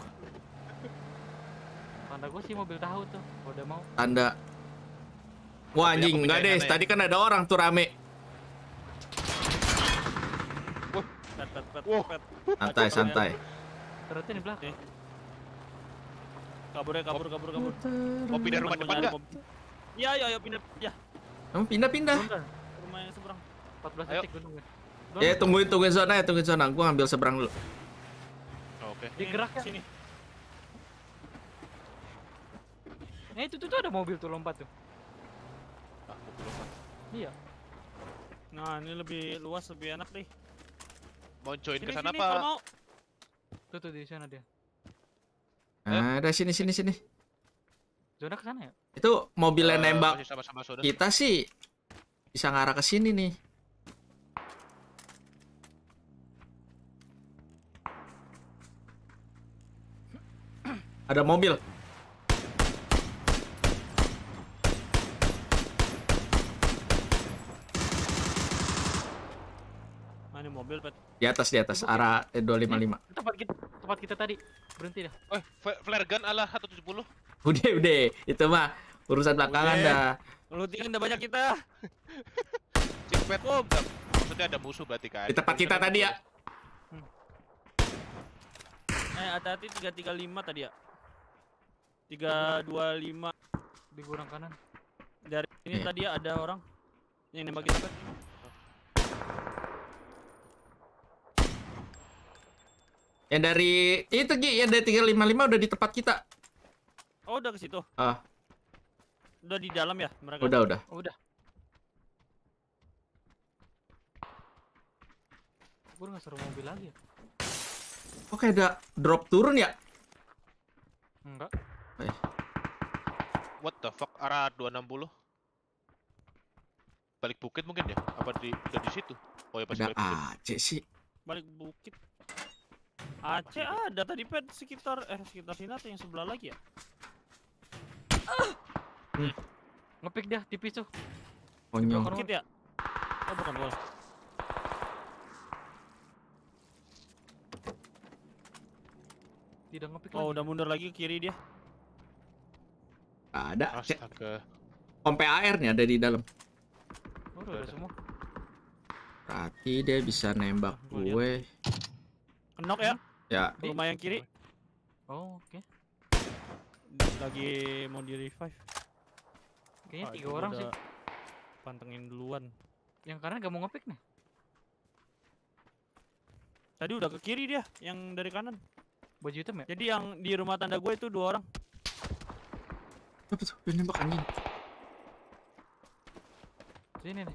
Tanda gua sih mobil tahu tuh, udah mau. Tanda Wah anjing, enggak deh. Ya. Tadi kan ada orang tuh rame. Santai, santai. Ternyata di belakang. Kabur ya, kabur, kabur, kabur. Mau pindah rumah depan enggak? Iya, iya, iya pindah. Ya. Kamu pindah, pindah. Rumah yang seberang. 14 detik gunung. tungguin. Ya, eh, tungguin, tungguin zona ya, tungguin zona. Gua ambil seberang dulu. Oke. Digerak ya. Sini. Eh, itu tuh ada mobil tuh lompat tuh. Iya. Nah, ini lebih luas, lebih enak nih. Mau join ke sana apa? Tuh tuh di sana dia. Eh? Nah, ada sini sini sini. Zona ke sana ya? Itu mobilnya uh, eh, nembak. Sama -sama kita sih bisa ngarah ke sini nih. Ada mobil. Di atas, di atas. Arah 255. Eh, tempat kita, tempat kita tadi. Berhenti dah. Eh, flare gun ala 170. Udah, udah. Itu mah urusan belakangan udah. dah. Looting udah banyak kita. Cipet. Oh, maksudnya ada musuh berarti kan. Di tempat kita tadi ya. Hmm. Eh, hati-hati 335 tadi ya. 325 di kurang kanan. Dari ini iya. tadi ya ada orang yang nembak kita kan. Yang dari itu gih yang dari 355 udah di tempat kita. Oh, udah ke situ. Ah. Udah di dalam ya mereka? Udah, udah. Oh, udah. Gue nggak suruh mobil lagi ya. Kok kayak drop turun ya? Enggak. Eh. What the fuck? Arah 260. Balik bukit mungkin ya? Apa di udah di situ? Oh ya pasti Ada balik aja sih. Balik bukit. Aceh ada tadi pet sekitar eh sekitar sini atau yang sebelah lagi ya? Ah. Hmm. Ngepik dah tipis tuh. Onyong. Oh, Kit ya? Oh bukan bos. Tidak ngepick. oh, lagi. Oh udah mundur lagi ke kiri dia. ada. Astaga. Pom PAR nih ada di dalam. Oh, udah, ada semua. Berarti dia bisa nembak gue. Kenok ya? Ya. Rumah yang kiri. Oh, oke. Okay. Lagi mau di revive. Kayaknya oh, tiga orang sih. Pantengin duluan. Yang kanan gak mau ngepick nih. Tadi udah ke kiri dia, yang dari kanan. Baju hitam ya? Jadi yang di rumah tanda gue itu dua orang. Apa tuh? Dia nembak angin. Sini nih.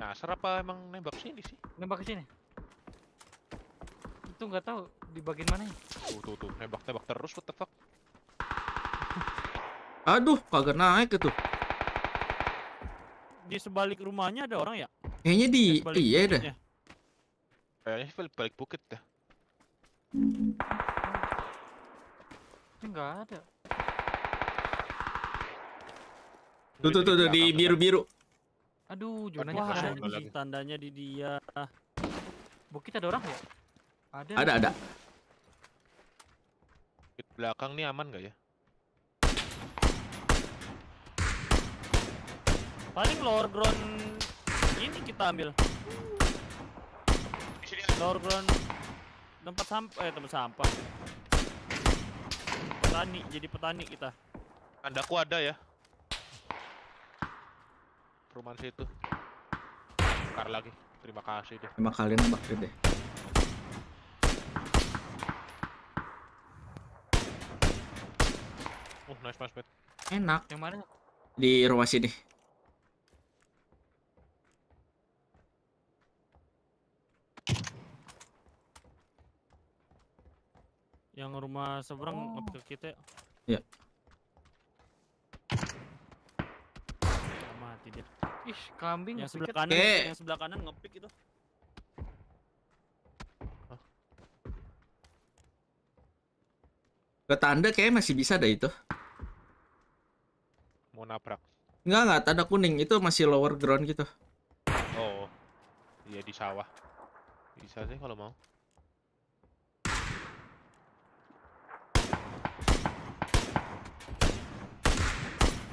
Nah, serapa emang nembak sini sih? Nembak ke sini itu nggak tahu di bagian mana ya. Tuh tuh tuh nebak nebak terus what the fuck. Aduh, kagak naik itu. Di sebalik rumahnya ada orang ya? Kayaknya di, di iya deh. Kayaknya di balik, balik bukit dah. Enggak ada. Tuh tuh tuh, tuh di biru-biru. Aduh, jonanya Wah, tandanya di dia. Bukit ada orang ya? Ada. Ada, ada. Di belakang nih aman gak ya? Paling lower ground ini kita ambil. lower ground tempat sampah eh tempat sampah. Petani, jadi petani kita. Kandaku ada ya. Perumahan situ. Kar lagi. Terima kasih deh. Emang kalian makin deh. mas bet Enak. Yang mana? Di rumah sini. Yang rumah seberang oh. ke kita. Ya. Mati dia. Ih, kambing yang sebelah kanan, okay. yang sebelah kanan ngepick itu. Ke tanda kayak masih bisa deh itu mau nabrak? Enggak, enggak, tanda kuning. Itu masih lower ground gitu. Oh. Iya di sawah. Bisa sih kalau mau.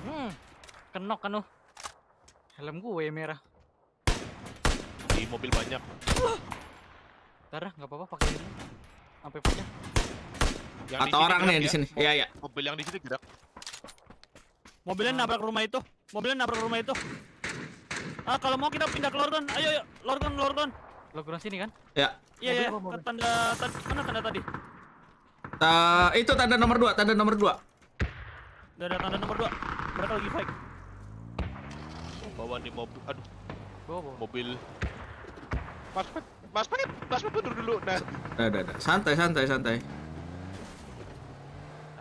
Hmm. Kenok kan Helm gue merah. Di mobil banyak. Darah, nggak apa-apa pakai ini. Sampai punya. Yang Atau orang nih di ya? sini. Iya, ya Mobil yang di sini gerak. Mobilnya nah. nabrak rumah itu. Mobilnya nabrak rumah itu. Ah, kalau mau kita pindah ke Lorgon. Ayo, ayo. Lorgon, Lorgon. Lorgon sini kan? Ya. Iya, iya. Tanda tadi mana tanda tadi? Uh, itu tanda nomor 2, tanda nomor 2. Udah ada tanda nomor 2. Mereka lagi fight. Bawa di mobil. Aduh. Bawa, bawa. Mobil. Mas Pet, Mas Pet, Mas Pet dulu. Nah. Nah, nah, nah. Santai, santai, santai.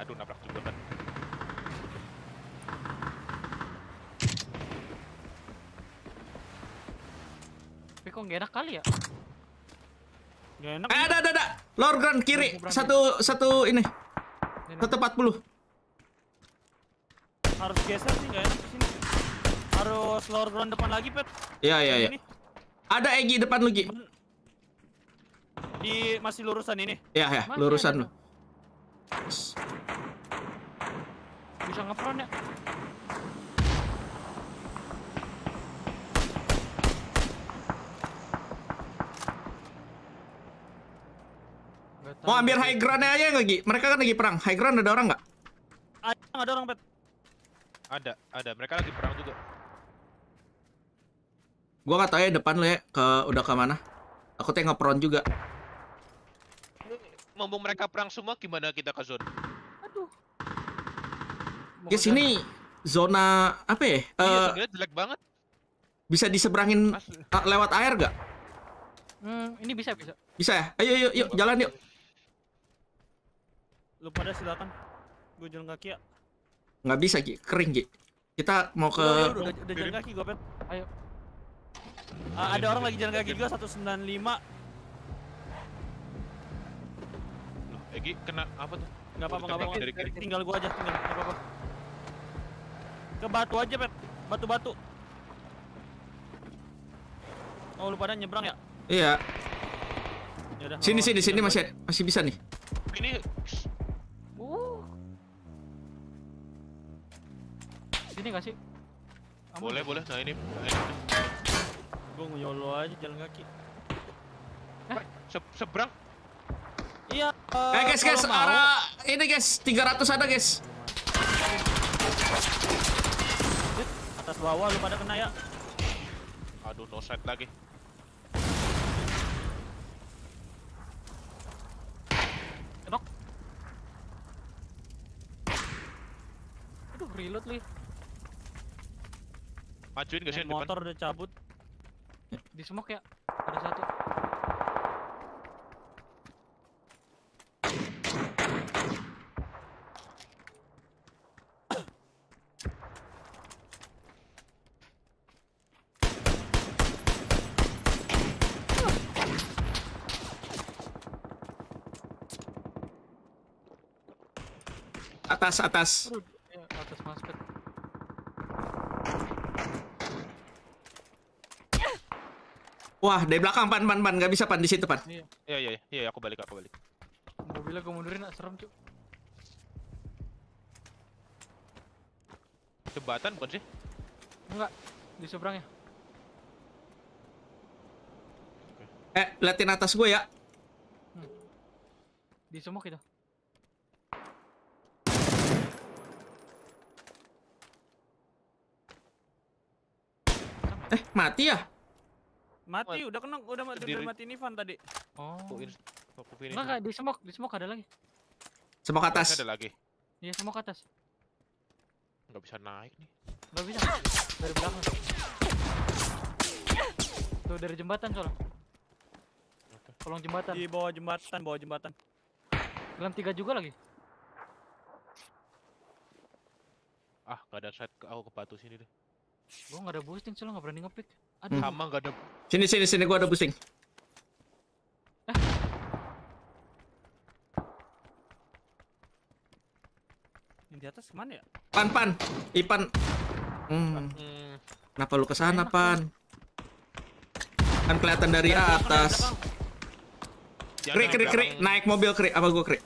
Aduh, nabrak juga kan. kok gak enak kali ya? Gak enak. Eh, ada ada ada. Lower ground kiri. Satu satu ini. Satu empat puluh. Harus geser sih nggak enak sini. Harus lower ground depan lagi pet. Iya iya iya. Ada Egi depan lagi, Di masih lurusan ini. Iya, iya ya, ya lurusan lu. Bisa ngepron ya? Mau ambil high ground aja lagi. Mereka kan lagi perang. High ground ada orang nggak? Ada, ada orang, Pet. Ada, ada. Mereka lagi perang juga. Gua nggak tahu ya depan lo ya ke udah ke mana. Aku tengok peron juga. Mumpung mereka perang semua, gimana kita ke zone? Aduh. ya sini zona apa ya? Iya, uh, jelek banget. Bisa diseberangin lewat air gak? Hmm, ini bisa bisa. Bisa ya? Ayo yuk yuk jalan yuk. Lu pada silakan. Gue jalan kaki ya. Nggak bisa, Ki. Kering, Ki. Kita mau ke Udah, udah, udah, udah jalan kaki gua, Pet. Ayo. Uh, ada orang lagi jalan kaki juga 195. Egi kena apa tuh? Gak apa-apa, gak apa-apa. Tinggal gua aja, tinggal. Gak apa-apa. Ke batu aja, Pet. Batu-batu. Oh, lu pada nyebrang ya? Iya. Yaudah, sini, sini, sini masih masih bisa nih. Ini sini gak sih? Aman boleh, ya? boleh. Nah ini. Nah, Gue nge-yolo aja jalan kaki. Eh? Eh, se seberang? Iya. Uh, eh guys, guys, mau. arah ini guys, 300 ada guys. Atas bawah lu pada kena ya. Aduh, no sight lagi. Tembak. Aduh, reload nih. Majuin gak sih yang motor udah cabut. Di smoke ya. Ada satu. atas atas. Aduh. Wah, dari belakang pan pan pan nggak bisa pan di situ pan. Iya iya iya, iya aku balik aku balik. Mobilnya gua mundurin nak serem Cuk. Jembatan bukan sih? Enggak, di seberang ya. Eh, liatin atas gue ya. Hmm. Di semua kita. Eh, mati ya? Mati, udah kena, udah mati, udah mati Nivan tadi. Oh. Enggak, di smoke, di smoke ada lagi. Smoke atas. Ada lagi. Iya, smoke atas. Enggak bisa naik nih. Enggak bisa. Dari belakang. Tuh dari jembatan soalnya. Tolong jembatan. Di bawah jembatan, bawah jembatan. Dalam tiga juga lagi. Ah, nggak ada set ke aku ke batu sini deh. Gua nggak ada boosting, sih lo nggak berani ngepick. Ada hmm. sama enggak ada. Sini sini sini, gua ada boosting. Eh. di atas kemana ya? Pan pan, Ipan. Hmm. hmm. Kenapa lu kesana sana, pan? Kan kelihatan dari atas. Krik krik krik, naik mobil krik apa gua krik?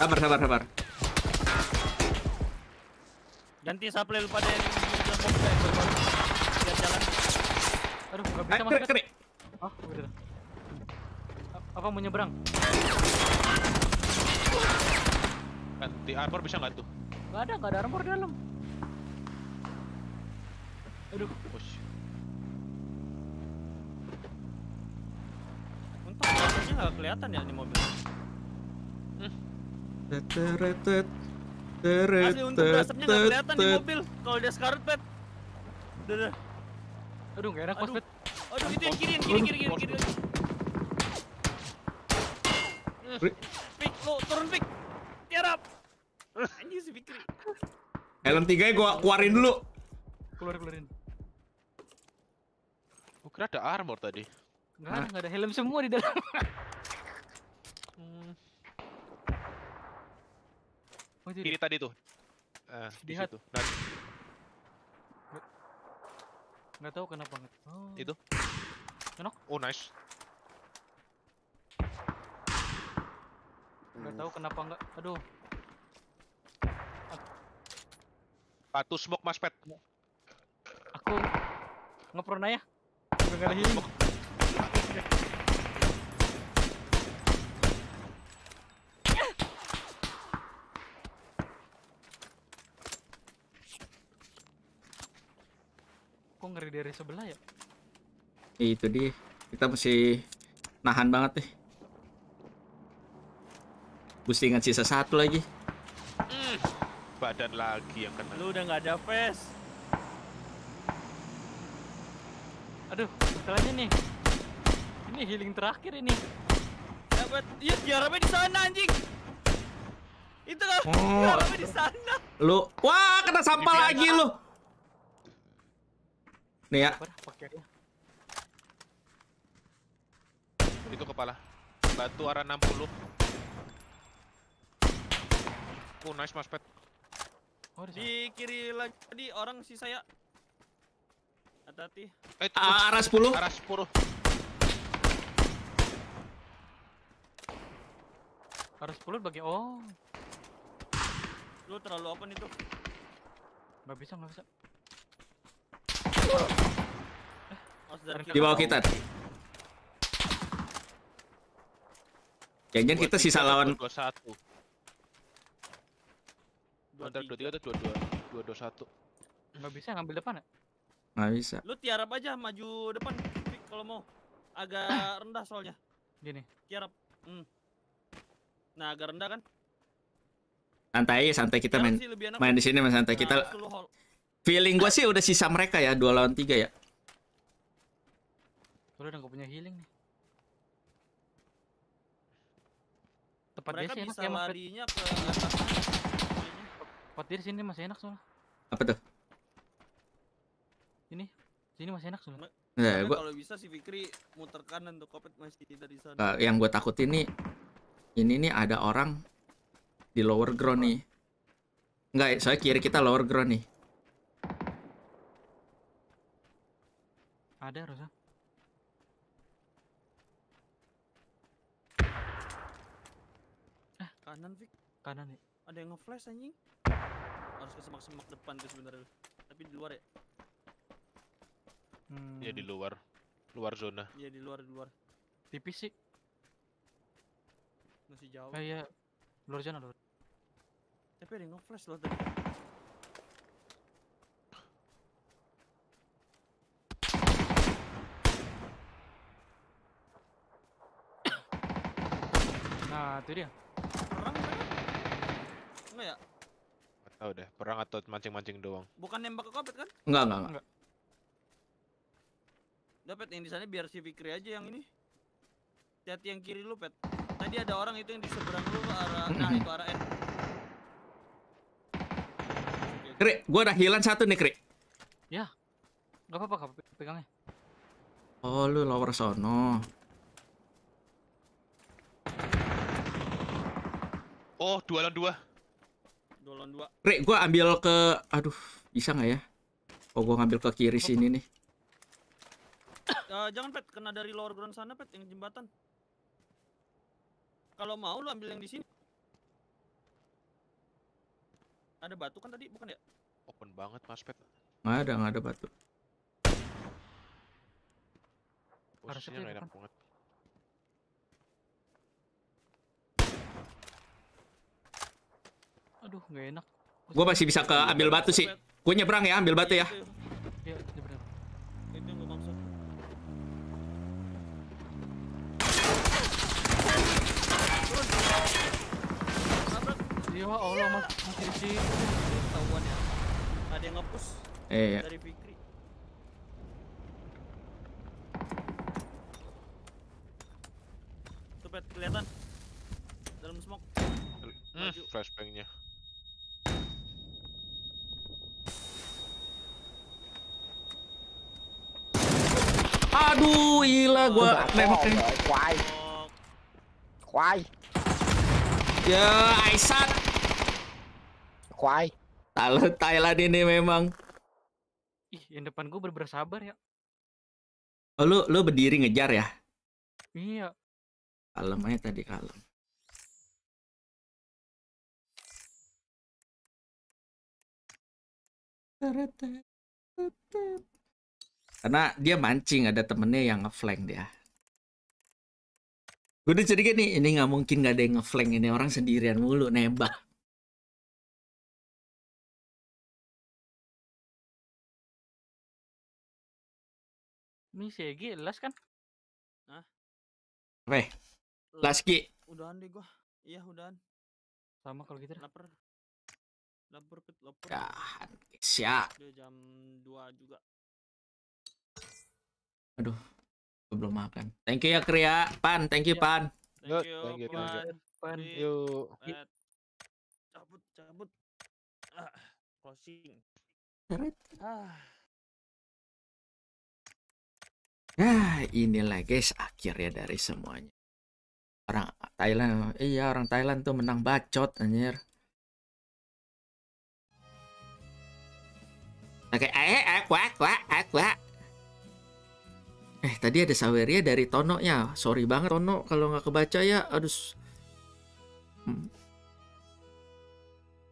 Sabar, sabar, sabar. Ganti supply lupa deh. yang Lihat ya, jalan. Aduh, enggak bisa eh, masuk. udah. Apa mau nyebrang? Ganti armor bisa nggak tuh? Gak ada, gak ada armor dalam. Aduh, push. Untung nggak kelihatan ya di mobil. Teretet. Teretet. mobil. Kalau dia pet. Aduh, gak enak pet. Aduh, itu yang kiri, kiri, kiri, kiri. Pik, eh, lo turun pik. Tiarap. si Fikri. Helm tiga gua keluarin dulu. Keluar, keluarin. Gua kira ada armor tadi. Enggak ada, ada helm semua di dalam. Hmm. Apa itu? Kiri dia? tadi tuh. Eh, di situ. Nah. Nggak tahu kenapa banget. Oh. Itu. Kenok. Oh, nice. Nggak tahu kenapa nggak. Aduh. Patu smoke Mas Pet. Aku ngepron aja. Ya. Enggak ada healing. dari dari sebelah ya? Itu dia. Kita mesti nahan banget nih. pusingan sisa satu lagi. Mm. Badan lagi yang kena. Lu udah nggak ada face. Aduh, setelahnya nih. Ini healing terakhir ini. Dapat, iya diharapnya di sana anjing. Itu kan oh. diharapnya di sana. Lu, wah kena sampah lagi lu. Nih ya. Itu kepala. Batu arah 60. Oh, nice mas pet. Oh, di kiri lagi tadi orang sih saya. Hati-hati. Eh, arah 10. Arah 10. Arah 10 bagi oh. Lu terlalu open itu. Gak bisa, gak bisa. Di bawah kita. Jangan kita sisa lawan. Dua satu. Bentar dua tiga atau dua dua dua dua satu. Gak bisa ngambil depan ya? bisa. Lu tiarap aja maju depan kalau mau. Agak rendah soalnya. Gini. Tiarap. Hmm. Nah agak rendah kan? Santai santai kita main main di sini main santai kita. Nah, feeling gue sih udah sisa mereka ya dua lawan tiga ya. Gue udah gak punya healing nih. Tempat Mereka dia bisa enak, larinya ke atas. Tempat dia sini masih enak soalnya. Apa tuh? Ini, sini masih enak soalnya. Nah, gua... kalau bisa si Fikri muter kanan tuh kopet masih dari sana. Uh, yang gue takut ini ini nih ada orang di lower ground nih. Enggak, saya kiri kita lower ground nih. Ada harusnya. Kanan, Vic. Kanan ya. Ada yang ngeflash anjing. Harus ke semak-semak depan tuh sebenarnya. Tapi di luar ya? Hmm. Ya di luar. Luar zona. ya di luar, di luar. Tipis sih. Masih jauh. Kayak luar zona luar. Tapi ada yang ngeflash loh tadi. Nah, itu dia semua ya? Gak tau deh, perang atau mancing-mancing doang. Bukan nembak ke kopet kan? Enggak, enggak, enggak. Dapat yang di sana biar si Fikri aja yang ini. Hati-hati yang kiri lu, Pet. Tadi ada orang itu yang di seberang lu ke arah mm -hmm. nah itu arah N. Kri, gua udah hilan satu nih, Kri. Ya. Gak apa-apa, kamu apa pegangnya. Oh, lu lower sono. Oh, dua lawan dua rek Re, gue ambil ke... Aduh, bisa nggak ya? Oh, gue ngambil ke kiri sini nih. Uh, jangan, Pet. Kena dari lower ground sana, Pet. Yang jembatan. Kalau mau, lu ambil yang di sini. Ada batu kan tadi, bukan ya? Open banget, Mas Pet. Nggak ada, nggak ada batu. Harusnya nggak enak Aduh, nggak enak. gua masih bisa ke ambil batu sih. Gue nyebrang ya, ambil batu ya. Iya, nyebrang. Itu yang gue maksud. Ya Allah, masih di sini. Ketahuan ya. Ada yang ngepus. Eh, iya. Dari Fikri. Tuh, kelihatan. Dalam smoke. Hmm, flashbangnya. Aduh, gila gua nembok ini. Kuai. Kuai. Ya, Aisat. Kuai. Thailand ini memang. Ih, yang depan gua berber sabar ya. Oh, lu lu berdiri ngejar ya? Iya. Kalem tadi kalem. ta ra karena dia mancing ada temennya yang ngeflank dia. Gue udah curiga nih, ini nggak mungkin nggak ada yang ngeflank ini orang sendirian mulu nembak. Ini segi jelas kan? Nah, Weh. Ya? Las Ki. Udahan deh gua. Iya, udahan. Sama kalau gitu. Lapar. Lapar pet lapar. Ya, jam dua juga. Aduh, gue belum makan. Thank you ya Kria, ya. Pan. Thank you iya. Pan. Thank you, thank you Pan. Yuk. Cabut, cabut. Ah, closing. Ah. Nah, inilah guys akhirnya dari semuanya. Orang Thailand, iya orang Thailand tuh menang bacot anjir. Oke, okay, eh, eh, kuat, kuak, kuat. Eh tadi ada Saweria dari Tono ya. Sorry banget Tono kalau nggak kebaca ya. Aduh. Hmm.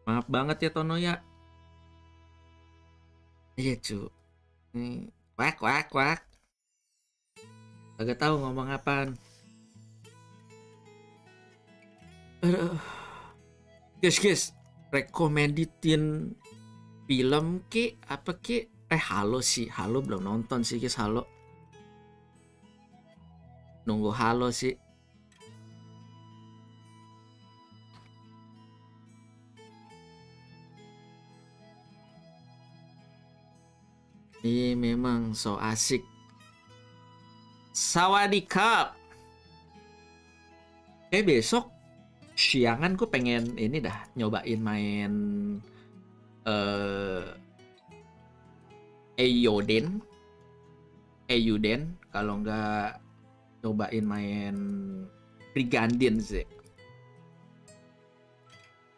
Maaf banget ya Tono ya. Iya cu. Nih. Wak wak wak. Agak tahu ngomong apaan. Aduh. Guys guys. rekomenditin film ki apa ki eh halo sih halo belum nonton sih guys halo nunggu halo sih Ini memang so asik. Sawadikap. Eh besok siangan gue pengen ini dah nyobain main eh uh, Eyoden. Eyuden kalau enggak cobain main Brigandin sih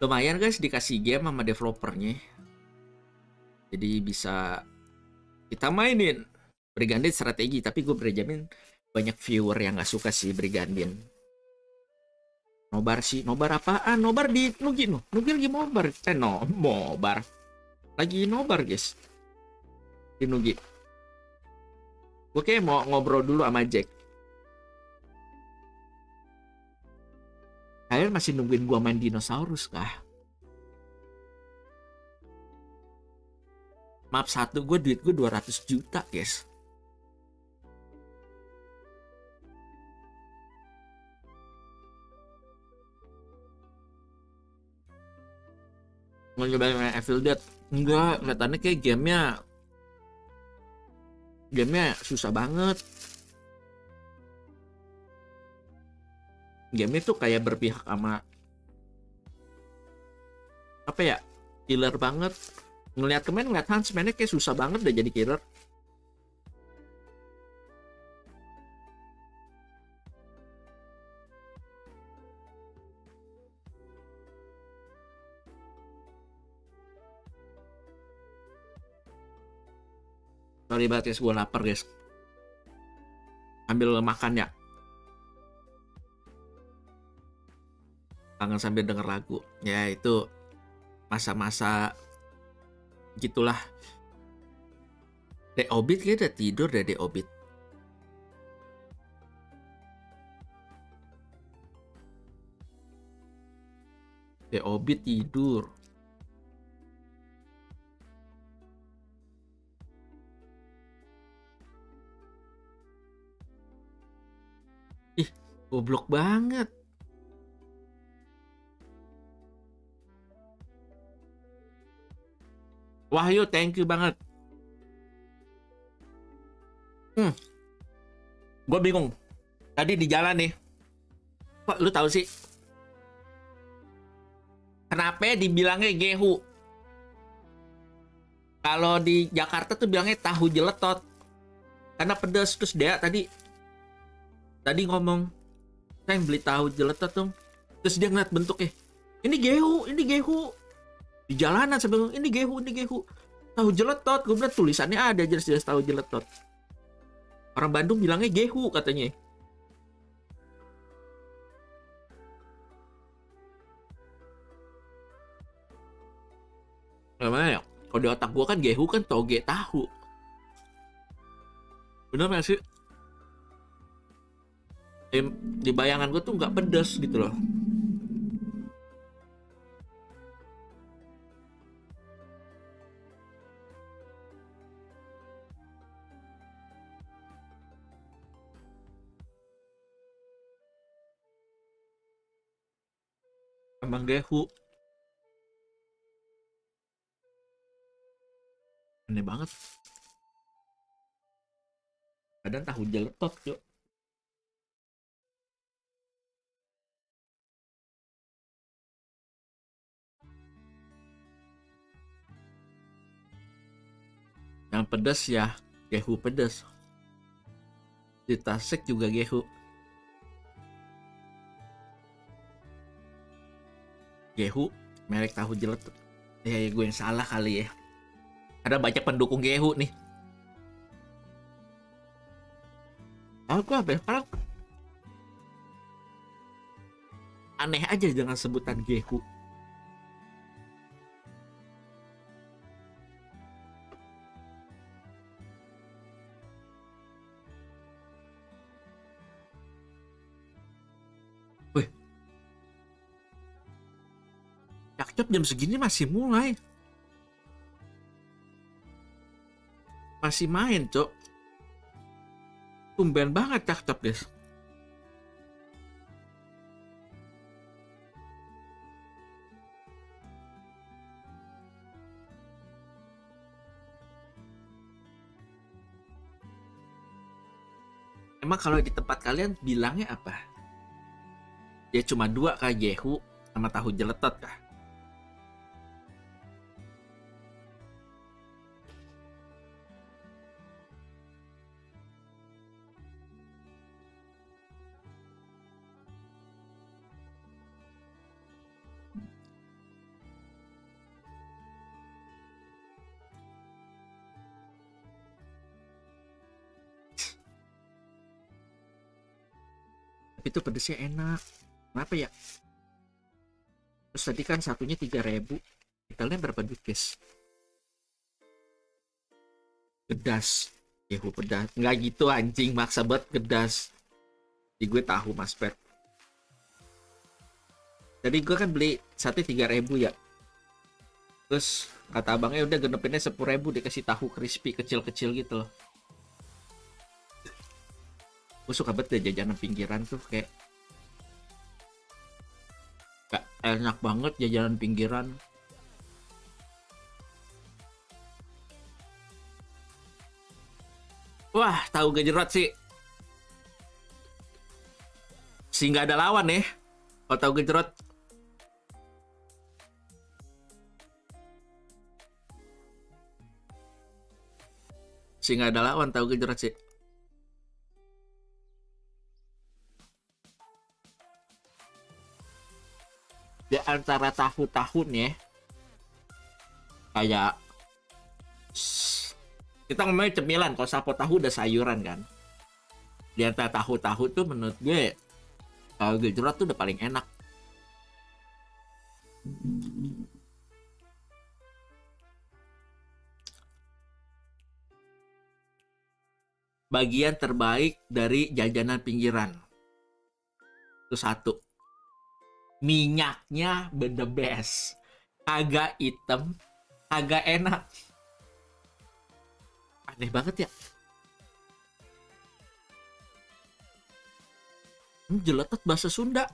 lumayan guys dikasih game sama developernya jadi bisa kita mainin Brigandin strategi tapi gue berjamin banyak viewer yang gak suka sih Brigandin nobar sih nobar apaan nobar di Nugi no Nugi lagi nobar eh no nobar lagi nobar guys di Nugi Oke mau ngobrol dulu sama Jack kalian masih nungguin gua main dinosaurus kah? Map satu gue duit gue 200 juta guys. Mau nyobain main Evil Dead? Enggak, kelihatannya kayak gamenya gamenya susah banget game itu kayak berpihak sama apa ya killer banget ngelihat kemen ngeliat Hans kayak susah banget udah jadi killer Sorry banget guys, gue lapar guys. Ambil makan ya. kangen sambil denger lagu ya itu masa-masa gitulah Deobit, Obit kayaknya udah tidur deh Deobit Obit tidur Ih, goblok banget. Wahyu, thank you banget. Hmm. Gue bingung. Tadi di jalan nih. Kok lu tahu sih? Kenapa dibilangnya Gehu? Kalau di Jakarta tuh bilangnya tahu jeletot. Karena pedas terus dia tadi tadi ngomong saya beli tahu jeletot tuh Terus dia ngeliat bentuknya. Ini Gehu, ini Gehu di jalanan sebelum ini gehu ini gehu tahu jeletot gue bilang tulisannya ada jelas-jelas tahu jeletot orang Bandung bilangnya gehu katanya ya kalau di otak gue kan gehu kan toge tahu. Bener gak sih? Di, di bayangan gue tuh nggak pedes gitu loh. Bang gehu, Aneh banget. Kadang tahu jeletot, yuk. Yang pedas ya, gehu pedas. Di Tasik juga gehu. Gehu merek tahu jelek. ya, ya gue yang salah kali ya ada banyak pendukung Gehu nih Aku apa ya aneh aja dengan sebutan Gehu jam segini masih mulai. Masih main, Cok. Tumben banget cakep, guys. Emang kalau di tempat kalian bilangnya apa? Ya cuma dua kak Jehu sama tahu jeletot kah? itu pedesnya enak kenapa ya terus tadi kan satunya 3000 detailnya berapa duit guys gedas Yehu pedas nggak gitu anjing maksa buat gedas di gue tahu mas pet tadi gue kan beli satu ribu ya terus kata abangnya udah genepinnya 10.000 dikasih tahu crispy kecil-kecil gitu loh gue suka banget deh jajanan pinggiran tuh kayak gak enak banget jajanan pinggiran Wah, tahu gejrot sih. Si nggak ada lawan nih. Ya. Kalau tahu gejrot. Si nggak ada lawan tahu gejrot sih. di antara tahun-tahun ya kayak kita ngomongin cemilan kalau sapo tahu udah sayuran kan di antara tahu-tahu tuh menurut gue kalau gejrot tuh udah paling enak bagian terbaik dari jajanan pinggiran itu satu minyaknya bener best agak hitam agak enak aneh banget ya hmm, jeletet bahasa Sunda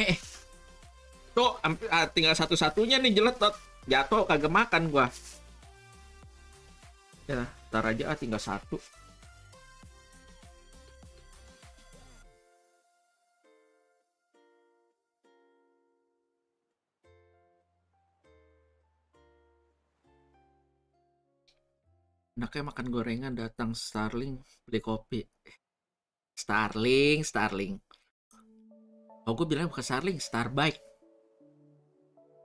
eh, eh. tuh ah, tinggal satu-satunya nih jeletet jatuh kagak makan gua ya Ntar aja ah tinggal satu. Enaknya makan gorengan datang Starling beli kopi. Starling, Starling. Oh, gue bilang bukan Starling, Starbike.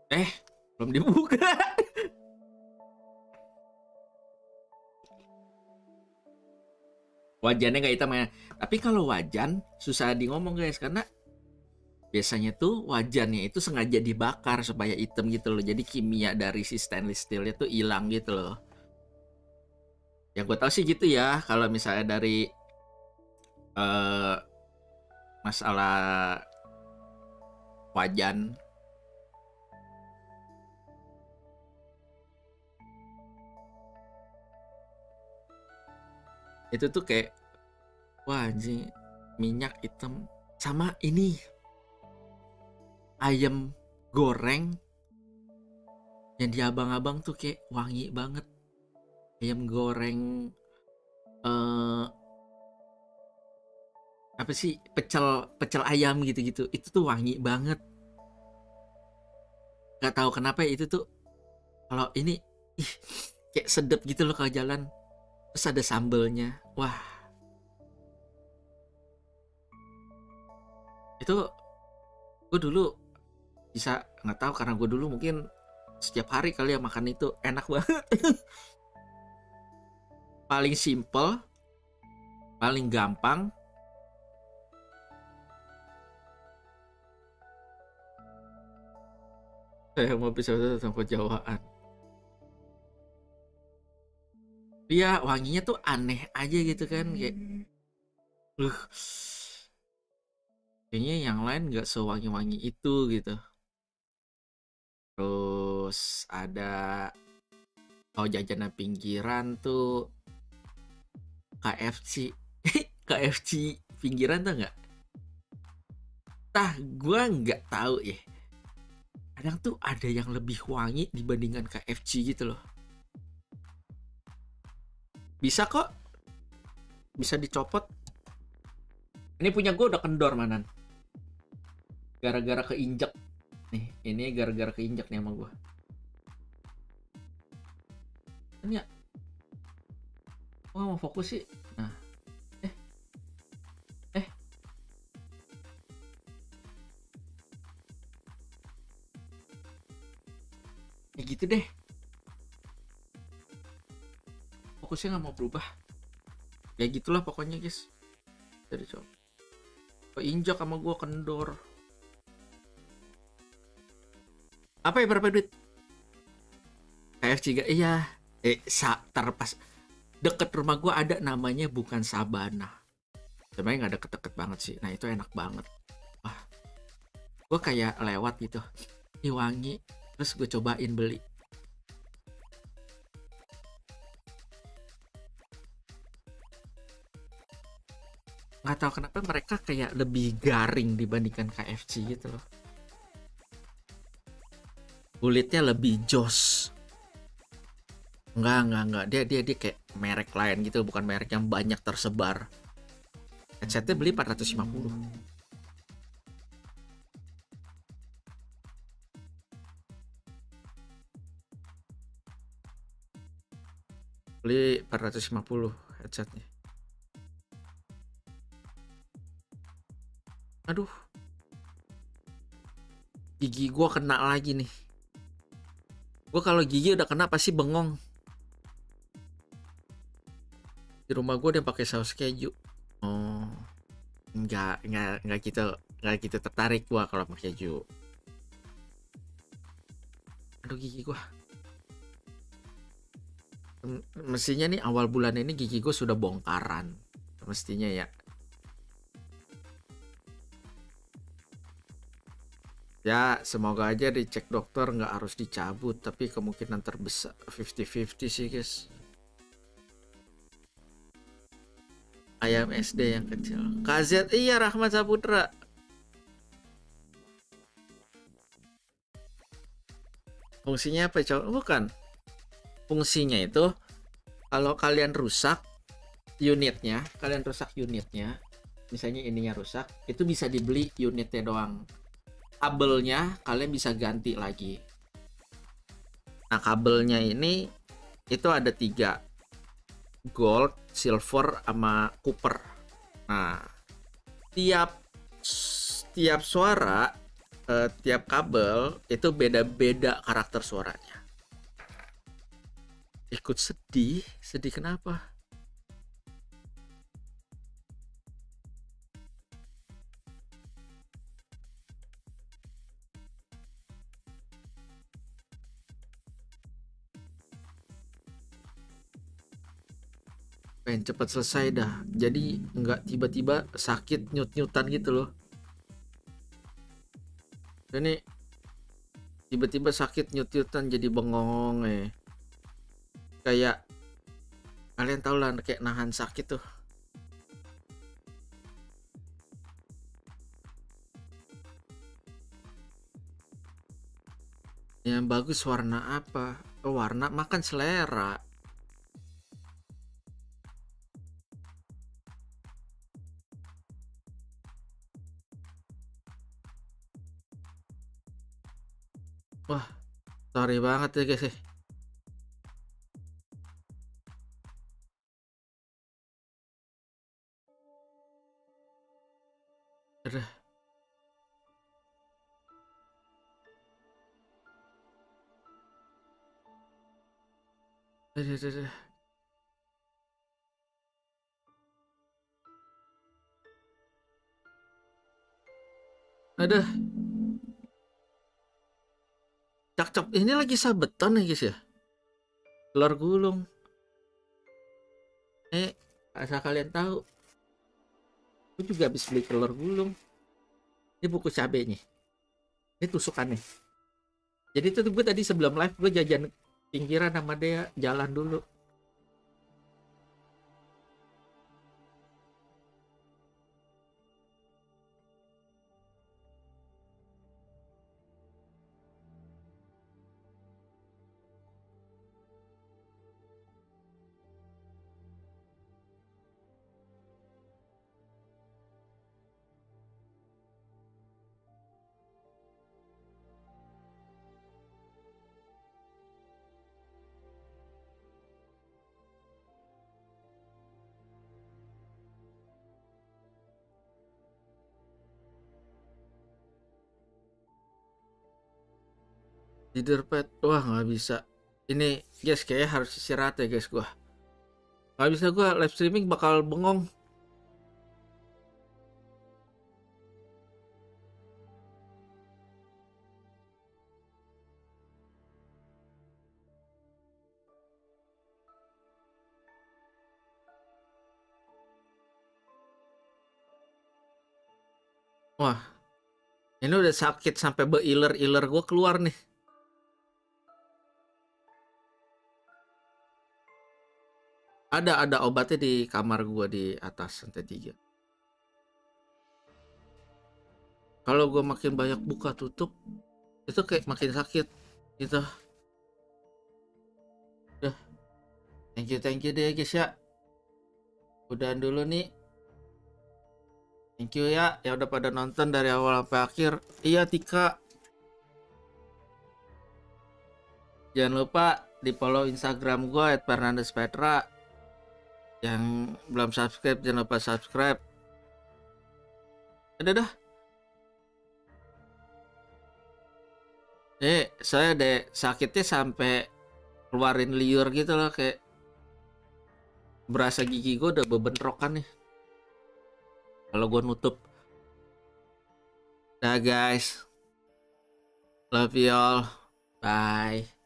Eh, belum dibuka. wajannya nggak hitam ya tapi kalau wajan susah di ngomong guys karena biasanya tuh wajannya itu sengaja dibakar supaya hitam gitu loh jadi kimia dari si stainless steelnya tuh hilang gitu loh yang gue tau sih gitu ya kalau misalnya dari uh, masalah wajan itu tuh kayak wah anjing minyak hitam sama ini ayam goreng yang di abang-abang tuh kayak wangi banget ayam goreng uh, apa sih pecel pecel ayam gitu-gitu itu tuh wangi banget nggak tahu kenapa ya, itu tuh kalau ini ih, kayak sedep gitu loh kalau jalan Terus ada sambelnya. Wah. Itu gue dulu bisa nggak tahu karena gue dulu mungkin setiap hari kali ya makan itu enak banget. paling simple, paling gampang, saya mau bisa tentang kejawaan Iya, wanginya tuh aneh aja gitu kan hmm. kayak. Uh, kayaknya yang lain nggak sewangi-wangi itu gitu. Terus ada kalau oh, jajanan pinggiran tuh KFC. KFC pinggiran tuh nggak? Tah, gua nggak tahu ya. Kadang tuh ada yang lebih wangi dibandingkan KFC gitu loh bisa kok bisa dicopot ini punya gue udah kendor manan gara-gara keinjak nih ini gara-gara keinjek nih sama gue ini ya gue mau fokus sih nah eh eh ya gitu deh fokusnya nggak mau berubah ya gitulah pokoknya guys jadi coba oh, injak sama gue kendor apa ya berapa duit KFC gak iya eh saat terpas deket rumah gue ada namanya bukan Sabana sebenarnya nggak deket-deket banget sih nah itu enak banget wah gue kayak lewat gitu ini wangi terus gue cobain beli nggak tahu kenapa mereka kayak lebih garing dibandingkan KFC gitu loh kulitnya lebih jos nggak nggak nggak dia dia dia kayak merek lain gitu bukan merek yang banyak tersebar headsetnya beli 450 beli 450 headsetnya Aduh. Gigi gue kena lagi nih. Gue kalau gigi udah kena pasti bengong. Di rumah gue dia pakai saus keju. Oh. Enggak, enggak, enggak gitu, enggak gitu tertarik gue kalau pakai keju. Aduh gigi gue. Mestinya nih awal bulan ini gigi gue sudah bongkaran. Mestinya ya ya semoga aja dicek dokter nggak harus dicabut tapi kemungkinan terbesar 50-50 sih guys ayam SD yang kecil KZ iya Rahmat Saputra fungsinya apa cowok bukan fungsinya itu kalau kalian rusak unitnya kalian rusak unitnya misalnya ininya rusak itu bisa dibeli unitnya doang kabelnya kalian bisa ganti lagi nah kabelnya ini itu ada tiga gold silver sama copper nah tiap tiap suara eh, tiap kabel itu beda-beda karakter suaranya ikut sedih sedih kenapa pengen cepat selesai dah jadi nggak tiba-tiba sakit nyut-nyutan gitu loh ini tiba-tiba sakit nyut-nyutan jadi bengong eh kayak kalian tau lah kayak nahan sakit tuh yang bagus warna apa oh, warna makan selera Wah, sorry banget ya guys. Ya. Aduh. Ada, ada, ada. Aduh cakep ini lagi sabetan ya guys ya. Telur gulung. Eh, asal kalian tahu. Aku juga habis beli telur gulung. Ini buku cabenya. Ini tusukannya. Jadi itu gue tadi sebelum live gue jajan pinggiran sama dia jalan dulu. leaderpad pet. Wah nggak bisa. Ini guys kayaknya harus istirahat ya guys gua. Nggak bisa gua live streaming bakal bengong. Wah, ini udah sakit sampai beiler-iler gue keluar nih. Ada ada obatnya di kamar gua di atas lantai tiga. Kalau gua makin banyak buka tutup itu kayak makin sakit gitu. dah, Thank you thank you deh guys ya. Udahan dulu nih. Thank you ya yang udah pada nonton dari awal sampai akhir. Iya Tika. Jangan lupa di follow Instagram gue @fernandespetra yang belum subscribe jangan lupa subscribe ada dah eh saya deh sakitnya sampai keluarin liur gitu loh kayak berasa gigi gue udah bebentrokan nih kalau gue nutup Dah guys love you all bye